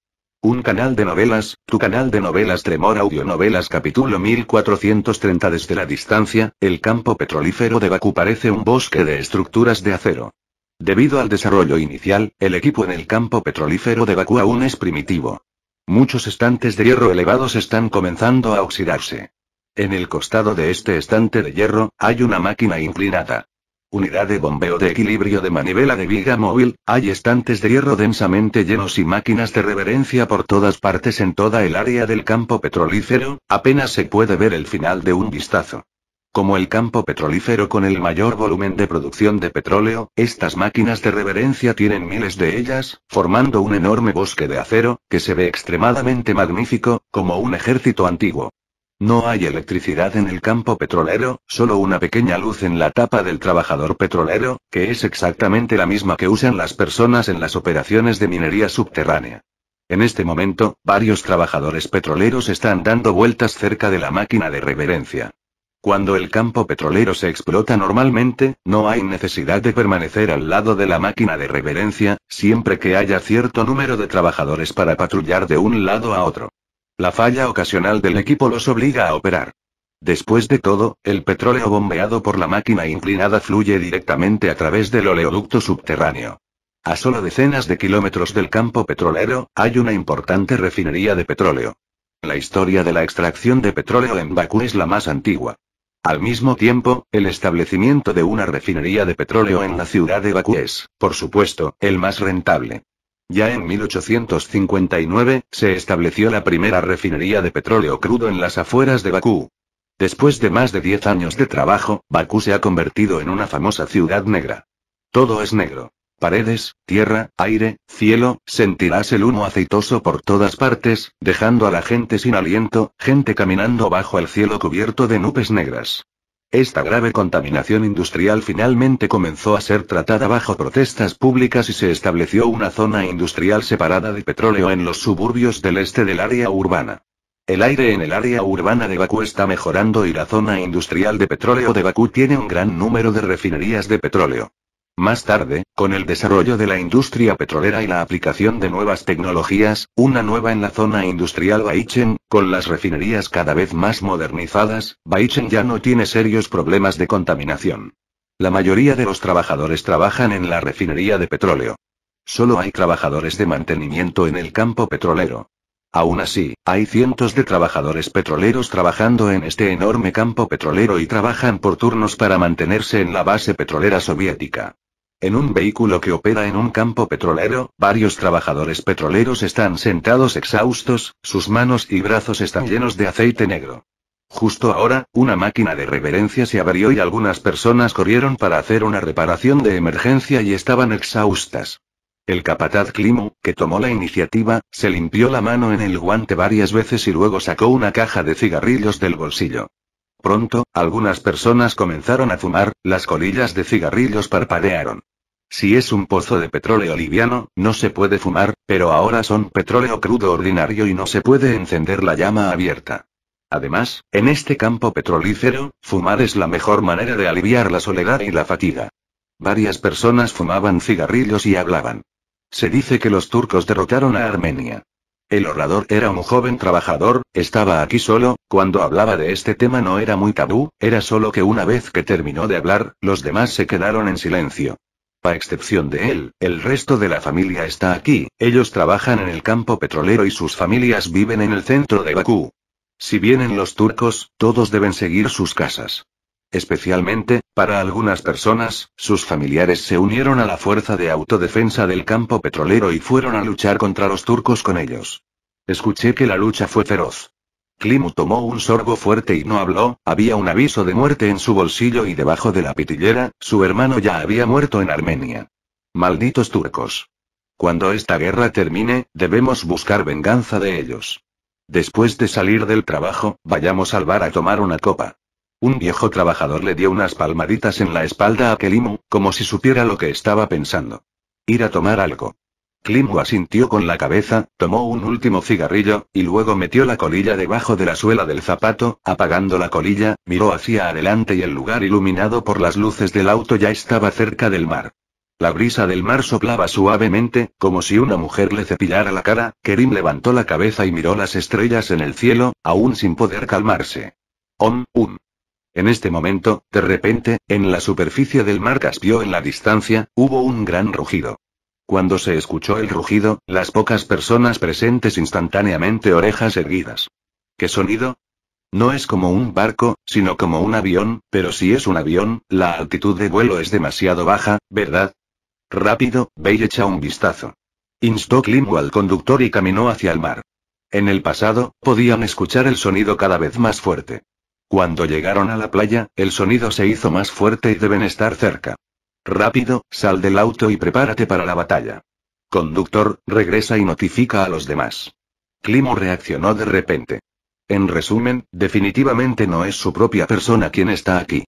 Un canal de novelas, tu canal de novelas Tremor Audionovelas capítulo 1430 Desde la distancia, el campo petrolífero de Bakú parece un bosque de estructuras de acero. Debido al desarrollo inicial, el equipo en el campo petrolífero de Bakú aún es primitivo. Muchos estantes de hierro elevados están comenzando a oxidarse. En el costado de este estante de hierro, hay una máquina inclinada unidad de bombeo de equilibrio de manivela de viga móvil, hay estantes de hierro densamente llenos y máquinas de reverencia por todas partes en toda el área del campo petrolífero, apenas se puede ver el final de un vistazo. Como el campo petrolífero con el mayor volumen de producción de petróleo, estas máquinas de reverencia tienen miles de ellas, formando un enorme bosque de acero, que se ve extremadamente magnífico, como un ejército antiguo. No hay electricidad en el campo petrolero, solo una pequeña luz en la tapa del trabajador petrolero, que es exactamente la misma que usan las personas en las operaciones de minería subterránea. En este momento, varios trabajadores petroleros están dando vueltas cerca de la máquina de reverencia. Cuando el campo petrolero se explota normalmente, no hay necesidad de permanecer al lado de la máquina de reverencia, siempre que haya cierto número de trabajadores para patrullar de un lado a otro. La falla ocasional del equipo los obliga a operar. Después de todo, el petróleo bombeado por la máquina inclinada fluye directamente a través del oleoducto subterráneo. A solo decenas de kilómetros del campo petrolero, hay una importante refinería de petróleo. La historia de la extracción de petróleo en Bakú es la más antigua. Al mismo tiempo, el establecimiento de una refinería de petróleo en la ciudad de Bakú es, por supuesto, el más rentable. Ya en 1859, se estableció la primera refinería de petróleo crudo en las afueras de Bakú. Después de más de 10 años de trabajo, Bakú se ha convertido en una famosa ciudad negra. Todo es negro. Paredes, tierra, aire, cielo, sentirás el humo aceitoso por todas partes, dejando a la gente sin aliento, gente caminando bajo el cielo cubierto de nubes negras. Esta grave contaminación industrial finalmente comenzó a ser tratada bajo protestas públicas y se estableció una zona industrial separada de petróleo en los suburbios del este del área urbana. El aire en el área urbana de Bakú está mejorando y la zona industrial de petróleo de Bakú tiene un gran número de refinerías de petróleo. Más tarde, con el desarrollo de la industria petrolera y la aplicación de nuevas tecnologías, una nueva en la zona industrial Baichen, con las refinerías cada vez más modernizadas, Baichen ya no tiene serios problemas de contaminación. La mayoría de los trabajadores trabajan en la refinería de petróleo. Solo hay trabajadores de mantenimiento en el campo petrolero. Aún así, hay cientos de trabajadores petroleros trabajando en este enorme campo petrolero y trabajan por turnos para mantenerse en la base petrolera soviética. En un vehículo que opera en un campo petrolero, varios trabajadores petroleros están sentados exhaustos, sus manos y brazos están llenos de aceite negro. Justo ahora, una máquina de reverencia se abrió y algunas personas corrieron para hacer una reparación de emergencia y estaban exhaustas. El capataz Climo, que tomó la iniciativa, se limpió la mano en el guante varias veces y luego sacó una caja de cigarrillos del bolsillo. Pronto, algunas personas comenzaron a fumar, las colillas de cigarrillos parpadearon. Si es un pozo de petróleo liviano, no se puede fumar, pero ahora son petróleo crudo ordinario y no se puede encender la llama abierta. Además, en este campo petrolífero, fumar es la mejor manera de aliviar la soledad y la fatiga. Varias personas fumaban cigarrillos y hablaban. Se dice que los turcos derrotaron a Armenia. El orador era un joven trabajador, estaba aquí solo, cuando hablaba de este tema no era muy tabú, era solo que una vez que terminó de hablar, los demás se quedaron en silencio. A excepción de él, el resto de la familia está aquí, ellos trabajan en el campo petrolero y sus familias viven en el centro de Bakú. Si vienen los turcos, todos deben seguir sus casas. Especialmente, para algunas personas, sus familiares se unieron a la fuerza de autodefensa del campo petrolero y fueron a luchar contra los turcos con ellos. Escuché que la lucha fue feroz. Klimu tomó un sorbo fuerte y no habló, había un aviso de muerte en su bolsillo y debajo de la pitillera, su hermano ya había muerto en Armenia. Malditos turcos. Cuando esta guerra termine, debemos buscar venganza de ellos. Después de salir del trabajo, vayamos al bar a tomar una copa. Un viejo trabajador le dio unas palmaditas en la espalda a Kelimu, como si supiera lo que estaba pensando. Ir a tomar algo. Klimwa asintió con la cabeza, tomó un último cigarrillo, y luego metió la colilla debajo de la suela del zapato, apagando la colilla, miró hacia adelante y el lugar iluminado por las luces del auto ya estaba cerca del mar. La brisa del mar soplaba suavemente, como si una mujer le cepillara la cara, Kerim levantó la cabeza y miró las estrellas en el cielo, aún sin poder calmarse. Om, um. En este momento, de repente, en la superficie del mar Caspio en la distancia, hubo un gran rugido. Cuando se escuchó el rugido, las pocas personas presentes instantáneamente orejas erguidas. ¿Qué sonido? No es como un barco, sino como un avión, pero si es un avión, la altitud de vuelo es demasiado baja, ¿verdad? Rápido, ve echa un vistazo. Instó Klimbo al conductor y caminó hacia el mar. En el pasado, podían escuchar el sonido cada vez más fuerte. Cuando llegaron a la playa, el sonido se hizo más fuerte y deben estar cerca. Rápido, sal del auto y prepárate para la batalla. Conductor, regresa y notifica a los demás. Climo reaccionó de repente. En resumen, definitivamente no es su propia persona quien está aquí.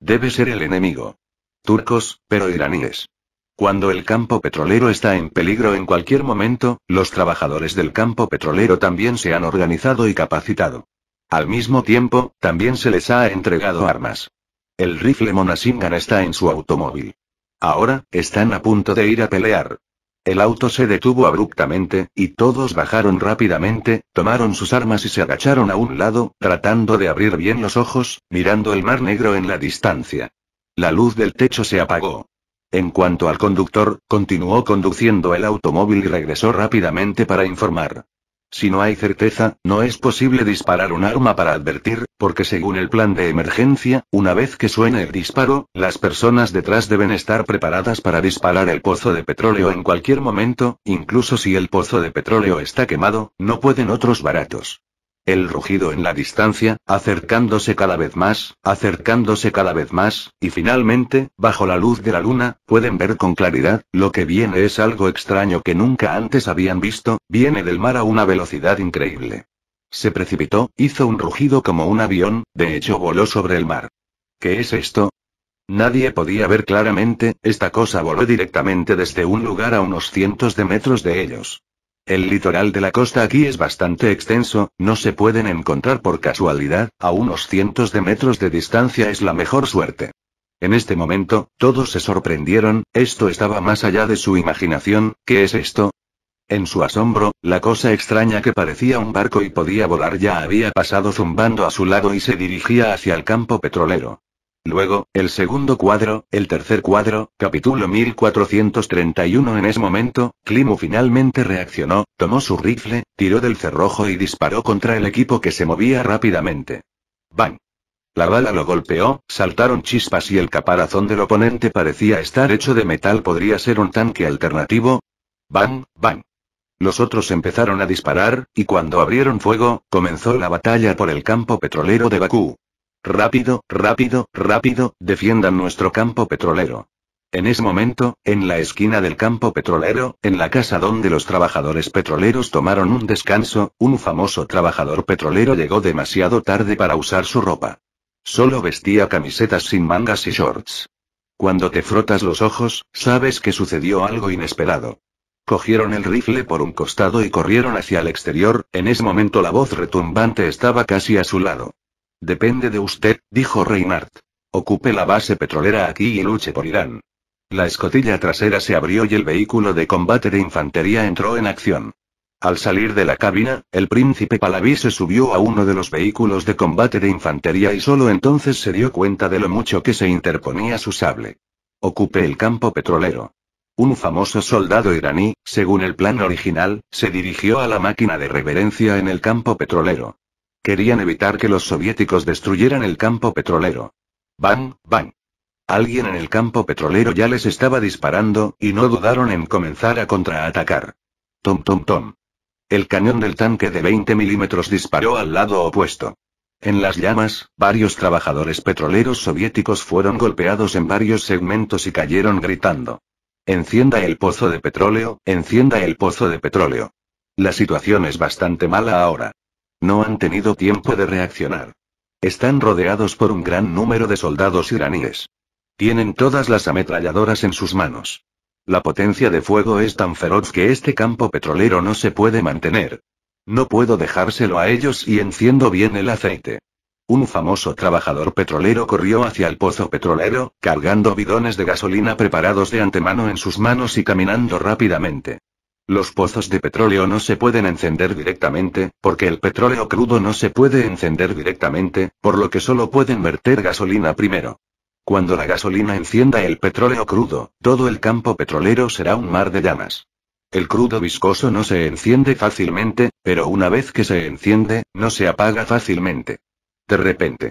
Debe ser el enemigo. Turcos, pero iraníes. Cuando el campo petrolero está en peligro en cualquier momento, los trabajadores del campo petrolero también se han organizado y capacitado. Al mismo tiempo, también se les ha entregado armas. El rifle Monasingan está en su automóvil. Ahora, están a punto de ir a pelear. El auto se detuvo abruptamente, y todos bajaron rápidamente, tomaron sus armas y se agacharon a un lado, tratando de abrir bien los ojos, mirando el mar negro en la distancia. La luz del techo se apagó. En cuanto al conductor, continuó conduciendo el automóvil y regresó rápidamente para informar. Si no hay certeza, no es posible disparar un arma para advertir, porque según el plan de emergencia, una vez que suene el disparo, las personas detrás deben estar preparadas para disparar el pozo de petróleo en cualquier momento, incluso si el pozo de petróleo está quemado, no pueden otros baratos. El rugido en la distancia, acercándose cada vez más, acercándose cada vez más, y finalmente, bajo la luz de la luna, pueden ver con claridad, lo que viene es algo extraño que nunca antes habían visto, viene del mar a una velocidad increíble. Se precipitó, hizo un rugido como un avión, de hecho voló sobre el mar. ¿Qué es esto? Nadie podía ver claramente, esta cosa voló directamente desde un lugar a unos cientos de metros de ellos. El litoral de la costa aquí es bastante extenso, no se pueden encontrar por casualidad, a unos cientos de metros de distancia es la mejor suerte. En este momento, todos se sorprendieron, esto estaba más allá de su imaginación, ¿qué es esto? En su asombro, la cosa extraña que parecía un barco y podía volar ya había pasado zumbando a su lado y se dirigía hacia el campo petrolero. Luego, el segundo cuadro, el tercer cuadro, capítulo 1431 En ese momento, Klimu finalmente reaccionó, tomó su rifle, tiró del cerrojo y disparó contra el equipo que se movía rápidamente. ¡Bang! La bala lo golpeó, saltaron chispas y el caparazón del oponente parecía estar hecho de metal. ¿Podría ser un tanque alternativo? ¡Bang! ¡Bang! Los otros empezaron a disparar, y cuando abrieron fuego, comenzó la batalla por el campo petrolero de Bakú. Rápido, rápido, rápido, defiendan nuestro campo petrolero. En ese momento, en la esquina del campo petrolero, en la casa donde los trabajadores petroleros tomaron un descanso, un famoso trabajador petrolero llegó demasiado tarde para usar su ropa. Solo vestía camisetas sin mangas y shorts. Cuando te frotas los ojos, sabes que sucedió algo inesperado. Cogieron el rifle por un costado y corrieron hacia el exterior, en ese momento la voz retumbante estaba casi a su lado. Depende de usted, dijo Reinhardt. Ocupe la base petrolera aquí y luche por Irán. La escotilla trasera se abrió y el vehículo de combate de infantería entró en acción. Al salir de la cabina, el príncipe palaví se subió a uno de los vehículos de combate de infantería y solo entonces se dio cuenta de lo mucho que se interponía su sable. Ocupe el campo petrolero. Un famoso soldado iraní, según el plan original, se dirigió a la máquina de reverencia en el campo petrolero. Querían evitar que los soviéticos destruyeran el campo petrolero. Bang, bang. Alguien en el campo petrolero ya les estaba disparando, y no dudaron en comenzar a contraatacar. Tom, tom, tom. El cañón del tanque de 20 milímetros disparó al lado opuesto. En las llamas, varios trabajadores petroleros soviéticos fueron golpeados en varios segmentos y cayeron gritando. Encienda el pozo de petróleo, encienda el pozo de petróleo. La situación es bastante mala ahora. No han tenido tiempo de reaccionar. Están rodeados por un gran número de soldados iraníes. Tienen todas las ametralladoras en sus manos. La potencia de fuego es tan feroz que este campo petrolero no se puede mantener. No puedo dejárselo a ellos y enciendo bien el aceite. Un famoso trabajador petrolero corrió hacia el pozo petrolero, cargando bidones de gasolina preparados de antemano en sus manos y caminando rápidamente. Los pozos de petróleo no se pueden encender directamente, porque el petróleo crudo no se puede encender directamente, por lo que solo pueden verter gasolina primero. Cuando la gasolina encienda el petróleo crudo, todo el campo petrolero será un mar de llamas. El crudo viscoso no se enciende fácilmente, pero una vez que se enciende, no se apaga fácilmente. De repente.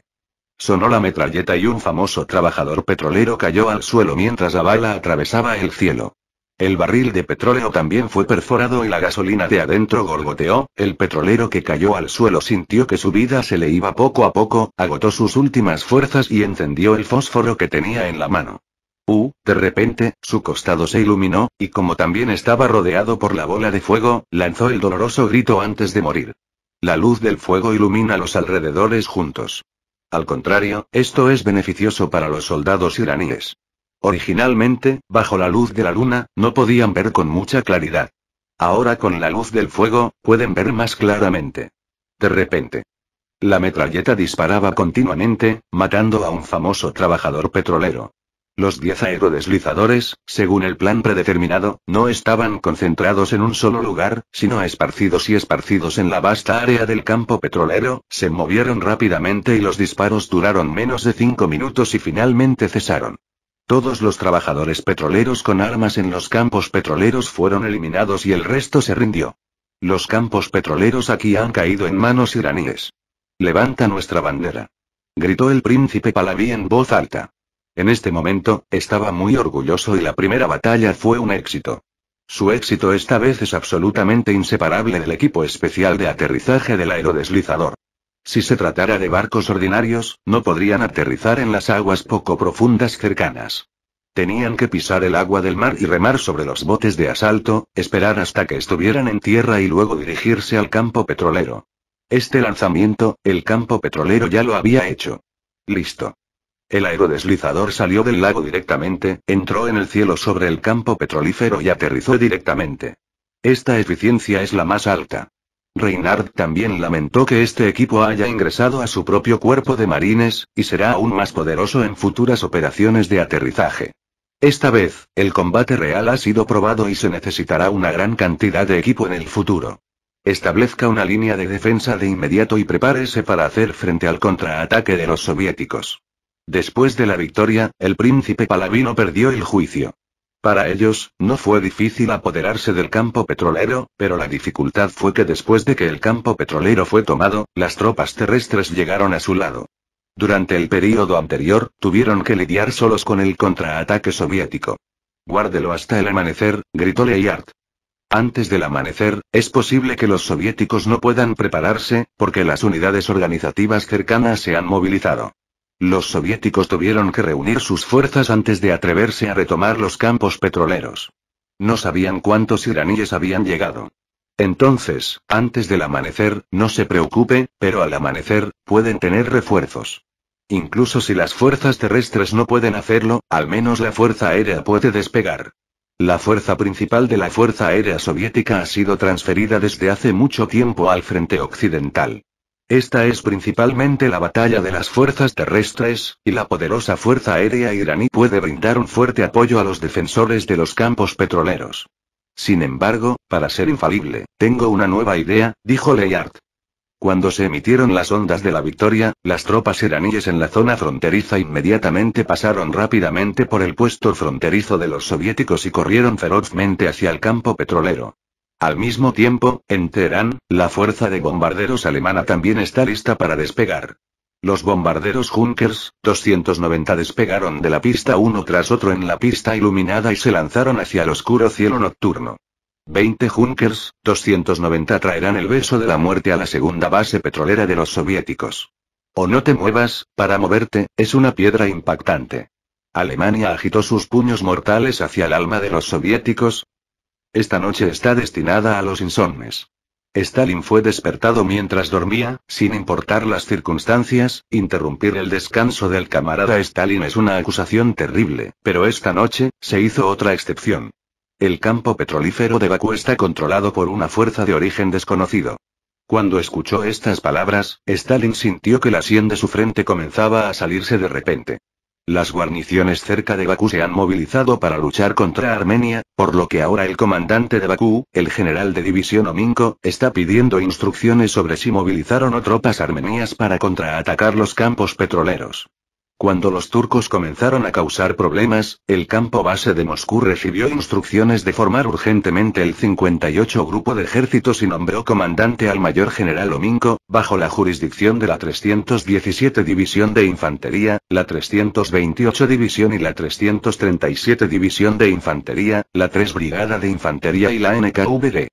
Sonó la metralleta y un famoso trabajador petrolero cayó al suelo mientras la bala atravesaba el cielo. El barril de petróleo también fue perforado y la gasolina de adentro gorgoteó, el petrolero que cayó al suelo sintió que su vida se le iba poco a poco, agotó sus últimas fuerzas y encendió el fósforo que tenía en la mano. Uh, de repente, su costado se iluminó, y como también estaba rodeado por la bola de fuego, lanzó el doloroso grito antes de morir. La luz del fuego ilumina los alrededores juntos. Al contrario, esto es beneficioso para los soldados iraníes. Originalmente, bajo la luz de la luna, no podían ver con mucha claridad. Ahora con la luz del fuego, pueden ver más claramente. De repente. La metralleta disparaba continuamente, matando a un famoso trabajador petrolero. Los diez aerodeslizadores, según el plan predeterminado, no estaban concentrados en un solo lugar, sino esparcidos y esparcidos en la vasta área del campo petrolero, se movieron rápidamente y los disparos duraron menos de cinco minutos y finalmente cesaron. Todos los trabajadores petroleros con armas en los campos petroleros fueron eliminados y el resto se rindió. Los campos petroleros aquí han caído en manos iraníes. Levanta nuestra bandera. Gritó el príncipe Palavi en voz alta. En este momento, estaba muy orgulloso y la primera batalla fue un éxito. Su éxito esta vez es absolutamente inseparable del equipo especial de aterrizaje del aerodeslizador. Si se tratara de barcos ordinarios, no podrían aterrizar en las aguas poco profundas cercanas. Tenían que pisar el agua del mar y remar sobre los botes de asalto, esperar hasta que estuvieran en tierra y luego dirigirse al campo petrolero. Este lanzamiento, el campo petrolero ya lo había hecho. Listo. El aerodeslizador salió del lago directamente, entró en el cielo sobre el campo petrolífero y aterrizó directamente. Esta eficiencia es la más alta. Reinhard también lamentó que este equipo haya ingresado a su propio cuerpo de marines, y será aún más poderoso en futuras operaciones de aterrizaje. Esta vez, el combate real ha sido probado y se necesitará una gran cantidad de equipo en el futuro. Establezca una línea de defensa de inmediato y prepárese para hacer frente al contraataque de los soviéticos. Después de la victoria, el príncipe Palavino perdió el juicio. Para ellos, no fue difícil apoderarse del campo petrolero, pero la dificultad fue que después de que el campo petrolero fue tomado, las tropas terrestres llegaron a su lado. Durante el período anterior, tuvieron que lidiar solos con el contraataque soviético. Guárdelo hasta el amanecer, gritó Leyart. Antes del amanecer, es posible que los soviéticos no puedan prepararse, porque las unidades organizativas cercanas se han movilizado. Los soviéticos tuvieron que reunir sus fuerzas antes de atreverse a retomar los campos petroleros. No sabían cuántos iraníes habían llegado. Entonces, antes del amanecer, no se preocupe, pero al amanecer, pueden tener refuerzos. Incluso si las fuerzas terrestres no pueden hacerlo, al menos la fuerza aérea puede despegar. La fuerza principal de la Fuerza Aérea Soviética ha sido transferida desde hace mucho tiempo al frente occidental. Esta es principalmente la batalla de las fuerzas terrestres, y la poderosa fuerza aérea iraní puede brindar un fuerte apoyo a los defensores de los campos petroleros. Sin embargo, para ser infalible, tengo una nueva idea, dijo Layard. Cuando se emitieron las ondas de la victoria, las tropas iraníes en la zona fronteriza inmediatamente pasaron rápidamente por el puesto fronterizo de los soviéticos y corrieron ferozmente hacia el campo petrolero. Al mismo tiempo, en Teherán, la fuerza de bombarderos alemana también está lista para despegar. Los bombarderos Junkers, 290 despegaron de la pista uno tras otro en la pista iluminada y se lanzaron hacia el oscuro cielo nocturno. 20 Junkers, 290 traerán el beso de la muerte a la segunda base petrolera de los soviéticos. O no te muevas, para moverte, es una piedra impactante. Alemania agitó sus puños mortales hacia el alma de los soviéticos, esta noche está destinada a los insomnes. Stalin fue despertado mientras dormía, sin importar las circunstancias, interrumpir el descanso del camarada Stalin es una acusación terrible, pero esta noche, se hizo otra excepción. El campo petrolífero de Bakú está controlado por una fuerza de origen desconocido. Cuando escuchó estas palabras, Stalin sintió que la sien de su frente comenzaba a salirse de repente. Las guarniciones cerca de Bakú se han movilizado para luchar contra Armenia, por lo que ahora el comandante de Bakú, el general de división Ominko, está pidiendo instrucciones sobre si movilizaron o tropas armenias para contraatacar los campos petroleros. Cuando los turcos comenzaron a causar problemas, el campo base de Moscú recibió instrucciones de formar urgentemente el 58 Grupo de Ejércitos y nombró comandante al mayor general Ominko, bajo la jurisdicción de la 317 División de Infantería, la 328 División y la 337 División de Infantería, la 3 Brigada de Infantería y la NKVD.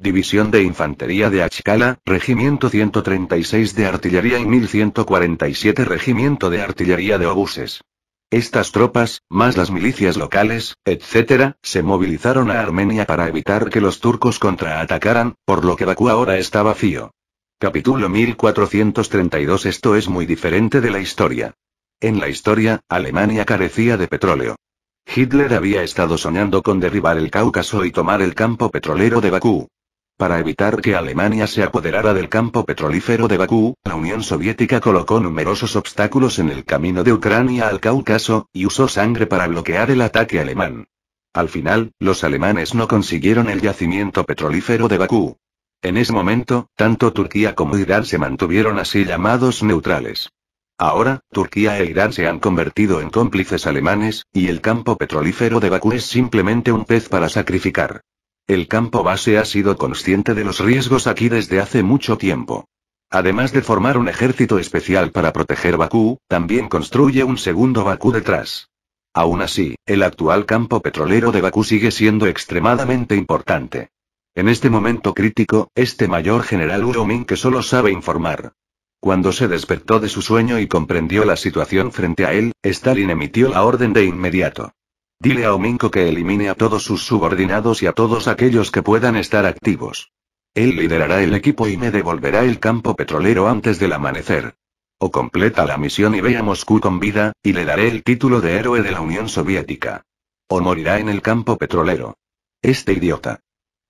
División de Infantería de Achcala, Regimiento 136 de Artillería y 1147 Regimiento de Artillería de Obuses. Estas tropas, más las milicias locales, etc., se movilizaron a Armenia para evitar que los turcos contraatacaran, por lo que Bakú ahora está vacío. Capítulo 1432 Esto es muy diferente de la historia. En la historia, Alemania carecía de petróleo. Hitler había estado soñando con derribar el Cáucaso y tomar el campo petrolero de Bakú, para evitar que Alemania se apoderara del campo petrolífero de Bakú, la Unión Soviética colocó numerosos obstáculos en el camino de Ucrania al Cáucaso, y usó sangre para bloquear el ataque alemán. Al final, los alemanes no consiguieron el yacimiento petrolífero de Bakú. En ese momento, tanto Turquía como Irán se mantuvieron así llamados neutrales. Ahora, Turquía e Irán se han convertido en cómplices alemanes, y el campo petrolífero de Bakú es simplemente un pez para sacrificar. El campo base ha sido consciente de los riesgos aquí desde hace mucho tiempo. Además de formar un ejército especial para proteger Bakú, también construye un segundo Bakú detrás. Aún así, el actual campo petrolero de Bakú sigue siendo extremadamente importante. En este momento crítico, este mayor general Uromin que solo sabe informar. Cuando se despertó de su sueño y comprendió la situación frente a él, Stalin emitió la orden de inmediato. Dile a Ominko que elimine a todos sus subordinados y a todos aquellos que puedan estar activos. Él liderará el equipo y me devolverá el campo petrolero antes del amanecer. O completa la misión y ve a Moscú con vida, y le daré el título de héroe de la Unión Soviética. O morirá en el campo petrolero. Este idiota.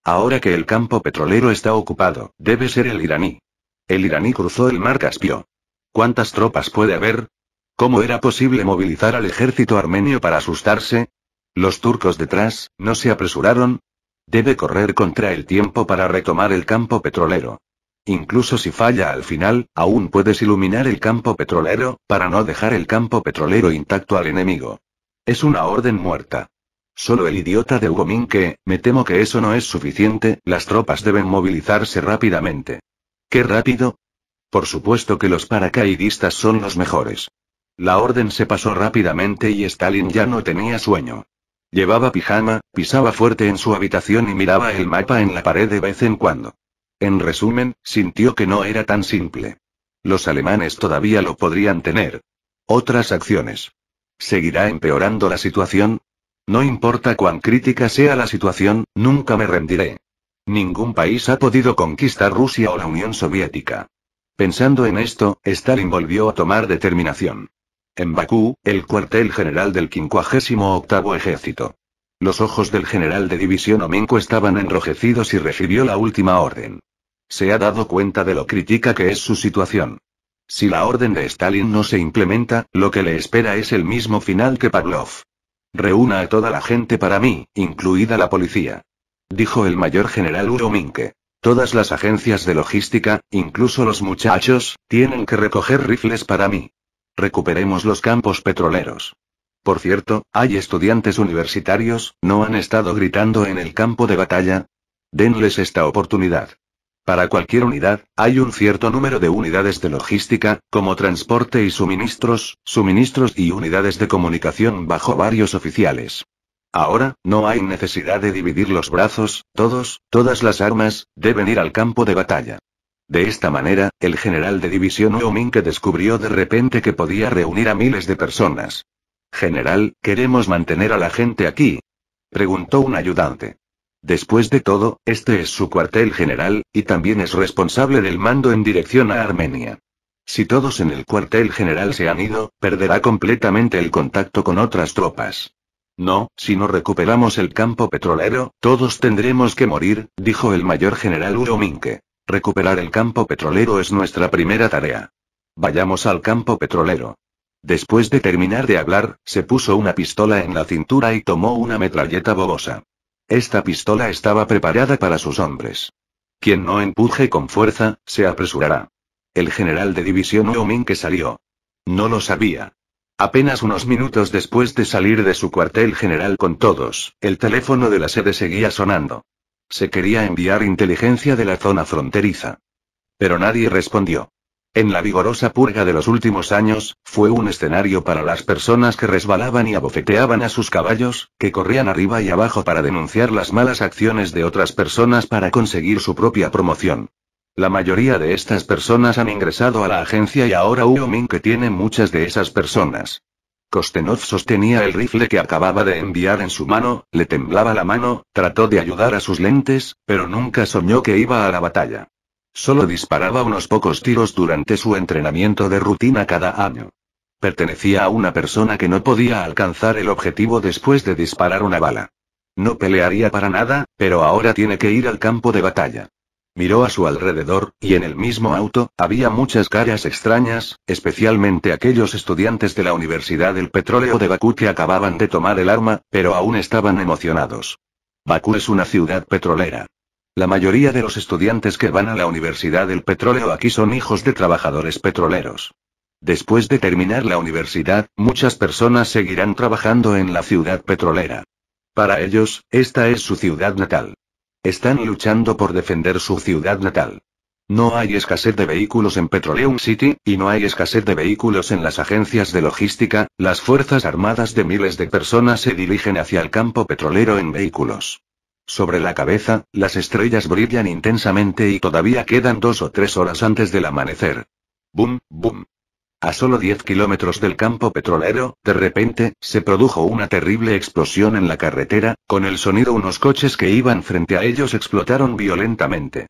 Ahora que el campo petrolero está ocupado, debe ser el iraní. El iraní cruzó el mar Caspio. ¿Cuántas tropas puede haber? ¿Cómo era posible movilizar al ejército armenio para asustarse? Los turcos detrás, no se apresuraron. Debe correr contra el tiempo para retomar el campo petrolero. Incluso si falla al final, aún puedes iluminar el campo petrolero, para no dejar el campo petrolero intacto al enemigo. Es una orden muerta. Solo el idiota de Hugo que, me temo que eso no es suficiente, las tropas deben movilizarse rápidamente. ¿Qué rápido? Por supuesto que los paracaidistas son los mejores. La orden se pasó rápidamente y Stalin ya no tenía sueño. Llevaba pijama, pisaba fuerte en su habitación y miraba el mapa en la pared de vez en cuando. En resumen, sintió que no era tan simple. Los alemanes todavía lo podrían tener. Otras acciones. ¿Seguirá empeorando la situación? No importa cuán crítica sea la situación, nunca me rendiré. Ningún país ha podido conquistar Rusia o la Unión Soviética. Pensando en esto, Stalin volvió a tomar determinación en Bakú, el cuartel general del 58 Ejército. Los ojos del general de división Omenko estaban enrojecidos y recibió la última orden. Se ha dado cuenta de lo crítica que es su situación. Si la orden de Stalin no se implementa, lo que le espera es el mismo final que Pavlov. Reúna a toda la gente para mí, incluida la policía. Dijo el mayor general Urominke. Todas las agencias de logística, incluso los muchachos, tienen que recoger rifles para mí. Recuperemos los campos petroleros. Por cierto, hay estudiantes universitarios, ¿no han estado gritando en el campo de batalla? Denles esta oportunidad. Para cualquier unidad, hay un cierto número de unidades de logística, como transporte y suministros, suministros y unidades de comunicación bajo varios oficiales. Ahora, no hay necesidad de dividir los brazos, todos, todas las armas, deben ir al campo de batalla. De esta manera, el general de división Uominke descubrió de repente que podía reunir a miles de personas. General, queremos mantener a la gente aquí. Preguntó un ayudante. Después de todo, este es su cuartel general, y también es responsable del mando en dirección a Armenia. Si todos en el cuartel general se han ido, perderá completamente el contacto con otras tropas. No, si no recuperamos el campo petrolero, todos tendremos que morir, dijo el mayor general Uominke. Recuperar el campo petrolero es nuestra primera tarea. Vayamos al campo petrolero. Después de terminar de hablar, se puso una pistola en la cintura y tomó una metralleta bobosa. Esta pistola estaba preparada para sus hombres. Quien no empuje con fuerza, se apresurará. El general de división Omin que salió. No lo sabía. Apenas unos minutos después de salir de su cuartel general con todos, el teléfono de la sede seguía sonando. Se quería enviar inteligencia de la zona fronteriza. Pero nadie respondió. En la vigorosa purga de los últimos años, fue un escenario para las personas que resbalaban y abofeteaban a sus caballos, que corrían arriba y abajo para denunciar las malas acciones de otras personas para conseguir su propia promoción. La mayoría de estas personas han ingresado a la agencia y ahora UOMIN que tiene muchas de esas personas. Kostenov sostenía el rifle que acababa de enviar en su mano, le temblaba la mano, trató de ayudar a sus lentes, pero nunca soñó que iba a la batalla. Solo disparaba unos pocos tiros durante su entrenamiento de rutina cada año. Pertenecía a una persona que no podía alcanzar el objetivo después de disparar una bala. No pelearía para nada, pero ahora tiene que ir al campo de batalla. Miró a su alrededor, y en el mismo auto, había muchas caras extrañas, especialmente aquellos estudiantes de la Universidad del Petróleo de Bakú que acababan de tomar el arma, pero aún estaban emocionados. Bakú es una ciudad petrolera. La mayoría de los estudiantes que van a la Universidad del Petróleo aquí son hijos de trabajadores petroleros. Después de terminar la universidad, muchas personas seguirán trabajando en la ciudad petrolera. Para ellos, esta es su ciudad natal. Están luchando por defender su ciudad natal. No hay escasez de vehículos en Petroleum City, y no hay escasez de vehículos en las agencias de logística, las fuerzas armadas de miles de personas se dirigen hacia el campo petrolero en vehículos. Sobre la cabeza, las estrellas brillan intensamente y todavía quedan dos o tres horas antes del amanecer. Boom, boom, a solo 10 kilómetros del campo petrolero, de repente, se produjo una terrible explosión en la carretera, con el sonido unos coches que iban frente a ellos explotaron violentamente.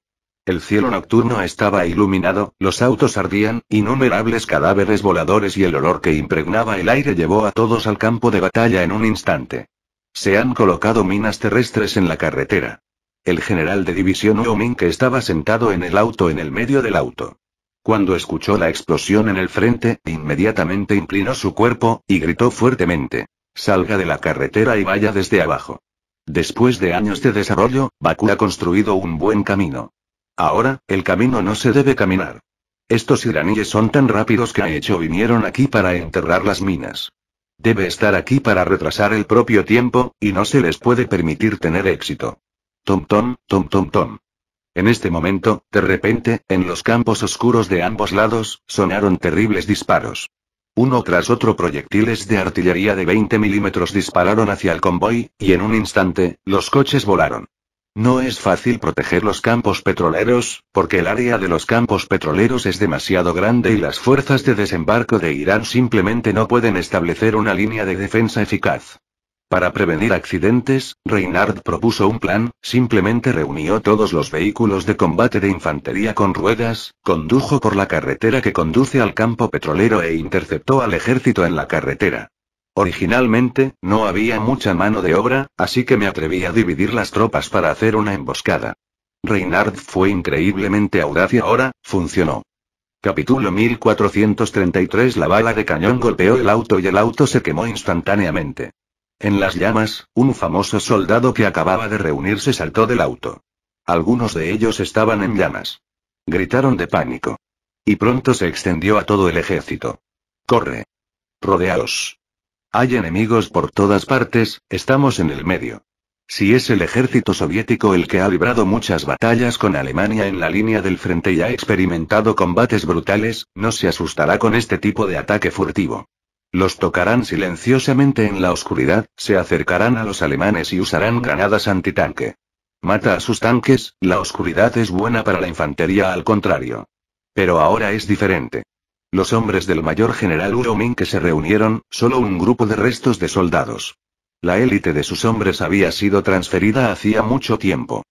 El cielo nocturno estaba iluminado, los autos ardían, innumerables cadáveres voladores y el olor que impregnaba el aire llevó a todos al campo de batalla en un instante. Se han colocado minas terrestres en la carretera. El general de división Ooming que estaba sentado en el auto en el medio del auto. Cuando escuchó la explosión en el frente, inmediatamente inclinó su cuerpo, y gritó fuertemente. Salga de la carretera y vaya desde abajo. Después de años de desarrollo, Bakú ha construido un buen camino. Ahora, el camino no se debe caminar. Estos iraníes son tan rápidos que ha hecho vinieron aquí para enterrar las minas. Debe estar aquí para retrasar el propio tiempo, y no se les puede permitir tener éxito. Tom tom, tom tom tom. En este momento, de repente, en los campos oscuros de ambos lados, sonaron terribles disparos. Uno tras otro proyectiles de artillería de 20 milímetros dispararon hacia el convoy, y en un instante, los coches volaron. No es fácil proteger los campos petroleros, porque el área de los campos petroleros es demasiado grande y las fuerzas de desembarco de Irán simplemente no pueden establecer una línea de defensa eficaz. Para prevenir accidentes, Reinhard propuso un plan, simplemente reunió todos los vehículos de combate de infantería con ruedas, condujo por la carretera que conduce al campo petrolero e interceptó al ejército en la carretera. Originalmente, no había mucha mano de obra, así que me atreví a dividir las tropas para hacer una emboscada. Reinhard fue increíblemente audaz y ahora, funcionó. Capítulo 1433 La bala de cañón golpeó el auto y el auto se quemó instantáneamente. En las llamas, un famoso soldado que acababa de reunirse saltó del auto. Algunos de ellos estaban en llamas. Gritaron de pánico. Y pronto se extendió a todo el ejército. Corre. Rodeaos. Hay enemigos por todas partes, estamos en el medio. Si es el ejército soviético el que ha librado muchas batallas con Alemania en la línea del frente y ha experimentado combates brutales, no se asustará con este tipo de ataque furtivo. Los tocarán silenciosamente en la oscuridad, se acercarán a los alemanes y usarán granadas antitanque. Mata a sus tanques, la oscuridad es buena para la infantería al contrario. Pero ahora es diferente. Los hombres del mayor general Uromin que se reunieron, solo un grupo de restos de soldados. La élite de sus hombres había sido transferida hacía mucho tiempo.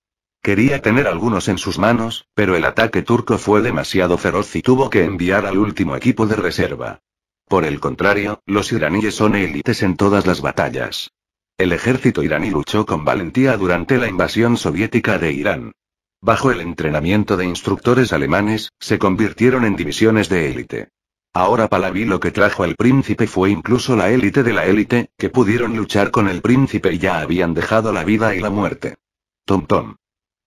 Quería tener algunos en sus manos, pero el ataque turco fue demasiado feroz y tuvo que enviar al último equipo de reserva. Por el contrario, los iraníes son élites en todas las batallas. El ejército iraní luchó con valentía durante la invasión soviética de Irán. Bajo el entrenamiento de instructores alemanes, se convirtieron en divisiones de élite. Ahora Palavi, lo que trajo al príncipe fue incluso la élite de la élite, que pudieron luchar con el príncipe y ya habían dejado la vida y la muerte. Tom Tom.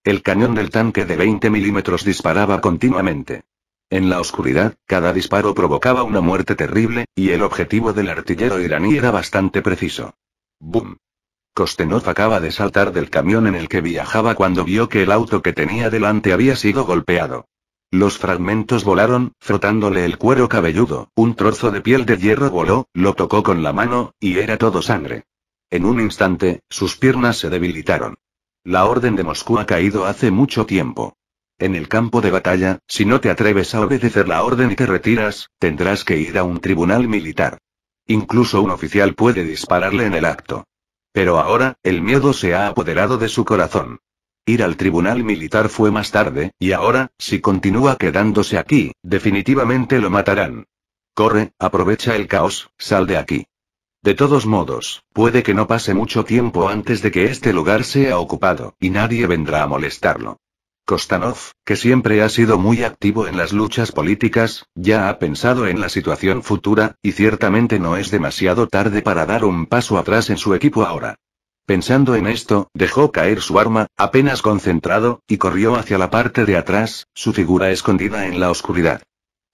El cañón del tanque de 20 milímetros disparaba continuamente. En la oscuridad, cada disparo provocaba una muerte terrible, y el objetivo del artillero iraní era bastante preciso. ¡Bum! Kostenov acaba de saltar del camión en el que viajaba cuando vio que el auto que tenía delante había sido golpeado. Los fragmentos volaron, frotándole el cuero cabelludo, un trozo de piel de hierro voló, lo tocó con la mano, y era todo sangre. En un instante, sus piernas se debilitaron. La orden de Moscú ha caído hace mucho tiempo. En el campo de batalla, si no te atreves a obedecer la orden y te retiras, tendrás que ir a un tribunal militar. Incluso un oficial puede dispararle en el acto. Pero ahora, el miedo se ha apoderado de su corazón. Ir al tribunal militar fue más tarde, y ahora, si continúa quedándose aquí, definitivamente lo matarán. Corre, aprovecha el caos, sal de aquí. De todos modos, puede que no pase mucho tiempo antes de que este lugar sea ocupado, y nadie vendrá a molestarlo. Kostanov, que siempre ha sido muy activo en las luchas políticas, ya ha pensado en la situación futura, y ciertamente no es demasiado tarde para dar un paso atrás en su equipo ahora. Pensando en esto, dejó caer su arma, apenas concentrado, y corrió hacia la parte de atrás, su figura escondida en la oscuridad.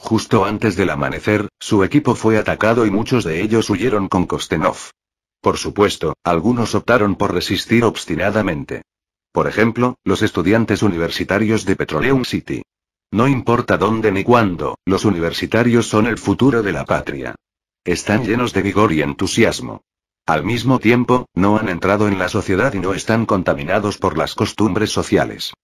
Justo antes del amanecer, su equipo fue atacado y muchos de ellos huyeron con Kostanov. Por supuesto, algunos optaron por resistir obstinadamente. Por ejemplo, los estudiantes universitarios de Petroleum City. No importa dónde ni cuándo, los universitarios son el futuro de la patria. Están llenos de vigor y entusiasmo. Al mismo tiempo, no han entrado en la sociedad y no están contaminados por las costumbres sociales.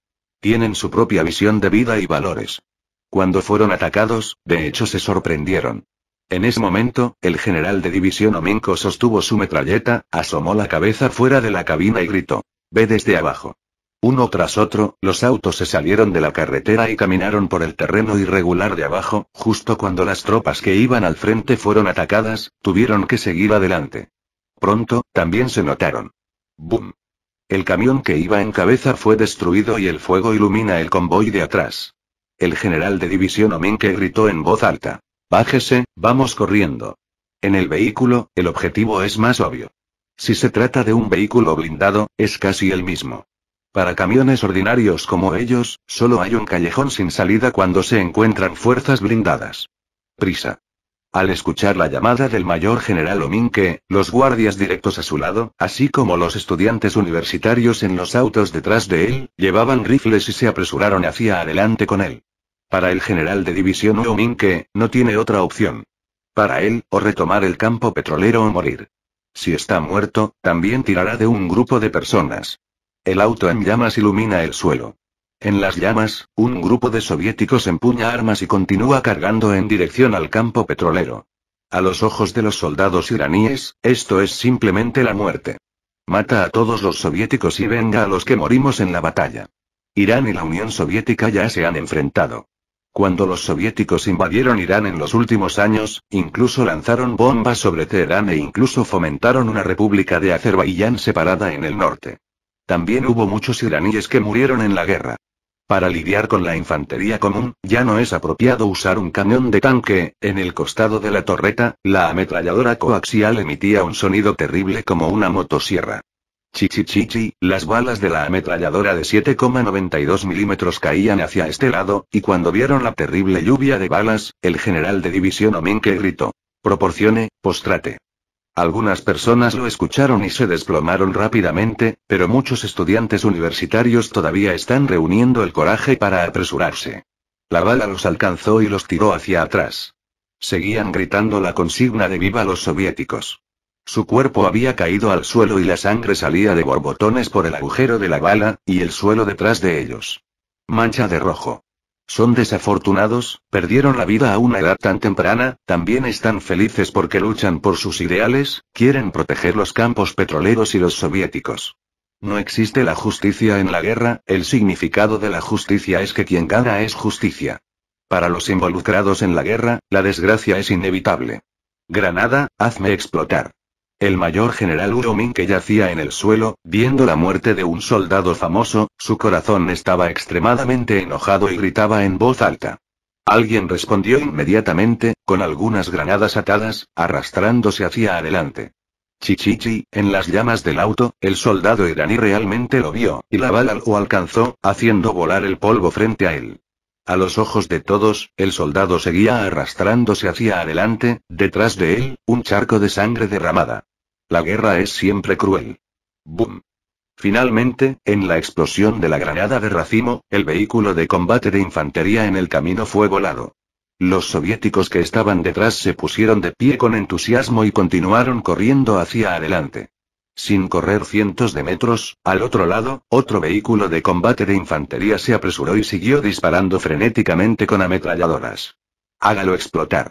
Tienen su propia visión de vida y valores. Cuando fueron atacados, de hecho se sorprendieron. En ese momento, el general de división Omenko sostuvo su metralleta, asomó la cabeza fuera de la cabina y gritó. Ve desde abajo. Uno tras otro, los autos se salieron de la carretera y caminaron por el terreno irregular de abajo, justo cuando las tropas que iban al frente fueron atacadas, tuvieron que seguir adelante. Pronto, también se notaron. ¡Bum! El camión que iba en cabeza fue destruido y el fuego ilumina el convoy de atrás. El general de división Ominke gritó en voz alta. Bájese, vamos corriendo. En el vehículo, el objetivo es más obvio. Si se trata de un vehículo blindado, es casi el mismo. Para camiones ordinarios como ellos, solo hay un callejón sin salida cuando se encuentran fuerzas blindadas. Prisa. Al escuchar la llamada del mayor general Ominke, los guardias directos a su lado, así como los estudiantes universitarios en los autos detrás de él, llevaban rifles y se apresuraron hacia adelante con él. Para el general de división Ominke, no tiene otra opción. Para él, o retomar el campo petrolero o morir. Si está muerto, también tirará de un grupo de personas. El auto en llamas ilumina el suelo. En las llamas, un grupo de soviéticos empuña armas y continúa cargando en dirección al campo petrolero. A los ojos de los soldados iraníes, esto es simplemente la muerte. Mata a todos los soviéticos y venga a los que morimos en la batalla. Irán y la Unión Soviética ya se han enfrentado. Cuando los soviéticos invadieron Irán en los últimos años, incluso lanzaron bombas sobre Teherán e incluso fomentaron una república de Azerbaiyán separada en el norte. También hubo muchos iraníes que murieron en la guerra. Para lidiar con la infantería común, ya no es apropiado usar un cañón de tanque, en el costado de la torreta, la ametralladora coaxial emitía un sonido terrible como una motosierra. Chichichichi, las balas de la ametralladora de 7,92 milímetros caían hacia este lado, y cuando vieron la terrible lluvia de balas, el general de división Omenke gritó. Proporcione, postrate. Algunas personas lo escucharon y se desplomaron rápidamente, pero muchos estudiantes universitarios todavía están reuniendo el coraje para apresurarse. La bala los alcanzó y los tiró hacia atrás. Seguían gritando la consigna de viva los soviéticos. Su cuerpo había caído al suelo y la sangre salía de borbotones por el agujero de la bala, y el suelo detrás de ellos. Mancha de rojo. Son desafortunados, perdieron la vida a una edad tan temprana, también están felices porque luchan por sus ideales, quieren proteger los campos petroleros y los soviéticos. No existe la justicia en la guerra, el significado de la justicia es que quien gana es justicia. Para los involucrados en la guerra, la desgracia es inevitable. Granada, hazme explotar. El mayor general Uromin que yacía en el suelo, viendo la muerte de un soldado famoso, su corazón estaba extremadamente enojado y gritaba en voz alta. Alguien respondió inmediatamente, con algunas granadas atadas, arrastrándose hacia adelante. Chichichi, en las llamas del auto, el soldado iraní realmente lo vio, y la bala lo alcanzó, haciendo volar el polvo frente a él. A los ojos de todos, el soldado seguía arrastrándose hacia adelante, detrás de él, un charco de sangre derramada. La guerra es siempre cruel. Boom. Finalmente, en la explosión de la granada de racimo, el vehículo de combate de infantería en el camino fue volado. Los soviéticos que estaban detrás se pusieron de pie con entusiasmo y continuaron corriendo hacia adelante. Sin correr cientos de metros, al otro lado, otro vehículo de combate de infantería se apresuró y siguió disparando frenéticamente con ametralladoras. Hágalo explotar.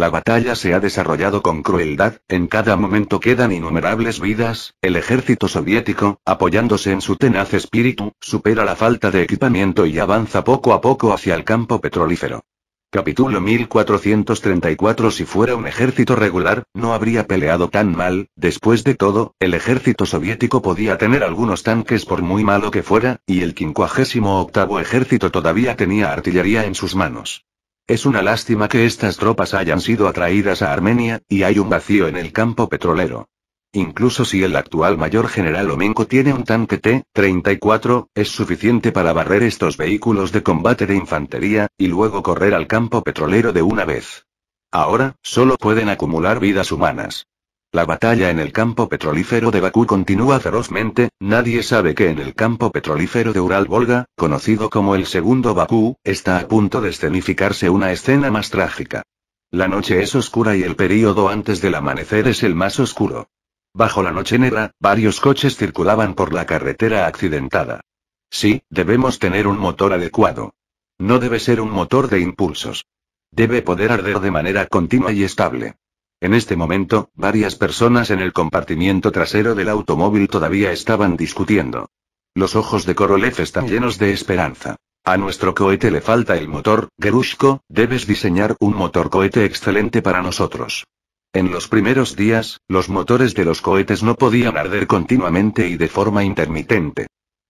La batalla se ha desarrollado con crueldad, en cada momento quedan innumerables vidas, el ejército soviético, apoyándose en su tenaz espíritu, supera la falta de equipamiento y avanza poco a poco hacia el campo petrolífero. Capítulo 1434 Si fuera un ejército regular, no habría peleado tan mal, después de todo, el ejército soviético podía tener algunos tanques por muy malo que fuera, y el 58 ejército todavía tenía artillería en sus manos. Es una lástima que estas tropas hayan sido atraídas a Armenia, y hay un vacío en el campo petrolero. Incluso si el actual mayor general Omenko tiene un tanque T-34, es suficiente para barrer estos vehículos de combate de infantería, y luego correr al campo petrolero de una vez. Ahora, solo pueden acumular vidas humanas. La batalla en el campo petrolífero de Bakú continúa ferozmente, nadie sabe que en el campo petrolífero de Ural-Volga, conocido como el segundo Bakú, está a punto de escenificarse una escena más trágica. La noche es oscura y el período antes del amanecer es el más oscuro. Bajo la noche negra, varios coches circulaban por la carretera accidentada. Sí, debemos tener un motor adecuado. No debe ser un motor de impulsos. Debe poder arder de manera continua y estable. En este momento, varias personas en el compartimiento trasero del automóvil todavía estaban discutiendo. Los ojos de Korolev están llenos de esperanza. A nuestro cohete le falta el motor, Grushko, debes diseñar un motor cohete excelente para nosotros. En los primeros días, los motores de los cohetes no podían arder continuamente y de forma intermitente.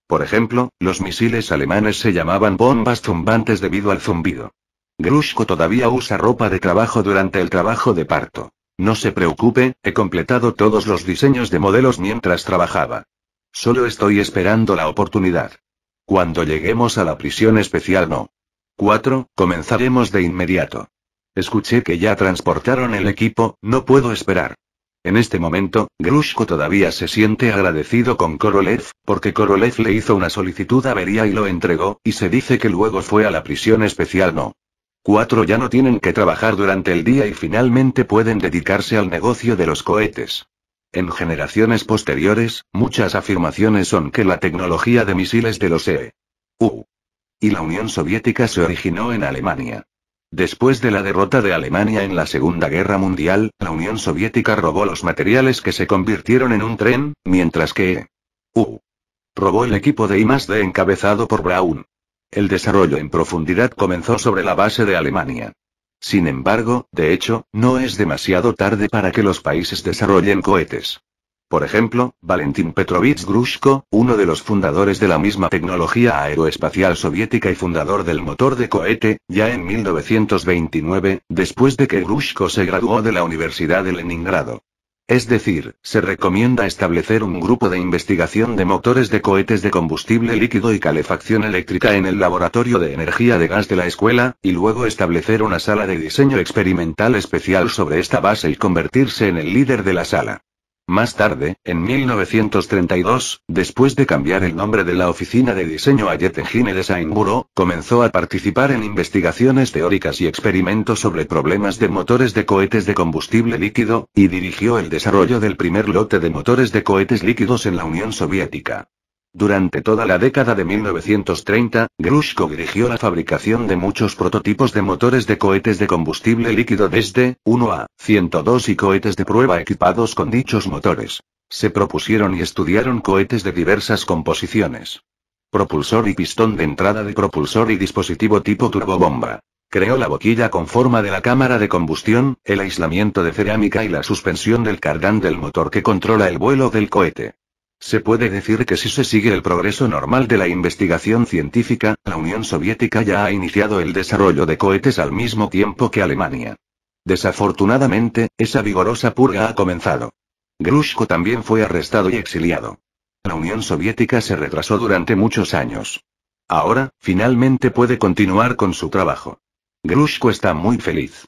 Por ejemplo, los misiles alemanes se llamaban bombas zumbantes debido al zumbido. Grushko todavía usa ropa de trabajo durante el trabajo de parto. No se preocupe, he completado todos los diseños de modelos mientras trabajaba. Solo estoy esperando la oportunidad. Cuando lleguemos a la prisión especial no. 4. Comenzaremos de inmediato. Escuché que ya transportaron el equipo, no puedo esperar. En este momento, Grushko todavía se siente agradecido con Korolev, porque Korolev le hizo una solicitud a y lo entregó, y se dice que luego fue a la prisión especial no. Cuatro ya no tienen que trabajar durante el día y finalmente pueden dedicarse al negocio de los cohetes. En generaciones posteriores, muchas afirmaciones son que la tecnología de misiles de los E.U. y la Unión Soviética se originó en Alemania. Después de la derrota de Alemania en la Segunda Guerra Mundial, la Unión Soviética robó los materiales que se convirtieron en un tren, mientras que E.U. robó el equipo de I+D encabezado por Brown. El desarrollo en profundidad comenzó sobre la base de Alemania. Sin embargo, de hecho, no es demasiado tarde para que los países desarrollen cohetes. Por ejemplo, Valentin Petrovich Grushko, uno de los fundadores de la misma tecnología aeroespacial soviética y fundador del motor de cohete, ya en 1929, después de que Grushko se graduó de la Universidad de Leningrado. Es decir, se recomienda establecer un grupo de investigación de motores de cohetes de combustible líquido y calefacción eléctrica en el laboratorio de energía de gas de la escuela, y luego establecer una sala de diseño experimental especial sobre esta base y convertirse en el líder de la sala. Más tarde, en 1932, después de cambiar el nombre de la oficina de diseño a Jettengine Design Bureau, comenzó a participar en investigaciones teóricas y experimentos sobre problemas de motores de cohetes de combustible líquido, y dirigió el desarrollo del primer lote de motores de cohetes líquidos en la Unión Soviética. Durante toda la década de 1930, Grushko dirigió la fabricación de muchos prototipos de motores de cohetes de combustible líquido desde 1A, 102 y cohetes de prueba equipados con dichos motores. Se propusieron y estudiaron cohetes de diversas composiciones. Propulsor y pistón de entrada de propulsor y dispositivo tipo turbobomba. Creó la boquilla con forma de la cámara de combustión, el aislamiento de cerámica y la suspensión del cardán del motor que controla el vuelo del cohete. Se puede decir que si se sigue el progreso normal de la investigación científica, la Unión Soviética ya ha iniciado el desarrollo de cohetes al mismo tiempo que Alemania. Desafortunadamente, esa vigorosa purga ha comenzado. Grushko también fue arrestado y exiliado. La Unión Soviética se retrasó durante muchos años. Ahora, finalmente puede continuar con su trabajo. Grushko está muy feliz.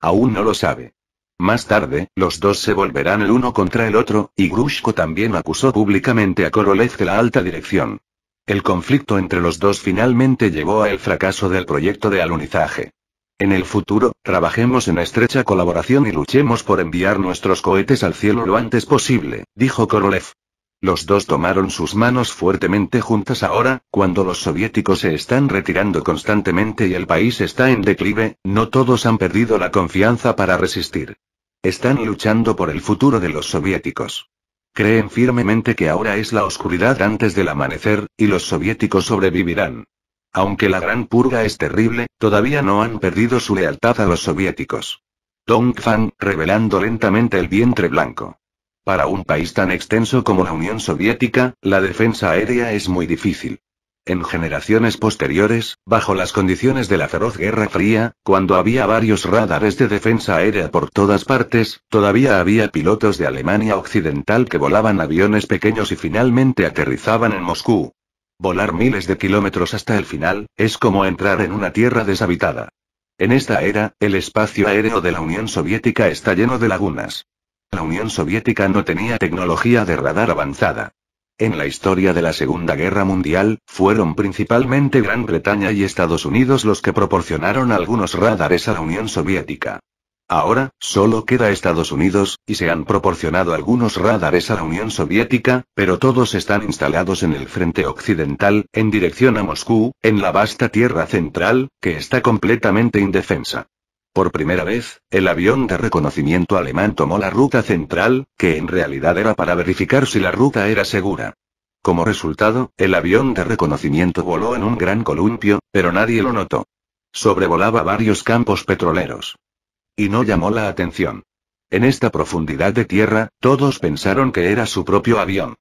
Aún no lo sabe. Más tarde, los dos se volverán el uno contra el otro, y Grushko también acusó públicamente a Korolev de la alta dirección. El conflicto entre los dos finalmente llevó al fracaso del proyecto de alunizaje. En el futuro, trabajemos en estrecha colaboración y luchemos por enviar nuestros cohetes al cielo lo antes posible, dijo Korolev. Los dos tomaron sus manos fuertemente juntas ahora, cuando los soviéticos se están retirando constantemente y el país está en declive, no todos han perdido la confianza para resistir. Están luchando por el futuro de los soviéticos. Creen firmemente que ahora es la oscuridad antes del amanecer, y los soviéticos sobrevivirán. Aunque la gran purga es terrible, todavía no han perdido su lealtad a los soviéticos. Dong Fang, revelando lentamente el vientre blanco. Para un país tan extenso como la Unión Soviética, la defensa aérea es muy difícil. En generaciones posteriores, bajo las condiciones de la feroz Guerra Fría, cuando había varios radares de defensa aérea por todas partes, todavía había pilotos de Alemania Occidental que volaban aviones pequeños y finalmente aterrizaban en Moscú. Volar miles de kilómetros hasta el final, es como entrar en una tierra deshabitada. En esta era, el espacio aéreo de la Unión Soviética está lleno de lagunas. La Unión Soviética no tenía tecnología de radar avanzada. En la historia de la Segunda Guerra Mundial, fueron principalmente Gran Bretaña y Estados Unidos los que proporcionaron algunos radares a la Unión Soviética. Ahora, solo queda Estados Unidos, y se han proporcionado algunos radares a la Unión Soviética, pero todos están instalados en el frente occidental, en dirección a Moscú, en la vasta Tierra Central, que está completamente indefensa. Por primera vez, el avión de reconocimiento alemán tomó la ruta central, que en realidad era para verificar si la ruta era segura. Como resultado, el avión de reconocimiento voló en un gran columpio, pero nadie lo notó. Sobrevolaba varios campos petroleros. Y no llamó la atención. En esta profundidad de tierra, todos pensaron que era su propio avión.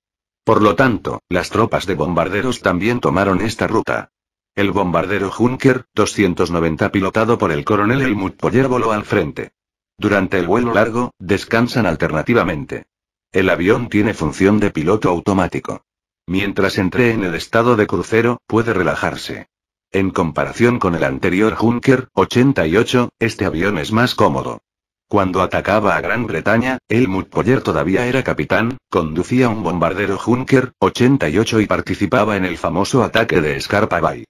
Por lo tanto, las tropas de bombarderos también tomaron esta ruta. El bombardero Junker 290 pilotado por el coronel Helmut Poller voló al frente. Durante el vuelo largo, descansan alternativamente. El avión tiene función de piloto automático. Mientras entre en el estado de crucero, puede relajarse. En comparación con el anterior Junker 88, este avión es más cómodo. Cuando atacaba a Gran Bretaña, Helmut Poller todavía era capitán, conducía un bombardero Junker 88 y participaba en el famoso ataque de Scarpa Bay.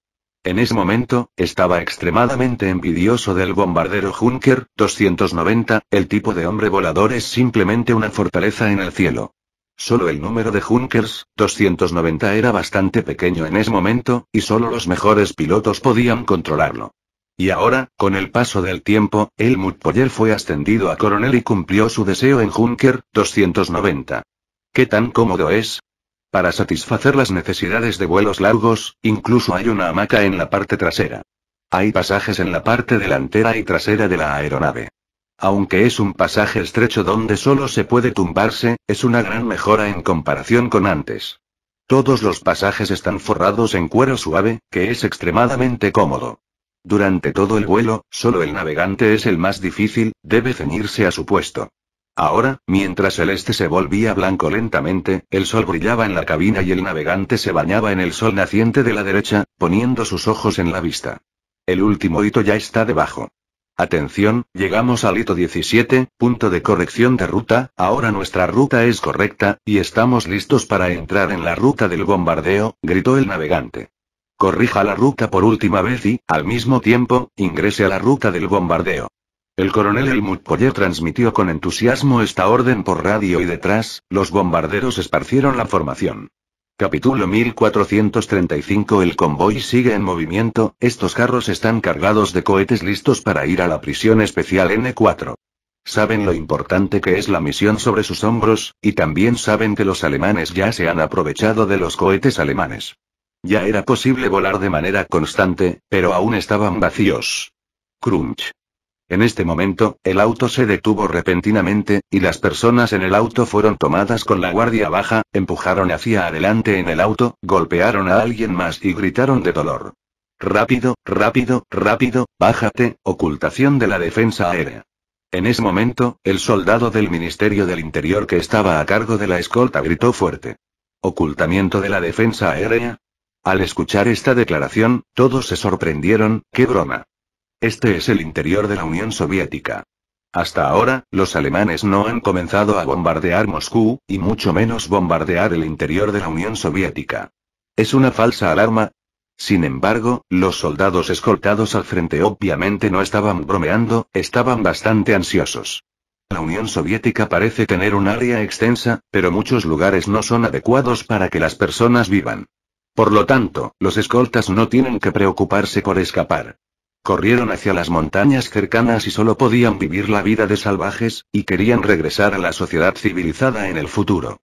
En ese momento, estaba extremadamente envidioso del bombardero Junker 290, el tipo de hombre volador es simplemente una fortaleza en el cielo. Solo el número de Junkers 290 era bastante pequeño en ese momento, y solo los mejores pilotos podían controlarlo. Y ahora, con el paso del tiempo, Helmut Poller fue ascendido a coronel y cumplió su deseo en Junker 290. ¿Qué tan cómodo es? Para satisfacer las necesidades de vuelos largos, incluso hay una hamaca en la parte trasera. Hay pasajes en la parte delantera y trasera de la aeronave. Aunque es un pasaje estrecho donde solo se puede tumbarse, es una gran mejora en comparación con antes. Todos los pasajes están forrados en cuero suave, que es extremadamente cómodo. Durante todo el vuelo, solo el navegante es el más difícil, debe ceñirse a su puesto. Ahora, mientras el este se volvía blanco lentamente, el sol brillaba en la cabina y el navegante se bañaba en el sol naciente de la derecha, poniendo sus ojos en la vista. El último hito ya está debajo. Atención, llegamos al hito 17, punto de corrección de ruta, ahora nuestra ruta es correcta, y estamos listos para entrar en la ruta del bombardeo, gritó el navegante. Corrija la ruta por última vez y, al mismo tiempo, ingrese a la ruta del bombardeo. El coronel Helmut Poller transmitió con entusiasmo esta orden por radio y detrás, los bombarderos esparcieron la formación. Capítulo 1435 El convoy sigue en movimiento, estos carros están cargados de cohetes listos para ir a la prisión especial N4. Saben lo importante que es la misión sobre sus hombros, y también saben que los alemanes ya se han aprovechado de los cohetes alemanes. Ya era posible volar de manera constante, pero aún estaban vacíos. Crunch. En este momento, el auto se detuvo repentinamente, y las personas en el auto fueron tomadas con la guardia baja, empujaron hacia adelante en el auto, golpearon a alguien más y gritaron de dolor. Rápido, rápido, rápido, bájate, ocultación de la defensa aérea. En ese momento, el soldado del Ministerio del Interior que estaba a cargo de la escolta gritó fuerte. ¿Ocultamiento de la defensa aérea? Al escuchar esta declaración, todos se sorprendieron, qué broma. Este es el interior de la Unión Soviética. Hasta ahora, los alemanes no han comenzado a bombardear Moscú, y mucho menos bombardear el interior de la Unión Soviética. ¿Es una falsa alarma? Sin embargo, los soldados escoltados al frente obviamente no estaban bromeando, estaban bastante ansiosos. La Unión Soviética parece tener un área extensa, pero muchos lugares no son adecuados para que las personas vivan. Por lo tanto, los escoltas no tienen que preocuparse por escapar. Corrieron hacia las montañas cercanas y solo podían vivir la vida de salvajes, y querían regresar a la sociedad civilizada en el futuro.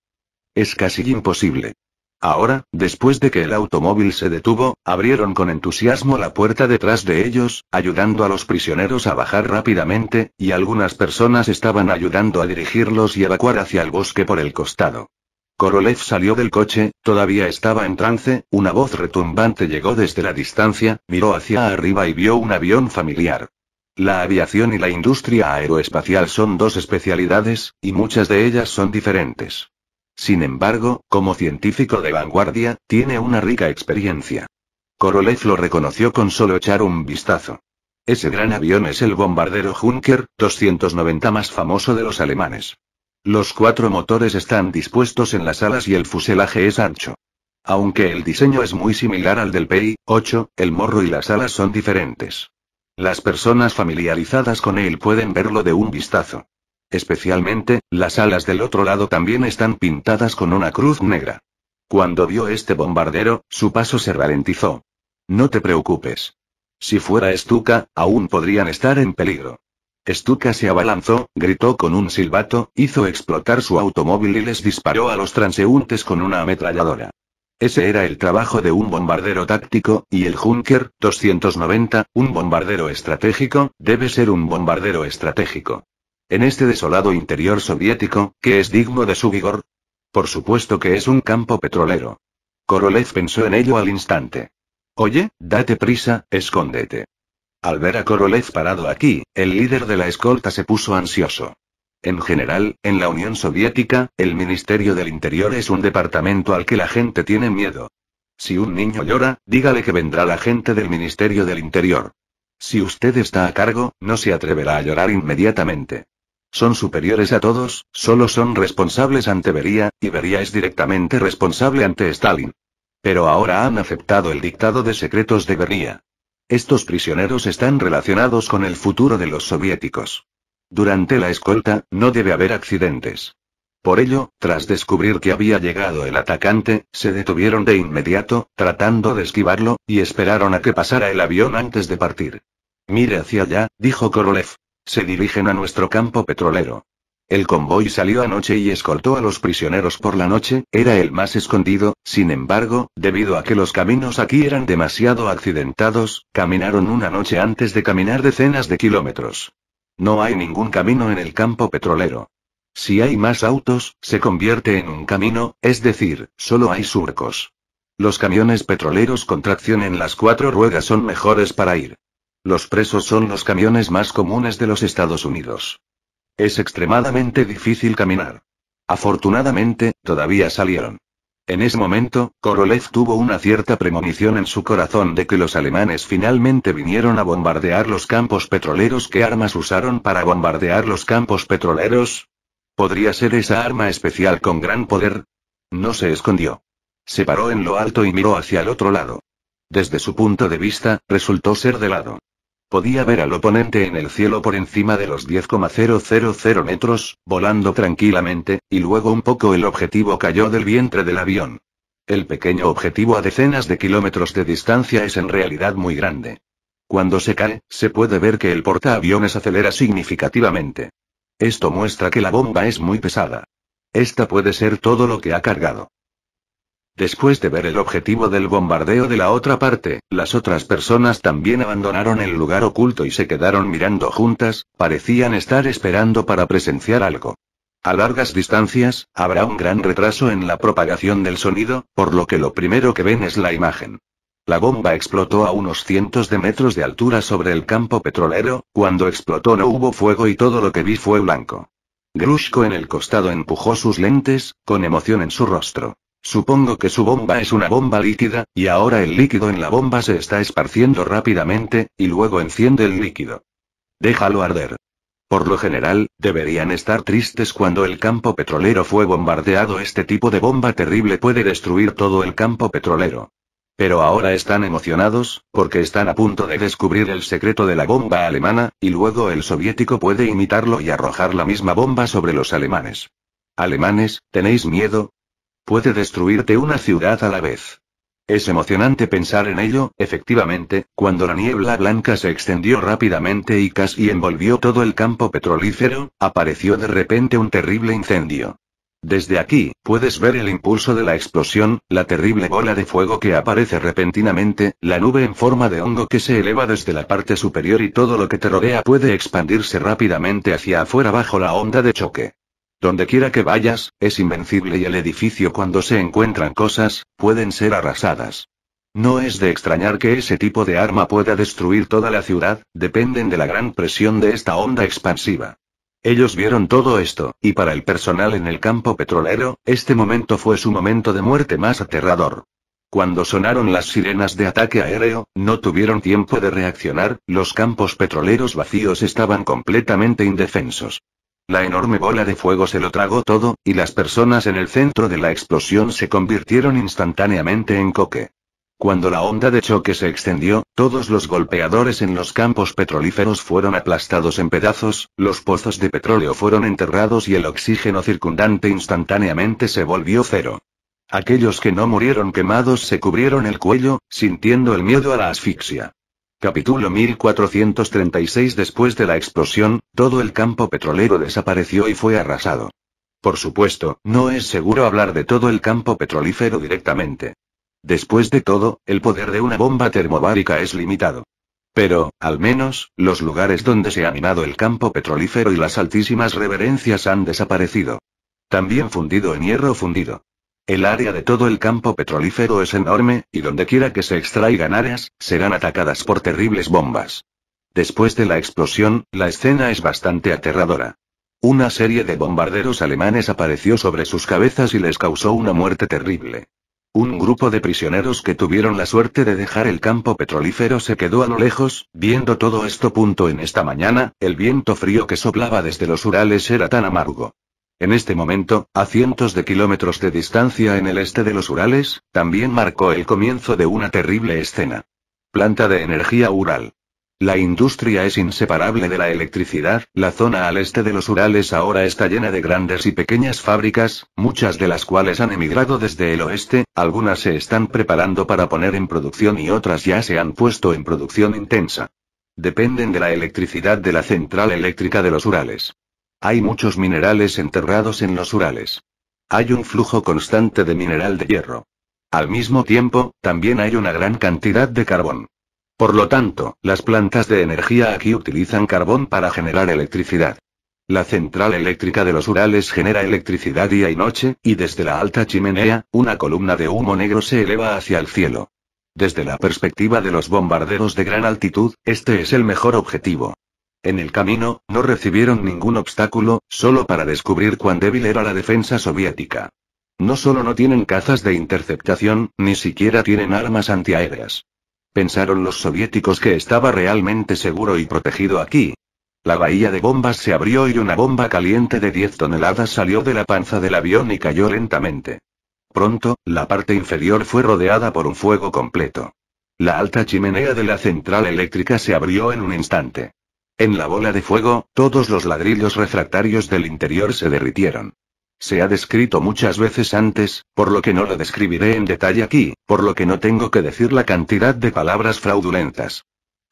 Es casi imposible. Ahora, después de que el automóvil se detuvo, abrieron con entusiasmo la puerta detrás de ellos, ayudando a los prisioneros a bajar rápidamente, y algunas personas estaban ayudando a dirigirlos y evacuar hacia el bosque por el costado. Korolev salió del coche, todavía estaba en trance, una voz retumbante llegó desde la distancia, miró hacia arriba y vio un avión familiar. La aviación y la industria aeroespacial son dos especialidades, y muchas de ellas son diferentes. Sin embargo, como científico de vanguardia, tiene una rica experiencia. Korolev lo reconoció con solo echar un vistazo. Ese gran avión es el bombardero Junker, 290 más famoso de los alemanes. Los cuatro motores están dispuestos en las alas y el fuselaje es ancho. Aunque el diseño es muy similar al del PI-8, el morro y las alas son diferentes. Las personas familiarizadas con él pueden verlo de un vistazo. Especialmente, las alas del otro lado también están pintadas con una cruz negra. Cuando vio este bombardero, su paso se ralentizó. No te preocupes. Si fuera Estuka, aún podrían estar en peligro. Stuka se abalanzó, gritó con un silbato, hizo explotar su automóvil y les disparó a los transeúntes con una ametralladora. Ese era el trabajo de un bombardero táctico, y el Junker 290, un bombardero estratégico, debe ser un bombardero estratégico. En este desolado interior soviético, ¿qué es digno de su vigor? Por supuesto que es un campo petrolero. Korolev pensó en ello al instante. Oye, date prisa, escóndete. Al ver a Korolev parado aquí, el líder de la escolta se puso ansioso. En general, en la Unión Soviética, el Ministerio del Interior es un departamento al que la gente tiene miedo. Si un niño llora, dígale que vendrá la gente del Ministerio del Interior. Si usted está a cargo, no se atreverá a llorar inmediatamente. Son superiores a todos, solo son responsables ante Beria, y Beria es directamente responsable ante Stalin. Pero ahora han aceptado el dictado de secretos de Beria. Estos prisioneros están relacionados con el futuro de los soviéticos. Durante la escolta, no debe haber accidentes. Por ello, tras descubrir que había llegado el atacante, se detuvieron de inmediato, tratando de esquivarlo, y esperaron a que pasara el avión antes de partir. Mire hacia allá, dijo Korolev. Se dirigen a nuestro campo petrolero. El convoy salió anoche y escoltó a los prisioneros por la noche, era el más escondido, sin embargo, debido a que los caminos aquí eran demasiado accidentados, caminaron una noche antes de caminar decenas de kilómetros. No hay ningún camino en el campo petrolero. Si hay más autos, se convierte en un camino, es decir, solo hay surcos. Los camiones petroleros con tracción en las cuatro ruedas son mejores para ir. Los presos son los camiones más comunes de los Estados Unidos. Es extremadamente difícil caminar. Afortunadamente, todavía salieron. En ese momento, Korolev tuvo una cierta premonición en su corazón de que los alemanes finalmente vinieron a bombardear los campos petroleros. ¿Qué armas usaron para bombardear los campos petroleros? ¿Podría ser esa arma especial con gran poder? No se escondió. Se paró en lo alto y miró hacia el otro lado. Desde su punto de vista, resultó ser de lado. Podía ver al oponente en el cielo por encima de los 10,000 metros, volando tranquilamente, y luego un poco el objetivo cayó del vientre del avión. El pequeño objetivo a decenas de kilómetros de distancia es en realidad muy grande. Cuando se cae, se puede ver que el portaaviones acelera significativamente. Esto muestra que la bomba es muy pesada. Esta puede ser todo lo que ha cargado. Después de ver el objetivo del bombardeo de la otra parte, las otras personas también abandonaron el lugar oculto y se quedaron mirando juntas, parecían estar esperando para presenciar algo. A largas distancias, habrá un gran retraso en la propagación del sonido, por lo que lo primero que ven es la imagen. La bomba explotó a unos cientos de metros de altura sobre el campo petrolero, cuando explotó no hubo fuego y todo lo que vi fue blanco. Grushko en el costado empujó sus lentes, con emoción en su rostro. Supongo que su bomba es una bomba líquida, y ahora el líquido en la bomba se está esparciendo rápidamente, y luego enciende el líquido. Déjalo arder. Por lo general, deberían estar tristes cuando el campo petrolero fue bombardeado. Este tipo de bomba terrible puede destruir todo el campo petrolero. Pero ahora están emocionados, porque están a punto de descubrir el secreto de la bomba alemana, y luego el soviético puede imitarlo y arrojar la misma bomba sobre los alemanes. Alemanes, ¿tenéis miedo? Puede destruirte una ciudad a la vez. Es emocionante pensar en ello, efectivamente, cuando la niebla blanca se extendió rápidamente y casi envolvió todo el campo petrolífero, apareció de repente un terrible incendio. Desde aquí, puedes ver el impulso de la explosión, la terrible bola de fuego que aparece repentinamente, la nube en forma de hongo que se eleva desde la parte superior y todo lo que te rodea puede expandirse rápidamente hacia afuera bajo la onda de choque. Donde quiera que vayas, es invencible y el edificio cuando se encuentran cosas, pueden ser arrasadas. No es de extrañar que ese tipo de arma pueda destruir toda la ciudad, dependen de la gran presión de esta onda expansiva. Ellos vieron todo esto, y para el personal en el campo petrolero, este momento fue su momento de muerte más aterrador. Cuando sonaron las sirenas de ataque aéreo, no tuvieron tiempo de reaccionar, los campos petroleros vacíos estaban completamente indefensos. La enorme bola de fuego se lo tragó todo, y las personas en el centro de la explosión se convirtieron instantáneamente en coque. Cuando la onda de choque se extendió, todos los golpeadores en los campos petrolíferos fueron aplastados en pedazos, los pozos de petróleo fueron enterrados y el oxígeno circundante instantáneamente se volvió cero. Aquellos que no murieron quemados se cubrieron el cuello, sintiendo el miedo a la asfixia. Capítulo 1436 Después de la explosión, todo el campo petrolero desapareció y fue arrasado. Por supuesto, no es seguro hablar de todo el campo petrolífero directamente. Después de todo, el poder de una bomba termobárica es limitado. Pero, al menos, los lugares donde se ha minado el campo petrolífero y las altísimas reverencias han desaparecido. También fundido en hierro fundido. El área de todo el campo petrolífero es enorme, y donde quiera que se extraigan áreas, serán atacadas por terribles bombas. Después de la explosión, la escena es bastante aterradora. Una serie de bombarderos alemanes apareció sobre sus cabezas y les causó una muerte terrible. Un grupo de prisioneros que tuvieron la suerte de dejar el campo petrolífero se quedó a lo lejos, viendo todo esto. Punto en esta mañana, el viento frío que soplaba desde los Urales era tan amargo. En este momento, a cientos de kilómetros de distancia en el este de los Urales, también marcó el comienzo de una terrible escena. Planta de energía Ural. La industria es inseparable de la electricidad, la zona al este de los Urales ahora está llena de grandes y pequeñas fábricas, muchas de las cuales han emigrado desde el oeste, algunas se están preparando para poner en producción y otras ya se han puesto en producción intensa. Dependen de la electricidad de la central eléctrica de los Urales. Hay muchos minerales enterrados en los Urales. Hay un flujo constante de mineral de hierro. Al mismo tiempo, también hay una gran cantidad de carbón. Por lo tanto, las plantas de energía aquí utilizan carbón para generar electricidad. La central eléctrica de los Urales genera electricidad día y noche, y desde la alta chimenea, una columna de humo negro se eleva hacia el cielo. Desde la perspectiva de los bombarderos de gran altitud, este es el mejor objetivo. En el camino, no recibieron ningún obstáculo, solo para descubrir cuán débil era la defensa soviética. No solo no tienen cazas de interceptación, ni siquiera tienen armas antiaéreas. Pensaron los soviéticos que estaba realmente seguro y protegido aquí. La bahía de bombas se abrió y una bomba caliente de 10 toneladas salió de la panza del avión y cayó lentamente. Pronto, la parte inferior fue rodeada por un fuego completo. La alta chimenea de la central eléctrica se abrió en un instante. En la bola de fuego, todos los ladrillos refractarios del interior se derritieron. Se ha descrito muchas veces antes, por lo que no lo describiré en detalle aquí, por lo que no tengo que decir la cantidad de palabras fraudulentas.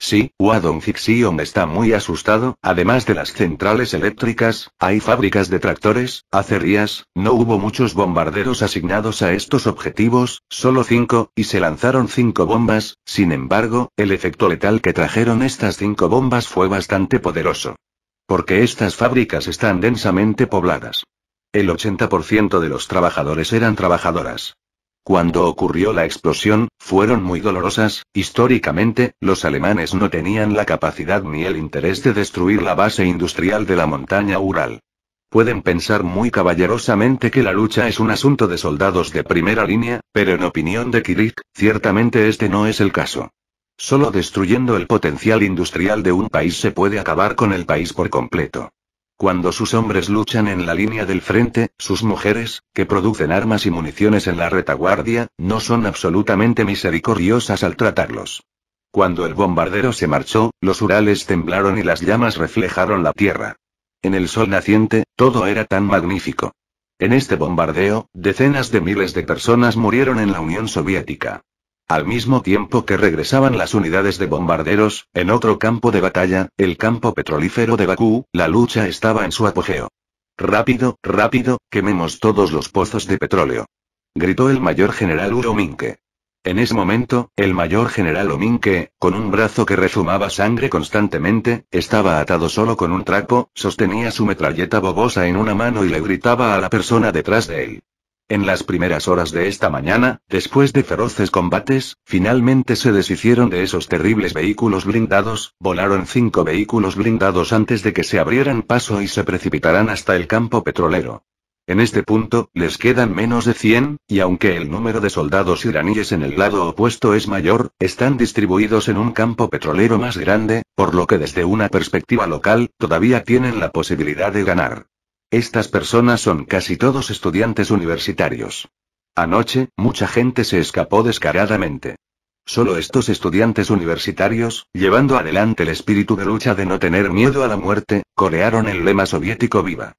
Sí, Wadon Fixion está muy asustado, además de las centrales eléctricas, hay fábricas de tractores, acerías, no hubo muchos bombarderos asignados a estos objetivos, solo cinco, y se lanzaron cinco bombas, sin embargo, el efecto letal que trajeron estas cinco bombas fue bastante poderoso. Porque estas fábricas están densamente pobladas. El 80% de los trabajadores eran trabajadoras. Cuando ocurrió la explosión, fueron muy dolorosas, históricamente, los alemanes no tenían la capacidad ni el interés de destruir la base industrial de la montaña Ural. Pueden pensar muy caballerosamente que la lucha es un asunto de soldados de primera línea, pero en opinión de Kirik, ciertamente este no es el caso. Solo destruyendo el potencial industrial de un país se puede acabar con el país por completo. Cuando sus hombres luchan en la línea del frente, sus mujeres, que producen armas y municiones en la retaguardia, no son absolutamente misericordiosas al tratarlos. Cuando el bombardero se marchó, los Urales temblaron y las llamas reflejaron la tierra. En el sol naciente, todo era tan magnífico. En este bombardeo, decenas de miles de personas murieron en la Unión Soviética. Al mismo tiempo que regresaban las unidades de bombarderos, en otro campo de batalla, el campo petrolífero de Bakú, la lucha estaba en su apogeo. Rápido, rápido, quememos todos los pozos de petróleo. Gritó el mayor general Minke. En ese momento, el mayor general Ominke, con un brazo que rezumaba sangre constantemente, estaba atado solo con un trapo, sostenía su metralleta bobosa en una mano y le gritaba a la persona detrás de él. En las primeras horas de esta mañana, después de feroces combates, finalmente se deshicieron de esos terribles vehículos blindados, volaron cinco vehículos blindados antes de que se abrieran paso y se precipitarán hasta el campo petrolero. En este punto, les quedan menos de 100, y aunque el número de soldados iraníes en el lado opuesto es mayor, están distribuidos en un campo petrolero más grande, por lo que desde una perspectiva local, todavía tienen la posibilidad de ganar. Estas personas son casi todos estudiantes universitarios. Anoche, mucha gente se escapó descaradamente. Solo estos estudiantes universitarios, llevando adelante el espíritu de lucha de no tener miedo a la muerte, corearon el lema soviético viva.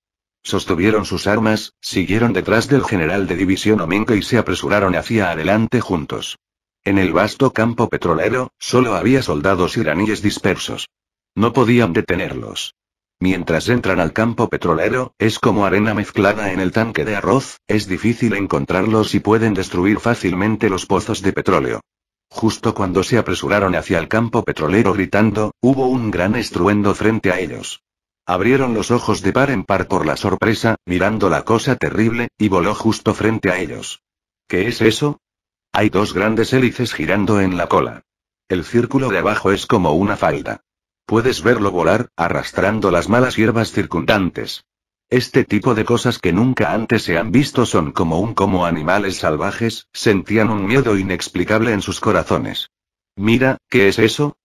Sostuvieron sus armas, siguieron detrás del general de división Omenko y se apresuraron hacia adelante juntos. En el vasto campo petrolero, solo había soldados iraníes dispersos. No podían detenerlos. Mientras entran al campo petrolero, es como arena mezclada en el tanque de arroz, es difícil encontrarlos y pueden destruir fácilmente los pozos de petróleo. Justo cuando se apresuraron hacia el campo petrolero gritando, hubo un gran estruendo frente a ellos. Abrieron los ojos de par en par por la sorpresa, mirando la cosa terrible, y voló justo frente a ellos. ¿Qué es eso? Hay dos grandes hélices girando en la cola. El círculo de abajo es como una falda. Puedes verlo volar, arrastrando las malas hierbas circundantes. Este tipo de cosas que nunca antes se han visto son como un como animales salvajes, sentían un miedo inexplicable en sus corazones. Mira, ¿qué es eso?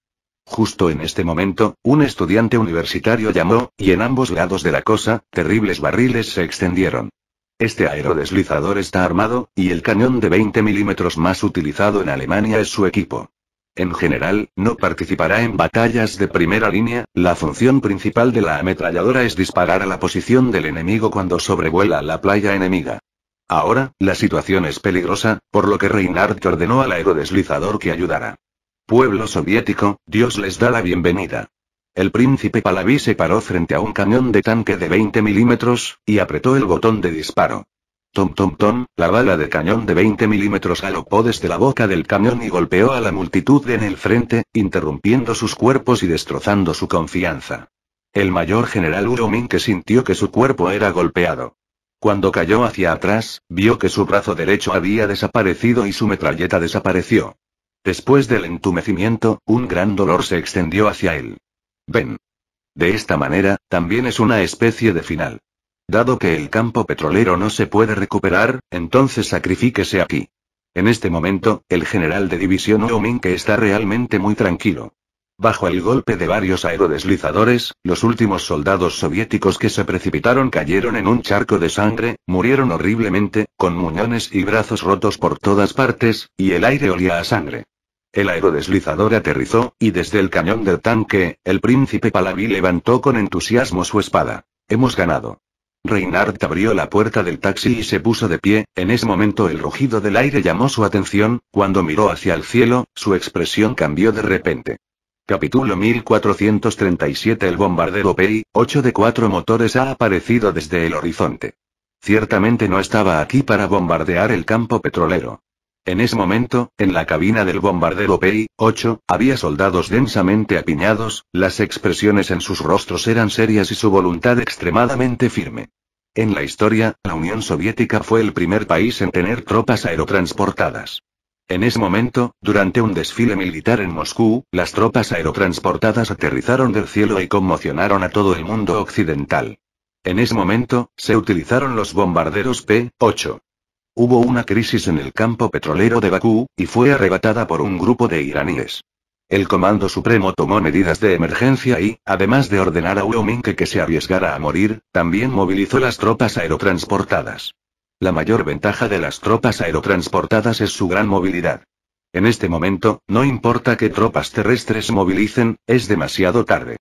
Justo en este momento, un estudiante universitario llamó, y en ambos lados de la cosa, terribles barriles se extendieron. Este aerodeslizador está armado, y el cañón de 20 milímetros más utilizado en Alemania es su equipo. En general, no participará en batallas de primera línea, la función principal de la ametralladora es disparar a la posición del enemigo cuando sobrevuela la playa enemiga. Ahora, la situación es peligrosa, por lo que Reinhardt ordenó al aerodeslizador que ayudara. Pueblo soviético, Dios les da la bienvenida. El príncipe Palaví se paró frente a un cañón de tanque de 20 milímetros, y apretó el botón de disparo. Tom Tom Tom, la bala de cañón de 20 milímetros galopó desde la boca del camión y golpeó a la multitud en el frente, interrumpiendo sus cuerpos y destrozando su confianza. El mayor general Uromin que sintió que su cuerpo era golpeado. Cuando cayó hacia atrás, vio que su brazo derecho había desaparecido y su metralleta desapareció. Después del entumecimiento, un gran dolor se extendió hacia él. Ven. De esta manera, también es una especie de final. Dado que el campo petrolero no se puede recuperar, entonces sacrifíquese aquí. En este momento, el general de división Ooming que está realmente muy tranquilo. Bajo el golpe de varios aerodeslizadores, los últimos soldados soviéticos que se precipitaron cayeron en un charco de sangre, murieron horriblemente, con muñones y brazos rotos por todas partes, y el aire olía a sangre. El aerodeslizador aterrizó, y desde el cañón del tanque, el príncipe Palavi levantó con entusiasmo su espada. Hemos ganado. Reinhardt abrió la puerta del taxi y se puso de pie, en ese momento el rugido del aire llamó su atención, cuando miró hacia el cielo, su expresión cambió de repente. Capítulo 1437 El bombardero PI, 8 de cuatro motores ha aparecido desde el horizonte. Ciertamente no estaba aquí para bombardear el campo petrolero. En ese momento, en la cabina del bombardero PI, 8, había soldados densamente apiñados, las expresiones en sus rostros eran serias y su voluntad extremadamente firme. En la historia, la Unión Soviética fue el primer país en tener tropas aerotransportadas. En ese momento, durante un desfile militar en Moscú, las tropas aerotransportadas aterrizaron del cielo y conmocionaron a todo el mundo occidental. En ese momento, se utilizaron los bombarderos P-8. Hubo una crisis en el campo petrolero de Bakú, y fue arrebatada por un grupo de iraníes. El Comando Supremo tomó medidas de emergencia y, además de ordenar a Uominke que se arriesgara a morir, también movilizó las tropas aerotransportadas. La mayor ventaja de las tropas aerotransportadas es su gran movilidad. En este momento, no importa qué tropas terrestres movilicen, es demasiado tarde.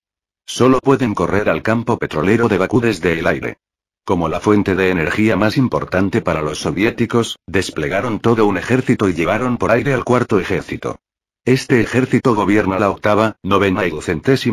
Solo pueden correr al campo petrolero de Bakú desde el aire. Como la fuente de energía más importante para los soviéticos, desplegaron todo un ejército y llevaron por aire al cuarto ejército. Este ejército gobierna la octava, novena y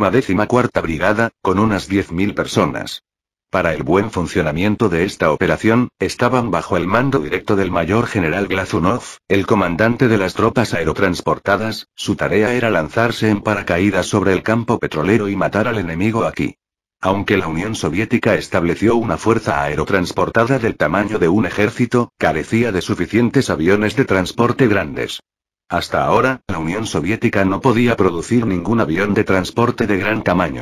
décima cuarta brigada, con unas 10.000 personas. Para el buen funcionamiento de esta operación, estaban bajo el mando directo del mayor general Glazunov, el comandante de las tropas aerotransportadas, su tarea era lanzarse en paracaídas sobre el campo petrolero y matar al enemigo aquí. Aunque la Unión Soviética estableció una fuerza aerotransportada del tamaño de un ejército, carecía de suficientes aviones de transporte grandes. Hasta ahora, la Unión Soviética no podía producir ningún avión de transporte de gran tamaño.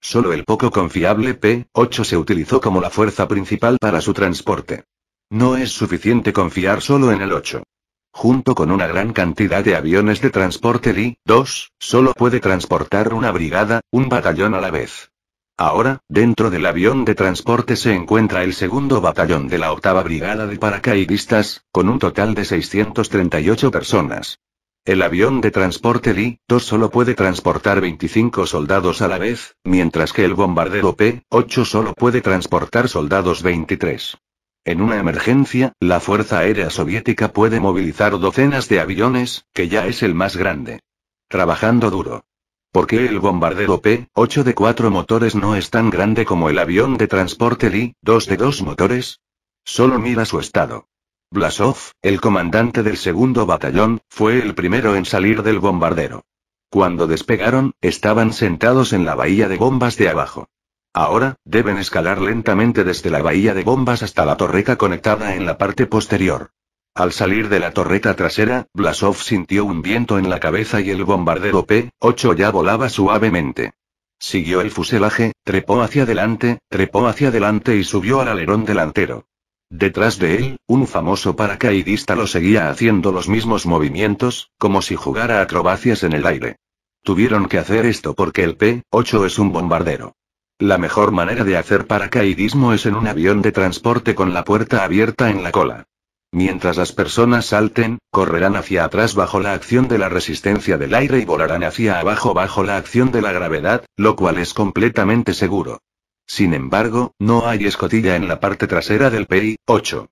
Solo el poco confiable P-8 se utilizó como la fuerza principal para su transporte. No es suficiente confiar solo en el 8. Junto con una gran cantidad de aviones de transporte Li-2, solo puede transportar una brigada, un batallón a la vez. Ahora, dentro del avión de transporte se encuentra el segundo batallón de la octava brigada de paracaidistas, con un total de 638 personas. El avión de transporte Li-2 solo puede transportar 25 soldados a la vez, mientras que el bombardero P-8 solo puede transportar soldados 23. En una emergencia, la Fuerza Aérea Soviética puede movilizar docenas de aviones, que ya es el más grande. Trabajando duro. ¿Por qué el bombardero P-8 de cuatro motores no es tan grande como el avión de transporte Li-2 de dos motores? Solo mira su estado. Blasov, el comandante del segundo batallón, fue el primero en salir del bombardero. Cuando despegaron, estaban sentados en la bahía de bombas de abajo. Ahora, deben escalar lentamente desde la bahía de bombas hasta la torreta conectada en la parte posterior. Al salir de la torreta trasera, Blasov sintió un viento en la cabeza y el bombardero P-8 ya volaba suavemente. Siguió el fuselaje, trepó hacia adelante, trepó hacia adelante y subió al alerón delantero. Detrás de él, un famoso paracaidista lo seguía haciendo los mismos movimientos, como si jugara acrobacias en el aire. Tuvieron que hacer esto porque el P-8 es un bombardero. La mejor manera de hacer paracaidismo es en un avión de transporte con la puerta abierta en la cola. Mientras las personas salten, correrán hacia atrás bajo la acción de la resistencia del aire y volarán hacia abajo bajo la acción de la gravedad, lo cual es completamente seguro. Sin embargo, no hay escotilla en la parte trasera del PI 8.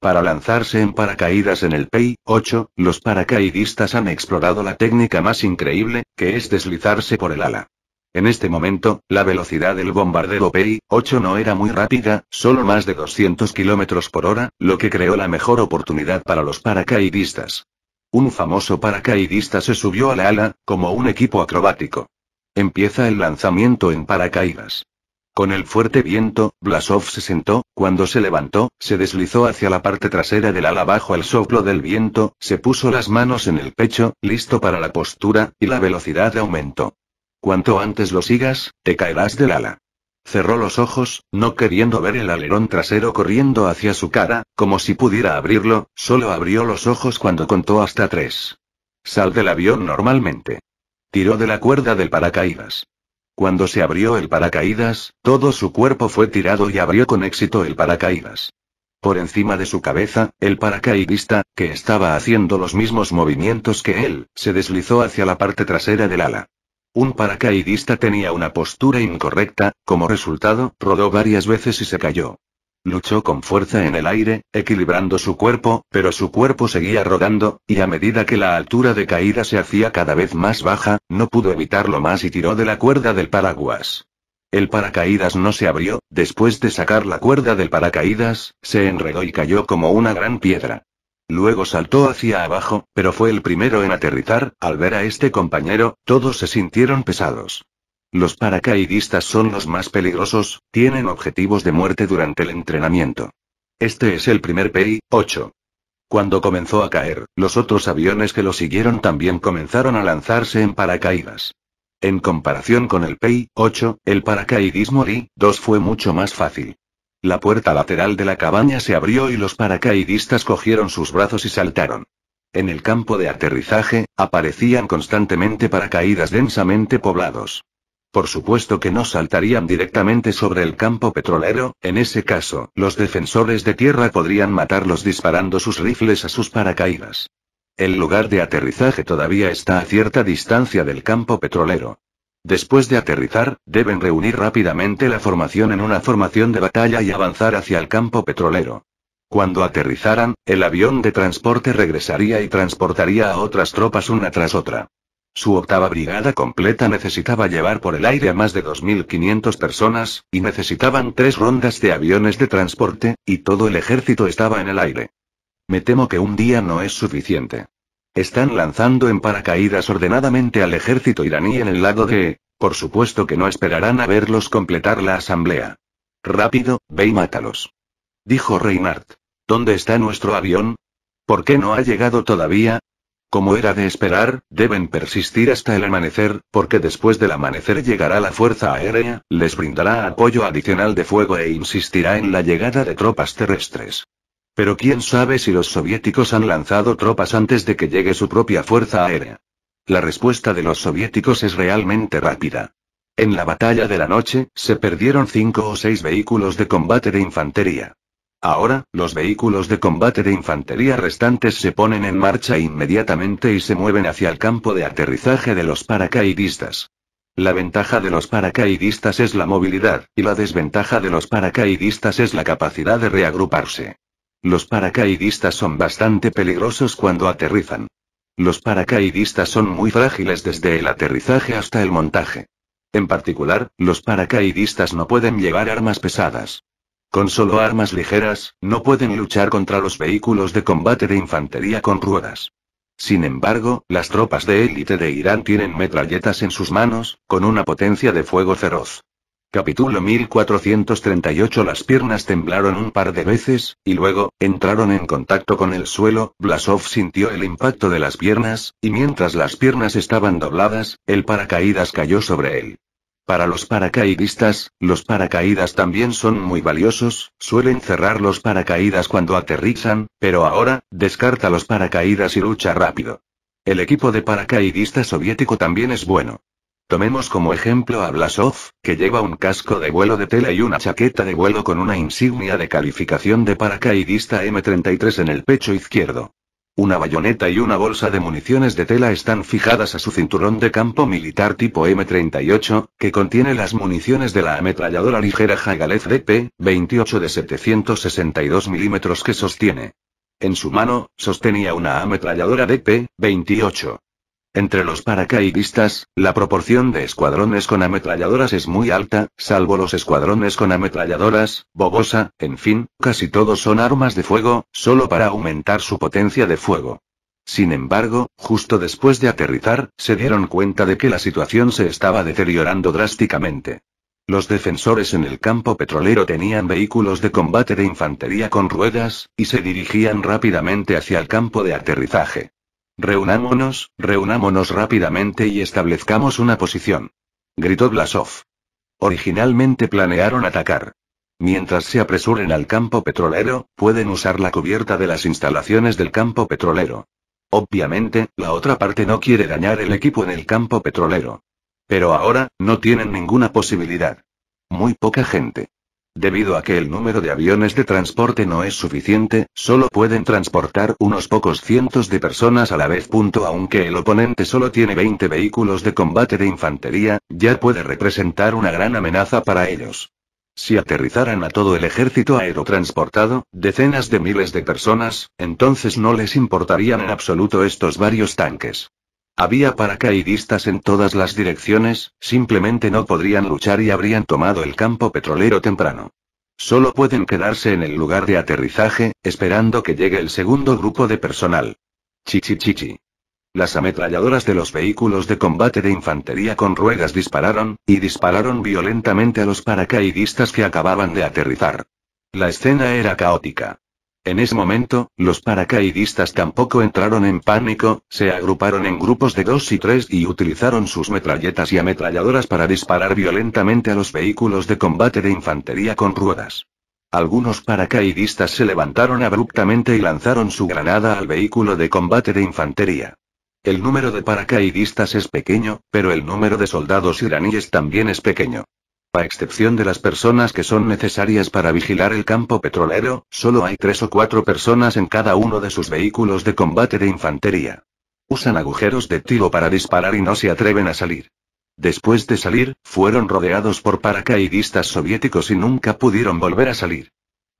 Para lanzarse en paracaídas en el PI 8, los paracaidistas han explorado la técnica más increíble, que es deslizarse por el ala. En este momento, la velocidad del bombardero PI 8 no era muy rápida, solo más de 200 km por hora, lo que creó la mejor oportunidad para los paracaidistas. Un famoso paracaidista se subió al ala, como un equipo acrobático. Empieza el lanzamiento en paracaídas. Con el fuerte viento, Blasov se sentó, cuando se levantó, se deslizó hacia la parte trasera del ala bajo el soplo del viento, se puso las manos en el pecho, listo para la postura, y la velocidad aumentó. Cuanto antes lo sigas, te caerás del ala. Cerró los ojos, no queriendo ver el alerón trasero corriendo hacia su cara, como si pudiera abrirlo, solo abrió los ojos cuando contó hasta tres. Sal del avión normalmente. Tiró de la cuerda del paracaídas. Cuando se abrió el paracaídas, todo su cuerpo fue tirado y abrió con éxito el paracaídas. Por encima de su cabeza, el paracaidista, que estaba haciendo los mismos movimientos que él, se deslizó hacia la parte trasera del ala. Un paracaidista tenía una postura incorrecta, como resultado, rodó varias veces y se cayó. Luchó con fuerza en el aire, equilibrando su cuerpo, pero su cuerpo seguía rodando, y a medida que la altura de caída se hacía cada vez más baja, no pudo evitarlo más y tiró de la cuerda del paraguas. El paracaídas no se abrió, después de sacar la cuerda del paracaídas, se enredó y cayó como una gran piedra. Luego saltó hacia abajo, pero fue el primero en aterrizar, al ver a este compañero, todos se sintieron pesados. Los paracaidistas son los más peligrosos, tienen objetivos de muerte durante el entrenamiento. Este es el primer PI, 8. Cuando comenzó a caer, los otros aviones que lo siguieron también comenzaron a lanzarse en paracaídas. En comparación con el PI, 8, el paracaidismo ri 2 fue mucho más fácil. La puerta lateral de la cabaña se abrió y los paracaidistas cogieron sus brazos y saltaron. En el campo de aterrizaje, aparecían constantemente paracaídas densamente poblados. Por supuesto que no saltarían directamente sobre el campo petrolero, en ese caso, los defensores de tierra podrían matarlos disparando sus rifles a sus paracaídas. El lugar de aterrizaje todavía está a cierta distancia del campo petrolero. Después de aterrizar, deben reunir rápidamente la formación en una formación de batalla y avanzar hacia el campo petrolero. Cuando aterrizaran, el avión de transporte regresaría y transportaría a otras tropas una tras otra. Su octava brigada completa necesitaba llevar por el aire a más de 2.500 personas, y necesitaban tres rondas de aviones de transporte, y todo el ejército estaba en el aire. Me temo que un día no es suficiente. Están lanzando en paracaídas ordenadamente al ejército iraní en el lado de... Por supuesto que no esperarán a verlos completar la asamblea. Rápido, ve y mátalos. Dijo Reinhardt. ¿Dónde está nuestro avión? ¿Por qué no ha llegado todavía? Como era de esperar, deben persistir hasta el amanecer, porque después del amanecer llegará la Fuerza Aérea, les brindará apoyo adicional de fuego e insistirá en la llegada de tropas terrestres. Pero quién sabe si los soviéticos han lanzado tropas antes de que llegue su propia Fuerza Aérea. La respuesta de los soviéticos es realmente rápida. En la batalla de la noche, se perdieron cinco o seis vehículos de combate de infantería. Ahora, los vehículos de combate de infantería restantes se ponen en marcha inmediatamente y se mueven hacia el campo de aterrizaje de los paracaidistas. La ventaja de los paracaidistas es la movilidad, y la desventaja de los paracaidistas es la capacidad de reagruparse. Los paracaidistas son bastante peligrosos cuando aterrizan. Los paracaidistas son muy frágiles desde el aterrizaje hasta el montaje. En particular, los paracaidistas no pueden llevar armas pesadas. Con solo armas ligeras, no pueden luchar contra los vehículos de combate de infantería con ruedas. Sin embargo, las tropas de élite de Irán tienen metralletas en sus manos, con una potencia de fuego feroz. Capítulo 1438 Las piernas temblaron un par de veces, y luego, entraron en contacto con el suelo, Blasov sintió el impacto de las piernas, y mientras las piernas estaban dobladas, el paracaídas cayó sobre él. Para los paracaidistas, los paracaídas también son muy valiosos, suelen cerrar los paracaídas cuando aterrizan, pero ahora, descarta los paracaídas y lucha rápido. El equipo de paracaidista soviético también es bueno. Tomemos como ejemplo a Blasov, que lleva un casco de vuelo de tela y una chaqueta de vuelo con una insignia de calificación de paracaidista M33 en el pecho izquierdo. Una bayoneta y una bolsa de municiones de tela están fijadas a su cinturón de campo militar tipo M38, que contiene las municiones de la ametralladora ligera Jagalez DP-28 de 762 milímetros que sostiene. En su mano, sostenía una ametralladora DP-28. Entre los paracaidistas, la proporción de escuadrones con ametralladoras es muy alta, salvo los escuadrones con ametralladoras, bobosa, en fin, casi todos son armas de fuego, solo para aumentar su potencia de fuego. Sin embargo, justo después de aterrizar, se dieron cuenta de que la situación se estaba deteriorando drásticamente. Los defensores en el campo petrolero tenían vehículos de combate de infantería con ruedas, y se dirigían rápidamente hacia el campo de aterrizaje. Reunámonos, reunámonos rápidamente y establezcamos una posición. Gritó Blasov. Originalmente planearon atacar. Mientras se apresuren al campo petrolero, pueden usar la cubierta de las instalaciones del campo petrolero. Obviamente, la otra parte no quiere dañar el equipo en el campo petrolero. Pero ahora, no tienen ninguna posibilidad. Muy poca gente. Debido a que el número de aviones de transporte no es suficiente, solo pueden transportar unos pocos cientos de personas a la vez. Punto, aunque el oponente solo tiene 20 vehículos de combate de infantería, ya puede representar una gran amenaza para ellos. Si aterrizaran a todo el ejército aerotransportado, decenas de miles de personas, entonces no les importarían en absoluto estos varios tanques. Había paracaidistas en todas las direcciones, simplemente no podrían luchar y habrían tomado el campo petrolero temprano. Solo pueden quedarse en el lugar de aterrizaje, esperando que llegue el segundo grupo de personal. Chichichichi. Las ametralladoras de los vehículos de combate de infantería con ruedas dispararon, y dispararon violentamente a los paracaidistas que acababan de aterrizar. La escena era caótica. En ese momento, los paracaidistas tampoco entraron en pánico, se agruparon en grupos de dos y tres y utilizaron sus metralletas y ametralladoras para disparar violentamente a los vehículos de combate de infantería con ruedas. Algunos paracaidistas se levantaron abruptamente y lanzaron su granada al vehículo de combate de infantería. El número de paracaidistas es pequeño, pero el número de soldados iraníes también es pequeño. A excepción de las personas que son necesarias para vigilar el campo petrolero, solo hay tres o cuatro personas en cada uno de sus vehículos de combate de infantería. Usan agujeros de tiro para disparar y no se atreven a salir. Después de salir, fueron rodeados por paracaidistas soviéticos y nunca pudieron volver a salir.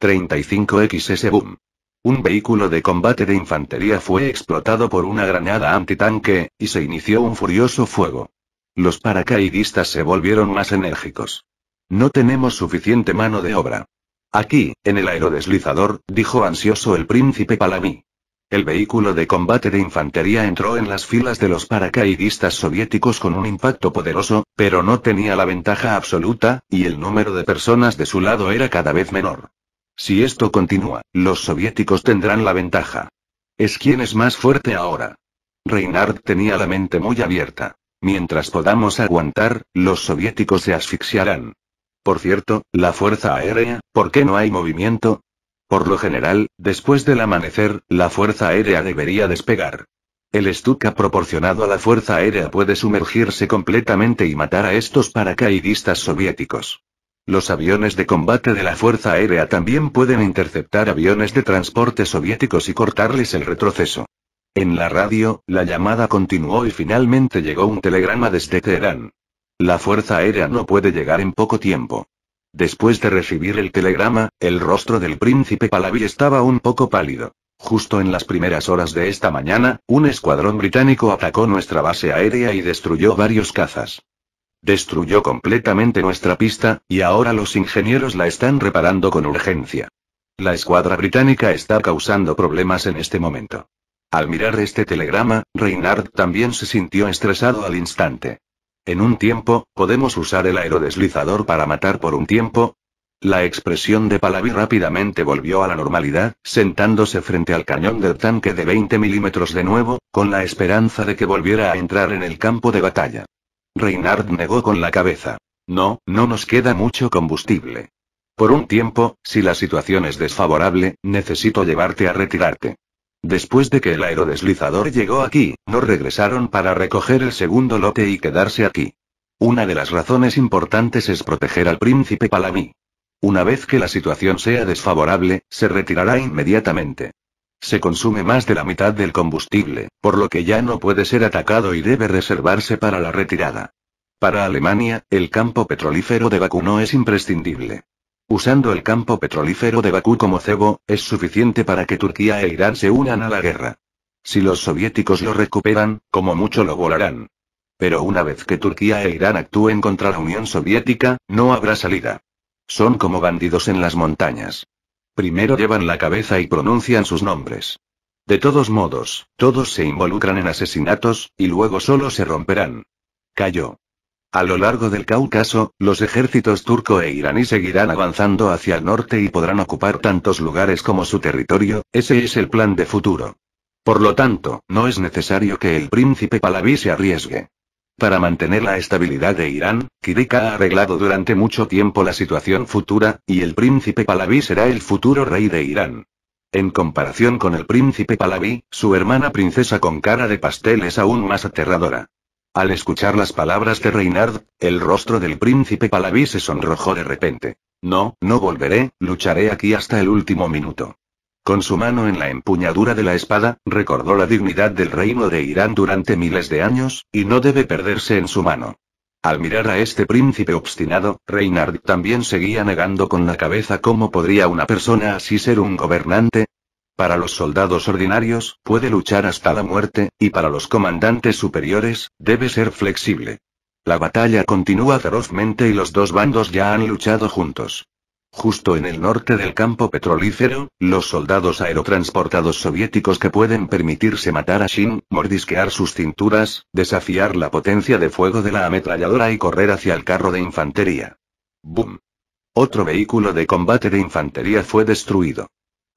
35XS Boom. Un vehículo de combate de infantería fue explotado por una granada antitanque, y se inició un furioso fuego. Los paracaidistas se volvieron más enérgicos. No tenemos suficiente mano de obra. Aquí, en el aerodeslizador, dijo ansioso el príncipe Palamí. El vehículo de combate de infantería entró en las filas de los paracaidistas soviéticos con un impacto poderoso, pero no tenía la ventaja absoluta, y el número de personas de su lado era cada vez menor. Si esto continúa, los soviéticos tendrán la ventaja. Es quien es más fuerte ahora. Reinhard tenía la mente muy abierta. Mientras podamos aguantar, los soviéticos se asfixiarán. Por cierto, la Fuerza Aérea, ¿por qué no hay movimiento? Por lo general, después del amanecer, la Fuerza Aérea debería despegar. El estuca proporcionado a la Fuerza Aérea puede sumergirse completamente y matar a estos paracaidistas soviéticos. Los aviones de combate de la Fuerza Aérea también pueden interceptar aviones de transporte soviéticos y cortarles el retroceso. En la radio, la llamada continuó y finalmente llegó un telegrama desde Teherán. La Fuerza Aérea no puede llegar en poco tiempo. Después de recibir el telegrama, el rostro del príncipe Palavi estaba un poco pálido. Justo en las primeras horas de esta mañana, un escuadrón británico atacó nuestra base aérea y destruyó varios cazas. Destruyó completamente nuestra pista, y ahora los ingenieros la están reparando con urgencia. La escuadra británica está causando problemas en este momento. Al mirar este telegrama, Reinhard también se sintió estresado al instante. En un tiempo, ¿podemos usar el aerodeslizador para matar por un tiempo? La expresión de Palavi rápidamente volvió a la normalidad, sentándose frente al cañón del tanque de 20 milímetros de nuevo, con la esperanza de que volviera a entrar en el campo de batalla. Reinhard negó con la cabeza. No, no nos queda mucho combustible. Por un tiempo, si la situación es desfavorable, necesito llevarte a retirarte. Después de que el aerodeslizador llegó aquí, no regresaron para recoger el segundo lote y quedarse aquí. Una de las razones importantes es proteger al príncipe Palamí. Una vez que la situación sea desfavorable, se retirará inmediatamente. Se consume más de la mitad del combustible, por lo que ya no puede ser atacado y debe reservarse para la retirada. Para Alemania, el campo petrolífero de vacuno es imprescindible. Usando el campo petrolífero de Bakú como cebo, es suficiente para que Turquía e Irán se unan a la guerra. Si los soviéticos lo recuperan, como mucho lo volarán. Pero una vez que Turquía e Irán actúen contra la Unión Soviética, no habrá salida. Son como bandidos en las montañas. Primero llevan la cabeza y pronuncian sus nombres. De todos modos, todos se involucran en asesinatos, y luego solo se romperán. Cayó. A lo largo del Cáucaso, los ejércitos turco e iraní seguirán avanzando hacia el norte y podrán ocupar tantos lugares como su territorio, ese es el plan de futuro. Por lo tanto, no es necesario que el príncipe Pahlavi se arriesgue. Para mantener la estabilidad de Irán, Kirika ha arreglado durante mucho tiempo la situación futura, y el príncipe Pahlavi será el futuro rey de Irán. En comparación con el príncipe Pahlavi, su hermana princesa con cara de pastel es aún más aterradora. Al escuchar las palabras de Reynard, el rostro del príncipe Palaví se sonrojó de repente. No, no volveré, lucharé aquí hasta el último minuto. Con su mano en la empuñadura de la espada, recordó la dignidad del reino de Irán durante miles de años, y no debe perderse en su mano. Al mirar a este príncipe obstinado, Reynard también seguía negando con la cabeza cómo podría una persona así ser un gobernante, para los soldados ordinarios, puede luchar hasta la muerte, y para los comandantes superiores, debe ser flexible. La batalla continúa ferozmente y los dos bandos ya han luchado juntos. Justo en el norte del campo petrolífero, los soldados aerotransportados soviéticos que pueden permitirse matar a Shin, mordisquear sus cinturas, desafiar la potencia de fuego de la ametralladora y correr hacia el carro de infantería. ¡Bum! Otro vehículo de combate de infantería fue destruido.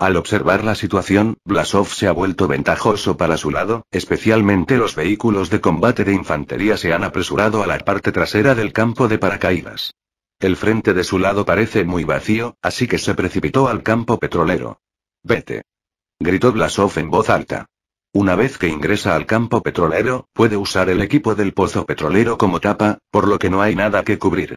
Al observar la situación, Blasov se ha vuelto ventajoso para su lado, especialmente los vehículos de combate de infantería se han apresurado a la parte trasera del campo de paracaídas. El frente de su lado parece muy vacío, así que se precipitó al campo petrolero. Vete. Gritó Blasov en voz alta. Una vez que ingresa al campo petrolero, puede usar el equipo del pozo petrolero como tapa, por lo que no hay nada que cubrir.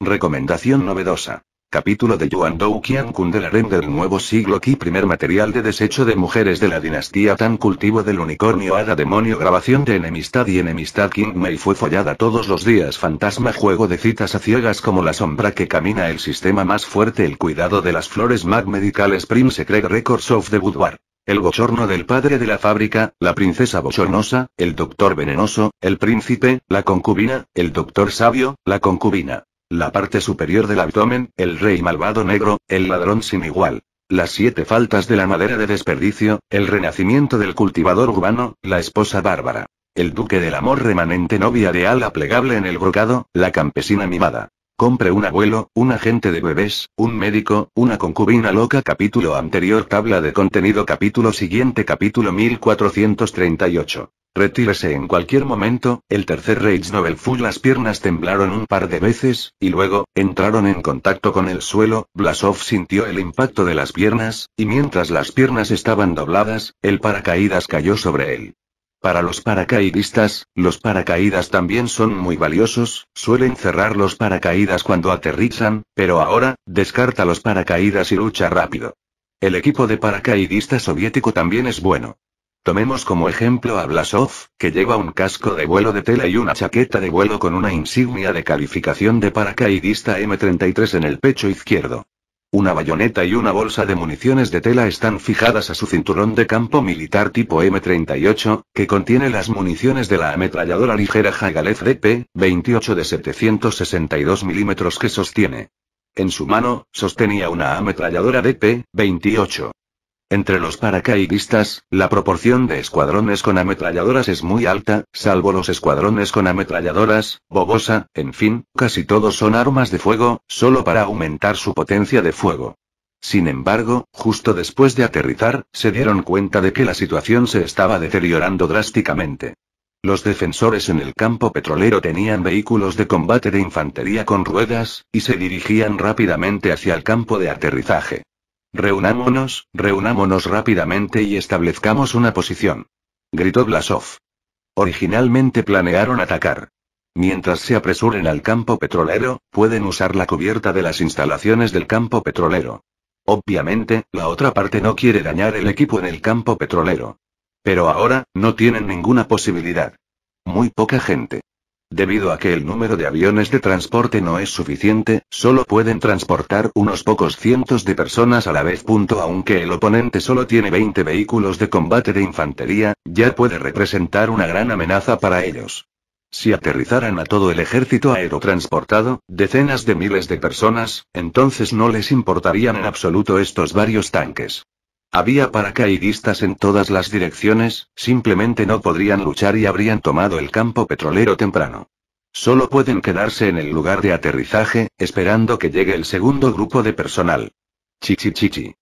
Recomendación novedosa. Capítulo de Yuan Dou Qian Kundelaren del nuevo siglo Qi Primer material de desecho de mujeres de la dinastía Tan Cultivo del unicornio Hada Demonio Grabación de enemistad y enemistad King Mei fue follada todos los días Fantasma Juego de citas a ciegas como la sombra que camina El sistema más fuerte El cuidado de las flores Mag Medical Spring Secret Records of the Boudoir el bochorno del padre de la fábrica, la princesa bochornosa, el doctor venenoso, el príncipe, la concubina, el doctor sabio, la concubina. La parte superior del abdomen, el rey malvado negro, el ladrón sin igual. Las siete faltas de la madera de desperdicio, el renacimiento del cultivador urbano, la esposa bárbara. El duque del amor remanente novia de ala plegable en el brocado, la campesina mimada. Compre un abuelo, un agente de bebés, un médico, una concubina loca capítulo anterior tabla de contenido capítulo siguiente capítulo 1438. Retírese en cualquier momento, el tercer Rage Novel Full las piernas temblaron un par de veces, y luego, entraron en contacto con el suelo, Blasov sintió el impacto de las piernas, y mientras las piernas estaban dobladas, el paracaídas cayó sobre él. Para los paracaidistas, los paracaídas también son muy valiosos, suelen cerrar los paracaídas cuando aterrizan, pero ahora, descarta los paracaídas y lucha rápido. El equipo de paracaidista soviético también es bueno. Tomemos como ejemplo a Blasov, que lleva un casco de vuelo de tela y una chaqueta de vuelo con una insignia de calificación de paracaidista M33 en el pecho izquierdo. Una bayoneta y una bolsa de municiones de tela están fijadas a su cinturón de campo militar tipo M38, que contiene las municiones de la ametralladora ligera Jagalez DP-28 de 762 milímetros que sostiene. En su mano, sostenía una ametralladora DP-28. Entre los paracaidistas, la proporción de escuadrones con ametralladoras es muy alta, salvo los escuadrones con ametralladoras, bobosa, en fin, casi todos son armas de fuego, solo para aumentar su potencia de fuego. Sin embargo, justo después de aterrizar, se dieron cuenta de que la situación se estaba deteriorando drásticamente. Los defensores en el campo petrolero tenían vehículos de combate de infantería con ruedas, y se dirigían rápidamente hacia el campo de aterrizaje. Reunámonos, reunámonos rápidamente y establezcamos una posición. Gritó Blasov. Originalmente planearon atacar. Mientras se apresuren al campo petrolero, pueden usar la cubierta de las instalaciones del campo petrolero. Obviamente, la otra parte no quiere dañar el equipo en el campo petrolero. Pero ahora, no tienen ninguna posibilidad. Muy poca gente. Debido a que el número de aviones de transporte no es suficiente, solo pueden transportar unos pocos cientos de personas a la vez. Punto, aunque el oponente solo tiene 20 vehículos de combate de infantería, ya puede representar una gran amenaza para ellos. Si aterrizaran a todo el ejército aerotransportado, decenas de miles de personas, entonces no les importarían en absoluto estos varios tanques. Había paracaidistas en todas las direcciones, simplemente no podrían luchar y habrían tomado el campo petrolero temprano. Solo pueden quedarse en el lugar de aterrizaje, esperando que llegue el segundo grupo de personal. Chichichichi.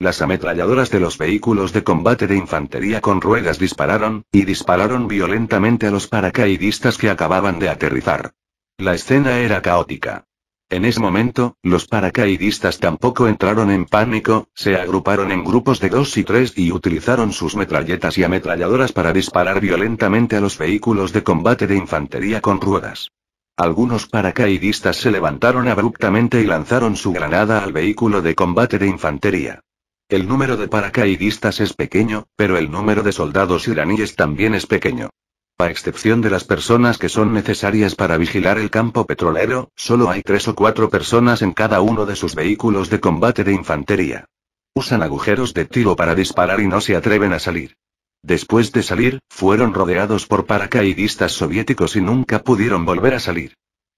Las ametralladoras de los vehículos de combate de infantería con ruedas dispararon, y dispararon violentamente a los paracaidistas que acababan de aterrizar. La escena era caótica. En ese momento, los paracaidistas tampoco entraron en pánico, se agruparon en grupos de dos y tres y utilizaron sus metralletas y ametralladoras para disparar violentamente a los vehículos de combate de infantería con ruedas. Algunos paracaidistas se levantaron abruptamente y lanzaron su granada al vehículo de combate de infantería. El número de paracaidistas es pequeño, pero el número de soldados iraníes también es pequeño. A excepción de las personas que son necesarias para vigilar el campo petrolero, solo hay tres o cuatro personas en cada uno de sus vehículos de combate de infantería. Usan agujeros de tiro para disparar y no se atreven a salir. Después de salir, fueron rodeados por paracaidistas soviéticos y nunca pudieron volver a salir.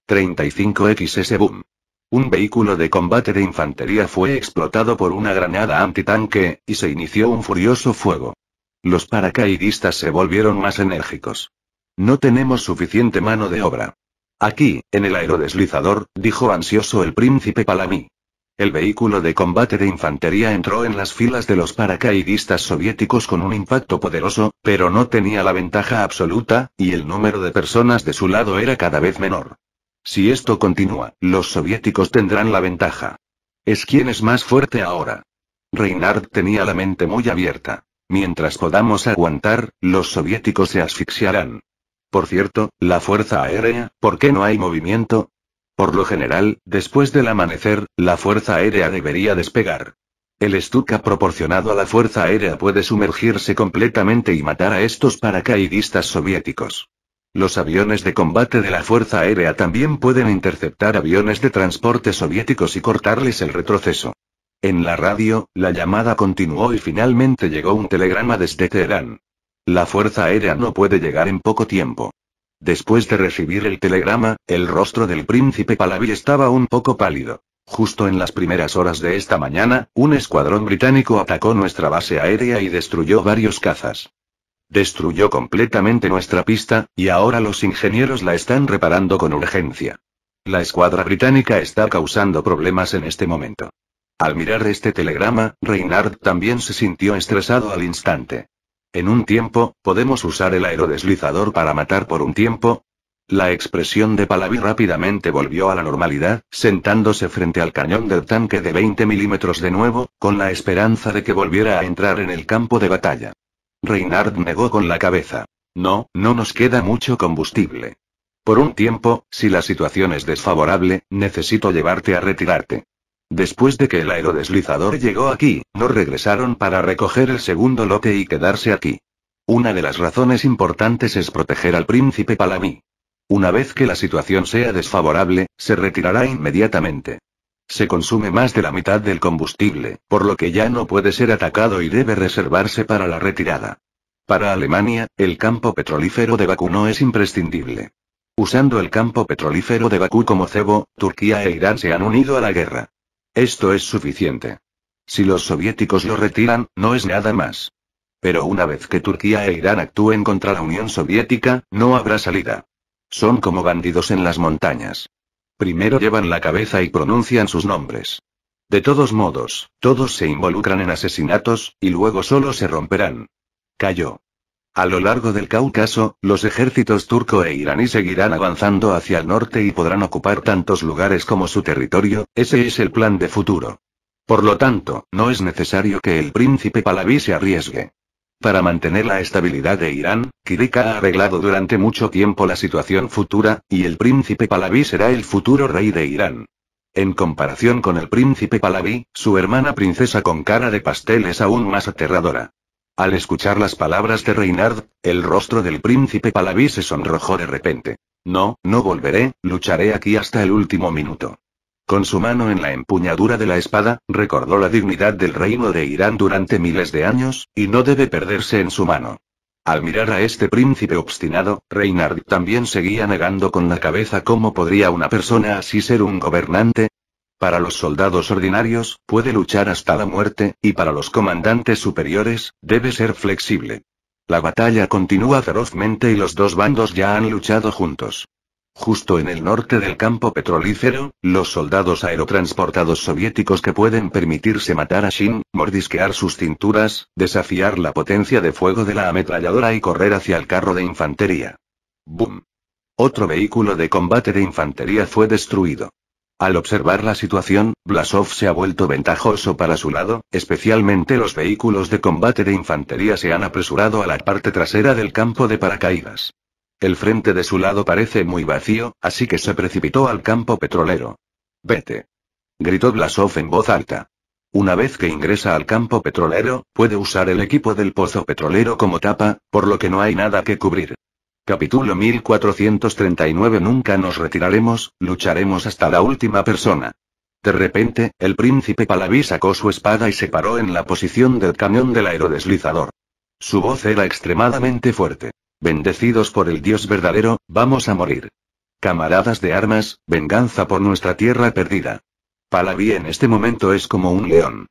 35XS Boom. Un vehículo de combate de infantería fue explotado por una granada antitanque, y se inició un furioso fuego. Los paracaidistas se volvieron más enérgicos. No tenemos suficiente mano de obra. Aquí, en el aerodeslizador, dijo ansioso el príncipe Palamí. El vehículo de combate de infantería entró en las filas de los paracaidistas soviéticos con un impacto poderoso, pero no tenía la ventaja absoluta, y el número de personas de su lado era cada vez menor. Si esto continúa, los soviéticos tendrán la ventaja. Es quien es más fuerte ahora. reynard tenía la mente muy abierta. Mientras podamos aguantar, los soviéticos se asfixiarán. Por cierto, la Fuerza Aérea, ¿por qué no hay movimiento? Por lo general, después del amanecer, la Fuerza Aérea debería despegar. El estuca proporcionado a la Fuerza Aérea puede sumergirse completamente y matar a estos paracaidistas soviéticos. Los aviones de combate de la Fuerza Aérea también pueden interceptar aviones de transporte soviéticos y cortarles el retroceso. En la radio, la llamada continuó y finalmente llegó un telegrama desde Teherán. La Fuerza Aérea no puede llegar en poco tiempo. Después de recibir el telegrama, el rostro del príncipe Palavi estaba un poco pálido. Justo en las primeras horas de esta mañana, un escuadrón británico atacó nuestra base aérea y destruyó varios cazas. Destruyó completamente nuestra pista, y ahora los ingenieros la están reparando con urgencia. La escuadra británica está causando problemas en este momento. Al mirar este telegrama, Reinhard también se sintió estresado al instante. En un tiempo, ¿podemos usar el aerodeslizador para matar por un tiempo? La expresión de Palavi rápidamente volvió a la normalidad, sentándose frente al cañón del tanque de 20 milímetros de nuevo, con la esperanza de que volviera a entrar en el campo de batalla. Reinhard negó con la cabeza. No, no nos queda mucho combustible. Por un tiempo, si la situación es desfavorable, necesito llevarte a retirarte. Después de que el aerodeslizador llegó aquí, no regresaron para recoger el segundo lote y quedarse aquí. Una de las razones importantes es proteger al príncipe Palami. Una vez que la situación sea desfavorable, se retirará inmediatamente. Se consume más de la mitad del combustible, por lo que ya no puede ser atacado y debe reservarse para la retirada. Para Alemania, el campo petrolífero de Bakú no es imprescindible. Usando el campo petrolífero de Bakú como cebo, Turquía e Irán se han unido a la guerra. Esto es suficiente. Si los soviéticos lo retiran, no es nada más. Pero una vez que Turquía e Irán actúen contra la Unión Soviética, no habrá salida. Son como bandidos en las montañas. Primero llevan la cabeza y pronuncian sus nombres. De todos modos, todos se involucran en asesinatos, y luego solo se romperán. Cayó. A lo largo del Cáucaso, los ejércitos turco e iraní seguirán avanzando hacia el norte y podrán ocupar tantos lugares como su territorio, ese es el plan de futuro. Por lo tanto, no es necesario que el príncipe Pahlavi se arriesgue. Para mantener la estabilidad de Irán, Kirika ha arreglado durante mucho tiempo la situación futura, y el príncipe Pahlavi será el futuro rey de Irán. En comparación con el príncipe Pahlavi, su hermana princesa con cara de pastel es aún más aterradora. Al escuchar las palabras de Reynard, el rostro del príncipe Palaví se sonrojó de repente. No, no volveré, lucharé aquí hasta el último minuto. Con su mano en la empuñadura de la espada, recordó la dignidad del reino de Irán durante miles de años, y no debe perderse en su mano. Al mirar a este príncipe obstinado, Reynard también seguía negando con la cabeza cómo podría una persona así ser un gobernante, para los soldados ordinarios, puede luchar hasta la muerte, y para los comandantes superiores, debe ser flexible. La batalla continúa ferozmente y los dos bandos ya han luchado juntos. Justo en el norte del campo petrolífero, los soldados aerotransportados soviéticos que pueden permitirse matar a Shin, mordisquear sus cinturas, desafiar la potencia de fuego de la ametralladora y correr hacia el carro de infantería. ¡Bum! Otro vehículo de combate de infantería fue destruido. Al observar la situación, Blasov se ha vuelto ventajoso para su lado, especialmente los vehículos de combate de infantería se han apresurado a la parte trasera del campo de paracaídas. El frente de su lado parece muy vacío, así que se precipitó al campo petrolero. Vete. Gritó Blasov en voz alta. Una vez que ingresa al campo petrolero, puede usar el equipo del pozo petrolero como tapa, por lo que no hay nada que cubrir. Capítulo 1439 Nunca nos retiraremos, lucharemos hasta la última persona. De repente, el príncipe Palaví sacó su espada y se paró en la posición del cañón del aerodeslizador. Su voz era extremadamente fuerte. Bendecidos por el Dios verdadero, vamos a morir. Camaradas de armas, venganza por nuestra tierra perdida. Palaví en este momento es como un león.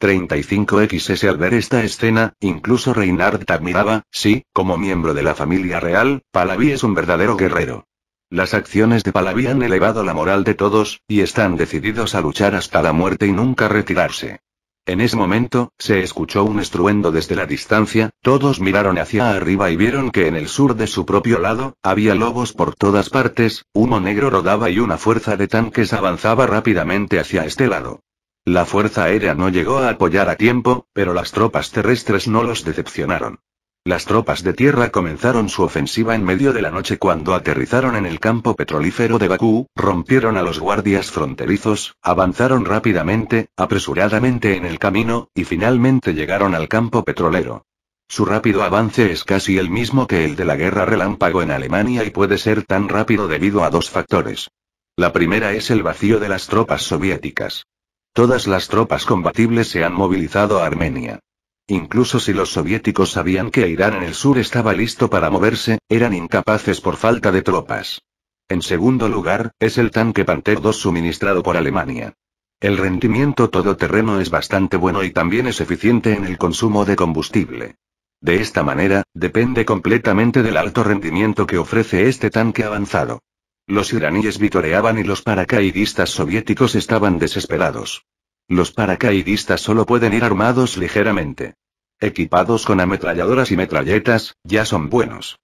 35XS al ver esta escena, incluso Reinhardt admiraba, sí, como miembro de la familia real, Palaví es un verdadero guerrero. Las acciones de Palavi han elevado la moral de todos, y están decididos a luchar hasta la muerte y nunca retirarse. En ese momento, se escuchó un estruendo desde la distancia, todos miraron hacia arriba y vieron que en el sur de su propio lado, había lobos por todas partes, humo negro rodaba y una fuerza de tanques avanzaba rápidamente hacia este lado. La Fuerza Aérea no llegó a apoyar a tiempo, pero las tropas terrestres no los decepcionaron. Las tropas de tierra comenzaron su ofensiva en medio de la noche cuando aterrizaron en el campo petrolífero de Bakú, rompieron a los guardias fronterizos, avanzaron rápidamente, apresuradamente en el camino, y finalmente llegaron al campo petrolero. Su rápido avance es casi el mismo que el de la guerra relámpago en Alemania y puede ser tan rápido debido a dos factores. La primera es el vacío de las tropas soviéticas. Todas las tropas combatibles se han movilizado a Armenia. Incluso si los soviéticos sabían que Irán en el sur estaba listo para moverse, eran incapaces por falta de tropas. En segundo lugar, es el tanque Panther II suministrado por Alemania. El rendimiento todoterreno es bastante bueno y también es eficiente en el consumo de combustible. De esta manera, depende completamente del alto rendimiento que ofrece este tanque avanzado. Los iraníes vitoreaban y los paracaidistas soviéticos estaban desesperados. Los paracaidistas solo pueden ir armados ligeramente. Equipados con ametralladoras y metralletas, ya son buenos.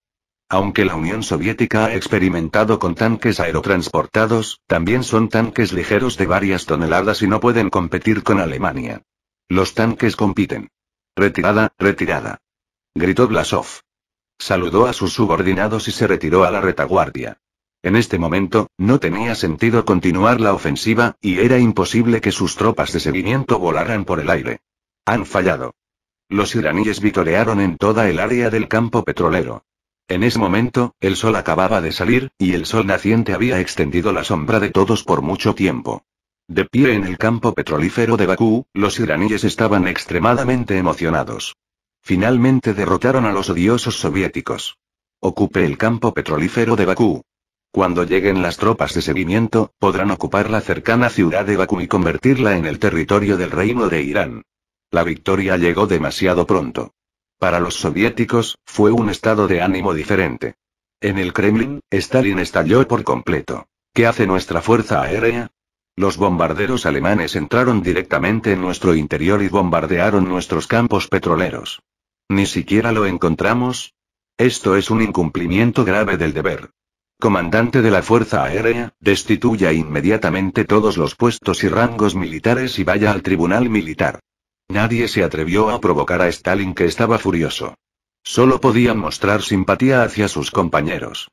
Aunque la Unión Soviética ha experimentado con tanques aerotransportados, también son tanques ligeros de varias toneladas y no pueden competir con Alemania. Los tanques compiten. Retirada, retirada. Gritó Blasov. Saludó a sus subordinados y se retiró a la retaguardia. En este momento, no tenía sentido continuar la ofensiva, y era imposible que sus tropas de seguimiento volaran por el aire. Han fallado. Los iraníes vitorearon en toda el área del campo petrolero. En ese momento, el sol acababa de salir, y el sol naciente había extendido la sombra de todos por mucho tiempo. De pie en el campo petrolífero de Bakú, los iraníes estaban extremadamente emocionados. Finalmente derrotaron a los odiosos soviéticos. Ocupe el campo petrolífero de Bakú. Cuando lleguen las tropas de seguimiento, podrán ocupar la cercana ciudad de Bakú y convertirla en el territorio del reino de Irán. La victoria llegó demasiado pronto. Para los soviéticos, fue un estado de ánimo diferente. En el Kremlin, Stalin estalló por completo. ¿Qué hace nuestra fuerza aérea? Los bombarderos alemanes entraron directamente en nuestro interior y bombardearon nuestros campos petroleros. Ni siquiera lo encontramos. Esto es un incumplimiento grave del deber comandante de la Fuerza Aérea, destituya inmediatamente todos los puestos y rangos militares y vaya al tribunal militar. Nadie se atrevió a provocar a Stalin que estaba furioso. Solo podían mostrar simpatía hacia sus compañeros.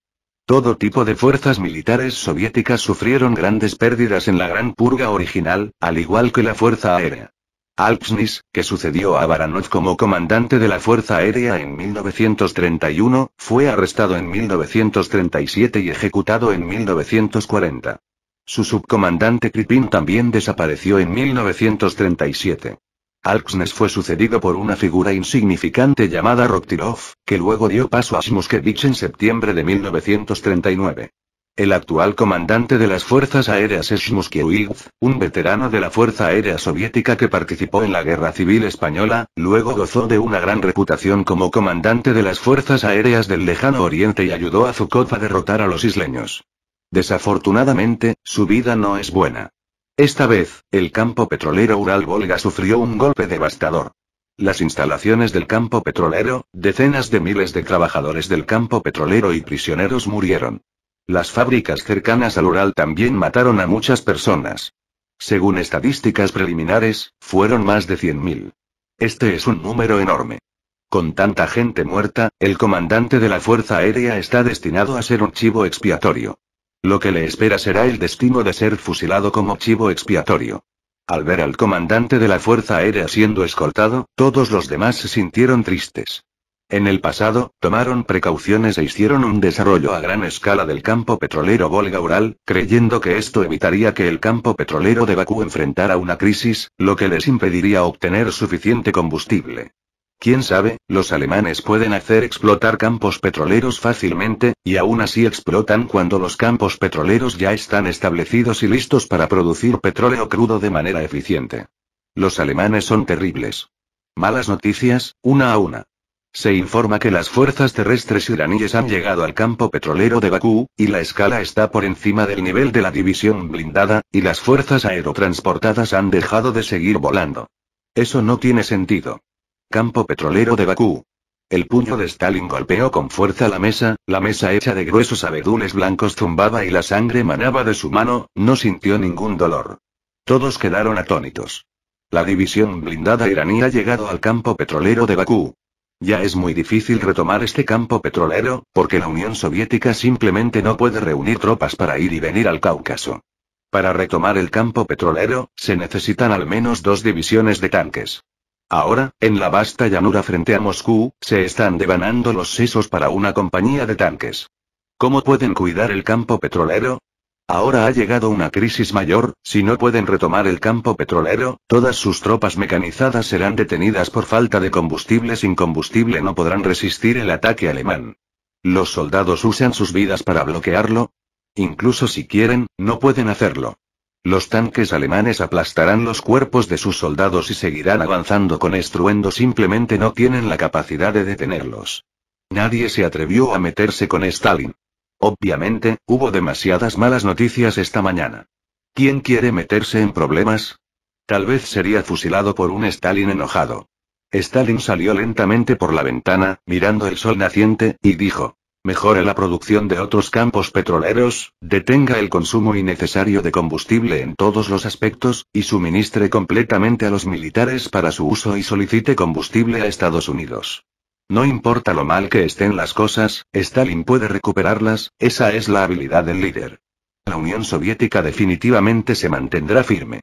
Todo tipo de fuerzas militares soviéticas sufrieron grandes pérdidas en la gran purga original, al igual que la Fuerza Aérea. Alksnis, que sucedió a Baranov como comandante de la Fuerza Aérea en 1931, fue arrestado en 1937 y ejecutado en 1940. Su subcomandante Kripin también desapareció en 1937. Alksnes fue sucedido por una figura insignificante llamada Roktirov, que luego dio paso a Smuskevich en septiembre de 1939. El actual comandante de las Fuerzas Aéreas es Shmushkiewicz, un veterano de la Fuerza Aérea Soviética que participó en la Guerra Civil Española, luego gozó de una gran reputación como comandante de las Fuerzas Aéreas del Lejano Oriente y ayudó a Zukov a derrotar a los isleños. Desafortunadamente, su vida no es buena. Esta vez, el campo petrolero Ural-Volga sufrió un golpe devastador. Las instalaciones del campo petrolero, decenas de miles de trabajadores del campo petrolero y prisioneros murieron. Las fábricas cercanas al Ural también mataron a muchas personas. Según estadísticas preliminares, fueron más de 100.000. Este es un número enorme. Con tanta gente muerta, el comandante de la Fuerza Aérea está destinado a ser un chivo expiatorio. Lo que le espera será el destino de ser fusilado como chivo expiatorio. Al ver al comandante de la Fuerza Aérea siendo escoltado, todos los demás se sintieron tristes. En el pasado, tomaron precauciones e hicieron un desarrollo a gran escala del campo petrolero Volga-Ural, creyendo que esto evitaría que el campo petrolero de Bakú enfrentara una crisis, lo que les impediría obtener suficiente combustible. Quién sabe, los alemanes pueden hacer explotar campos petroleros fácilmente, y aún así explotan cuando los campos petroleros ya están establecidos y listos para producir petróleo crudo de manera eficiente. Los alemanes son terribles. Malas noticias, una a una. Se informa que las fuerzas terrestres iraníes han llegado al campo petrolero de Bakú, y la escala está por encima del nivel de la división blindada, y las fuerzas aerotransportadas han dejado de seguir volando. Eso no tiene sentido. Campo petrolero de Bakú. El puño de Stalin golpeó con fuerza la mesa, la mesa hecha de gruesos abedules blancos zumbaba y la sangre manaba de su mano, no sintió ningún dolor. Todos quedaron atónitos. La división blindada iraní ha llegado al campo petrolero de Bakú. Ya es muy difícil retomar este campo petrolero, porque la Unión Soviética simplemente no puede reunir tropas para ir y venir al Cáucaso. Para retomar el campo petrolero, se necesitan al menos dos divisiones de tanques. Ahora, en la vasta llanura frente a Moscú, se están devanando los sesos para una compañía de tanques. ¿Cómo pueden cuidar el campo petrolero? Ahora ha llegado una crisis mayor, si no pueden retomar el campo petrolero, todas sus tropas mecanizadas serán detenidas por falta de combustible. Sin combustible no podrán resistir el ataque alemán. Los soldados usan sus vidas para bloquearlo. Incluso si quieren, no pueden hacerlo. Los tanques alemanes aplastarán los cuerpos de sus soldados y seguirán avanzando con estruendo. Simplemente no tienen la capacidad de detenerlos. Nadie se atrevió a meterse con Stalin. Obviamente, hubo demasiadas malas noticias esta mañana. ¿Quién quiere meterse en problemas? Tal vez sería fusilado por un Stalin enojado. Stalin salió lentamente por la ventana, mirando el sol naciente, y dijo, mejore la producción de otros campos petroleros, detenga el consumo innecesario de combustible en todos los aspectos, y suministre completamente a los militares para su uso y solicite combustible a Estados Unidos. No importa lo mal que estén las cosas, Stalin puede recuperarlas, esa es la habilidad del líder. La Unión Soviética definitivamente se mantendrá firme.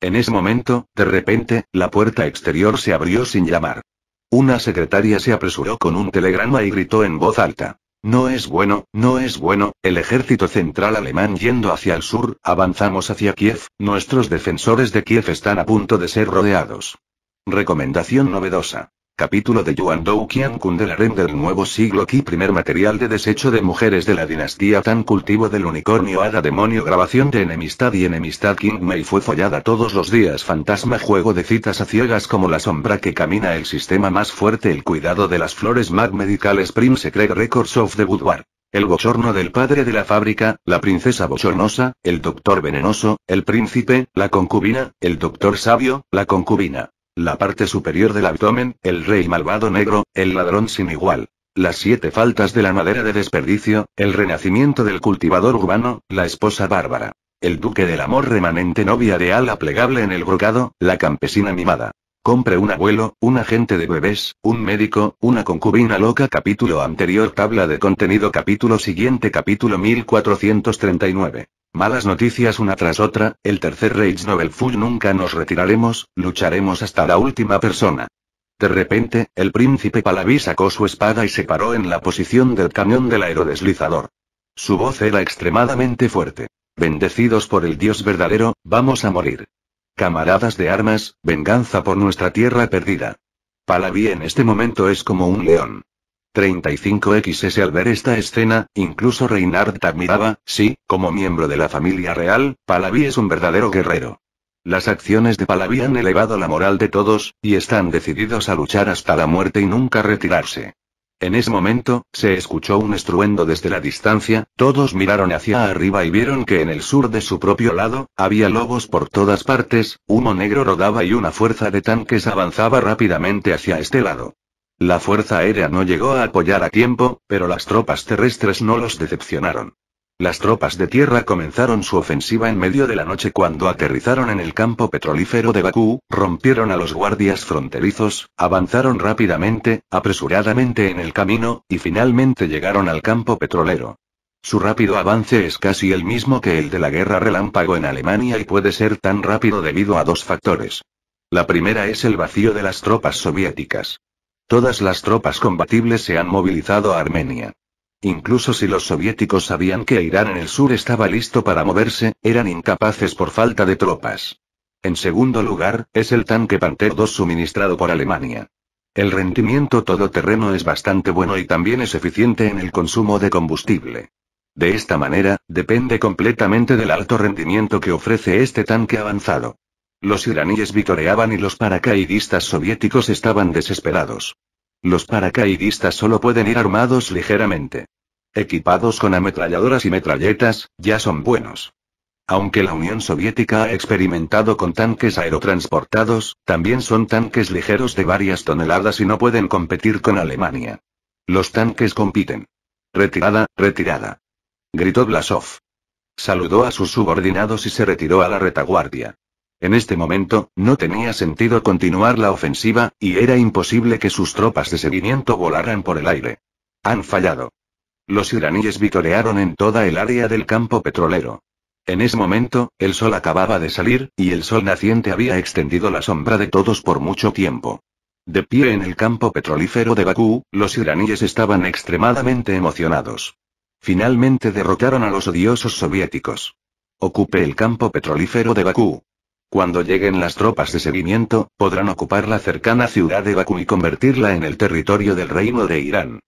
En ese momento, de repente, la puerta exterior se abrió sin llamar. Una secretaria se apresuró con un telegrama y gritó en voz alta. No es bueno, no es bueno, el ejército central alemán yendo hacia el sur, avanzamos hacia Kiev, nuestros defensores de Kiev están a punto de ser rodeados. Recomendación novedosa. Capítulo de Yuan Dou Qian Kun de la Ren del Nuevo Siglo Qi Primer material de desecho de mujeres de la dinastía Tan Cultivo del Unicornio Hada Demonio Grabación de Enemistad y Enemistad King Mei fue follada todos los días Fantasma Juego de citas a ciegas como la sombra que camina El sistema más fuerte El cuidado de las flores Mag Medicales Spring Secret Records of the Boudoir el bochorno del padre de la fábrica, la princesa bochornosa, el doctor venenoso, el príncipe, la concubina, el doctor sabio, la concubina. La parte superior del abdomen, el rey malvado negro, el ladrón sin igual. Las siete faltas de la madera de desperdicio, el renacimiento del cultivador urbano, la esposa bárbara. El duque del amor remanente novia de ala plegable en el brocado, la campesina mimada. Compre un abuelo, un agente de bebés, un médico, una concubina loca Capítulo anterior Tabla de contenido Capítulo siguiente Capítulo 1439 Malas noticias una tras otra, el tercer Reich Nobel Full nunca nos retiraremos, lucharemos hasta la última persona. De repente, el príncipe Palaví sacó su espada y se paró en la posición del camión del aerodeslizador. Su voz era extremadamente fuerte. Bendecidos por el Dios verdadero, vamos a morir. Camaradas de armas, venganza por nuestra tierra perdida. Palaví en este momento es como un león. 35XS al ver esta escena, incluso Reinhardt admiraba, sí, como miembro de la familia real, Palavi es un verdadero guerrero. Las acciones de Palavi han elevado la moral de todos, y están decididos a luchar hasta la muerte y nunca retirarse. En ese momento, se escuchó un estruendo desde la distancia, todos miraron hacia arriba y vieron que en el sur de su propio lado, había lobos por todas partes, humo negro rodaba y una fuerza de tanques avanzaba rápidamente hacia este lado. La Fuerza Aérea no llegó a apoyar a tiempo, pero las tropas terrestres no los decepcionaron. Las tropas de tierra comenzaron su ofensiva en medio de la noche cuando aterrizaron en el campo petrolífero de Bakú, rompieron a los guardias fronterizos, avanzaron rápidamente, apresuradamente en el camino, y finalmente llegaron al campo petrolero. Su rápido avance es casi el mismo que el de la guerra relámpago en Alemania y puede ser tan rápido debido a dos factores. La primera es el vacío de las tropas soviéticas. Todas las tropas combatibles se han movilizado a Armenia. Incluso si los soviéticos sabían que Irán en el sur estaba listo para moverse, eran incapaces por falta de tropas. En segundo lugar, es el tanque Panther II suministrado por Alemania. El rendimiento todoterreno es bastante bueno y también es eficiente en el consumo de combustible. De esta manera, depende completamente del alto rendimiento que ofrece este tanque avanzado. Los iraníes vitoreaban y los paracaidistas soviéticos estaban desesperados. Los paracaidistas solo pueden ir armados ligeramente. Equipados con ametralladoras y metralletas, ya son buenos. Aunque la Unión Soviética ha experimentado con tanques aerotransportados, también son tanques ligeros de varias toneladas y no pueden competir con Alemania. Los tanques compiten. Retirada, retirada. Gritó Blasov. Saludó a sus subordinados y se retiró a la retaguardia. En este momento, no tenía sentido continuar la ofensiva, y era imposible que sus tropas de seguimiento volaran por el aire. Han fallado. Los iraníes vitorearon en toda el área del campo petrolero. En ese momento, el sol acababa de salir, y el sol naciente había extendido la sombra de todos por mucho tiempo. De pie en el campo petrolífero de Bakú, los iraníes estaban extremadamente emocionados. Finalmente derrotaron a los odiosos soviéticos. Ocupé el campo petrolífero de Bakú, cuando lleguen las tropas de seguimiento, podrán ocupar la cercana ciudad de Bakú y convertirla en el territorio del reino de Irán.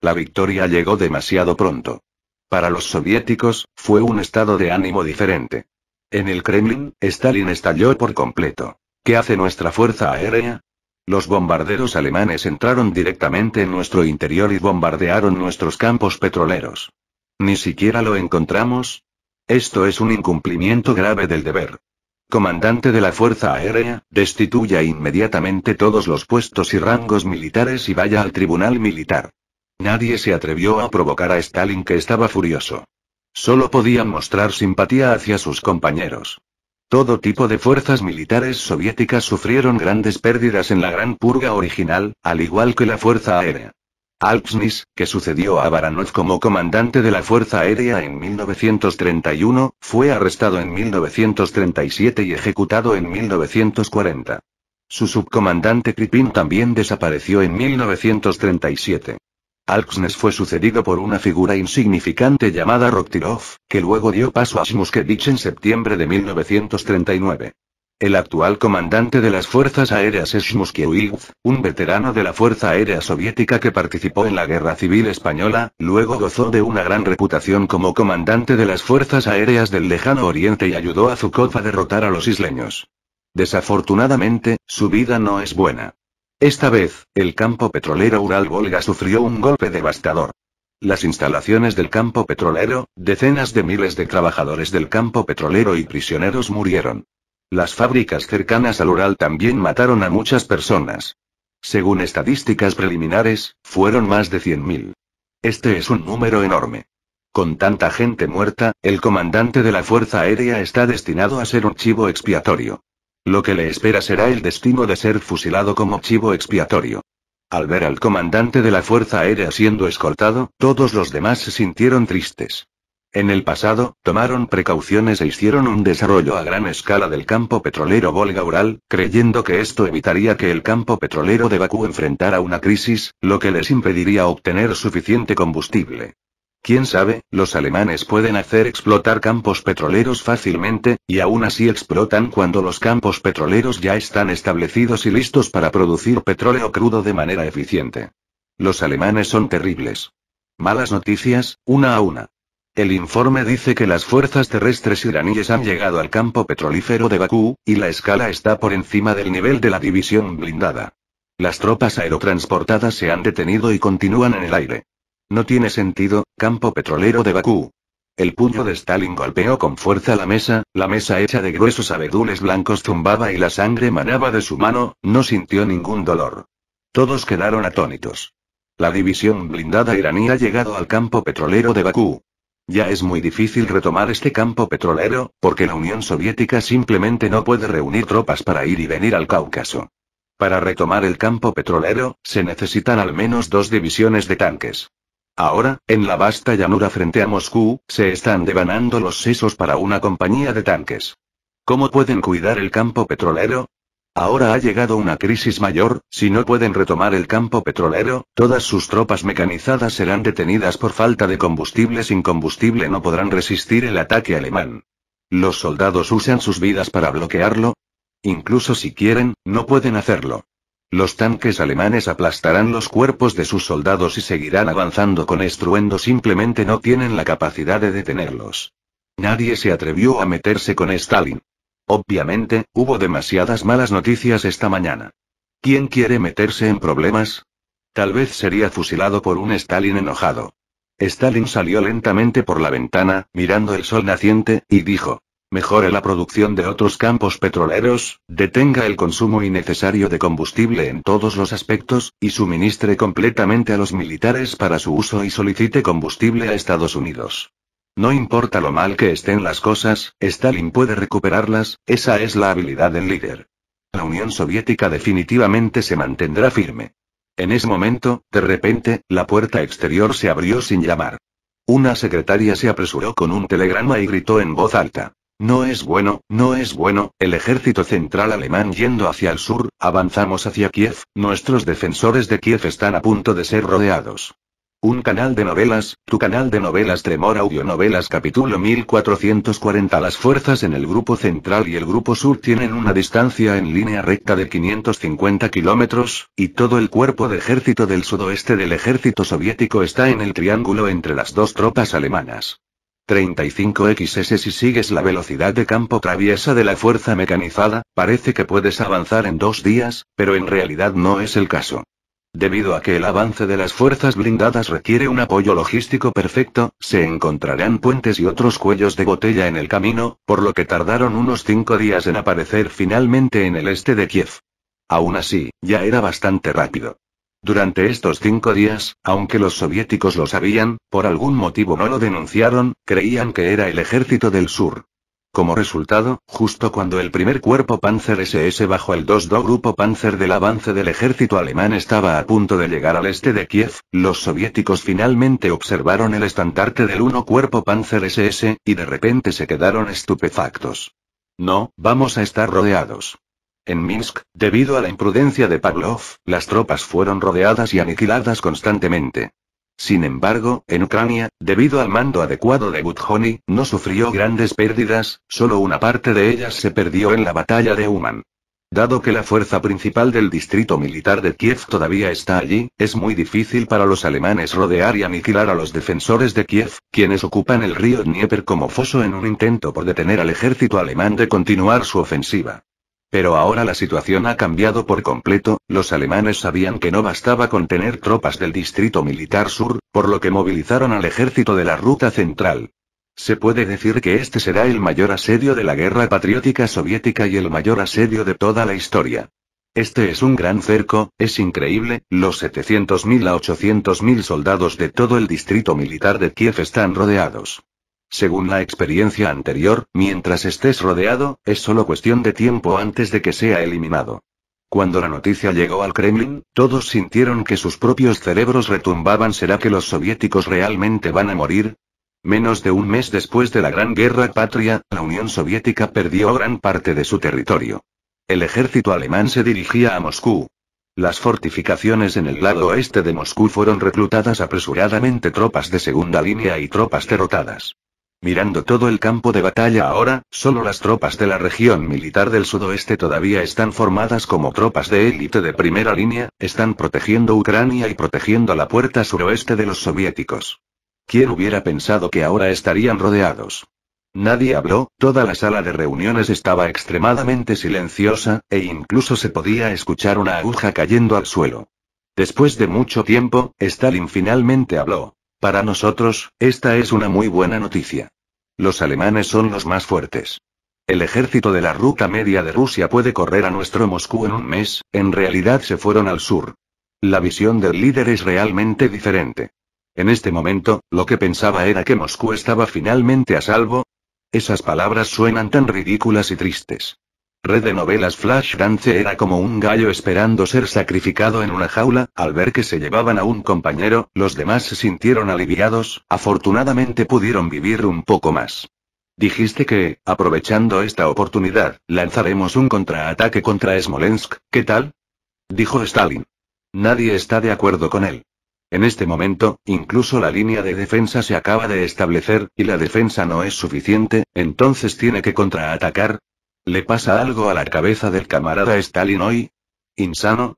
La victoria llegó demasiado pronto. Para los soviéticos, fue un estado de ánimo diferente. En el Kremlin, Stalin estalló por completo. ¿Qué hace nuestra fuerza aérea? Los bombarderos alemanes entraron directamente en nuestro interior y bombardearon nuestros campos petroleros. Ni siquiera lo encontramos. Esto es un incumplimiento grave del deber comandante de la Fuerza Aérea, destituya inmediatamente todos los puestos y rangos militares y vaya al tribunal militar. Nadie se atrevió a provocar a Stalin que estaba furioso. Solo podían mostrar simpatía hacia sus compañeros. Todo tipo de fuerzas militares soviéticas sufrieron grandes pérdidas en la gran purga original, al igual que la Fuerza Aérea. Alksnis, que sucedió a Baranov como comandante de la Fuerza Aérea en 1931, fue arrestado en 1937 y ejecutado en 1940. Su subcomandante Kripin también desapareció en 1937. Alksnes fue sucedido por una figura insignificante llamada Roktirov, que luego dio paso a Smuskevich en septiembre de 1939. El actual comandante de las Fuerzas Aéreas es Muskiewicz, un veterano de la Fuerza Aérea Soviética que participó en la Guerra Civil Española, luego gozó de una gran reputación como comandante de las Fuerzas Aéreas del Lejano Oriente y ayudó a Zhukov a derrotar a los isleños. Desafortunadamente, su vida no es buena. Esta vez, el campo petrolero Ural-Volga sufrió un golpe devastador. Las instalaciones del campo petrolero, decenas de miles de trabajadores del campo petrolero y prisioneros murieron. Las fábricas cercanas al Ural también mataron a muchas personas. Según estadísticas preliminares, fueron más de 100.000. Este es un número enorme. Con tanta gente muerta, el comandante de la Fuerza Aérea está destinado a ser un chivo expiatorio. Lo que le espera será el destino de ser fusilado como chivo expiatorio. Al ver al comandante de la Fuerza Aérea siendo escoltado, todos los demás se sintieron tristes. En el pasado, tomaron precauciones e hicieron un desarrollo a gran escala del campo petrolero Volga-Ural, creyendo que esto evitaría que el campo petrolero de Bakú enfrentara una crisis, lo que les impediría obtener suficiente combustible. Quién sabe, los alemanes pueden hacer explotar campos petroleros fácilmente, y aún así explotan cuando los campos petroleros ya están establecidos y listos para producir petróleo crudo de manera eficiente. Los alemanes son terribles. Malas noticias, una a una. El informe dice que las fuerzas terrestres iraníes han llegado al campo petrolífero de Bakú, y la escala está por encima del nivel de la división blindada. Las tropas aerotransportadas se han detenido y continúan en el aire. No tiene sentido, campo petrolero de Bakú. El puño de Stalin golpeó con fuerza la mesa, la mesa hecha de gruesos abedules blancos zumbaba y la sangre manaba de su mano, no sintió ningún dolor. Todos quedaron atónitos. La división blindada iraní ha llegado al campo petrolero de Bakú. Ya es muy difícil retomar este campo petrolero, porque la Unión Soviética simplemente no puede reunir tropas para ir y venir al Cáucaso. Para retomar el campo petrolero, se necesitan al menos dos divisiones de tanques. Ahora, en la vasta llanura frente a Moscú, se están devanando los sesos para una compañía de tanques. ¿Cómo pueden cuidar el campo petrolero? Ahora ha llegado una crisis mayor, si no pueden retomar el campo petrolero, todas sus tropas mecanizadas serán detenidas por falta de combustible. Sin combustible no podrán resistir el ataque alemán. Los soldados usan sus vidas para bloquearlo. Incluso si quieren, no pueden hacerlo. Los tanques alemanes aplastarán los cuerpos de sus soldados y seguirán avanzando con estruendo. Simplemente no tienen la capacidad de detenerlos. Nadie se atrevió a meterse con Stalin. Obviamente, hubo demasiadas malas noticias esta mañana. ¿Quién quiere meterse en problemas? Tal vez sería fusilado por un Stalin enojado. Stalin salió lentamente por la ventana, mirando el sol naciente, y dijo, mejore la producción de otros campos petroleros, detenga el consumo innecesario de combustible en todos los aspectos, y suministre completamente a los militares para su uso y solicite combustible a Estados Unidos. No importa lo mal que estén las cosas, Stalin puede recuperarlas, esa es la habilidad del líder. La Unión Soviética definitivamente se mantendrá firme. En ese momento, de repente, la puerta exterior se abrió sin llamar. Una secretaria se apresuró con un telegrama y gritó en voz alta. No es bueno, no es bueno, el ejército central alemán yendo hacia el sur, avanzamos hacia Kiev, nuestros defensores de Kiev están a punto de ser rodeados. Un canal de novelas, tu canal de novelas Tremor Audionovelas capítulo 1440 Las fuerzas en el Grupo Central y el Grupo Sur tienen una distancia en línea recta de 550 kilómetros, y todo el cuerpo de ejército del sudoeste del ejército soviético está en el triángulo entre las dos tropas alemanas. 35XS Si sigues la velocidad de campo traviesa de la fuerza mecanizada, parece que puedes avanzar en dos días, pero en realidad no es el caso. Debido a que el avance de las fuerzas blindadas requiere un apoyo logístico perfecto, se encontrarán puentes y otros cuellos de botella en el camino, por lo que tardaron unos cinco días en aparecer finalmente en el este de Kiev. Aún así, ya era bastante rápido. Durante estos cinco días, aunque los soviéticos lo sabían, por algún motivo no lo denunciaron, creían que era el ejército del sur. Como resultado, justo cuando el primer cuerpo Panzer SS bajo el 2-2 grupo Panzer del avance del ejército alemán estaba a punto de llegar al este de Kiev, los soviéticos finalmente observaron el estandarte del 1 cuerpo Panzer SS, y de repente se quedaron estupefactos. No, vamos a estar rodeados. En Minsk, debido a la imprudencia de Pavlov, las tropas fueron rodeadas y aniquiladas constantemente. Sin embargo, en Ucrania, debido al mando adecuado de Budjoni, no sufrió grandes pérdidas, solo una parte de ellas se perdió en la batalla de Uman. Dado que la fuerza principal del distrito militar de Kiev todavía está allí, es muy difícil para los alemanes rodear y aniquilar a los defensores de Kiev, quienes ocupan el río Dnieper como foso en un intento por detener al ejército alemán de continuar su ofensiva. Pero ahora la situación ha cambiado por completo, los alemanes sabían que no bastaba con tener tropas del Distrito Militar Sur, por lo que movilizaron al ejército de la Ruta Central. Se puede decir que este será el mayor asedio de la guerra patriótica soviética y el mayor asedio de toda la historia. Este es un gran cerco, es increíble, los 700.000 a 800.000 soldados de todo el distrito militar de Kiev están rodeados. Según la experiencia anterior, mientras estés rodeado, es solo cuestión de tiempo antes de que sea eliminado. Cuando la noticia llegó al Kremlin, todos sintieron que sus propios cerebros retumbaban. ¿Será que los soviéticos realmente van a morir? Menos de un mes después de la Gran Guerra Patria, la Unión Soviética perdió gran parte de su territorio. El ejército alemán se dirigía a Moscú. Las fortificaciones en el lado oeste de Moscú fueron reclutadas apresuradamente tropas de segunda línea y tropas derrotadas. Mirando todo el campo de batalla ahora, solo las tropas de la región militar del sudoeste todavía están formadas como tropas de élite de primera línea, están protegiendo Ucrania y protegiendo la puerta suroeste de los soviéticos. ¿Quién hubiera pensado que ahora estarían rodeados? Nadie habló, toda la sala de reuniones estaba extremadamente silenciosa, e incluso se podía escuchar una aguja cayendo al suelo. Después de mucho tiempo, Stalin finalmente habló. Para nosotros, esta es una muy buena noticia. Los alemanes son los más fuertes. El ejército de la ruta media de Rusia puede correr a nuestro Moscú en un mes, en realidad se fueron al sur. La visión del líder es realmente diferente. En este momento, lo que pensaba era que Moscú estaba finalmente a salvo. Esas palabras suenan tan ridículas y tristes. Red de novelas Flash Flashdance era como un gallo esperando ser sacrificado en una jaula, al ver que se llevaban a un compañero, los demás se sintieron aliviados, afortunadamente pudieron vivir un poco más. Dijiste que, aprovechando esta oportunidad, lanzaremos un contraataque contra Smolensk, ¿qué tal? Dijo Stalin. Nadie está de acuerdo con él. En este momento, incluso la línea de defensa se acaba de establecer, y la defensa no es suficiente, entonces tiene que contraatacar, ¿Le pasa algo a la cabeza del camarada Stalin hoy? ¿Insano?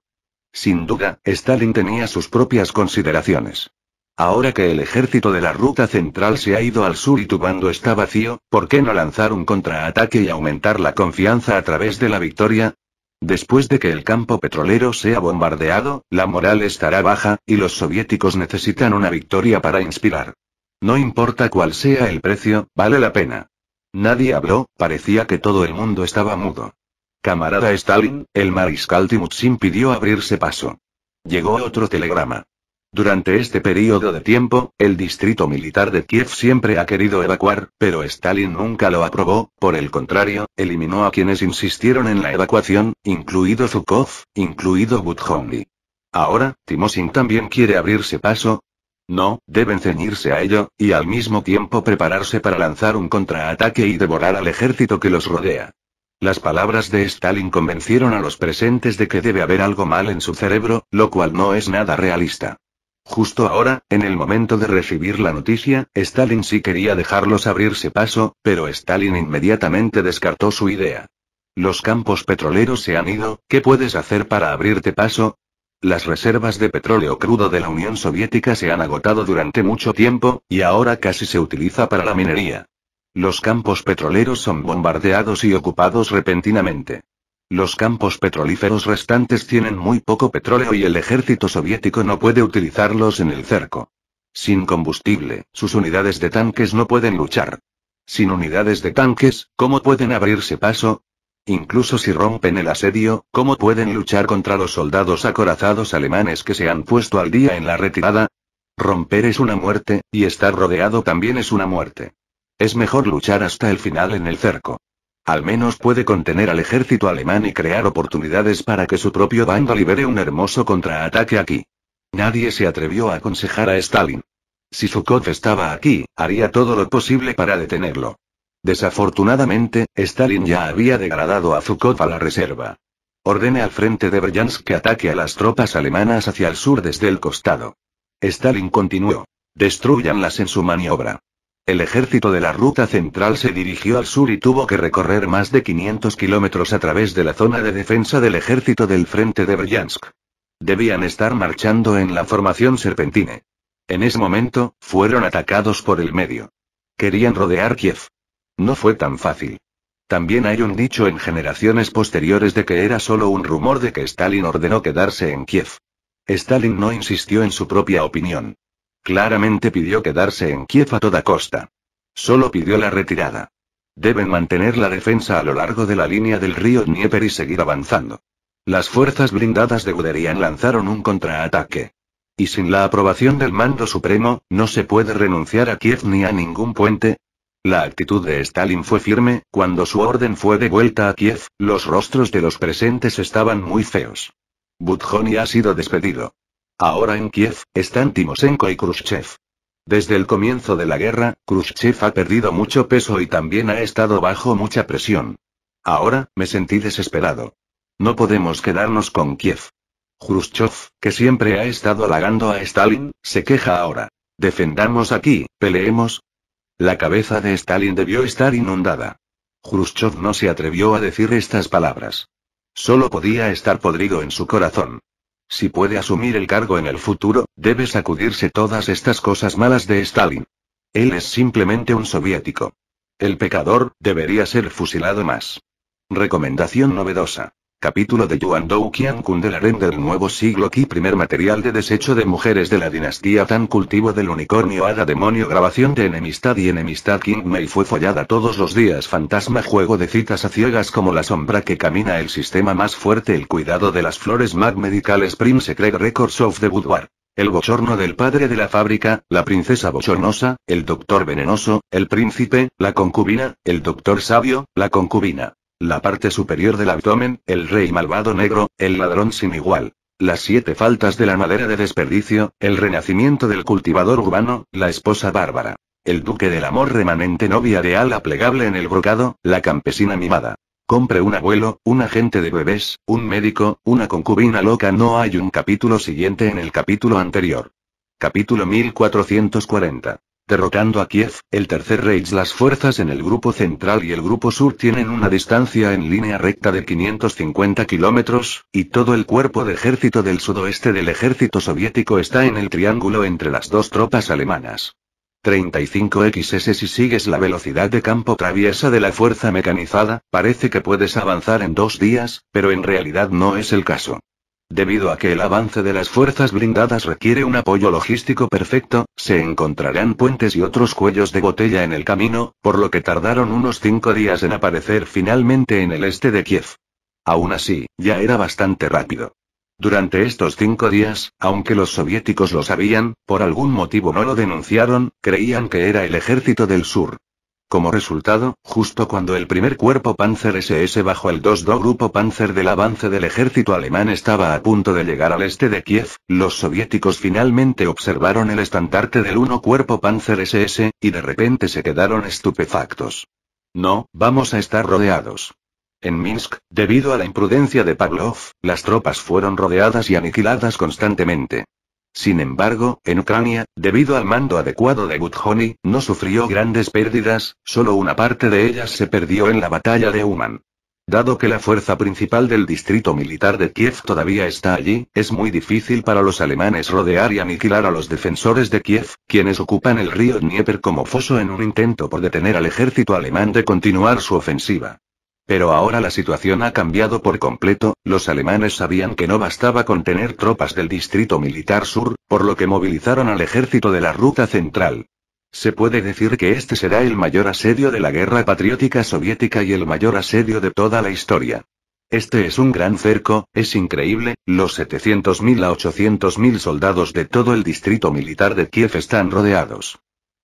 Sin duda, Stalin tenía sus propias consideraciones. Ahora que el ejército de la ruta central se ha ido al sur y tu bando está vacío, ¿por qué no lanzar un contraataque y aumentar la confianza a través de la victoria? Después de que el campo petrolero sea bombardeado, la moral estará baja, y los soviéticos necesitan una victoria para inspirar. No importa cuál sea el precio, vale la pena. Nadie habló, parecía que todo el mundo estaba mudo. Camarada Stalin, el mariscal Timutsin pidió abrirse paso. Llegó otro telegrama. Durante este periodo de tiempo, el distrito militar de Kiev siempre ha querido evacuar, pero Stalin nunca lo aprobó, por el contrario, eliminó a quienes insistieron en la evacuación, incluido Zhukov, incluido Budhonny. Ahora, Timosin también quiere abrirse paso, no, deben ceñirse a ello, y al mismo tiempo prepararse para lanzar un contraataque y devorar al ejército que los rodea. Las palabras de Stalin convencieron a los presentes de que debe haber algo mal en su cerebro, lo cual no es nada realista. Justo ahora, en el momento de recibir la noticia, Stalin sí quería dejarlos abrirse paso, pero Stalin inmediatamente descartó su idea. Los campos petroleros se han ido, ¿qué puedes hacer para abrirte paso? Las reservas de petróleo crudo de la Unión Soviética se han agotado durante mucho tiempo, y ahora casi se utiliza para la minería. Los campos petroleros son bombardeados y ocupados repentinamente. Los campos petrolíferos restantes tienen muy poco petróleo y el ejército soviético no puede utilizarlos en el cerco. Sin combustible, sus unidades de tanques no pueden luchar. Sin unidades de tanques, ¿cómo pueden abrirse paso? Incluso si rompen el asedio, ¿cómo pueden luchar contra los soldados acorazados alemanes que se han puesto al día en la retirada? Romper es una muerte, y estar rodeado también es una muerte. Es mejor luchar hasta el final en el cerco. Al menos puede contener al ejército alemán y crear oportunidades para que su propio bando libere un hermoso contraataque aquí. Nadie se atrevió a aconsejar a Stalin. Si Zhukov estaba aquí, haría todo lo posible para detenerlo. Desafortunadamente, Stalin ya había degradado a Zhukov a la reserva. Ordene al frente de Bryansk que ataque a las tropas alemanas hacia el sur desde el costado. Stalin continuó. Destruyanlas en su maniobra. El ejército de la ruta central se dirigió al sur y tuvo que recorrer más de 500 kilómetros a través de la zona de defensa del ejército del frente de Bryansk. Debían estar marchando en la formación serpentine. En ese momento, fueron atacados por el medio. Querían rodear Kiev. No fue tan fácil. También hay un dicho en generaciones posteriores de que era solo un rumor de que Stalin ordenó quedarse en Kiev. Stalin no insistió en su propia opinión. Claramente pidió quedarse en Kiev a toda costa. Solo pidió la retirada. Deben mantener la defensa a lo largo de la línea del río Dnieper y seguir avanzando. Las fuerzas blindadas de Guderian lanzaron un contraataque. Y sin la aprobación del mando supremo, no se puede renunciar a Kiev ni a ningún puente, la actitud de Stalin fue firme, cuando su orden fue de vuelta a Kiev, los rostros de los presentes estaban muy feos. Budjoni ha sido despedido. Ahora en Kiev, están Timoshenko y Khrushchev. Desde el comienzo de la guerra, Khrushchev ha perdido mucho peso y también ha estado bajo mucha presión. Ahora, me sentí desesperado. No podemos quedarnos con Kiev. Khrushchev, que siempre ha estado halagando a Stalin, se queja ahora. Defendamos aquí, peleemos, la cabeza de Stalin debió estar inundada. Khrushchev no se atrevió a decir estas palabras. Solo podía estar podrido en su corazón. Si puede asumir el cargo en el futuro, debe sacudirse todas estas cosas malas de Stalin. Él es simplemente un soviético. El pecador, debería ser fusilado más. Recomendación novedosa. Capítulo de Yuan Dou Qian Kun de la Ren del Nuevo Siglo Qi Primer material de desecho de mujeres de la dinastía Tan Cultivo del Unicornio Hada Demonio Grabación de Enemistad y Enemistad King Mei fue follada todos los días Fantasma Juego de citas a ciegas como la sombra que camina El sistema más fuerte El cuidado de las flores Mag Medical Spring Secret Records of the Boudoir el bochorno del padre de la fábrica, la princesa bochornosa, el doctor venenoso, el príncipe, la concubina, el doctor sabio, la concubina la parte superior del abdomen, el rey malvado negro, el ladrón sin igual. Las siete faltas de la madera de desperdicio, el renacimiento del cultivador urbano, la esposa bárbara. El duque del amor remanente novia de ala plegable en el brocado, la campesina mimada. Compre un abuelo, un agente de bebés, un médico, una concubina loca. No hay un capítulo siguiente en el capítulo anterior. Capítulo 1440. Derrotando a Kiev, el Tercer Reich las fuerzas en el Grupo Central y el Grupo Sur tienen una distancia en línea recta de 550 kilómetros, y todo el cuerpo de ejército del sudoeste del ejército soviético está en el triángulo entre las dos tropas alemanas. 35XS Si sigues la velocidad de campo traviesa de la fuerza mecanizada, parece que puedes avanzar en dos días, pero en realidad no es el caso. Debido a que el avance de las fuerzas blindadas requiere un apoyo logístico perfecto, se encontrarán puentes y otros cuellos de botella en el camino, por lo que tardaron unos cinco días en aparecer finalmente en el este de Kiev. Aún así, ya era bastante rápido. Durante estos cinco días, aunque los soviéticos lo sabían, por algún motivo no lo denunciaron, creían que era el ejército del sur. Como resultado, justo cuando el primer cuerpo Panzer SS bajo el 2-2 grupo Panzer del avance del ejército alemán estaba a punto de llegar al este de Kiev, los soviéticos finalmente observaron el estandarte del 1 cuerpo Panzer SS, y de repente se quedaron estupefactos. No, vamos a estar rodeados. En Minsk, debido a la imprudencia de Pavlov, las tropas fueron rodeadas y aniquiladas constantemente. Sin embargo, en Ucrania, debido al mando adecuado de Gutjoni, no sufrió grandes pérdidas, solo una parte de ellas se perdió en la batalla de Uman. Dado que la fuerza principal del distrito militar de Kiev todavía está allí, es muy difícil para los alemanes rodear y aniquilar a los defensores de Kiev, quienes ocupan el río Dnieper como foso en un intento por detener al ejército alemán de continuar su ofensiva. Pero ahora la situación ha cambiado por completo, los alemanes sabían que no bastaba con tener tropas del Distrito Militar Sur, por lo que movilizaron al ejército de la Ruta Central. Se puede decir que este será el mayor asedio de la guerra patriótica soviética y el mayor asedio de toda la historia. Este es un gran cerco, es increíble, los 700.000 a 800.000 soldados de todo el distrito militar de Kiev están rodeados.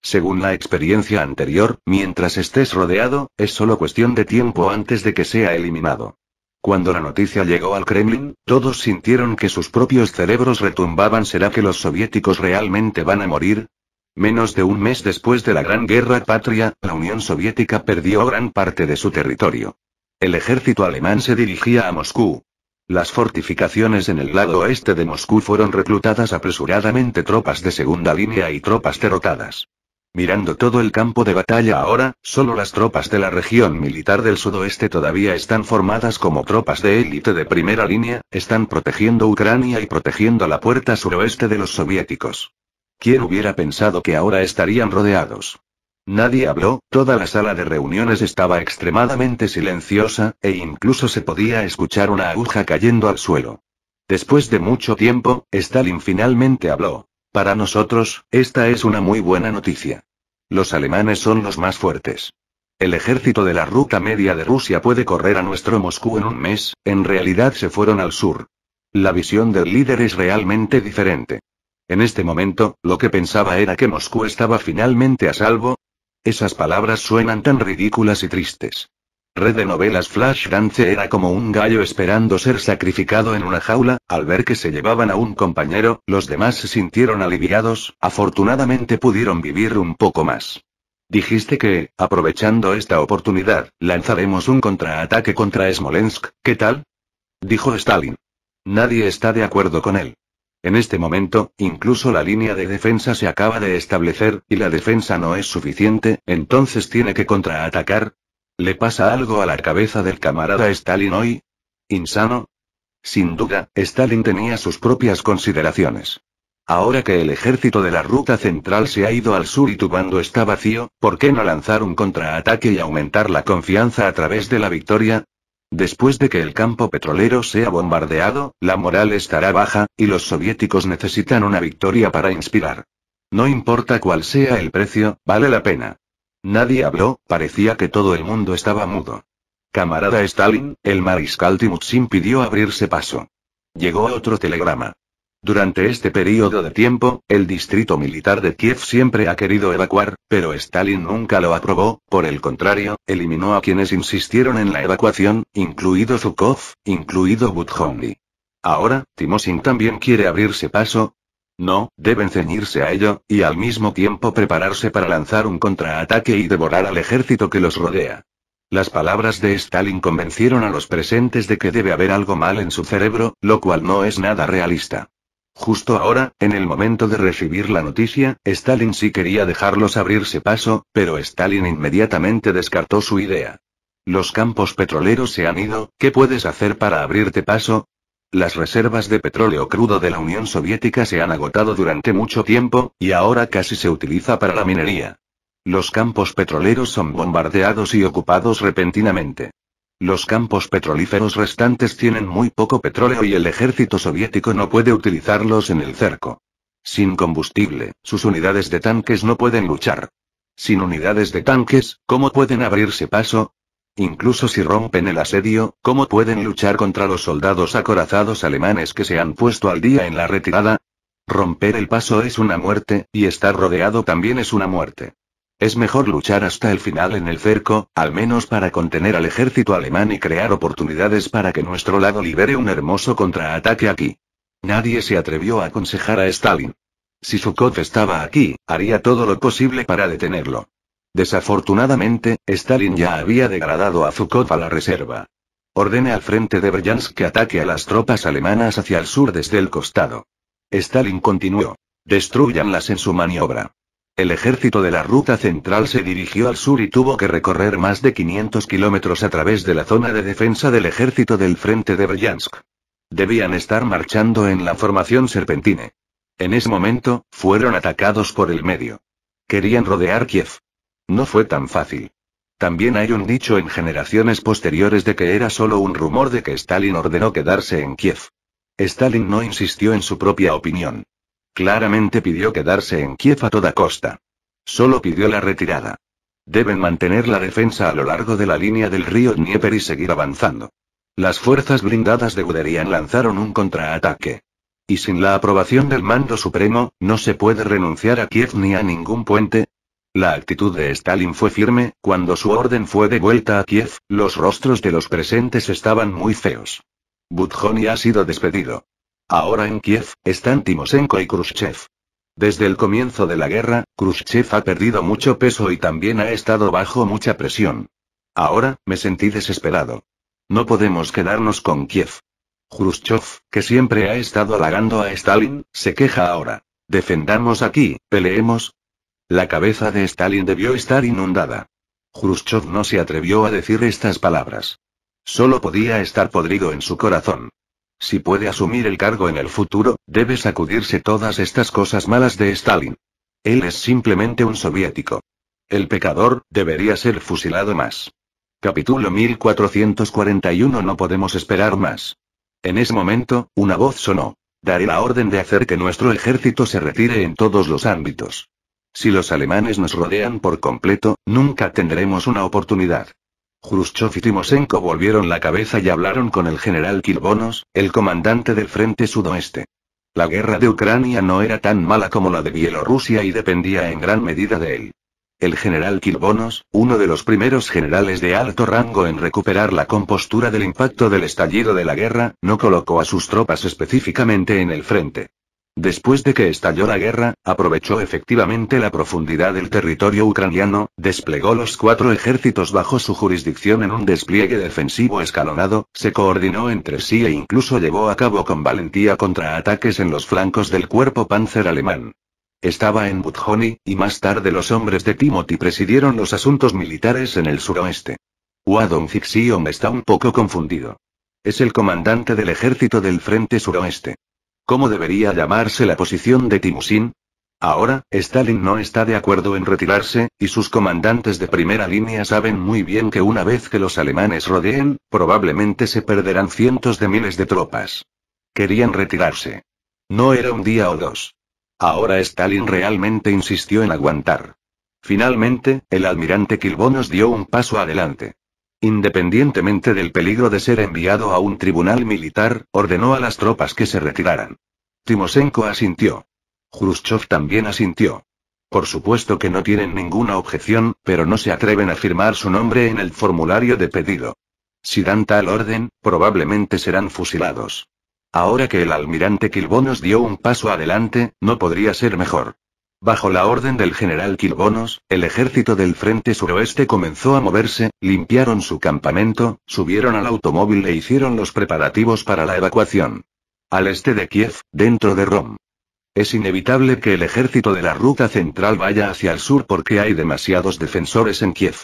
Según la experiencia anterior, mientras estés rodeado, es solo cuestión de tiempo antes de que sea eliminado. Cuando la noticia llegó al Kremlin, todos sintieron que sus propios cerebros retumbaban. ¿Será que los soviéticos realmente van a morir? Menos de un mes después de la Gran Guerra Patria, la Unión Soviética perdió gran parte de su territorio. El ejército alemán se dirigía a Moscú. Las fortificaciones en el lado oeste de Moscú fueron reclutadas apresuradamente tropas de segunda línea y tropas derrotadas. Mirando todo el campo de batalla ahora, solo las tropas de la región militar del sudoeste todavía están formadas como tropas de élite de primera línea, están protegiendo Ucrania y protegiendo la puerta suroeste de los soviéticos. ¿Quién hubiera pensado que ahora estarían rodeados? Nadie habló, toda la sala de reuniones estaba extremadamente silenciosa, e incluso se podía escuchar una aguja cayendo al suelo. Después de mucho tiempo, Stalin finalmente habló. Para nosotros, esta es una muy buena noticia. Los alemanes son los más fuertes. El ejército de la ruta media de Rusia puede correr a nuestro Moscú en un mes, en realidad se fueron al sur. La visión del líder es realmente diferente. En este momento, lo que pensaba era que Moscú estaba finalmente a salvo. Esas palabras suenan tan ridículas y tristes. Red de novelas Flash Flashdance era como un gallo esperando ser sacrificado en una jaula, al ver que se llevaban a un compañero, los demás se sintieron aliviados, afortunadamente pudieron vivir un poco más. Dijiste que, aprovechando esta oportunidad, lanzaremos un contraataque contra Smolensk, ¿qué tal? Dijo Stalin. Nadie está de acuerdo con él. En este momento, incluso la línea de defensa se acaba de establecer, y la defensa no es suficiente, entonces tiene que contraatacar, ¿Le pasa algo a la cabeza del camarada Stalin hoy? ¿Insano? Sin duda, Stalin tenía sus propias consideraciones. Ahora que el ejército de la ruta central se ha ido al sur y tu bando está vacío, ¿por qué no lanzar un contraataque y aumentar la confianza a través de la victoria? Después de que el campo petrolero sea bombardeado, la moral estará baja, y los soviéticos necesitan una victoria para inspirar. No importa cuál sea el precio, vale la pena. Nadie habló, parecía que todo el mundo estaba mudo. Camarada Stalin, el mariscal Timutsin pidió abrirse paso. Llegó otro telegrama. Durante este periodo de tiempo, el distrito militar de Kiev siempre ha querido evacuar, pero Stalin nunca lo aprobó, por el contrario, eliminó a quienes insistieron en la evacuación, incluido Zhukov, incluido Budhonly. Ahora, Timosin también quiere abrirse paso, no, deben ceñirse a ello, y al mismo tiempo prepararse para lanzar un contraataque y devorar al ejército que los rodea. Las palabras de Stalin convencieron a los presentes de que debe haber algo mal en su cerebro, lo cual no es nada realista. Justo ahora, en el momento de recibir la noticia, Stalin sí quería dejarlos abrirse paso, pero Stalin inmediatamente descartó su idea. Los campos petroleros se han ido, ¿qué puedes hacer para abrirte paso? Las reservas de petróleo crudo de la Unión Soviética se han agotado durante mucho tiempo, y ahora casi se utiliza para la minería. Los campos petroleros son bombardeados y ocupados repentinamente. Los campos petrolíferos restantes tienen muy poco petróleo y el ejército soviético no puede utilizarlos en el cerco. Sin combustible, sus unidades de tanques no pueden luchar. Sin unidades de tanques, ¿cómo pueden abrirse paso? Incluso si rompen el asedio, ¿cómo pueden luchar contra los soldados acorazados alemanes que se han puesto al día en la retirada? Romper el paso es una muerte, y estar rodeado también es una muerte. Es mejor luchar hasta el final en el cerco, al menos para contener al ejército alemán y crear oportunidades para que nuestro lado libere un hermoso contraataque aquí. Nadie se atrevió a aconsejar a Stalin. Si Sukhov estaba aquí, haría todo lo posible para detenerlo. Desafortunadamente, Stalin ya había degradado a Zhukov a la reserva. Ordene al frente de Bryansk que ataque a las tropas alemanas hacia el sur desde el costado. Stalin continuó. Destruyanlas en su maniobra. El ejército de la ruta central se dirigió al sur y tuvo que recorrer más de 500 kilómetros a través de la zona de defensa del ejército del frente de Bryansk. Debían estar marchando en la formación Serpentine. En ese momento, fueron atacados por el medio. Querían rodear Kiev. No fue tan fácil. También hay un dicho en generaciones posteriores de que era solo un rumor de que Stalin ordenó quedarse en Kiev. Stalin no insistió en su propia opinión. Claramente pidió quedarse en Kiev a toda costa. Solo pidió la retirada. Deben mantener la defensa a lo largo de la línea del río Dnieper y seguir avanzando. Las fuerzas blindadas de Guderian lanzaron un contraataque. Y sin la aprobación del mando supremo, no se puede renunciar a Kiev ni a ningún puente, la actitud de Stalin fue firme, cuando su orden fue de vuelta a Kiev, los rostros de los presentes estaban muy feos. Budjoni ha sido despedido. Ahora en Kiev, están Timoshenko y Khrushchev. Desde el comienzo de la guerra, Khrushchev ha perdido mucho peso y también ha estado bajo mucha presión. Ahora, me sentí desesperado. No podemos quedarnos con Kiev. Khrushchev, que siempre ha estado halagando a Stalin, se queja ahora. Defendamos aquí, peleemos, la cabeza de Stalin debió estar inundada. Khrushchev no se atrevió a decir estas palabras. Solo podía estar podrido en su corazón. Si puede asumir el cargo en el futuro, debe sacudirse todas estas cosas malas de Stalin. Él es simplemente un soviético. El pecador, debería ser fusilado más. Capítulo 1441 No podemos esperar más. En ese momento, una voz sonó. Daré la orden de hacer que nuestro ejército se retire en todos los ámbitos. Si los alemanes nos rodean por completo, nunca tendremos una oportunidad. Khrushchev y Timoshenko volvieron la cabeza y hablaron con el general Kilbonos, el comandante del Frente Sudoeste. La guerra de Ucrania no era tan mala como la de Bielorrusia y dependía en gran medida de él. El general Kilbonos, uno de los primeros generales de alto rango en recuperar la compostura del impacto del estallido de la guerra, no colocó a sus tropas específicamente en el frente. Después de que estalló la guerra, aprovechó efectivamente la profundidad del territorio ucraniano, desplegó los cuatro ejércitos bajo su jurisdicción en un despliegue defensivo escalonado, se coordinó entre sí e incluso llevó a cabo con valentía contraataques en los flancos del cuerpo panzer alemán. Estaba en Budjoni, y más tarde los hombres de Timothy presidieron los asuntos militares en el suroeste. Wadon me está un poco confundido. Es el comandante del ejército del Frente Suroeste. ¿Cómo debería llamarse la posición de Timusin? Ahora, Stalin no está de acuerdo en retirarse, y sus comandantes de primera línea saben muy bien que una vez que los alemanes rodeen, probablemente se perderán cientos de miles de tropas. Querían retirarse. No era un día o dos. Ahora Stalin realmente insistió en aguantar. Finalmente, el almirante Kilbonos dio un paso adelante. Independientemente del peligro de ser enviado a un tribunal militar, ordenó a las tropas que se retiraran. Timoshenko asintió. Khrushchev también asintió. Por supuesto que no tienen ninguna objeción, pero no se atreven a firmar su nombre en el formulario de pedido. Si dan tal orden, probablemente serán fusilados. Ahora que el almirante Kilbonos dio un paso adelante, no podría ser mejor. Bajo la orden del general Kilbonos, el ejército del frente suroeste comenzó a moverse, limpiaron su campamento, subieron al automóvil e hicieron los preparativos para la evacuación. Al este de Kiev, dentro de Rom. Es inevitable que el ejército de la ruta central vaya hacia el sur porque hay demasiados defensores en Kiev.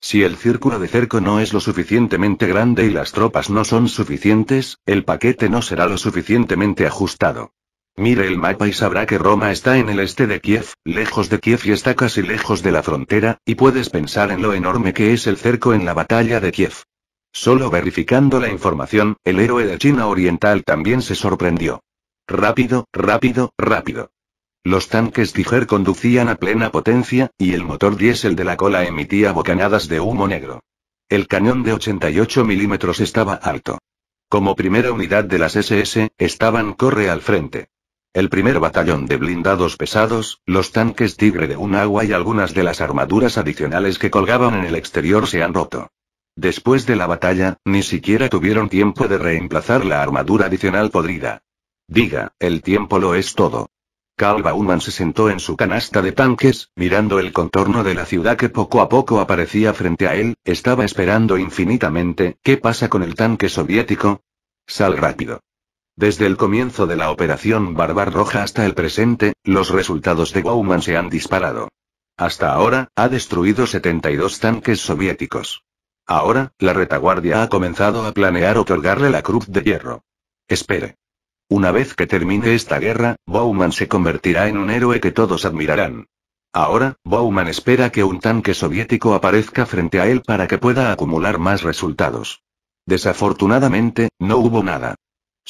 Si el círculo de cerco no es lo suficientemente grande y las tropas no son suficientes, el paquete no será lo suficientemente ajustado. Mire el mapa y sabrá que Roma está en el este de Kiev, lejos de Kiev y está casi lejos de la frontera, y puedes pensar en lo enorme que es el cerco en la batalla de Kiev. Solo verificando la información, el héroe de China Oriental también se sorprendió. Rápido, rápido, rápido. Los tanques Tiger conducían a plena potencia, y el motor diésel de la cola emitía bocanadas de humo negro. El cañón de 88 milímetros estaba alto. Como primera unidad de las SS, estaban corre al frente. El primer batallón de blindados pesados, los tanques Tigre de un agua y algunas de las armaduras adicionales que colgaban en el exterior se han roto. Después de la batalla, ni siquiera tuvieron tiempo de reemplazar la armadura adicional podrida. Diga, el tiempo lo es todo. Carl se sentó en su canasta de tanques, mirando el contorno de la ciudad que poco a poco aparecía frente a él, estaba esperando infinitamente, ¿qué pasa con el tanque soviético? Sal rápido. Desde el comienzo de la Operación Barbarroja hasta el presente, los resultados de Bowman se han disparado. Hasta ahora, ha destruido 72 tanques soviéticos. Ahora, la retaguardia ha comenzado a planear otorgarle la Cruz de Hierro. Espere. Una vez que termine esta guerra, Bowman se convertirá en un héroe que todos admirarán. Ahora, Bowman espera que un tanque soviético aparezca frente a él para que pueda acumular más resultados. Desafortunadamente, no hubo nada.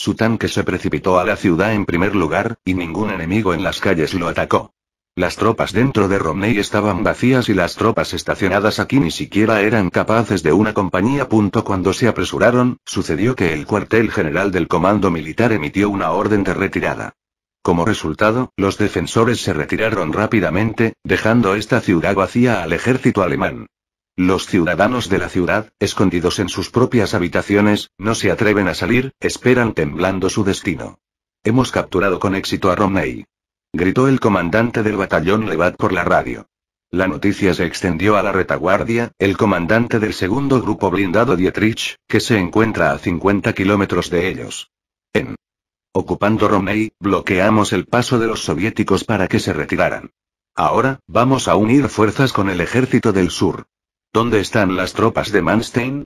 Su tanque se precipitó a la ciudad en primer lugar, y ningún enemigo en las calles lo atacó. Las tropas dentro de Romney estaban vacías y las tropas estacionadas aquí ni siquiera eran capaces de una compañía. Cuando se apresuraron, sucedió que el cuartel general del comando militar emitió una orden de retirada. Como resultado, los defensores se retiraron rápidamente, dejando esta ciudad vacía al ejército alemán. Los ciudadanos de la ciudad, escondidos en sus propias habitaciones, no se atreven a salir, esperan temblando su destino. Hemos capturado con éxito a Romney. Gritó el comandante del batallón Levat por la radio. La noticia se extendió a la retaguardia, el comandante del segundo grupo blindado Dietrich, que se encuentra a 50 kilómetros de ellos. En. Ocupando Romney, bloqueamos el paso de los soviéticos para que se retiraran. Ahora, vamos a unir fuerzas con el ejército del sur. ¿Dónde están las tropas de Manstein?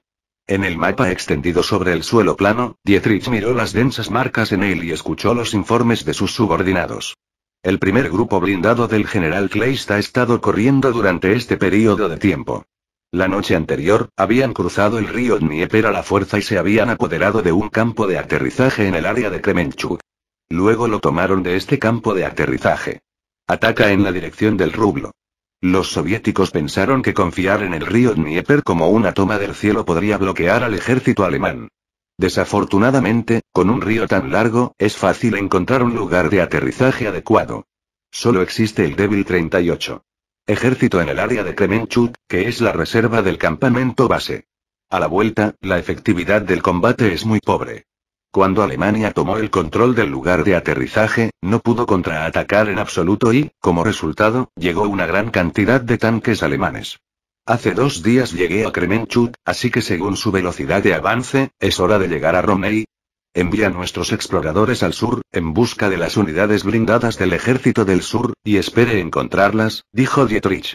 En el mapa extendido sobre el suelo plano, Dietrich miró las densas marcas en él y escuchó los informes de sus subordinados. El primer grupo blindado del general Kleist ha estado corriendo durante este periodo de tiempo. La noche anterior, habían cruzado el río Dnieper a la fuerza y se habían apoderado de un campo de aterrizaje en el área de Kremenchuk. Luego lo tomaron de este campo de aterrizaje. Ataca en la dirección del rublo. Los soviéticos pensaron que confiar en el río Dnieper como una toma del cielo podría bloquear al ejército alemán. Desafortunadamente, con un río tan largo, es fácil encontrar un lugar de aterrizaje adecuado. Solo existe el débil 38. Ejército en el área de Kremenchuk, que es la reserva del campamento base. A la vuelta, la efectividad del combate es muy pobre. Cuando Alemania tomó el control del lugar de aterrizaje, no pudo contraatacar en absoluto y, como resultado, llegó una gran cantidad de tanques alemanes. Hace dos días llegué a Kremenchuk, así que según su velocidad de avance, es hora de llegar a Romney. Envía a nuestros exploradores al sur, en busca de las unidades blindadas del ejército del sur, y espere encontrarlas, dijo Dietrich.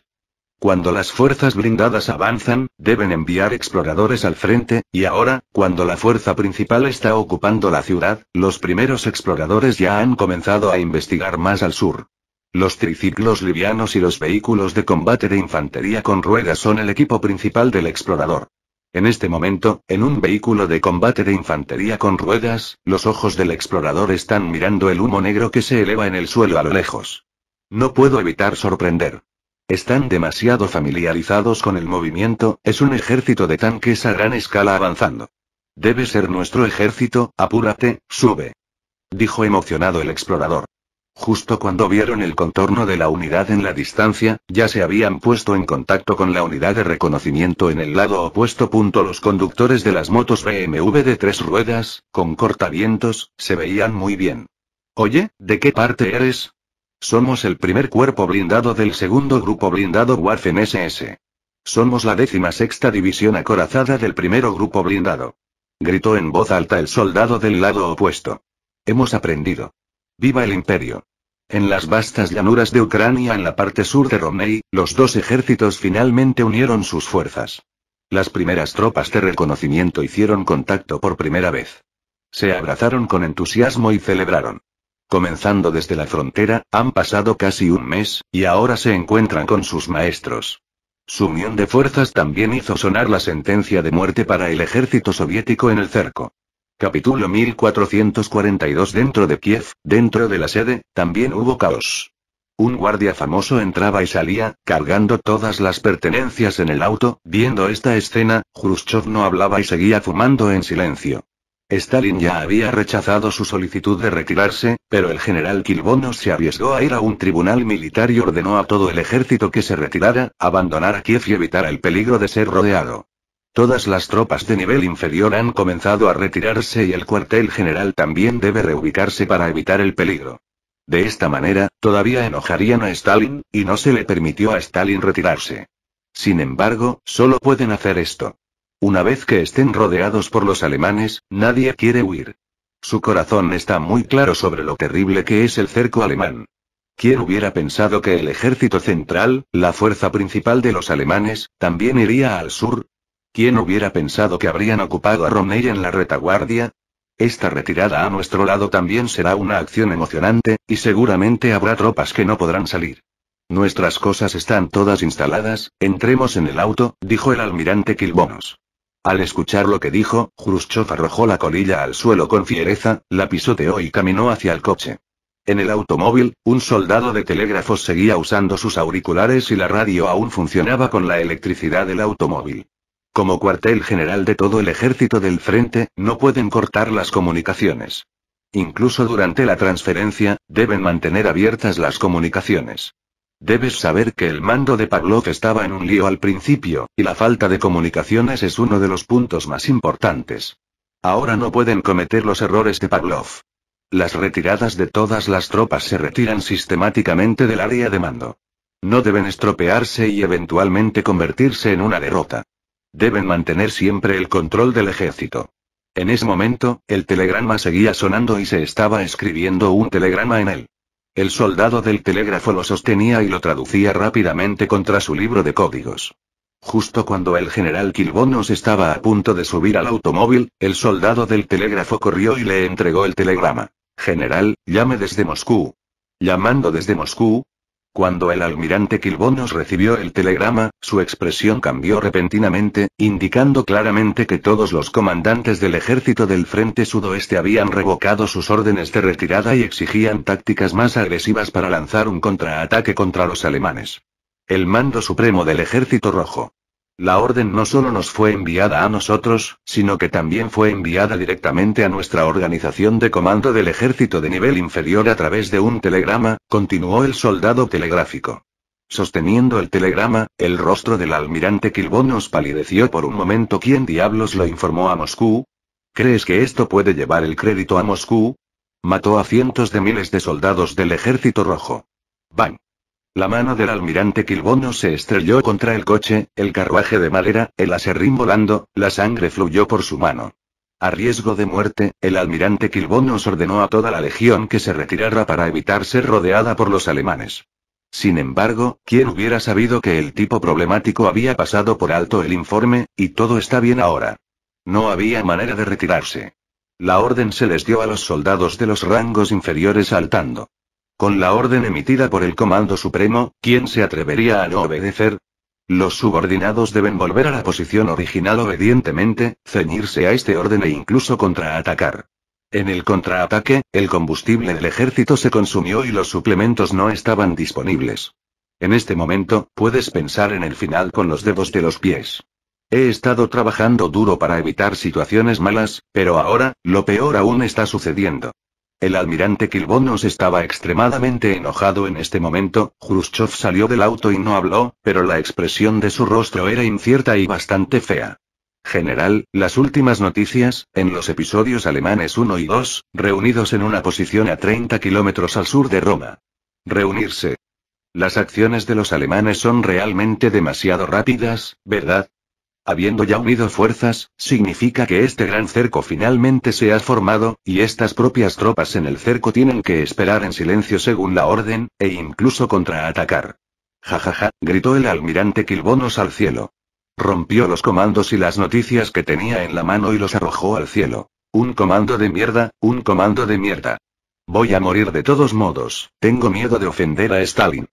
Cuando las fuerzas blindadas avanzan, deben enviar exploradores al frente, y ahora, cuando la fuerza principal está ocupando la ciudad, los primeros exploradores ya han comenzado a investigar más al sur. Los triciclos livianos y los vehículos de combate de infantería con ruedas son el equipo principal del explorador. En este momento, en un vehículo de combate de infantería con ruedas, los ojos del explorador están mirando el humo negro que se eleva en el suelo a lo lejos. No puedo evitar sorprender. Están demasiado familiarizados con el movimiento, es un ejército de tanques a gran escala avanzando. Debe ser nuestro ejército, apúrate, sube. Dijo emocionado el explorador. Justo cuando vieron el contorno de la unidad en la distancia, ya se habían puesto en contacto con la unidad de reconocimiento en el lado opuesto. Los conductores de las motos BMW de tres ruedas, con cortavientos, se veían muy bien. Oye, ¿de qué parte eres? Somos el primer cuerpo blindado del segundo grupo blindado Warfen SS. Somos la décima sexta división acorazada del primero grupo blindado. Gritó en voz alta el soldado del lado opuesto. Hemos aprendido. ¡Viva el imperio! En las vastas llanuras de Ucrania en la parte sur de Romney, los dos ejércitos finalmente unieron sus fuerzas. Las primeras tropas de reconocimiento hicieron contacto por primera vez. Se abrazaron con entusiasmo y celebraron. Comenzando desde la frontera, han pasado casi un mes, y ahora se encuentran con sus maestros. Su unión de fuerzas también hizo sonar la sentencia de muerte para el ejército soviético en el cerco. Capítulo 1442 Dentro de Kiev, dentro de la sede, también hubo caos. Un guardia famoso entraba y salía, cargando todas las pertenencias en el auto, viendo esta escena, Khrushchev no hablaba y seguía fumando en silencio. Stalin ya había rechazado su solicitud de retirarse, pero el general Kilbono se arriesgó a ir a un tribunal militar y ordenó a todo el ejército que se retirara, abandonara Kiev y evitara el peligro de ser rodeado. Todas las tropas de nivel inferior han comenzado a retirarse y el cuartel general también debe reubicarse para evitar el peligro. De esta manera, todavía enojarían a Stalin, y no se le permitió a Stalin retirarse. Sin embargo, solo pueden hacer esto. Una vez que estén rodeados por los alemanes, nadie quiere huir. Su corazón está muy claro sobre lo terrible que es el cerco alemán. ¿Quién hubiera pensado que el ejército central, la fuerza principal de los alemanes, también iría al sur? ¿Quién hubiera pensado que habrían ocupado a Romney en la retaguardia? Esta retirada a nuestro lado también será una acción emocionante, y seguramente habrá tropas que no podrán salir. Nuestras cosas están todas instaladas, entremos en el auto, dijo el almirante Kilbonos. Al escuchar lo que dijo, Khrushchev arrojó la colilla al suelo con fiereza, la pisoteó y caminó hacia el coche. En el automóvil, un soldado de telégrafos seguía usando sus auriculares y la radio aún funcionaba con la electricidad del automóvil. Como cuartel general de todo el ejército del frente, no pueden cortar las comunicaciones. Incluso durante la transferencia, deben mantener abiertas las comunicaciones. Debes saber que el mando de Pavlov estaba en un lío al principio, y la falta de comunicaciones es uno de los puntos más importantes. Ahora no pueden cometer los errores de Pavlov. Las retiradas de todas las tropas se retiran sistemáticamente del área de mando. No deben estropearse y eventualmente convertirse en una derrota. Deben mantener siempre el control del ejército. En ese momento, el telegrama seguía sonando y se estaba escribiendo un telegrama en él. El soldado del telégrafo lo sostenía y lo traducía rápidamente contra su libro de códigos. Justo cuando el general Kilbonos estaba a punto de subir al automóvil, el soldado del telégrafo corrió y le entregó el telegrama. General, llame desde Moscú. Llamando desde Moscú, cuando el almirante Kilbonos recibió el telegrama, su expresión cambió repentinamente, indicando claramente que todos los comandantes del ejército del Frente Sudoeste habían revocado sus órdenes de retirada y exigían tácticas más agresivas para lanzar un contraataque contra los alemanes. El mando supremo del ejército rojo. La orden no solo nos fue enviada a nosotros, sino que también fue enviada directamente a nuestra organización de comando del ejército de nivel inferior a través de un telegrama, continuó el soldado telegráfico. Sosteniendo el telegrama, el rostro del almirante Kilbón nos palideció por un momento. ¿Quién diablos lo informó a Moscú? ¿Crees que esto puede llevar el crédito a Moscú? Mató a cientos de miles de soldados del ejército rojo. Bang. La mano del almirante Kilbono se estrelló contra el coche, el carruaje de madera, el aserrín volando, la sangre fluyó por su mano. A riesgo de muerte, el almirante Kilbonos ordenó a toda la legión que se retirara para evitar ser rodeada por los alemanes. Sin embargo, ¿quién hubiera sabido que el tipo problemático había pasado por alto el informe, y todo está bien ahora? No había manera de retirarse. La orden se les dio a los soldados de los rangos inferiores saltando. Con la orden emitida por el Comando Supremo, ¿quién se atrevería a no obedecer? Los subordinados deben volver a la posición original obedientemente, ceñirse a este orden e incluso contraatacar. En el contraataque, el combustible del ejército se consumió y los suplementos no estaban disponibles. En este momento, puedes pensar en el final con los dedos de los pies. He estado trabajando duro para evitar situaciones malas, pero ahora, lo peor aún está sucediendo. El almirante Kilbonos estaba extremadamente enojado en este momento, Khrushchev salió del auto y no habló, pero la expresión de su rostro era incierta y bastante fea. General, las últimas noticias, en los episodios alemanes 1 y 2, reunidos en una posición a 30 kilómetros al sur de Roma. Reunirse. Las acciones de los alemanes son realmente demasiado rápidas, ¿verdad? Habiendo ya unido fuerzas, significa que este gran cerco finalmente se ha formado, y estas propias tropas en el cerco tienen que esperar en silencio según la orden, e incluso contraatacar. Jajaja, gritó el almirante Kilbonos al cielo. Rompió los comandos y las noticias que tenía en la mano y los arrojó al cielo. Un comando de mierda, un comando de mierda. Voy a morir de todos modos, tengo miedo de ofender a Stalin.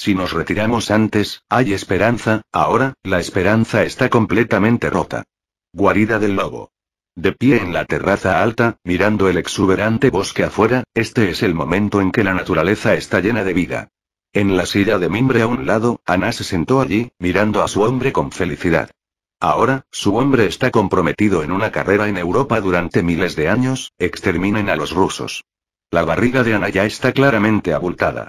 Si nos retiramos antes, hay esperanza, ahora, la esperanza está completamente rota. Guarida del lobo. De pie en la terraza alta, mirando el exuberante bosque afuera, este es el momento en que la naturaleza está llena de vida. En la silla de mimbre a un lado, Ana se sentó allí, mirando a su hombre con felicidad. Ahora, su hombre está comprometido en una carrera en Europa durante miles de años, exterminen a los rusos. La barriga de Ana ya está claramente abultada.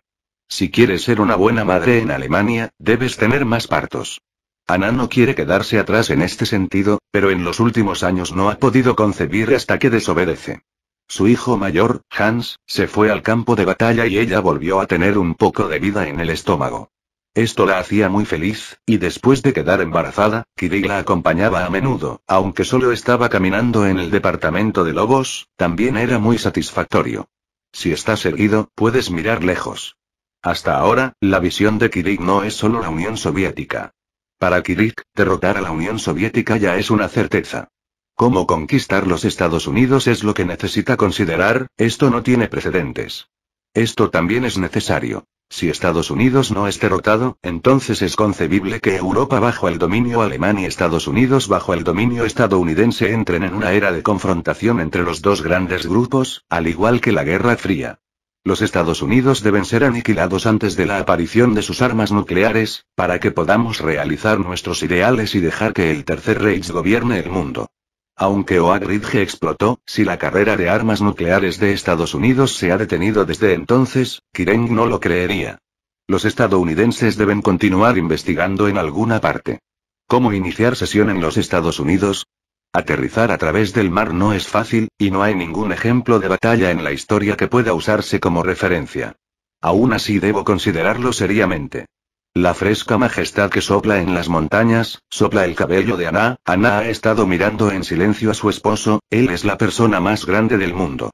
Si quieres ser una buena madre en Alemania, debes tener más partos. Ana no quiere quedarse atrás en este sentido, pero en los últimos años no ha podido concebir hasta que desobedece. Su hijo mayor, Hans, se fue al campo de batalla y ella volvió a tener un poco de vida en el estómago. Esto la hacía muy feliz, y después de quedar embarazada, Kirill la acompañaba a menudo, aunque solo estaba caminando en el departamento de lobos, también era muy satisfactorio. Si estás herido, puedes mirar lejos. Hasta ahora, la visión de Kirik no es solo la Unión Soviética. Para Kirik, derrotar a la Unión Soviética ya es una certeza. Cómo conquistar los Estados Unidos es lo que necesita considerar, esto no tiene precedentes. Esto también es necesario. Si Estados Unidos no es derrotado, entonces es concebible que Europa bajo el dominio alemán y Estados Unidos bajo el dominio estadounidense entren en una era de confrontación entre los dos grandes grupos, al igual que la Guerra Fría. Los Estados Unidos deben ser aniquilados antes de la aparición de sus armas nucleares, para que podamos realizar nuestros ideales y dejar que el Tercer Reich gobierne el mundo. Aunque Oagridge explotó, si la carrera de armas nucleares de Estados Unidos se ha detenido desde entonces, Kireng no lo creería. Los estadounidenses deben continuar investigando en alguna parte. ¿Cómo iniciar sesión en los Estados Unidos? Aterrizar a través del mar no es fácil, y no hay ningún ejemplo de batalla en la historia que pueda usarse como referencia. Aún así debo considerarlo seriamente. La fresca majestad que sopla en las montañas, sopla el cabello de Ana. Ana ha estado mirando en silencio a su esposo, él es la persona más grande del mundo.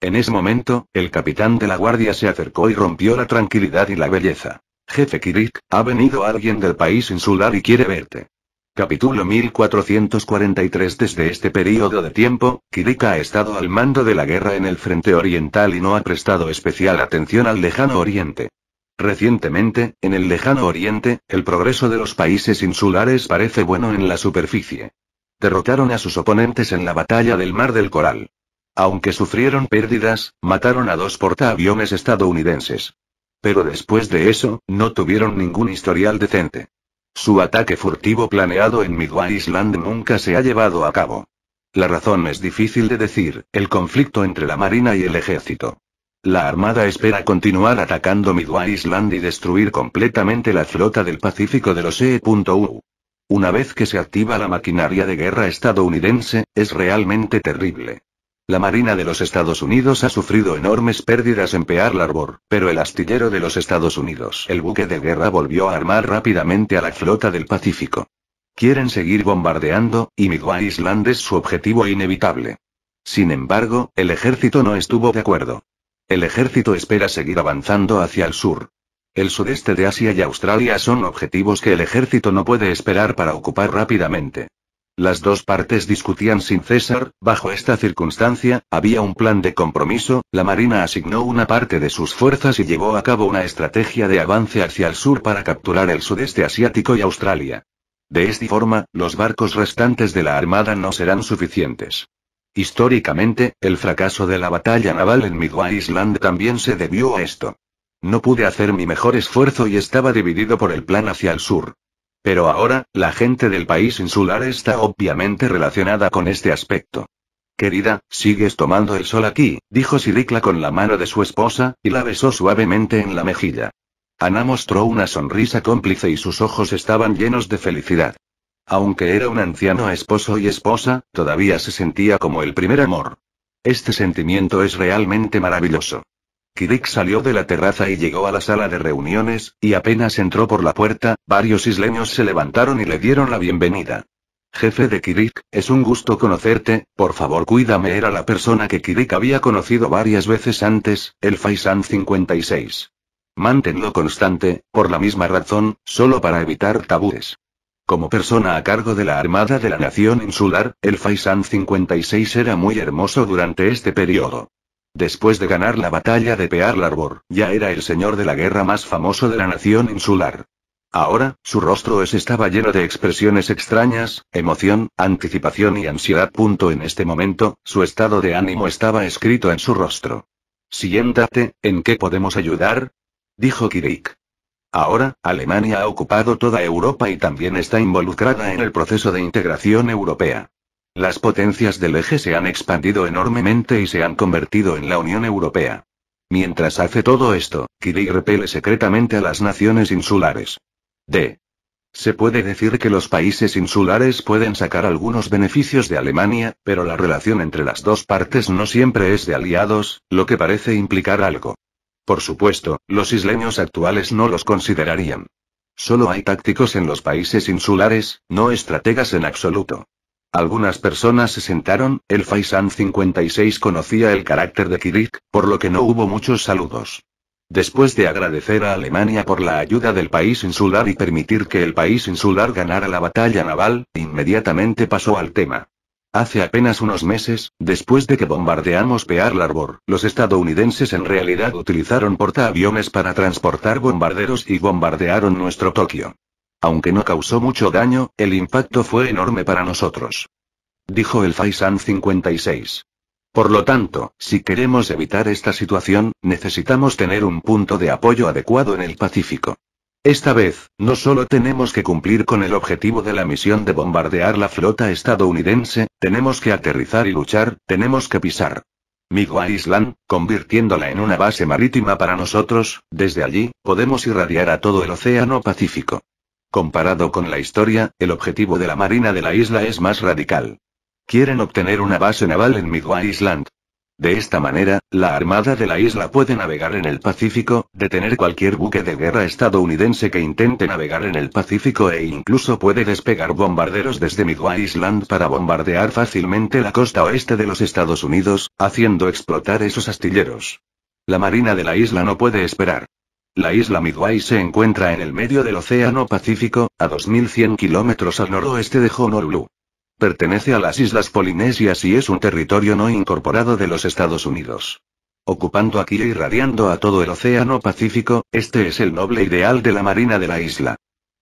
En ese momento, el capitán de la guardia se acercó y rompió la tranquilidad y la belleza. Jefe Kirik, ha venido alguien del país insular y quiere verte. Capítulo 1443 Desde este periodo de tiempo, Kirika ha estado al mando de la guerra en el frente oriental y no ha prestado especial atención al lejano oriente. Recientemente, en el lejano oriente, el progreso de los países insulares parece bueno en la superficie. Derrotaron a sus oponentes en la batalla del Mar del Coral. Aunque sufrieron pérdidas, mataron a dos portaaviones estadounidenses. Pero después de eso, no tuvieron ningún historial decente. Su ataque furtivo planeado en Midway Island nunca se ha llevado a cabo. La razón es difícil de decir, el conflicto entre la Marina y el ejército. La Armada espera continuar atacando Midway Island y destruir completamente la flota del Pacífico de los E.U. Una vez que se activa la maquinaria de guerra estadounidense, es realmente terrible. La Marina de los Estados Unidos ha sufrido enormes pérdidas en Pearl Harbor, pero el astillero de los Estados Unidos, el buque de guerra, volvió a armar rápidamente a la flota del Pacífico. Quieren seguir bombardeando, y Midway Island es su objetivo inevitable. Sin embargo, el ejército no estuvo de acuerdo. El ejército espera seguir avanzando hacia el sur. El sudeste de Asia y Australia son objetivos que el ejército no puede esperar para ocupar rápidamente. Las dos partes discutían sin cesar, bajo esta circunstancia, había un plan de compromiso, la Marina asignó una parte de sus fuerzas y llevó a cabo una estrategia de avance hacia el sur para capturar el sudeste asiático y Australia. De esta forma, los barcos restantes de la Armada no serán suficientes. Históricamente, el fracaso de la batalla naval en Midway Island también se debió a esto. No pude hacer mi mejor esfuerzo y estaba dividido por el plan hacia el sur. Pero ahora, la gente del país insular está obviamente relacionada con este aspecto. Querida, sigues tomando el sol aquí, dijo Siricla con la mano de su esposa, y la besó suavemente en la mejilla. Ana mostró una sonrisa cómplice y sus ojos estaban llenos de felicidad. Aunque era un anciano esposo y esposa, todavía se sentía como el primer amor. Este sentimiento es realmente maravilloso. Kirik salió de la terraza y llegó a la sala de reuniones, y apenas entró por la puerta, varios isleños se levantaron y le dieron la bienvenida. Jefe de Kirik, es un gusto conocerte, por favor cuídame era la persona que Kirik había conocido varias veces antes, el Faisan 56. Mantenlo constante, por la misma razón, solo para evitar tabúes. Como persona a cargo de la Armada de la Nación Insular, el Faisan 56 era muy hermoso durante este periodo. Después de ganar la batalla de Pearl Harbor, ya era el señor de la guerra más famoso de la nación insular. Ahora, su rostro estaba lleno de expresiones extrañas, emoción, anticipación y ansiedad. en este momento, su estado de ánimo estaba escrito en su rostro. Siéntate, ¿en qué podemos ayudar? dijo Kirik. Ahora, Alemania ha ocupado toda Europa y también está involucrada en el proceso de integración europea. Las potencias del eje se han expandido enormemente y se han convertido en la Unión Europea. Mientras hace todo esto, Kirill repele secretamente a las naciones insulares. D. Se puede decir que los países insulares pueden sacar algunos beneficios de Alemania, pero la relación entre las dos partes no siempre es de aliados, lo que parece implicar algo. Por supuesto, los isleños actuales no los considerarían. Solo hay tácticos en los países insulares, no estrategas en absoluto. Algunas personas se sentaron, el Faisan 56 conocía el carácter de Kirik, por lo que no hubo muchos saludos. Después de agradecer a Alemania por la ayuda del país insular y permitir que el país insular ganara la batalla naval, inmediatamente pasó al tema. Hace apenas unos meses, después de que bombardeamos Pearl Harbor, los estadounidenses en realidad utilizaron portaaviones para transportar bombarderos y bombardearon nuestro Tokio. Aunque no causó mucho daño, el impacto fue enorme para nosotros. Dijo el Faisan 56. Por lo tanto, si queremos evitar esta situación, necesitamos tener un punto de apoyo adecuado en el Pacífico. Esta vez, no solo tenemos que cumplir con el objetivo de la misión de bombardear la flota estadounidense, tenemos que aterrizar y luchar, tenemos que pisar. Migua Island, convirtiéndola en una base marítima para nosotros, desde allí, podemos irradiar a todo el Océano Pacífico. Comparado con la historia, el objetivo de la Marina de la isla es más radical. Quieren obtener una base naval en Midway Island. De esta manera, la Armada de la isla puede navegar en el Pacífico, detener cualquier buque de guerra estadounidense que intente navegar en el Pacífico e incluso puede despegar bombarderos desde Midway Island para bombardear fácilmente la costa oeste de los Estados Unidos, haciendo explotar esos astilleros. La Marina de la isla no puede esperar. La isla Midway se encuentra en el medio del Océano Pacífico, a 2100 kilómetros al noroeste de Honolulu. Pertenece a las Islas Polinesias y es un territorio no incorporado de los Estados Unidos. Ocupando aquí e irradiando a todo el Océano Pacífico, este es el noble ideal de la Marina de la isla.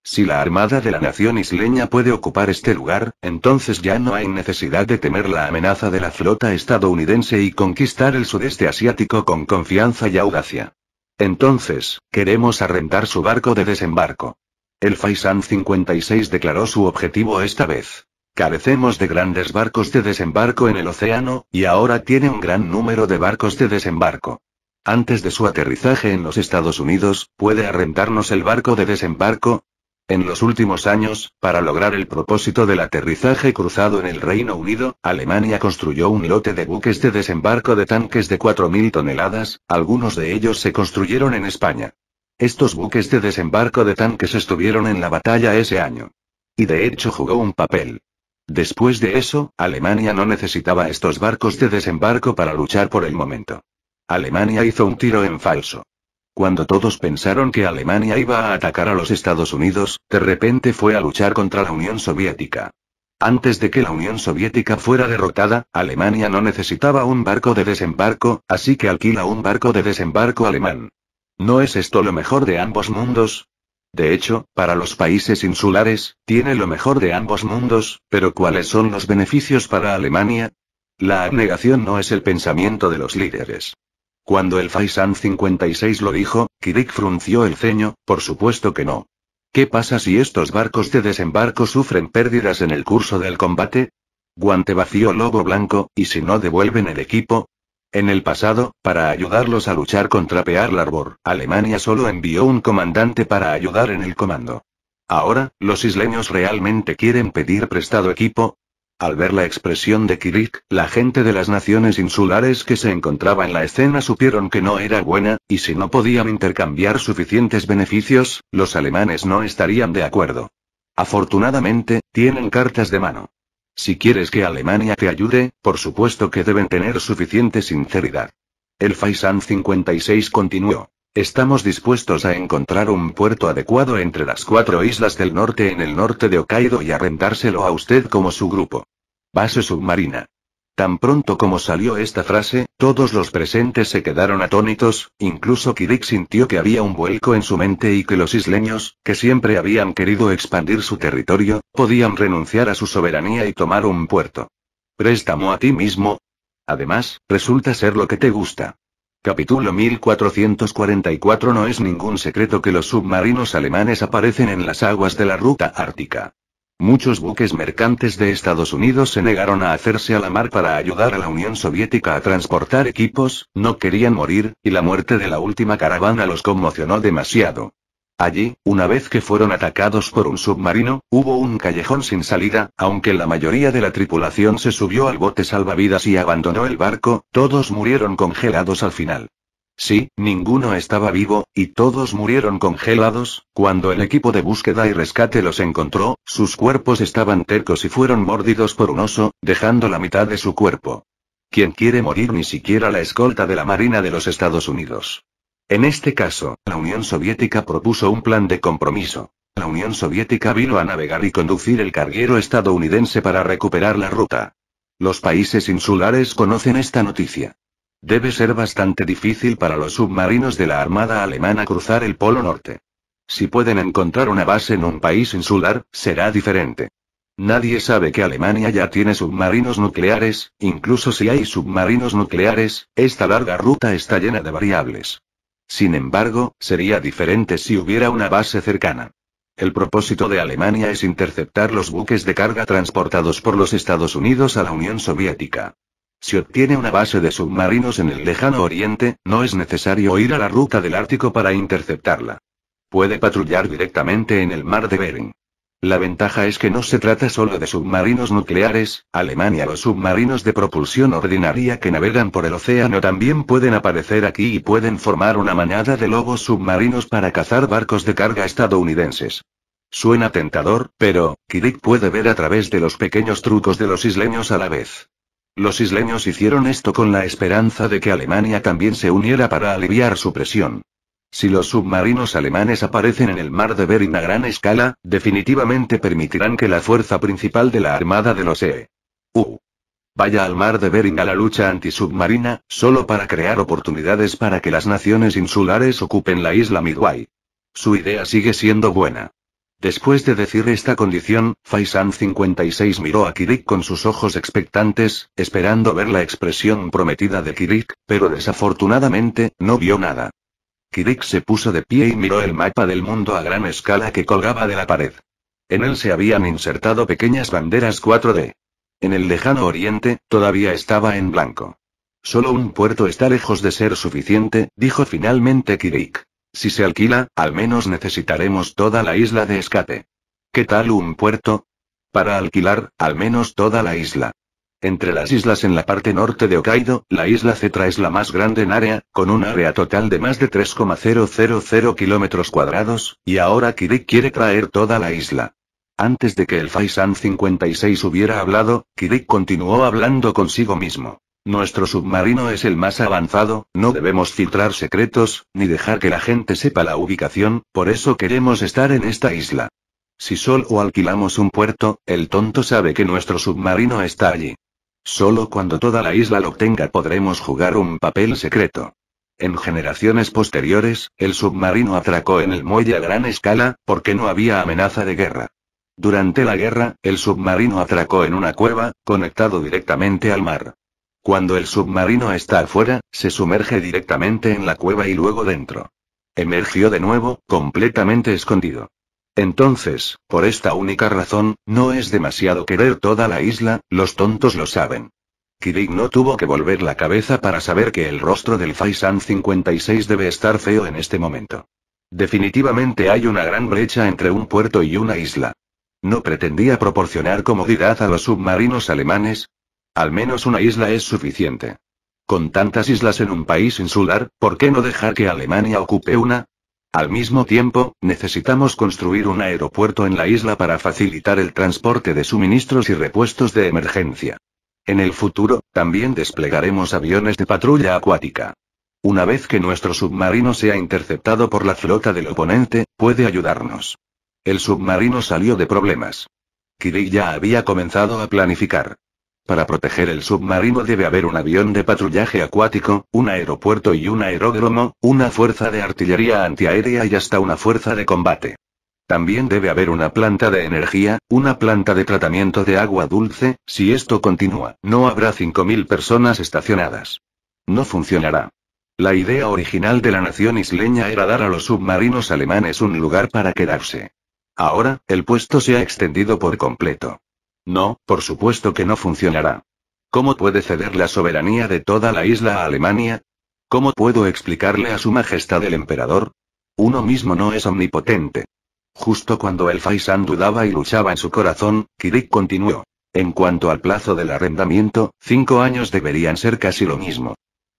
Si la Armada de la Nación Isleña puede ocupar este lugar, entonces ya no hay necesidad de temer la amenaza de la flota estadounidense y conquistar el sudeste asiático con confianza y audacia. Entonces, queremos arrendar su barco de desembarco. El Faisan 56 declaró su objetivo esta vez. Carecemos de grandes barcos de desembarco en el océano, y ahora tiene un gran número de barcos de desembarco. Antes de su aterrizaje en los Estados Unidos, ¿puede arrendarnos el barco de desembarco? En los últimos años, para lograr el propósito del aterrizaje cruzado en el Reino Unido, Alemania construyó un lote de buques de desembarco de tanques de 4.000 toneladas, algunos de ellos se construyeron en España. Estos buques de desembarco de tanques estuvieron en la batalla ese año. Y de hecho jugó un papel. Después de eso, Alemania no necesitaba estos barcos de desembarco para luchar por el momento. Alemania hizo un tiro en falso. Cuando todos pensaron que Alemania iba a atacar a los Estados Unidos, de repente fue a luchar contra la Unión Soviética. Antes de que la Unión Soviética fuera derrotada, Alemania no necesitaba un barco de desembarco, así que alquila un barco de desembarco alemán. ¿No es esto lo mejor de ambos mundos? De hecho, para los países insulares, tiene lo mejor de ambos mundos, pero ¿cuáles son los beneficios para Alemania? La abnegación no es el pensamiento de los líderes. Cuando el Faisan 56 lo dijo, Kirik frunció el ceño, por supuesto que no. ¿Qué pasa si estos barcos de desembarco sufren pérdidas en el curso del combate? Guante vacío lobo blanco, y si no devuelven el equipo, en el pasado, para ayudarlos a luchar contra Pearl Harbor, Alemania solo envió un comandante para ayudar en el comando. Ahora, ¿los isleños realmente quieren pedir prestado equipo? Al ver la expresión de Kirik, la gente de las naciones insulares que se encontraba en la escena supieron que no era buena, y si no podían intercambiar suficientes beneficios, los alemanes no estarían de acuerdo. Afortunadamente, tienen cartas de mano. Si quieres que Alemania te ayude, por supuesto que deben tener suficiente sinceridad. El Faisan 56 continuó. Estamos dispuestos a encontrar un puerto adecuado entre las cuatro islas del norte en el norte de Hokkaido y arrendárselo a usted como su grupo. Base submarina. Tan pronto como salió esta frase, todos los presentes se quedaron atónitos, incluso Kirik sintió que había un vuelco en su mente y que los isleños, que siempre habían querido expandir su territorio, podían renunciar a su soberanía y tomar un puerto. Préstamo a ti mismo. Además, resulta ser lo que te gusta. Capítulo 1444 No es ningún secreto que los submarinos alemanes aparecen en las aguas de la ruta ártica. Muchos buques mercantes de Estados Unidos se negaron a hacerse a la mar para ayudar a la Unión Soviética a transportar equipos, no querían morir, y la muerte de la última caravana los conmocionó demasiado. Allí, una vez que fueron atacados por un submarino, hubo un callejón sin salida, aunque la mayoría de la tripulación se subió al bote salvavidas y abandonó el barco, todos murieron congelados al final. Sí, ninguno estaba vivo, y todos murieron congelados, cuando el equipo de búsqueda y rescate los encontró, sus cuerpos estaban tercos y fueron mordidos por un oso, dejando la mitad de su cuerpo. ¿Quién quiere morir ni siquiera la escolta de la Marina de los Estados Unidos? En este caso, la Unión Soviética propuso un plan de compromiso. La Unión Soviética vino a navegar y conducir el carguero estadounidense para recuperar la ruta. Los países insulares conocen esta noticia. Debe ser bastante difícil para los submarinos de la Armada alemana cruzar el Polo Norte. Si pueden encontrar una base en un país insular, será diferente. Nadie sabe que Alemania ya tiene submarinos nucleares, incluso si hay submarinos nucleares, esta larga ruta está llena de variables. Sin embargo, sería diferente si hubiera una base cercana. El propósito de Alemania es interceptar los buques de carga transportados por los Estados Unidos a la Unión Soviética. Si obtiene una base de submarinos en el lejano oriente, no es necesario ir a la ruta del Ártico para interceptarla. Puede patrullar directamente en el mar de Bering. La ventaja es que no se trata solo de submarinos nucleares, Alemania los submarinos de propulsión ordinaria que navegan por el océano también pueden aparecer aquí y pueden formar una manada de lobos submarinos para cazar barcos de carga estadounidenses. Suena tentador, pero, Kirik puede ver a través de los pequeños trucos de los isleños a la vez. Los isleños hicieron esto con la esperanza de que Alemania también se uniera para aliviar su presión. Si los submarinos alemanes aparecen en el mar de Bering a gran escala, definitivamente permitirán que la fuerza principal de la Armada de los E.U. Vaya al mar de Bering a la lucha antisubmarina, solo para crear oportunidades para que las naciones insulares ocupen la isla Midway. Su idea sigue siendo buena. Después de decir esta condición, Faisan 56 miró a Kirik con sus ojos expectantes, esperando ver la expresión prometida de Kirik, pero desafortunadamente, no vio nada. Kirik se puso de pie y miró el mapa del mundo a gran escala que colgaba de la pared. En él se habían insertado pequeñas banderas 4D. En el lejano oriente, todavía estaba en blanco. Solo un puerto está lejos de ser suficiente, dijo finalmente Kirik. Si se alquila, al menos necesitaremos toda la isla de escape. ¿Qué tal un puerto? Para alquilar, al menos toda la isla. Entre las islas en la parte norte de Hokkaido, la isla Cetra es la más grande en área, con un área total de más de 3,000 kilómetros cuadrados, y ahora Kirik quiere traer toda la isla. Antes de que el Faisan 56 hubiera hablado, Kirik continuó hablando consigo mismo. Nuestro submarino es el más avanzado, no debemos filtrar secretos, ni dejar que la gente sepa la ubicación, por eso queremos estar en esta isla. Si solo alquilamos un puerto, el tonto sabe que nuestro submarino está allí. Solo cuando toda la isla lo obtenga podremos jugar un papel secreto. En generaciones posteriores, el submarino atracó en el muelle a gran escala, porque no había amenaza de guerra. Durante la guerra, el submarino atracó en una cueva, conectado directamente al mar. Cuando el submarino está afuera, se sumerge directamente en la cueva y luego dentro. Emergió de nuevo, completamente escondido. Entonces, por esta única razón, no es demasiado querer toda la isla, los tontos lo saben. Kirik no tuvo que volver la cabeza para saber que el rostro del Faisan 56 debe estar feo en este momento. Definitivamente hay una gran brecha entre un puerto y una isla. No pretendía proporcionar comodidad a los submarinos alemanes. Al menos una isla es suficiente. Con tantas islas en un país insular, ¿por qué no dejar que Alemania ocupe una? Al mismo tiempo, necesitamos construir un aeropuerto en la isla para facilitar el transporte de suministros y repuestos de emergencia. En el futuro, también desplegaremos aviones de patrulla acuática. Una vez que nuestro submarino sea interceptado por la flota del oponente, puede ayudarnos. El submarino salió de problemas. Kirill ya había comenzado a planificar. Para proteger el submarino debe haber un avión de patrullaje acuático, un aeropuerto y un aeródromo, una fuerza de artillería antiaérea y hasta una fuerza de combate. También debe haber una planta de energía, una planta de tratamiento de agua dulce, si esto continúa, no habrá 5.000 personas estacionadas. No funcionará. La idea original de la nación isleña era dar a los submarinos alemanes un lugar para quedarse. Ahora, el puesto se ha extendido por completo. No, por supuesto que no funcionará. ¿Cómo puede ceder la soberanía de toda la isla a Alemania? ¿Cómo puedo explicarle a su majestad el emperador? Uno mismo no es omnipotente. Justo cuando el Faisán dudaba y luchaba en su corazón, Kirik continuó. En cuanto al plazo del arrendamiento, cinco años deberían ser casi lo mismo.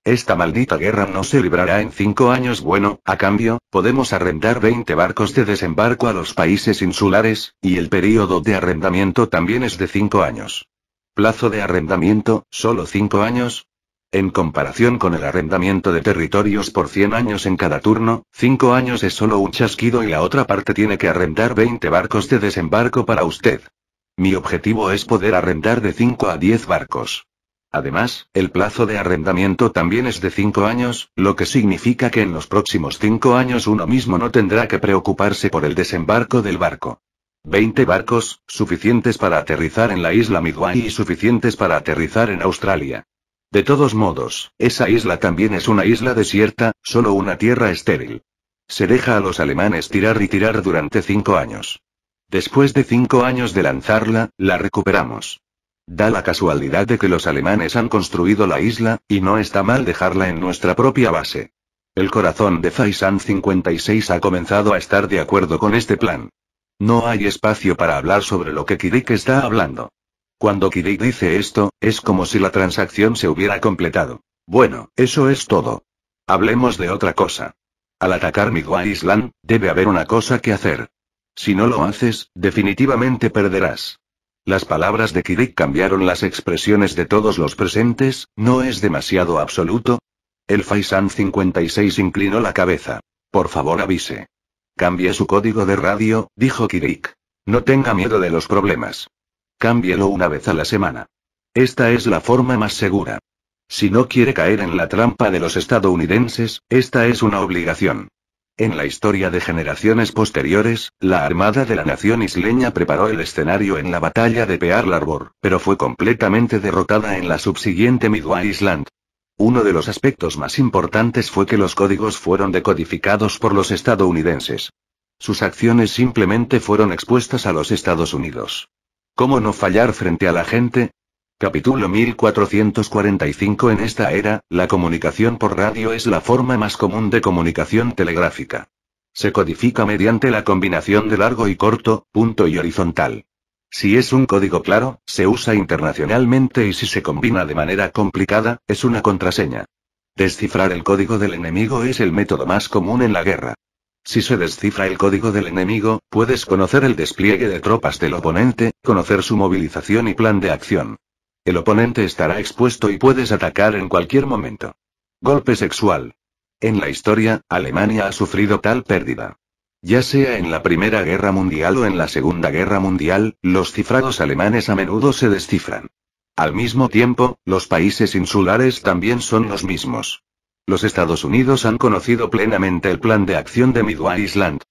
Esta maldita guerra no se librará en cinco años. Bueno, a cambio, podemos arrendar 20 barcos de desembarco a los países insulares, y el periodo de arrendamiento también es de cinco años. Plazo de arrendamiento, solo cinco años. En comparación con el arrendamiento de territorios por 100 años en cada turno, cinco años es solo un chasquido y la otra parte tiene que arrendar 20 barcos de desembarco para usted. Mi objetivo es poder arrendar de 5 a 10 barcos. Además, el plazo de arrendamiento también es de 5 años, lo que significa que en los próximos 5 años uno mismo no tendrá que preocuparse por el desembarco del barco. 20 barcos, suficientes para aterrizar en la isla Midway y suficientes para aterrizar en Australia. De todos modos, esa isla también es una isla desierta, solo una tierra estéril. Se deja a los alemanes tirar y tirar durante 5 años. Después de 5 años de lanzarla, la recuperamos. Da la casualidad de que los alemanes han construido la isla, y no está mal dejarla en nuestra propia base. El corazón de Faisan 56 ha comenzado a estar de acuerdo con este plan. No hay espacio para hablar sobre lo que Kirik está hablando. Cuando Kirik dice esto, es como si la transacción se hubiera completado. Bueno, eso es todo. Hablemos de otra cosa. Al atacar Midway Island, debe haber una cosa que hacer. Si no lo haces, definitivamente perderás. Las palabras de Kirik cambiaron las expresiones de todos los presentes, ¿no es demasiado absoluto? El Faisan 56 inclinó la cabeza. Por favor avise. Cambie su código de radio, dijo Kirik. No tenga miedo de los problemas. Cámbielo una vez a la semana. Esta es la forma más segura. Si no quiere caer en la trampa de los estadounidenses, esta es una obligación. En la historia de generaciones posteriores, la Armada de la Nación Isleña preparó el escenario en la batalla de Pearl Harbor, pero fue completamente derrotada en la subsiguiente Midway Island. Uno de los aspectos más importantes fue que los códigos fueron decodificados por los estadounidenses. Sus acciones simplemente fueron expuestas a los Estados Unidos. ¿Cómo no fallar frente a la gente? Capítulo 1445 En esta era, la comunicación por radio es la forma más común de comunicación telegráfica. Se codifica mediante la combinación de largo y corto, punto y horizontal. Si es un código claro, se usa internacionalmente y si se combina de manera complicada, es una contraseña. Descifrar el código del enemigo es el método más común en la guerra. Si se descifra el código del enemigo, puedes conocer el despliegue de tropas del oponente, conocer su movilización y plan de acción. El oponente estará expuesto y puedes atacar en cualquier momento. Golpe sexual. En la historia, Alemania ha sufrido tal pérdida. Ya sea en la Primera Guerra Mundial o en la Segunda Guerra Mundial, los cifrados alemanes a menudo se descifran. Al mismo tiempo, los países insulares también son los mismos. Los Estados Unidos han conocido plenamente el plan de acción de Midway Island.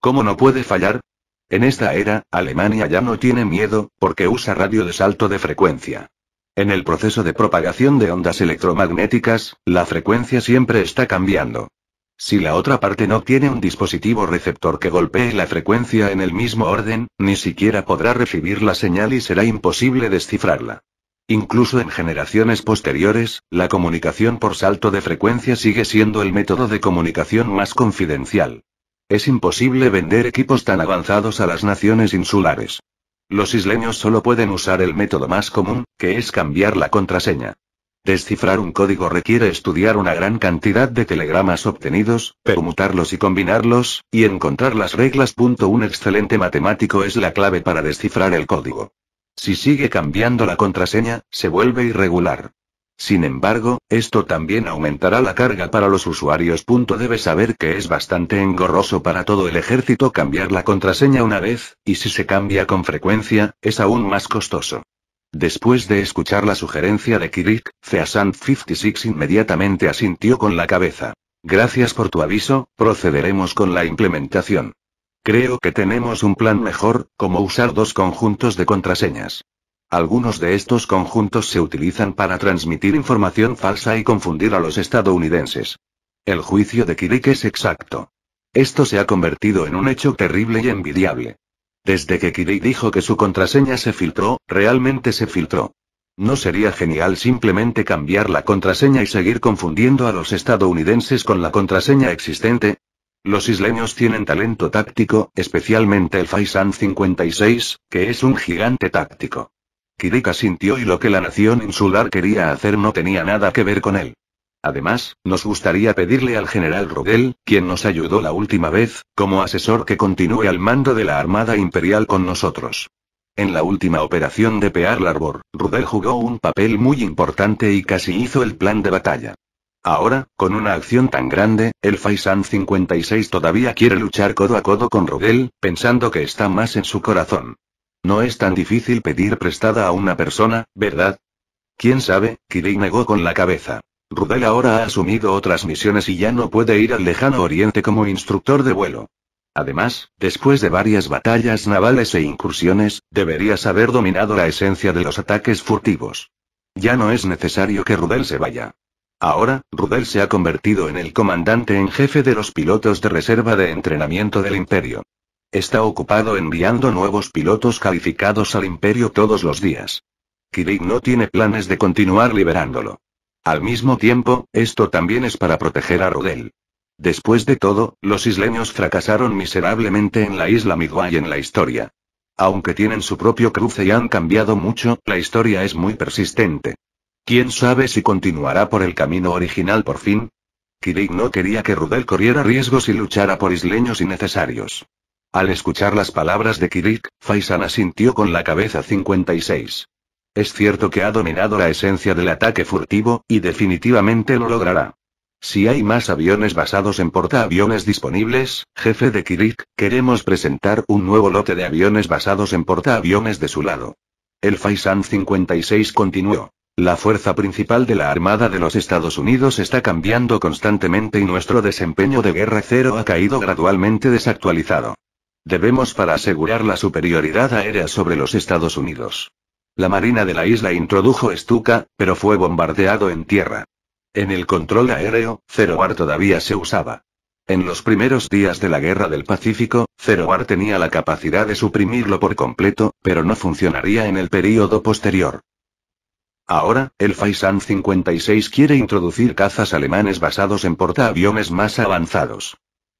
¿Cómo no puede fallar? En esta era, Alemania ya no tiene miedo, porque usa radio de salto de frecuencia. En el proceso de propagación de ondas electromagnéticas, la frecuencia siempre está cambiando. Si la otra parte no tiene un dispositivo receptor que golpee la frecuencia en el mismo orden, ni siquiera podrá recibir la señal y será imposible descifrarla. Incluso en generaciones posteriores, la comunicación por salto de frecuencia sigue siendo el método de comunicación más confidencial. Es imposible vender equipos tan avanzados a las naciones insulares. Los isleños solo pueden usar el método más común, que es cambiar la contraseña. Descifrar un código requiere estudiar una gran cantidad de telegramas obtenidos, permutarlos y combinarlos, y encontrar las reglas. Un excelente matemático es la clave para descifrar el código. Si sigue cambiando la contraseña, se vuelve irregular. Sin embargo, esto también aumentará la carga para los usuarios. Debe saber que es bastante engorroso para todo el ejército cambiar la contraseña una vez, y si se cambia con frecuencia, es aún más costoso. Después de escuchar la sugerencia de Kirik, Feasant 56 inmediatamente asintió con la cabeza. Gracias por tu aviso, procederemos con la implementación. Creo que tenemos un plan mejor, como usar dos conjuntos de contraseñas. Algunos de estos conjuntos se utilizan para transmitir información falsa y confundir a los estadounidenses. El juicio de Kirik es exacto. Esto se ha convertido en un hecho terrible y envidiable. Desde que Kirik dijo que su contraseña se filtró, realmente se filtró. ¿No sería genial simplemente cambiar la contraseña y seguir confundiendo a los estadounidenses con la contraseña existente? Los isleños tienen talento táctico, especialmente el Faisan 56, que es un gigante táctico. Kirika sintió y lo que la nación insular quería hacer no tenía nada que ver con él. Además, nos gustaría pedirle al general Rudel, quien nos ayudó la última vez, como asesor que continúe al mando de la Armada Imperial con nosotros. En la última operación de Pearl Harbor, Rudel jugó un papel muy importante y casi hizo el plan de batalla. Ahora, con una acción tan grande, el Faisan 56 todavía quiere luchar codo a codo con Rudel, pensando que está más en su corazón. No es tan difícil pedir prestada a una persona, ¿verdad? ¿Quién sabe? Kirin negó con la cabeza. Rudel ahora ha asumido otras misiones y ya no puede ir al lejano oriente como instructor de vuelo. Además, después de varias batallas navales e incursiones, deberías haber dominado la esencia de los ataques furtivos. Ya no es necesario que Rudel se vaya. Ahora, Rudel se ha convertido en el comandante en jefe de los pilotos de reserva de entrenamiento del imperio. Está ocupado enviando nuevos pilotos calificados al imperio todos los días. Kirig no tiene planes de continuar liberándolo. Al mismo tiempo, esto también es para proteger a Rudel. Después de todo, los isleños fracasaron miserablemente en la isla Midway en la historia. Aunque tienen su propio cruce y han cambiado mucho, la historia es muy persistente. ¿Quién sabe si continuará por el camino original por fin? kirig no quería que Rudel corriera riesgos y luchara por isleños innecesarios. Al escuchar las palabras de Kirik, Faisan asintió con la cabeza 56. Es cierto que ha dominado la esencia del ataque furtivo, y definitivamente lo logrará. Si hay más aviones basados en portaaviones disponibles, jefe de Kirik, queremos presentar un nuevo lote de aviones basados en portaaviones de su lado. El Faisan 56 continuó. La fuerza principal de la Armada de los Estados Unidos está cambiando constantemente y nuestro desempeño de guerra cero ha caído gradualmente desactualizado debemos para asegurar la superioridad aérea sobre los Estados Unidos. La Marina de la isla introdujo Stuka, pero fue bombardeado en tierra. En el control aéreo, War todavía se usaba. En los primeros días de la Guerra del Pacífico, War tenía la capacidad de suprimirlo por completo, pero no funcionaría en el período posterior. Ahora, el Faisan 56 quiere introducir cazas alemanes basados en portaaviones más avanzados.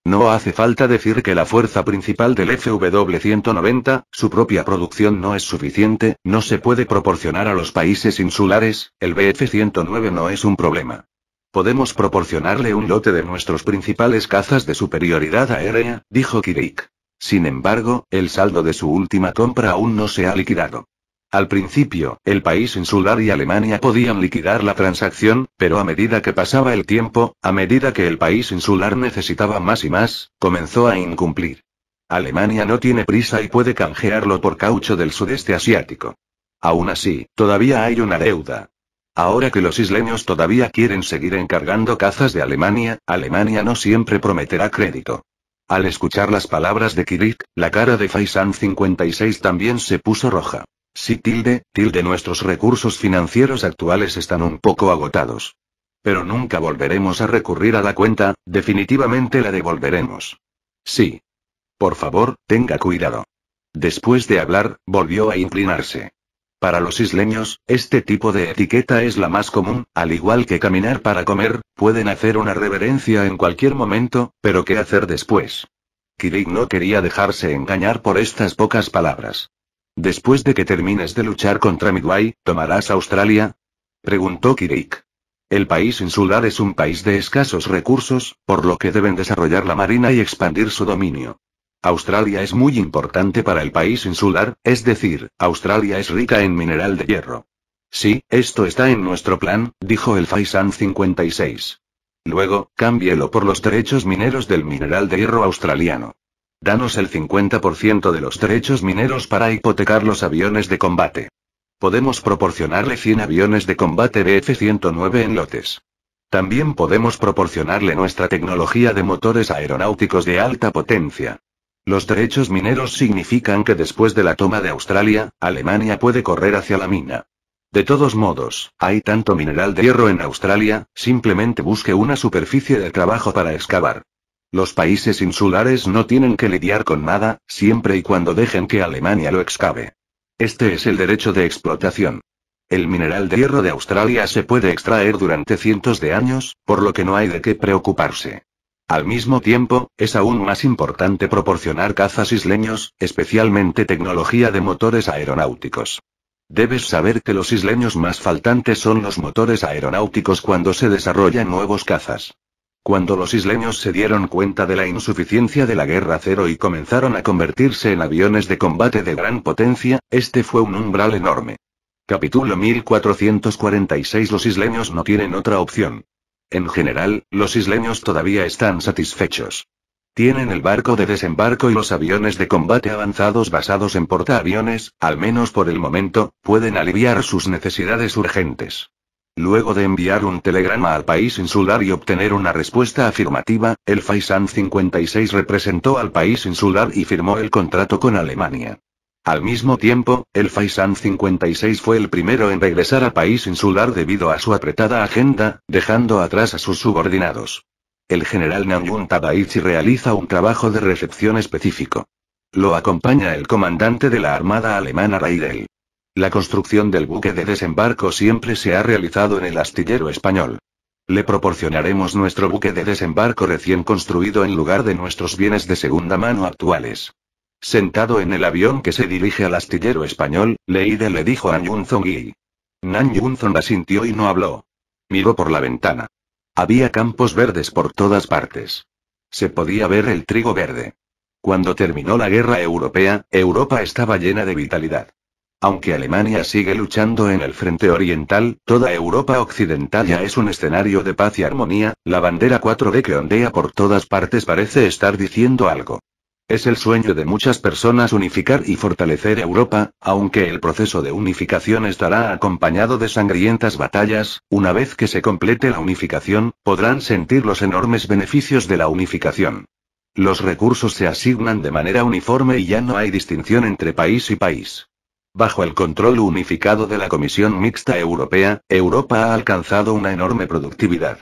No hace falta decir que la fuerza principal del FW-190, su propia producción no es suficiente, no se puede proporcionar a los países insulares, el BF-109 no es un problema. Podemos proporcionarle un lote de nuestros principales cazas de superioridad aérea, dijo Kirik. Sin embargo, el saldo de su última compra aún no se ha liquidado. Al principio, el país insular y Alemania podían liquidar la transacción, pero a medida que pasaba el tiempo, a medida que el país insular necesitaba más y más, comenzó a incumplir. Alemania no tiene prisa y puede canjearlo por caucho del sudeste asiático. Aún así, todavía hay una deuda. Ahora que los isleños todavía quieren seguir encargando cazas de Alemania, Alemania no siempre prometerá crédito. Al escuchar las palabras de Kirik, la cara de Faisan 56 también se puso roja. Sí, tilde, tilde, nuestros recursos financieros actuales están un poco agotados. Pero nunca volveremos a recurrir a la cuenta, definitivamente la devolveremos. Sí. Por favor, tenga cuidado. Después de hablar, volvió a inclinarse. Para los isleños, este tipo de etiqueta es la más común, al igual que caminar para comer, pueden hacer una reverencia en cualquier momento, pero ¿qué hacer después? Kirik no quería dejarse engañar por estas pocas palabras. Después de que termines de luchar contra Midway, ¿tomarás Australia? Preguntó Kirik. El país insular es un país de escasos recursos, por lo que deben desarrollar la marina y expandir su dominio. Australia es muy importante para el país insular, es decir, Australia es rica en mineral de hierro. Sí, esto está en nuestro plan, dijo el Faisan 56. Luego, cámbielo por los derechos mineros del mineral de hierro australiano. Danos el 50% de los derechos mineros para hipotecar los aviones de combate. Podemos proporcionarle 100 aviones de combate BF-109 en lotes. También podemos proporcionarle nuestra tecnología de motores aeronáuticos de alta potencia. Los derechos mineros significan que después de la toma de Australia, Alemania puede correr hacia la mina. De todos modos, hay tanto mineral de hierro en Australia, simplemente busque una superficie de trabajo para excavar. Los países insulares no tienen que lidiar con nada, siempre y cuando dejen que Alemania lo excave. Este es el derecho de explotación. El mineral de hierro de Australia se puede extraer durante cientos de años, por lo que no hay de qué preocuparse. Al mismo tiempo, es aún más importante proporcionar cazas isleños, especialmente tecnología de motores aeronáuticos. Debes saber que los isleños más faltantes son los motores aeronáuticos cuando se desarrollan nuevos cazas. Cuando los isleños se dieron cuenta de la insuficiencia de la guerra cero y comenzaron a convertirse en aviones de combate de gran potencia, este fue un umbral enorme. Capítulo 1446 Los isleños no tienen otra opción. En general, los isleños todavía están satisfechos. Tienen el barco de desembarco y los aviones de combate avanzados basados en portaaviones, al menos por el momento, pueden aliviar sus necesidades urgentes. Luego de enviar un telegrama al país insular y obtener una respuesta afirmativa, el Faisan 56 representó al país insular y firmó el contrato con Alemania. Al mismo tiempo, el Faisan 56 fue el primero en regresar al país insular debido a su apretada agenda, dejando atrás a sus subordinados. El general Namjoon Tadaichi realiza un trabajo de recepción específico. Lo acompaña el comandante de la Armada Alemana Raidel. La construcción del buque de desembarco siempre se ha realizado en el astillero español. Le proporcionaremos nuestro buque de desembarco recién construido en lugar de nuestros bienes de segunda mano actuales. Sentado en el avión que se dirige al astillero español, Leide le dijo a Nan y. Nan Yunzong asintió y no habló. Miró por la ventana. Había campos verdes por todas partes. Se podía ver el trigo verde. Cuando terminó la guerra europea, Europa estaba llena de vitalidad. Aunque Alemania sigue luchando en el frente oriental, toda Europa occidental ya es un escenario de paz y armonía, la bandera 4D que ondea por todas partes parece estar diciendo algo. Es el sueño de muchas personas unificar y fortalecer Europa, aunque el proceso de unificación estará acompañado de sangrientas batallas, una vez que se complete la unificación, podrán sentir los enormes beneficios de la unificación. Los recursos se asignan de manera uniforme y ya no hay distinción entre país y país. Bajo el control unificado de la Comisión Mixta Europea, Europa ha alcanzado una enorme productividad.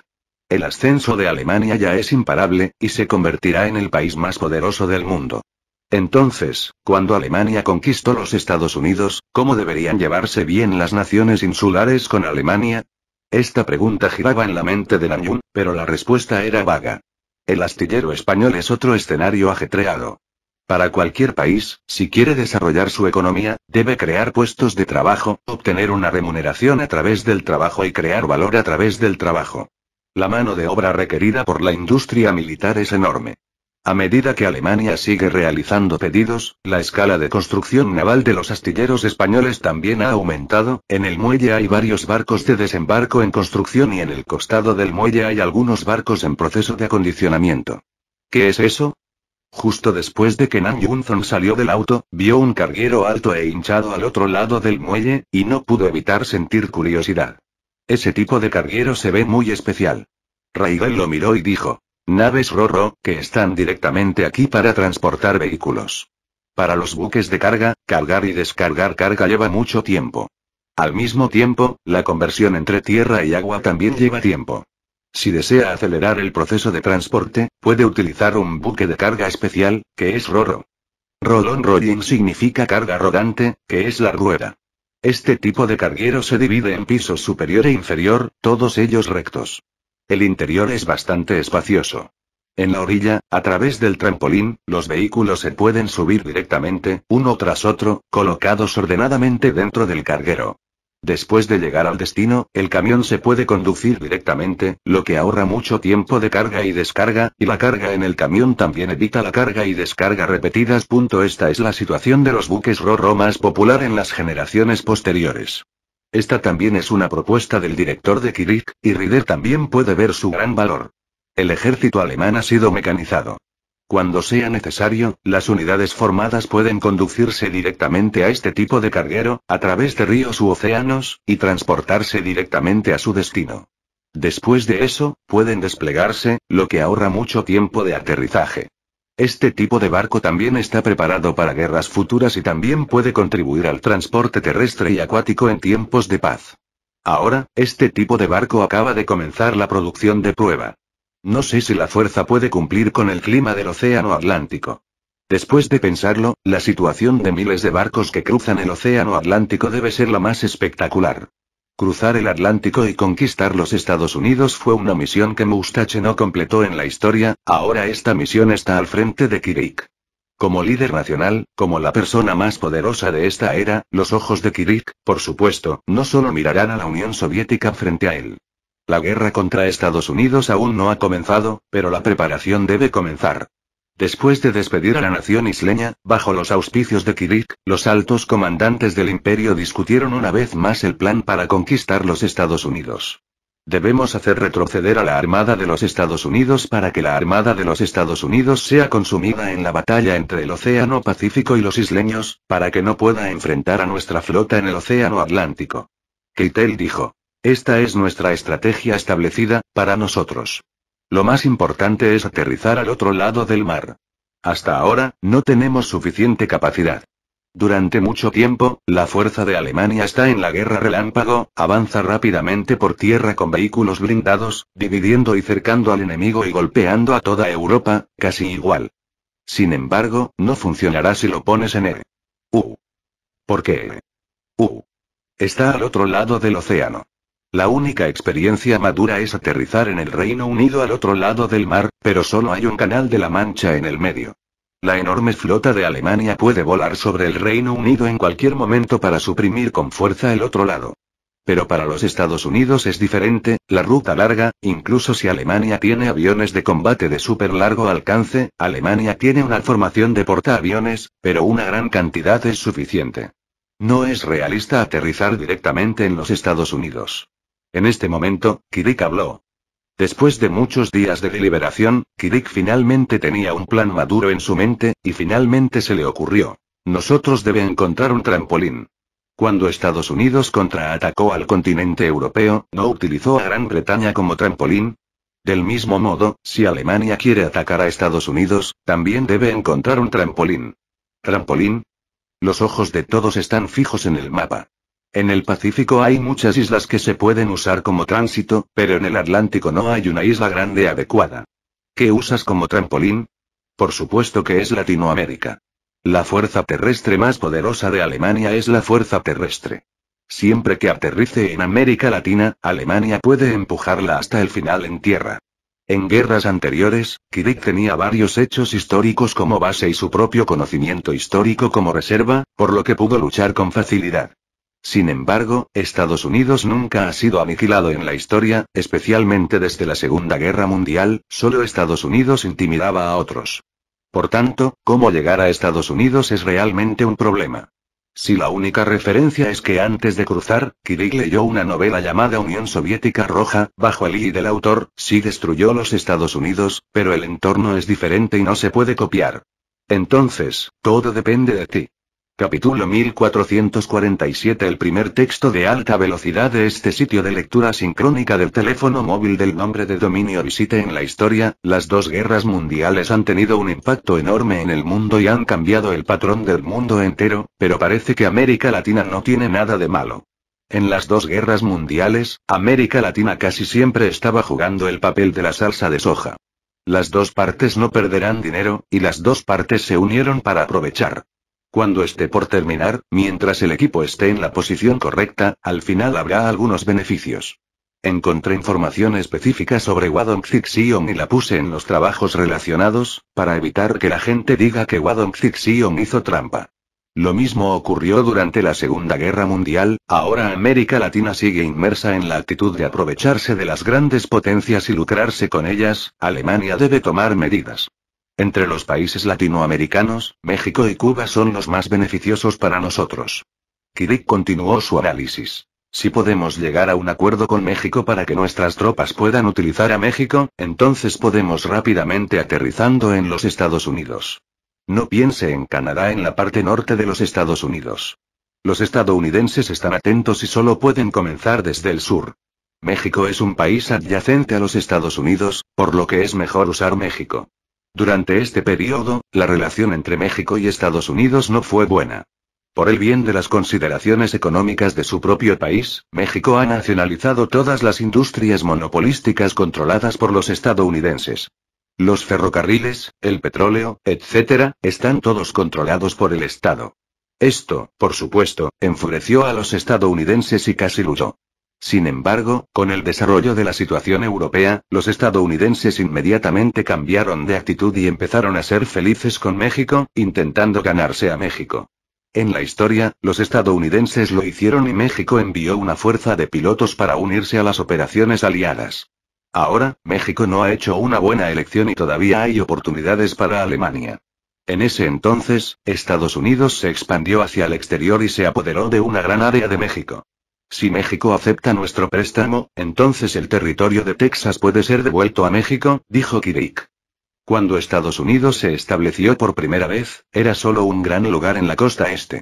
El ascenso de Alemania ya es imparable, y se convertirá en el país más poderoso del mundo. Entonces, cuando Alemania conquistó los Estados Unidos, ¿cómo deberían llevarse bien las naciones insulares con Alemania? Esta pregunta giraba en la mente de Nanyun, pero la respuesta era vaga. El astillero español es otro escenario ajetreado. Para cualquier país, si quiere desarrollar su economía, debe crear puestos de trabajo, obtener una remuneración a través del trabajo y crear valor a través del trabajo. La mano de obra requerida por la industria militar es enorme. A medida que Alemania sigue realizando pedidos, la escala de construcción naval de los astilleros españoles también ha aumentado, en el muelle hay varios barcos de desembarco en construcción y en el costado del muelle hay algunos barcos en proceso de acondicionamiento. ¿Qué es eso? Justo después de que Nan Junzon salió del auto, vio un carguero alto e hinchado al otro lado del muelle, y no pudo evitar sentir curiosidad. Ese tipo de carguero se ve muy especial. Raigel lo miró y dijo. Naves Roro, que están directamente aquí para transportar vehículos. Para los buques de carga, cargar y descargar carga lleva mucho tiempo. Al mismo tiempo, la conversión entre tierra y agua también lleva tiempo. Si desea acelerar el proceso de transporte, puede utilizar un buque de carga especial, que es RORO. Roll on rolling significa carga rodante, que es la rueda. Este tipo de carguero se divide en pisos superior e inferior, todos ellos rectos. El interior es bastante espacioso. En la orilla, a través del trampolín, los vehículos se pueden subir directamente, uno tras otro, colocados ordenadamente dentro del carguero. Después de llegar al destino, el camión se puede conducir directamente, lo que ahorra mucho tiempo de carga y descarga, y la carga en el camión también evita la carga y descarga repetidas. Esta es la situación de los buques RORO más popular en las generaciones posteriores. Esta también es una propuesta del director de Kirik, y Rider también puede ver su gran valor. El ejército alemán ha sido mecanizado. Cuando sea necesario, las unidades formadas pueden conducirse directamente a este tipo de carguero, a través de ríos u océanos, y transportarse directamente a su destino. Después de eso, pueden desplegarse, lo que ahorra mucho tiempo de aterrizaje. Este tipo de barco también está preparado para guerras futuras y también puede contribuir al transporte terrestre y acuático en tiempos de paz. Ahora, este tipo de barco acaba de comenzar la producción de prueba. No sé si la fuerza puede cumplir con el clima del Océano Atlántico. Después de pensarlo, la situación de miles de barcos que cruzan el Océano Atlántico debe ser la más espectacular. Cruzar el Atlántico y conquistar los Estados Unidos fue una misión que Mustache no completó en la historia, ahora esta misión está al frente de Kirik. Como líder nacional, como la persona más poderosa de esta era, los ojos de Kirik, por supuesto, no solo mirarán a la Unión Soviética frente a él. La guerra contra Estados Unidos aún no ha comenzado, pero la preparación debe comenzar. Después de despedir a la nación isleña, bajo los auspicios de Kirik, los altos comandantes del imperio discutieron una vez más el plan para conquistar los Estados Unidos. Debemos hacer retroceder a la Armada de los Estados Unidos para que la Armada de los Estados Unidos sea consumida en la batalla entre el Océano Pacífico y los isleños, para que no pueda enfrentar a nuestra flota en el Océano Atlántico. Keitel dijo. Esta es nuestra estrategia establecida, para nosotros. Lo más importante es aterrizar al otro lado del mar. Hasta ahora, no tenemos suficiente capacidad. Durante mucho tiempo, la fuerza de Alemania está en la guerra relámpago, avanza rápidamente por tierra con vehículos blindados, dividiendo y cercando al enemigo y golpeando a toda Europa, casi igual. Sin embargo, no funcionará si lo pones en E. U. ¿Por qué? U. Está al otro lado del océano. La única experiencia madura es aterrizar en el Reino Unido al otro lado del mar, pero solo hay un canal de la Mancha en el medio. La enorme flota de Alemania puede volar sobre el Reino Unido en cualquier momento para suprimir con fuerza el otro lado. Pero para los Estados Unidos es diferente, la ruta larga, incluso si Alemania tiene aviones de combate de súper largo alcance, Alemania tiene una formación de portaaviones, pero una gran cantidad es suficiente. No es realista aterrizar directamente en los Estados Unidos. En este momento, Kirik habló. Después de muchos días de deliberación, Kirik finalmente tenía un plan maduro en su mente, y finalmente se le ocurrió. Nosotros debe encontrar un trampolín. Cuando Estados Unidos contraatacó al continente europeo, ¿no utilizó a Gran Bretaña como trampolín? Del mismo modo, si Alemania quiere atacar a Estados Unidos, también debe encontrar un trampolín. ¿Trampolín? Los ojos de todos están fijos en el mapa. En el Pacífico hay muchas islas que se pueden usar como tránsito, pero en el Atlántico no hay una isla grande adecuada. ¿Qué usas como trampolín? Por supuesto que es Latinoamérica. La fuerza terrestre más poderosa de Alemania es la fuerza terrestre. Siempre que aterrice en América Latina, Alemania puede empujarla hasta el final en tierra. En guerras anteriores, Kirik tenía varios hechos históricos como base y su propio conocimiento histórico como reserva, por lo que pudo luchar con facilidad. Sin embargo, Estados Unidos nunca ha sido aniquilado en la historia, especialmente desde la Segunda Guerra Mundial, solo Estados Unidos intimidaba a otros. Por tanto, cómo llegar a Estados Unidos es realmente un problema. Si la única referencia es que antes de cruzar, Kirill leyó una novela llamada Unión Soviética Roja, bajo el I del autor, sí destruyó los Estados Unidos, pero el entorno es diferente y no se puede copiar. Entonces, todo depende de ti. Capítulo 1447 El primer texto de alta velocidad de este sitio de lectura sincrónica del teléfono móvil del nombre de dominio visite en la historia, las dos guerras mundiales han tenido un impacto enorme en el mundo y han cambiado el patrón del mundo entero, pero parece que América Latina no tiene nada de malo. En las dos guerras mundiales, América Latina casi siempre estaba jugando el papel de la salsa de soja. Las dos partes no perderán dinero, y las dos partes se unieron para aprovechar. Cuando esté por terminar, mientras el equipo esté en la posición correcta, al final habrá algunos beneficios. Encontré información específica sobre Wadong Xion y la puse en los trabajos relacionados, para evitar que la gente diga que Wadong Xion hizo trampa. Lo mismo ocurrió durante la Segunda Guerra Mundial, ahora América Latina sigue inmersa en la actitud de aprovecharse de las grandes potencias y lucrarse con ellas, Alemania debe tomar medidas. Entre los países latinoamericanos, México y Cuba son los más beneficiosos para nosotros. Kirik continuó su análisis. Si podemos llegar a un acuerdo con México para que nuestras tropas puedan utilizar a México, entonces podemos rápidamente aterrizando en los Estados Unidos. No piense en Canadá en la parte norte de los Estados Unidos. Los estadounidenses están atentos y solo pueden comenzar desde el sur. México es un país adyacente a los Estados Unidos, por lo que es mejor usar México. Durante este periodo, la relación entre México y Estados Unidos no fue buena. Por el bien de las consideraciones económicas de su propio país, México ha nacionalizado todas las industrias monopolísticas controladas por los estadounidenses. Los ferrocarriles, el petróleo, etc., están todos controlados por el Estado. Esto, por supuesto, enfureció a los estadounidenses y casi luchó. Sin embargo, con el desarrollo de la situación europea, los estadounidenses inmediatamente cambiaron de actitud y empezaron a ser felices con México, intentando ganarse a México. En la historia, los estadounidenses lo hicieron y México envió una fuerza de pilotos para unirse a las operaciones aliadas. Ahora, México no ha hecho una buena elección y todavía hay oportunidades para Alemania. En ese entonces, Estados Unidos se expandió hacia el exterior y se apoderó de una gran área de México. Si México acepta nuestro préstamo, entonces el territorio de Texas puede ser devuelto a México, dijo Kirik. Cuando Estados Unidos se estableció por primera vez, era solo un gran lugar en la costa este.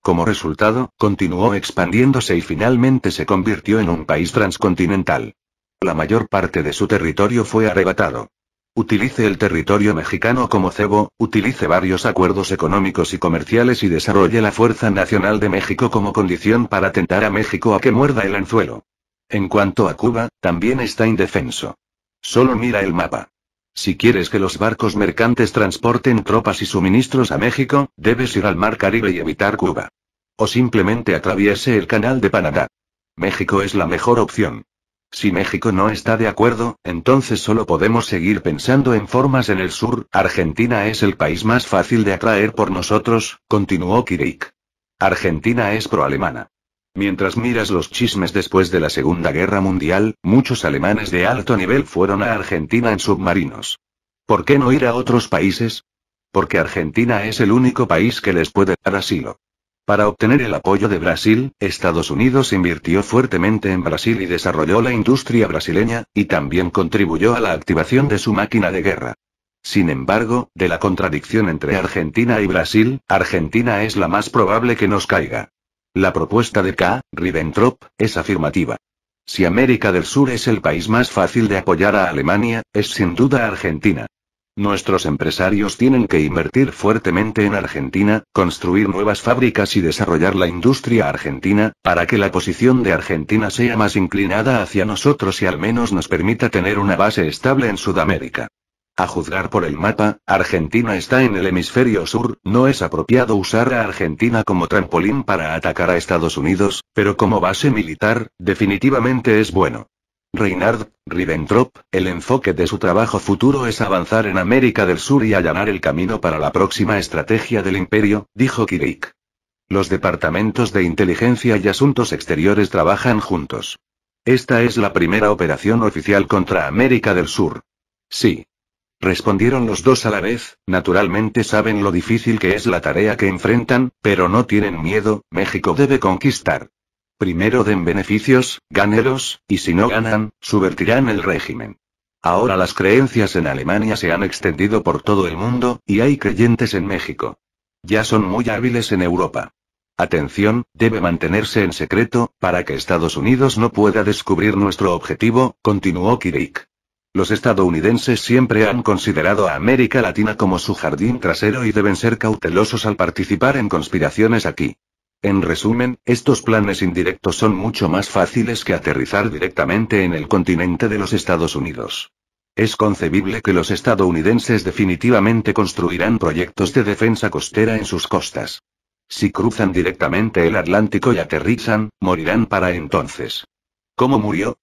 Como resultado, continuó expandiéndose y finalmente se convirtió en un país transcontinental. La mayor parte de su territorio fue arrebatado. Utilice el territorio mexicano como cebo, utilice varios acuerdos económicos y comerciales y desarrolle la Fuerza Nacional de México como condición para tentar a México a que muerda el anzuelo. En cuanto a Cuba, también está indefenso. Solo mira el mapa. Si quieres que los barcos mercantes transporten tropas y suministros a México, debes ir al Mar Caribe y evitar Cuba. O simplemente atraviese el Canal de Panamá. México es la mejor opción. Si México no está de acuerdo, entonces solo podemos seguir pensando en formas en el sur, Argentina es el país más fácil de atraer por nosotros, continuó Kirik. Argentina es proalemana. Mientras miras los chismes después de la Segunda Guerra Mundial, muchos alemanes de alto nivel fueron a Argentina en submarinos. ¿Por qué no ir a otros países? Porque Argentina es el único país que les puede dar asilo. Para obtener el apoyo de Brasil, Estados Unidos invirtió fuertemente en Brasil y desarrolló la industria brasileña, y también contribuyó a la activación de su máquina de guerra. Sin embargo, de la contradicción entre Argentina y Brasil, Argentina es la más probable que nos caiga. La propuesta de K. Ribbentrop, es afirmativa. Si América del Sur es el país más fácil de apoyar a Alemania, es sin duda Argentina. Nuestros empresarios tienen que invertir fuertemente en Argentina, construir nuevas fábricas y desarrollar la industria argentina, para que la posición de Argentina sea más inclinada hacia nosotros y al menos nos permita tener una base estable en Sudamérica. A juzgar por el mapa, Argentina está en el hemisferio sur, no es apropiado usar a Argentina como trampolín para atacar a Estados Unidos, pero como base militar, definitivamente es bueno. Reinhard Ribbentrop, el enfoque de su trabajo futuro es avanzar en América del Sur y allanar el camino para la próxima estrategia del imperio, dijo Kirik. Los departamentos de inteligencia y asuntos exteriores trabajan juntos. Esta es la primera operación oficial contra América del Sur. Sí. Respondieron los dos a la vez, naturalmente saben lo difícil que es la tarea que enfrentan, pero no tienen miedo, México debe conquistar. Primero den beneficios, ganeros, y si no ganan, subvertirán el régimen. Ahora las creencias en Alemania se han extendido por todo el mundo, y hay creyentes en México. Ya son muy hábiles en Europa. Atención, debe mantenerse en secreto, para que Estados Unidos no pueda descubrir nuestro objetivo, continuó Kirik. Los estadounidenses siempre han considerado a América Latina como su jardín trasero y deben ser cautelosos al participar en conspiraciones aquí. En resumen, estos planes indirectos son mucho más fáciles que aterrizar directamente en el continente de los Estados Unidos. Es concebible que los estadounidenses definitivamente construirán proyectos de defensa costera en sus costas. Si cruzan directamente el Atlántico y aterrizan, morirán para entonces. ¿Cómo murió?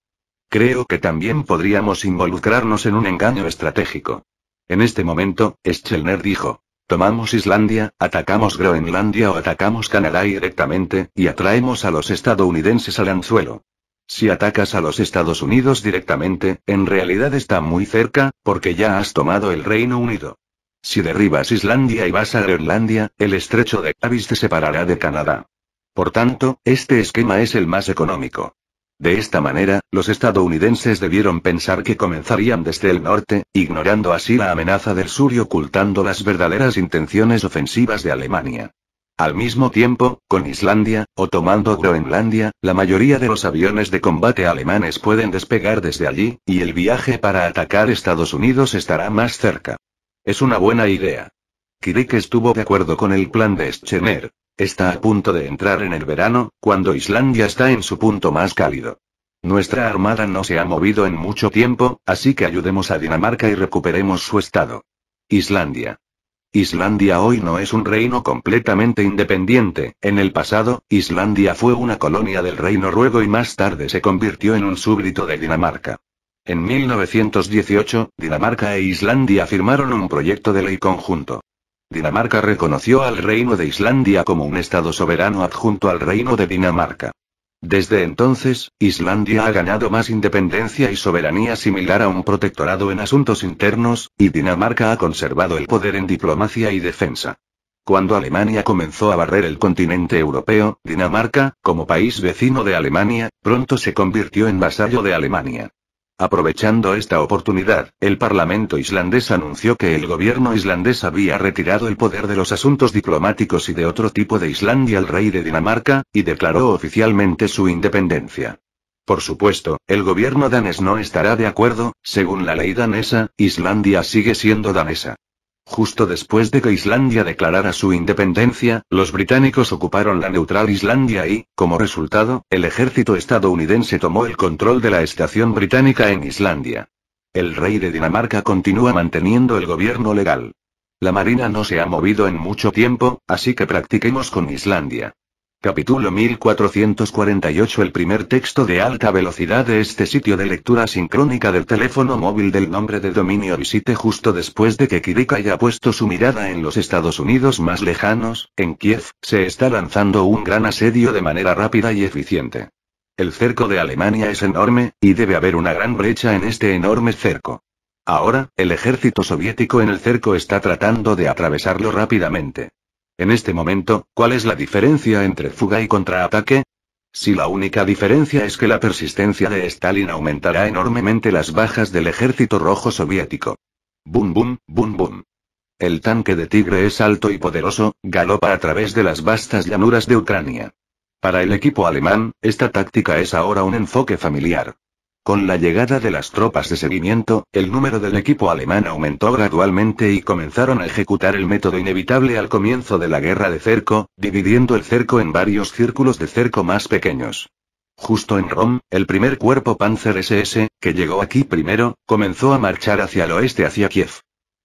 Creo que también podríamos involucrarnos en un engaño estratégico. En este momento, Schellner dijo. Tomamos Islandia, atacamos Groenlandia o atacamos Canadá directamente, y atraemos a los estadounidenses al anzuelo. Si atacas a los Estados Unidos directamente, en realidad está muy cerca, porque ya has tomado el Reino Unido. Si derribas Islandia y vas a Groenlandia, el estrecho de Avis te separará de Canadá. Por tanto, este esquema es el más económico. De esta manera, los estadounidenses debieron pensar que comenzarían desde el norte, ignorando así la amenaza del sur y ocultando las verdaderas intenciones ofensivas de Alemania. Al mismo tiempo, con Islandia, o tomando Groenlandia, la mayoría de los aviones de combate alemanes pueden despegar desde allí, y el viaje para atacar Estados Unidos estará más cerca. Es una buena idea. Kirik estuvo de acuerdo con el plan de Schener. Está a punto de entrar en el verano, cuando Islandia está en su punto más cálido. Nuestra armada no se ha movido en mucho tiempo, así que ayudemos a Dinamarca y recuperemos su estado. Islandia. Islandia hoy no es un reino completamente independiente, en el pasado, Islandia fue una colonia del reino ruego y más tarde se convirtió en un súbdito de Dinamarca. En 1918, Dinamarca e Islandia firmaron un proyecto de ley conjunto. Dinamarca reconoció al Reino de Islandia como un Estado soberano adjunto al Reino de Dinamarca. Desde entonces, Islandia ha ganado más independencia y soberanía similar a un protectorado en asuntos internos, y Dinamarca ha conservado el poder en diplomacia y defensa. Cuando Alemania comenzó a barrer el continente europeo, Dinamarca, como país vecino de Alemania, pronto se convirtió en vasallo de Alemania. Aprovechando esta oportunidad, el Parlamento islandés anunció que el gobierno islandés había retirado el poder de los asuntos diplomáticos y de otro tipo de Islandia al rey de Dinamarca, y declaró oficialmente su independencia. Por supuesto, el gobierno danés no estará de acuerdo, según la ley danesa, Islandia sigue siendo danesa. Justo después de que Islandia declarara su independencia, los británicos ocuparon la neutral Islandia y, como resultado, el ejército estadounidense tomó el control de la estación británica en Islandia. El rey de Dinamarca continúa manteniendo el gobierno legal. La marina no se ha movido en mucho tiempo, así que practiquemos con Islandia. Capítulo 1448 El primer texto de alta velocidad de este sitio de lectura sincrónica del teléfono móvil del nombre de dominio visite justo después de que Kirik haya puesto su mirada en los Estados Unidos más lejanos, en Kiev, se está lanzando un gran asedio de manera rápida y eficiente. El cerco de Alemania es enorme, y debe haber una gran brecha en este enorme cerco. Ahora, el ejército soviético en el cerco está tratando de atravesarlo rápidamente. En este momento, ¿cuál es la diferencia entre fuga y contraataque? Si la única diferencia es que la persistencia de Stalin aumentará enormemente las bajas del ejército rojo soviético. Bum bum, bum boom. El tanque de Tigre es alto y poderoso, galopa a través de las vastas llanuras de Ucrania. Para el equipo alemán, esta táctica es ahora un enfoque familiar. Con la llegada de las tropas de seguimiento, el número del equipo alemán aumentó gradualmente y comenzaron a ejecutar el método inevitable al comienzo de la guerra de cerco, dividiendo el cerco en varios círculos de cerco más pequeños. Justo en Rom, el primer cuerpo Panzer SS, que llegó aquí primero, comenzó a marchar hacia el oeste hacia Kiev.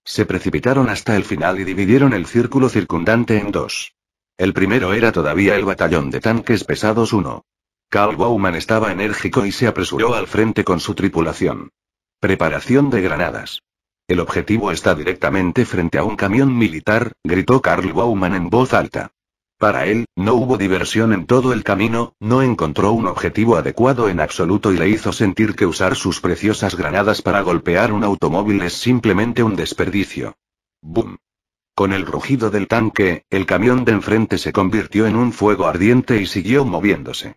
Se precipitaron hasta el final y dividieron el círculo circundante en dos. El primero era todavía el batallón de tanques pesados 1. Carl Bowman estaba enérgico y se apresuró al frente con su tripulación. Preparación de granadas. El objetivo está directamente frente a un camión militar, gritó Carl Bowman en voz alta. Para él, no hubo diversión en todo el camino, no encontró un objetivo adecuado en absoluto y le hizo sentir que usar sus preciosas granadas para golpear un automóvil es simplemente un desperdicio. ¡Bum! Con el rugido del tanque, el camión de enfrente se convirtió en un fuego ardiente y siguió moviéndose.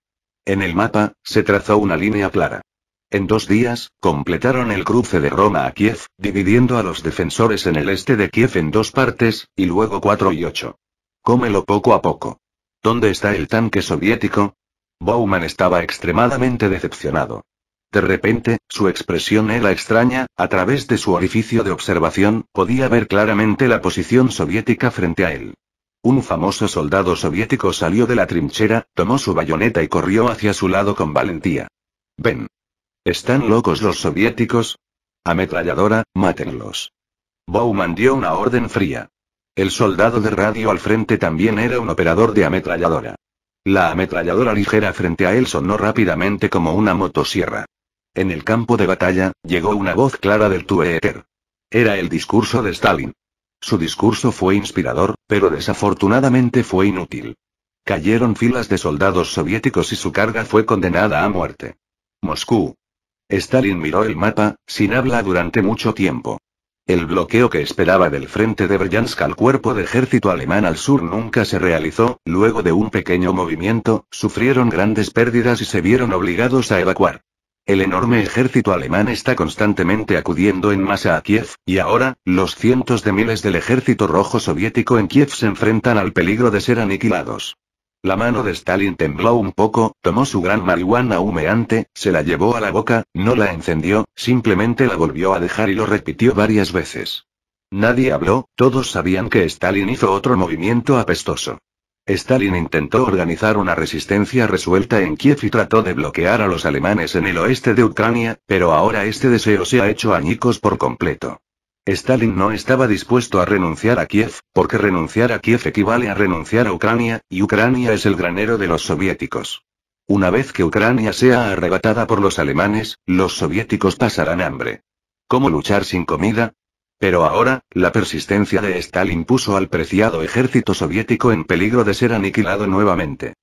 En el mapa, se trazó una línea clara. En dos días, completaron el cruce de Roma a Kiev, dividiendo a los defensores en el este de Kiev en dos partes, y luego cuatro y ocho. Cómelo poco a poco. ¿Dónde está el tanque soviético? Bowman estaba extremadamente decepcionado. De repente, su expresión era extraña, a través de su orificio de observación, podía ver claramente la posición soviética frente a él. Un famoso soldado soviético salió de la trinchera, tomó su bayoneta y corrió hacia su lado con valentía. Ven. ¿Están locos los soviéticos? Ametralladora, mátenlos. Bowman dio una orden fría. El soldado de radio al frente también era un operador de ametralladora. La ametralladora ligera frente a él sonó rápidamente como una motosierra. En el campo de batalla, llegó una voz clara del tuéter. Era el discurso de Stalin. Su discurso fue inspirador, pero desafortunadamente fue inútil. Cayeron filas de soldados soviéticos y su carga fue condenada a muerte. Moscú. Stalin miró el mapa, sin hablar durante mucho tiempo. El bloqueo que esperaba del frente de Bryansk al cuerpo de ejército alemán al sur nunca se realizó, luego de un pequeño movimiento, sufrieron grandes pérdidas y se vieron obligados a evacuar. El enorme ejército alemán está constantemente acudiendo en masa a Kiev, y ahora, los cientos de miles del ejército rojo soviético en Kiev se enfrentan al peligro de ser aniquilados. La mano de Stalin tembló un poco, tomó su gran marihuana humeante, se la llevó a la boca, no la encendió, simplemente la volvió a dejar y lo repitió varias veces. Nadie habló, todos sabían que Stalin hizo otro movimiento apestoso. Stalin intentó organizar una resistencia resuelta en Kiev y trató de bloquear a los alemanes en el oeste de Ucrania, pero ahora este deseo se ha hecho añicos por completo. Stalin no estaba dispuesto a renunciar a Kiev, porque renunciar a Kiev equivale a renunciar a Ucrania, y Ucrania es el granero de los soviéticos. Una vez que Ucrania sea arrebatada por los alemanes, los soviéticos pasarán hambre. ¿Cómo luchar sin comida? Pero ahora, la persistencia de Stalin puso al preciado ejército soviético en peligro de ser aniquilado nuevamente.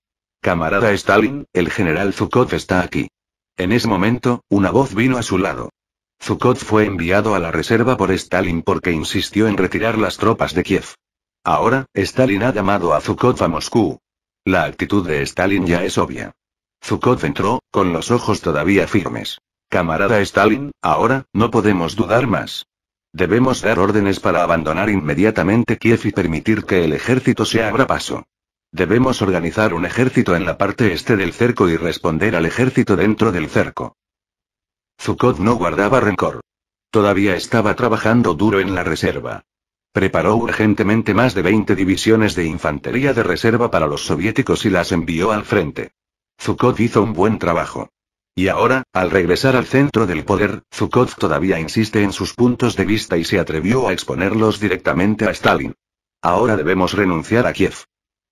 Camarada Stalin, el general Zhukov está aquí. En ese momento, una voz vino a su lado. Zhukov fue enviado a la reserva por Stalin porque insistió en retirar las tropas de Kiev. Ahora, Stalin ha llamado a Zhukov a Moscú. La actitud de Stalin ya es obvia. Zhukov entró, con los ojos todavía firmes. Camarada Stalin, ahora, no podemos dudar más. Debemos dar órdenes para abandonar inmediatamente Kiev y permitir que el ejército se abra paso. Debemos organizar un ejército en la parte este del cerco y responder al ejército dentro del cerco. Zukov no guardaba rencor. Todavía estaba trabajando duro en la reserva. Preparó urgentemente más de 20 divisiones de infantería de reserva para los soviéticos y las envió al frente. Zukov hizo un buen trabajo. Y ahora, al regresar al centro del poder, Zhukov todavía insiste en sus puntos de vista y se atrevió a exponerlos directamente a Stalin. Ahora debemos renunciar a Kiev.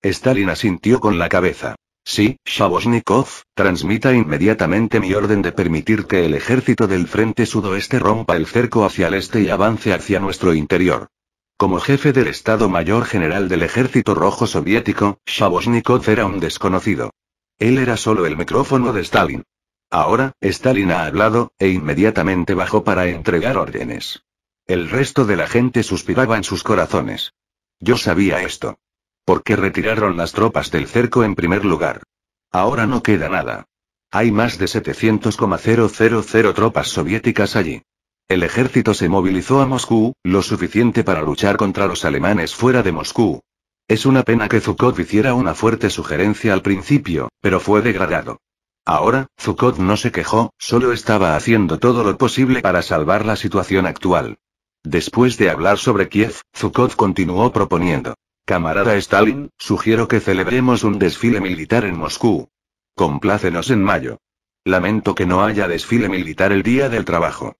Stalin asintió con la cabeza. Sí, Shabosnikov, transmita inmediatamente mi orden de permitir que el ejército del frente sudoeste rompa el cerco hacia el este y avance hacia nuestro interior. Como jefe del Estado Mayor General del Ejército Rojo Soviético, Shabosnikov era un desconocido. Él era solo el micrófono de Stalin. Ahora, Stalin ha hablado, e inmediatamente bajó para entregar órdenes. El resto de la gente suspiraba en sus corazones. Yo sabía esto. ¿Por qué retiraron las tropas del cerco en primer lugar? Ahora no queda nada. Hay más de 700,000 tropas soviéticas allí. El ejército se movilizó a Moscú, lo suficiente para luchar contra los alemanes fuera de Moscú. Es una pena que Zhukov hiciera una fuerte sugerencia al principio, pero fue degradado. Ahora, Zukot no se quejó, solo estaba haciendo todo lo posible para salvar la situación actual. Después de hablar sobre Kiev, Zukov continuó proponiendo. Camarada Stalin, sugiero que celebremos un desfile militar en Moscú. Complácenos en mayo. Lamento que no haya desfile militar el día del trabajo.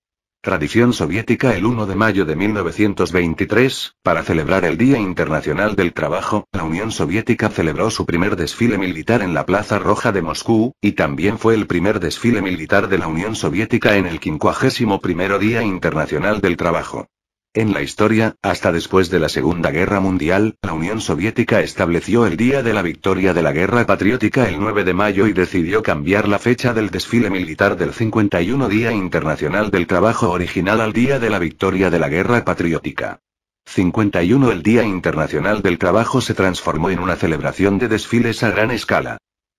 Tradición soviética El 1 de mayo de 1923, para celebrar el Día Internacional del Trabajo, la Unión Soviética celebró su primer desfile militar en la Plaza Roja de Moscú, y también fue el primer desfile militar de la Unión Soviética en el 51 Día Internacional del Trabajo. En la historia, hasta después de la Segunda Guerra Mundial, la Unión Soviética estableció el día de la victoria de la Guerra Patriótica el 9 de mayo y decidió cambiar la fecha del desfile militar del 51 Día Internacional del Trabajo original al Día de la Victoria de la Guerra Patriótica. 51 El Día Internacional del Trabajo se transformó en una celebración de desfiles a gran escala.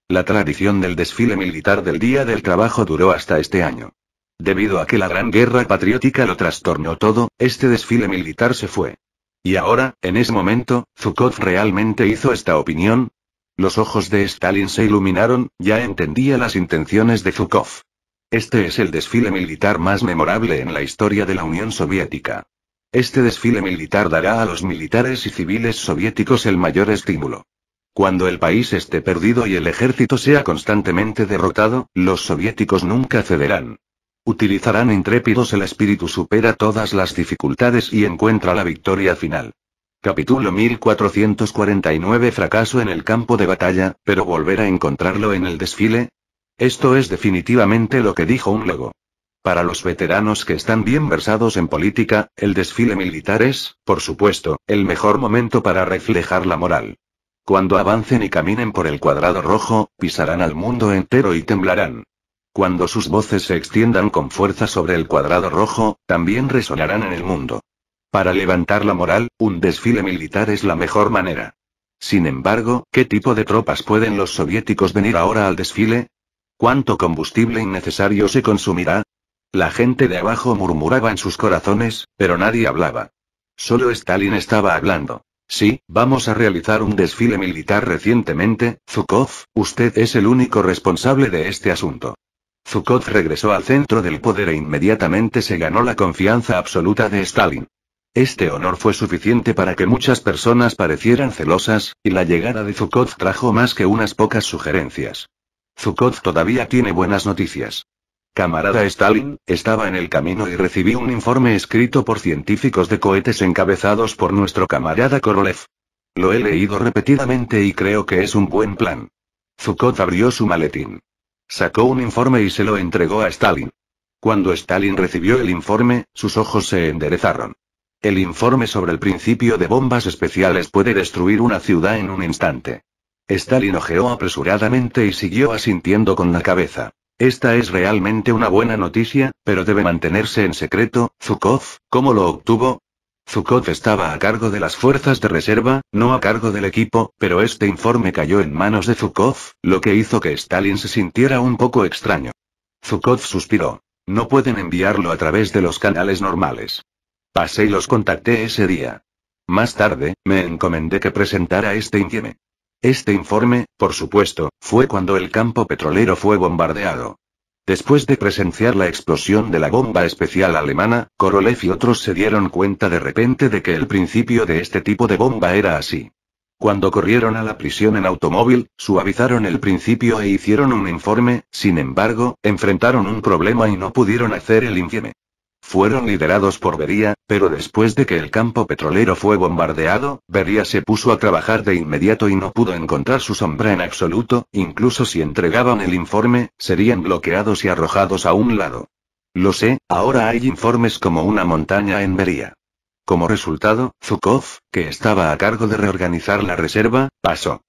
La tradición del desfile militar del Día del Trabajo duró hasta este año. Debido a que la Gran Guerra Patriótica lo trastornó todo, este desfile militar se fue. Y ahora, en ese momento, Zhukov realmente hizo esta opinión. Los ojos de Stalin se iluminaron, ya entendía las intenciones de Zhukov. Este es el desfile militar más memorable en la historia de la Unión Soviética. Este desfile militar dará a los militares y civiles soviéticos el mayor estímulo. Cuando el país esté perdido y el ejército sea constantemente derrotado, los soviéticos nunca cederán. Utilizarán intrépidos el espíritu supera todas las dificultades y encuentra la victoria final. Capítulo 1449 Fracaso en el campo de batalla, pero volver a encontrarlo en el desfile. Esto es definitivamente lo que dijo un lobo. Para los veteranos que están bien versados en política, el desfile militar es, por supuesto, el mejor momento para reflejar la moral. Cuando avancen y caminen por el cuadrado rojo, pisarán al mundo entero y temblarán. Cuando sus voces se extiendan con fuerza sobre el cuadrado rojo, también resonarán en el mundo. Para levantar la moral, un desfile militar es la mejor manera. Sin embargo, ¿qué tipo de tropas pueden los soviéticos venir ahora al desfile? ¿Cuánto combustible innecesario se consumirá? La gente de abajo murmuraba en sus corazones, pero nadie hablaba. Solo Stalin estaba hablando. Sí, vamos a realizar un desfile militar recientemente, Zukov, usted es el único responsable de este asunto. Zukov regresó al centro del poder e inmediatamente se ganó la confianza absoluta de Stalin. Este honor fue suficiente para que muchas personas parecieran celosas, y la llegada de Zukov trajo más que unas pocas sugerencias. Zukov todavía tiene buenas noticias. Camarada Stalin, estaba en el camino y recibí un informe escrito por científicos de cohetes encabezados por nuestro camarada Korolev. Lo he leído repetidamente y creo que es un buen plan. zukot abrió su maletín. Sacó un informe y se lo entregó a Stalin. Cuando Stalin recibió el informe, sus ojos se enderezaron. El informe sobre el principio de bombas especiales puede destruir una ciudad en un instante. Stalin ojeó apresuradamente y siguió asintiendo con la cabeza. Esta es realmente una buena noticia, pero debe mantenerse en secreto. Zukov, ¿cómo lo obtuvo? Zukov estaba a cargo de las fuerzas de reserva, no a cargo del equipo, pero este informe cayó en manos de Zukov, lo que hizo que Stalin se sintiera un poco extraño. Zukov suspiró. No pueden enviarlo a través de los canales normales. Pasé y los contacté ese día. Más tarde, me encomendé que presentara este informe. Este informe, por supuesto, fue cuando el campo petrolero fue bombardeado. Después de presenciar la explosión de la bomba especial alemana, Korolev y otros se dieron cuenta de repente de que el principio de este tipo de bomba era así. Cuando corrieron a la prisión en automóvil, suavizaron el principio e hicieron un informe, sin embargo, enfrentaron un problema y no pudieron hacer el informe. Fueron liderados por Bería, pero después de que el campo petrolero fue bombardeado, Bería se puso a trabajar de inmediato y no pudo encontrar su sombra en absoluto, incluso si entregaban el informe, serían bloqueados y arrojados a un lado. Lo sé, ahora hay informes como una montaña en Bería. Como resultado, Zukov, que estaba a cargo de reorganizar la reserva, pasó.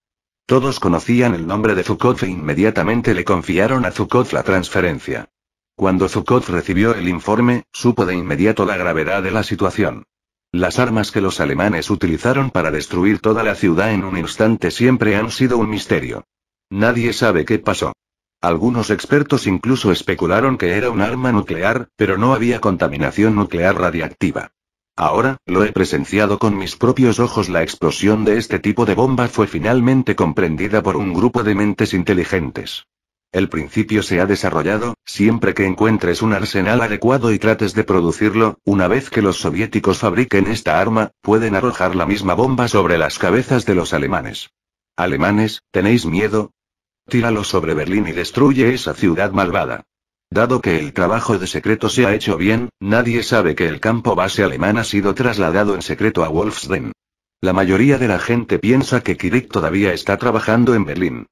Todos conocían el nombre de Zukov e inmediatamente le confiaron a Zukov la transferencia. Cuando Zukov recibió el informe, supo de inmediato la gravedad de la situación. Las armas que los alemanes utilizaron para destruir toda la ciudad en un instante siempre han sido un misterio. Nadie sabe qué pasó. Algunos expertos incluso especularon que era un arma nuclear, pero no había contaminación nuclear radiactiva. Ahora, lo he presenciado con mis propios ojos. La explosión de este tipo de bomba fue finalmente comprendida por un grupo de mentes inteligentes. El principio se ha desarrollado, siempre que encuentres un arsenal adecuado y trates de producirlo, una vez que los soviéticos fabriquen esta arma, pueden arrojar la misma bomba sobre las cabezas de los alemanes. Alemanes, ¿tenéis miedo? Tíralo sobre Berlín y destruye esa ciudad malvada. Dado que el trabajo de secreto se ha hecho bien, nadie sabe que el campo base alemán ha sido trasladado en secreto a Wolfsden. La mayoría de la gente piensa que Kirik todavía está trabajando en Berlín.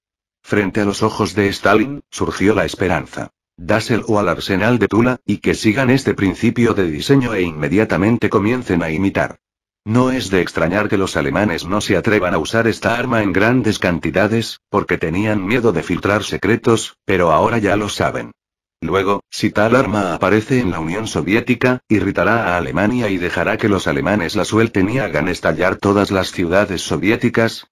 Frente a los ojos de Stalin, surgió la esperanza. Dásel o al arsenal de Tula, y que sigan este principio de diseño e inmediatamente comiencen a imitar. No es de extrañar que los alemanes no se atrevan a usar esta arma en grandes cantidades, porque tenían miedo de filtrar secretos, pero ahora ya lo saben. Luego, si tal arma aparece en la Unión Soviética, irritará a Alemania y dejará que los alemanes la suelten y hagan estallar todas las ciudades soviéticas,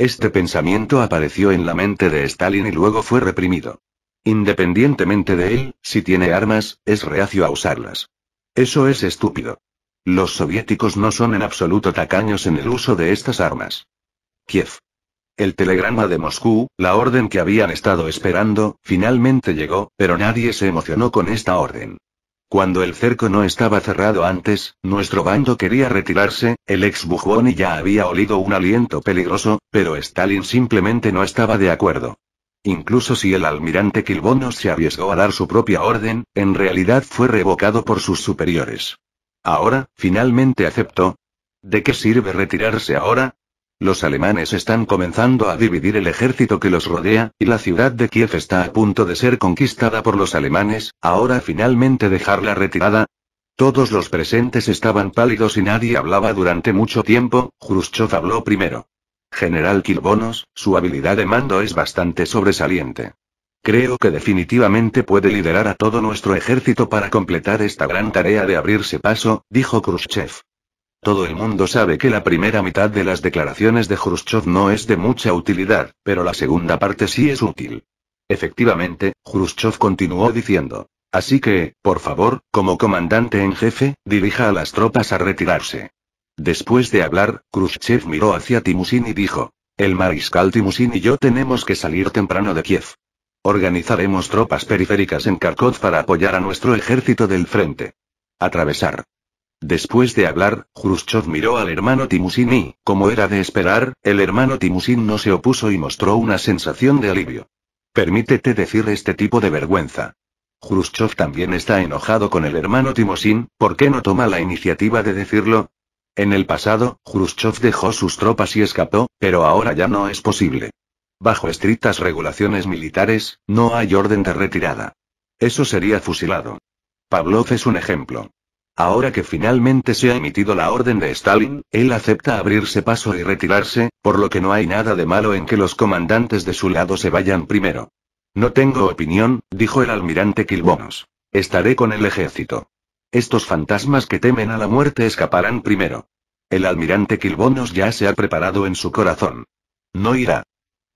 este pensamiento apareció en la mente de Stalin y luego fue reprimido. Independientemente de él, si tiene armas, es reacio a usarlas. Eso es estúpido. Los soviéticos no son en absoluto tacaños en el uso de estas armas. Kiev. El telegrama de Moscú, la orden que habían estado esperando, finalmente llegó, pero nadie se emocionó con esta orden. Cuando el cerco no estaba cerrado antes, nuestro bando quería retirarse, el ex Bujoni ya había olido un aliento peligroso, pero Stalin simplemente no estaba de acuerdo. Incluso si el almirante Kilbonos se arriesgó a dar su propia orden, en realidad fue revocado por sus superiores. Ahora, finalmente aceptó. ¿De qué sirve retirarse ahora? Los alemanes están comenzando a dividir el ejército que los rodea, y la ciudad de Kiev está a punto de ser conquistada por los alemanes, ahora finalmente dejarla retirada. Todos los presentes estaban pálidos y nadie hablaba durante mucho tiempo, Khrushchev habló primero. General Kilbonos, su habilidad de mando es bastante sobresaliente. Creo que definitivamente puede liderar a todo nuestro ejército para completar esta gran tarea de abrirse paso, dijo Khrushchev. Todo el mundo sabe que la primera mitad de las declaraciones de Khrushchev no es de mucha utilidad, pero la segunda parte sí es útil. Efectivamente, Khrushchev continuó diciendo. Así que, por favor, como comandante en jefe, dirija a las tropas a retirarse. Después de hablar, Khrushchev miró hacia Timusin y dijo. El mariscal Timusin y yo tenemos que salir temprano de Kiev. Organizaremos tropas periféricas en Kharkov para apoyar a nuestro ejército del frente. Atravesar Después de hablar, Khrushchev miró al hermano Timusin y, como era de esperar, el hermano Timusin no se opuso y mostró una sensación de alivio. Permítete decir este tipo de vergüenza. Khrushchev también está enojado con el hermano Timosin, ¿por qué no toma la iniciativa de decirlo? En el pasado, Khrushchev dejó sus tropas y escapó, pero ahora ya no es posible. Bajo estrictas regulaciones militares, no hay orden de retirada. Eso sería fusilado. Pavlov es un ejemplo. Ahora que finalmente se ha emitido la orden de Stalin, él acepta abrirse paso y retirarse, por lo que no hay nada de malo en que los comandantes de su lado se vayan primero. No tengo opinión, dijo el almirante Kilbonos. Estaré con el ejército. Estos fantasmas que temen a la muerte escaparán primero. El almirante Kilbonos ya se ha preparado en su corazón. No irá.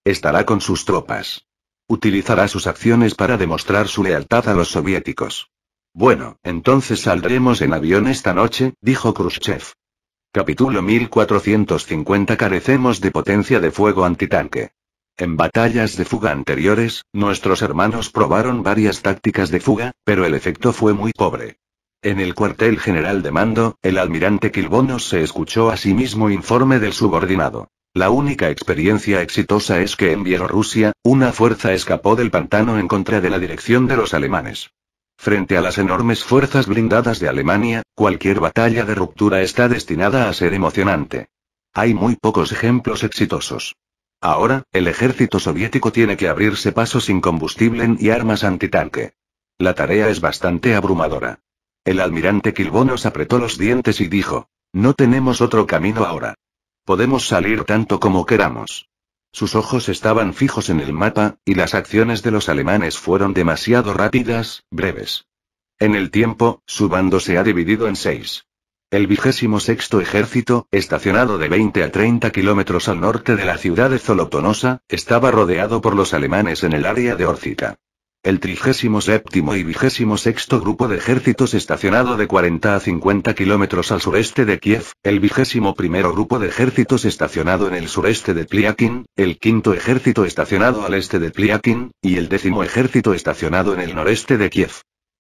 Estará con sus tropas. Utilizará sus acciones para demostrar su lealtad a los soviéticos. Bueno, entonces saldremos en avión esta noche, dijo Khrushchev. Capítulo 1450 Carecemos de potencia de fuego antitanque. En batallas de fuga anteriores, nuestros hermanos probaron varias tácticas de fuga, pero el efecto fue muy pobre. En el cuartel general de mando, el almirante Kilbonos se escuchó a sí mismo informe del subordinado. La única experiencia exitosa es que en Bielorrusia, una fuerza escapó del pantano en contra de la dirección de los alemanes. Frente a las enormes fuerzas blindadas de Alemania, cualquier batalla de ruptura está destinada a ser emocionante. Hay muy pocos ejemplos exitosos. Ahora, el ejército soviético tiene que abrirse paso sin combustible y armas antitanque. La tarea es bastante abrumadora. El almirante Kilbonos apretó los dientes y dijo, no tenemos otro camino ahora. Podemos salir tanto como queramos. Sus ojos estaban fijos en el mapa, y las acciones de los alemanes fueron demasiado rápidas, breves. En el tiempo, su bando se ha dividido en seis. El vigésimo sexto ejército, estacionado de 20 a 30 kilómetros al norte de la ciudad de Zolotonosa, estaba rodeado por los alemanes en el área de Órcita. El 37 y 26 Grupo de Ejércitos estacionado de 40 a 50 kilómetros al sureste de Kiev, el 21 Grupo de Ejércitos estacionado en el sureste de Pliakin, el 5 Ejército estacionado al este de Pliakin, y el décimo Ejército estacionado en el noreste de Kiev.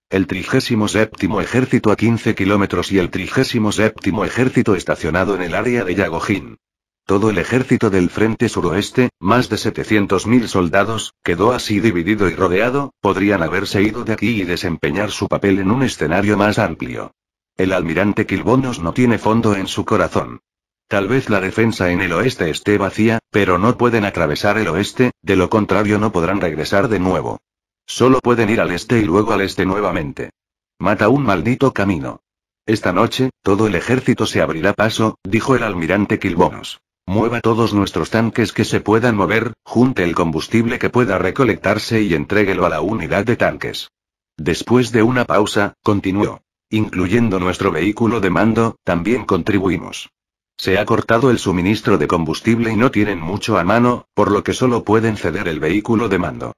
El 37 Ejército a 15 kilómetros y el 37 Ejército estacionado en el área de Yagojin. Todo el ejército del Frente Suroeste, más de 700.000 soldados, quedó así dividido y rodeado, podrían haberse ido de aquí y desempeñar su papel en un escenario más amplio. El almirante Kilbonos no tiene fondo en su corazón. Tal vez la defensa en el oeste esté vacía, pero no pueden atravesar el oeste, de lo contrario no podrán regresar de nuevo. Solo pueden ir al este y luego al este nuevamente. Mata un maldito camino. Esta noche, todo el ejército se abrirá paso, dijo el almirante Kilbonos. Mueva todos nuestros tanques que se puedan mover, junte el combustible que pueda recolectarse y entréguelo a la unidad de tanques. Después de una pausa, continuó. Incluyendo nuestro vehículo de mando, también contribuimos. Se ha cortado el suministro de combustible y no tienen mucho a mano, por lo que solo pueden ceder el vehículo de mando.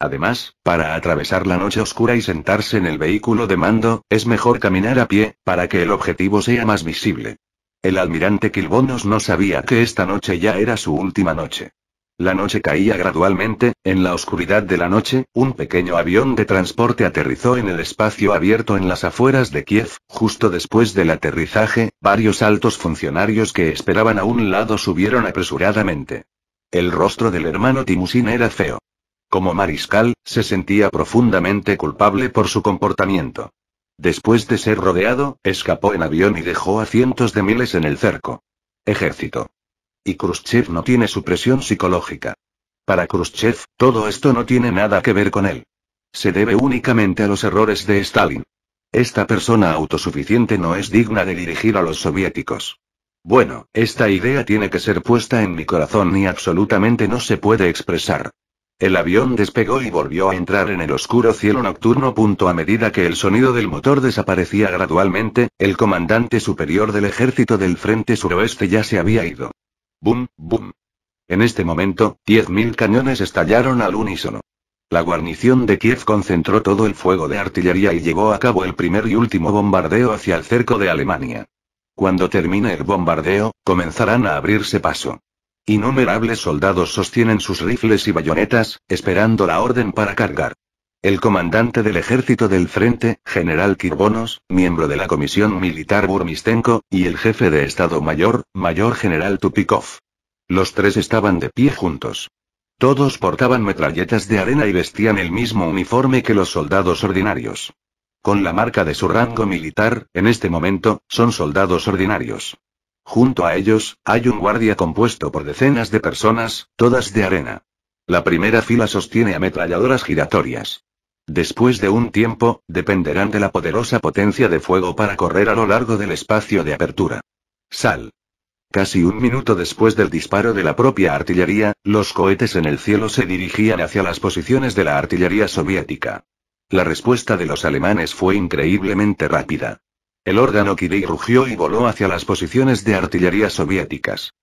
Además, para atravesar la noche oscura y sentarse en el vehículo de mando, es mejor caminar a pie, para que el objetivo sea más visible. El almirante Kilbonos no sabía que esta noche ya era su última noche. La noche caía gradualmente, en la oscuridad de la noche, un pequeño avión de transporte aterrizó en el espacio abierto en las afueras de Kiev, justo después del aterrizaje, varios altos funcionarios que esperaban a un lado subieron apresuradamente. El rostro del hermano Timusin era feo. Como mariscal, se sentía profundamente culpable por su comportamiento. Después de ser rodeado, escapó en avión y dejó a cientos de miles en el cerco. Ejército. Y Khrushchev no tiene su presión psicológica. Para Khrushchev, todo esto no tiene nada que ver con él. Se debe únicamente a los errores de Stalin. Esta persona autosuficiente no es digna de dirigir a los soviéticos. Bueno, esta idea tiene que ser puesta en mi corazón y absolutamente no se puede expresar. El avión despegó y volvió a entrar en el oscuro cielo nocturno. A medida que el sonido del motor desaparecía gradualmente, el comandante superior del ejército del frente suroeste ya se había ido. ¡Bum, bum! En este momento, 10.000 cañones estallaron al unísono. La guarnición de Kiev concentró todo el fuego de artillería y llevó a cabo el primer y último bombardeo hacia el cerco de Alemania. Cuando termine el bombardeo, comenzarán a abrirse paso. Innumerables soldados sostienen sus rifles y bayonetas, esperando la orden para cargar. El comandante del ejército del frente, general Kirbonos, miembro de la comisión militar Burmistenko, y el jefe de Estado Mayor, mayor general Tupikov. Los tres estaban de pie juntos. Todos portaban metralletas de arena y vestían el mismo uniforme que los soldados ordinarios. Con la marca de su rango militar, en este momento, son soldados ordinarios. Junto a ellos, hay un guardia compuesto por decenas de personas, todas de arena. La primera fila sostiene ametralladoras giratorias. Después de un tiempo, dependerán de la poderosa potencia de fuego para correr a lo largo del espacio de apertura. Sal. Casi un minuto después del disparo de la propia artillería, los cohetes en el cielo se dirigían hacia las posiciones de la artillería soviética. La respuesta de los alemanes fue increíblemente rápida. El órgano Kiry rugió y voló hacia las posiciones de artillería soviéticas.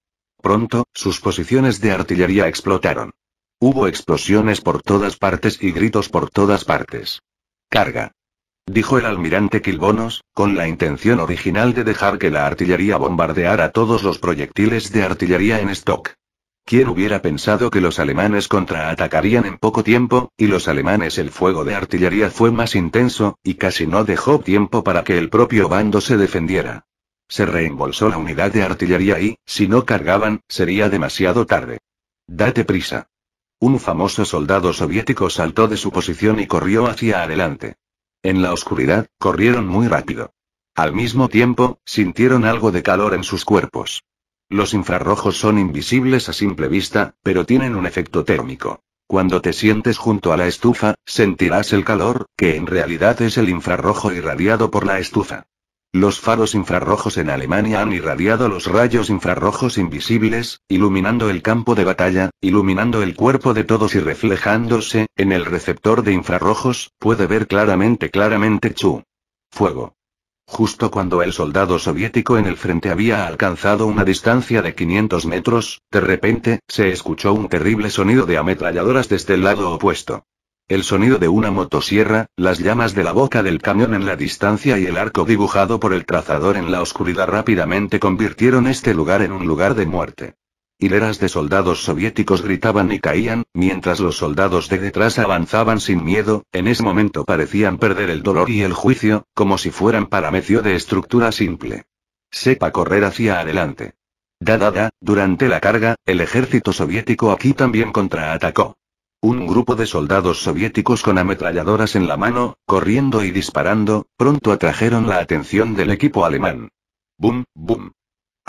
Pronto, sus posiciones de artillería explotaron. Hubo explosiones por todas partes y gritos por todas partes. Carga. Dijo el almirante Kilbonos, con la intención original de dejar que la artillería bombardeara todos los proyectiles de artillería en stock. ¿Quién hubiera pensado que los alemanes contraatacarían en poco tiempo, y los alemanes el fuego de artillería fue más intenso, y casi no dejó tiempo para que el propio bando se defendiera. Se reembolsó la unidad de artillería y, si no cargaban, sería demasiado tarde. Date prisa. Un famoso soldado soviético saltó de su posición y corrió hacia adelante. En la oscuridad, corrieron muy rápido. Al mismo tiempo, sintieron algo de calor en sus cuerpos. Los infrarrojos son invisibles a simple vista, pero tienen un efecto térmico. Cuando te sientes junto a la estufa, sentirás el calor, que en realidad es el infrarrojo irradiado por la estufa. Los faros infrarrojos en Alemania han irradiado los rayos infrarrojos invisibles, iluminando el campo de batalla, iluminando el cuerpo de todos y reflejándose, en el receptor de infrarrojos, puede ver claramente claramente Chu. Fuego. Justo cuando el soldado soviético en el frente había alcanzado una distancia de 500 metros, de repente, se escuchó un terrible sonido de ametralladoras desde el este lado opuesto. El sonido de una motosierra, las llamas de la boca del camión en la distancia y el arco dibujado por el trazador en la oscuridad rápidamente convirtieron este lugar en un lugar de muerte. Hileras de soldados soviéticos gritaban y caían, mientras los soldados de detrás avanzaban sin miedo, en ese momento parecían perder el dolor y el juicio, como si fueran paramecio de estructura simple. Sepa correr hacia adelante. Da da da, durante la carga, el ejército soviético aquí también contraatacó. Un grupo de soldados soviéticos con ametralladoras en la mano, corriendo y disparando, pronto atrajeron la atención del equipo alemán. Boom, boom.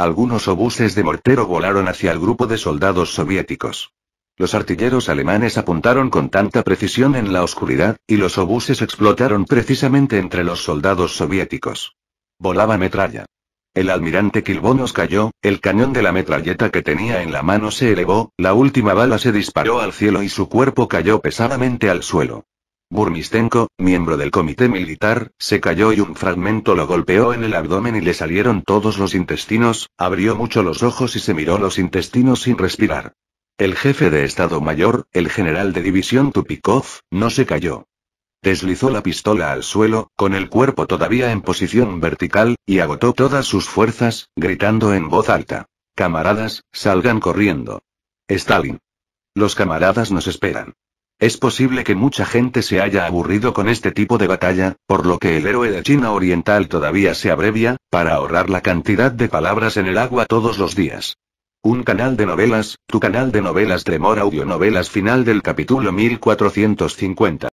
Algunos obuses de mortero volaron hacia el grupo de soldados soviéticos. Los artilleros alemanes apuntaron con tanta precisión en la oscuridad, y los obuses explotaron precisamente entre los soldados soviéticos. Volaba metralla. El almirante Kilbonos cayó, el cañón de la metralleta que tenía en la mano se elevó, la última bala se disparó al cielo y su cuerpo cayó pesadamente al suelo. Burmistenko, miembro del comité militar, se cayó y un fragmento lo golpeó en el abdomen y le salieron todos los intestinos, abrió mucho los ojos y se miró los intestinos sin respirar. El jefe de Estado Mayor, el general de división Tupikov, no se cayó. Deslizó la pistola al suelo, con el cuerpo todavía en posición vertical, y agotó todas sus fuerzas, gritando en voz alta. Camaradas, salgan corriendo. Stalin. Los camaradas nos esperan. Es posible que mucha gente se haya aburrido con este tipo de batalla, por lo que el héroe de China Oriental todavía se abrevia, para ahorrar la cantidad de palabras en el agua todos los días. Un canal de novelas, tu canal de novelas Tremor Audio Final del capítulo 1450.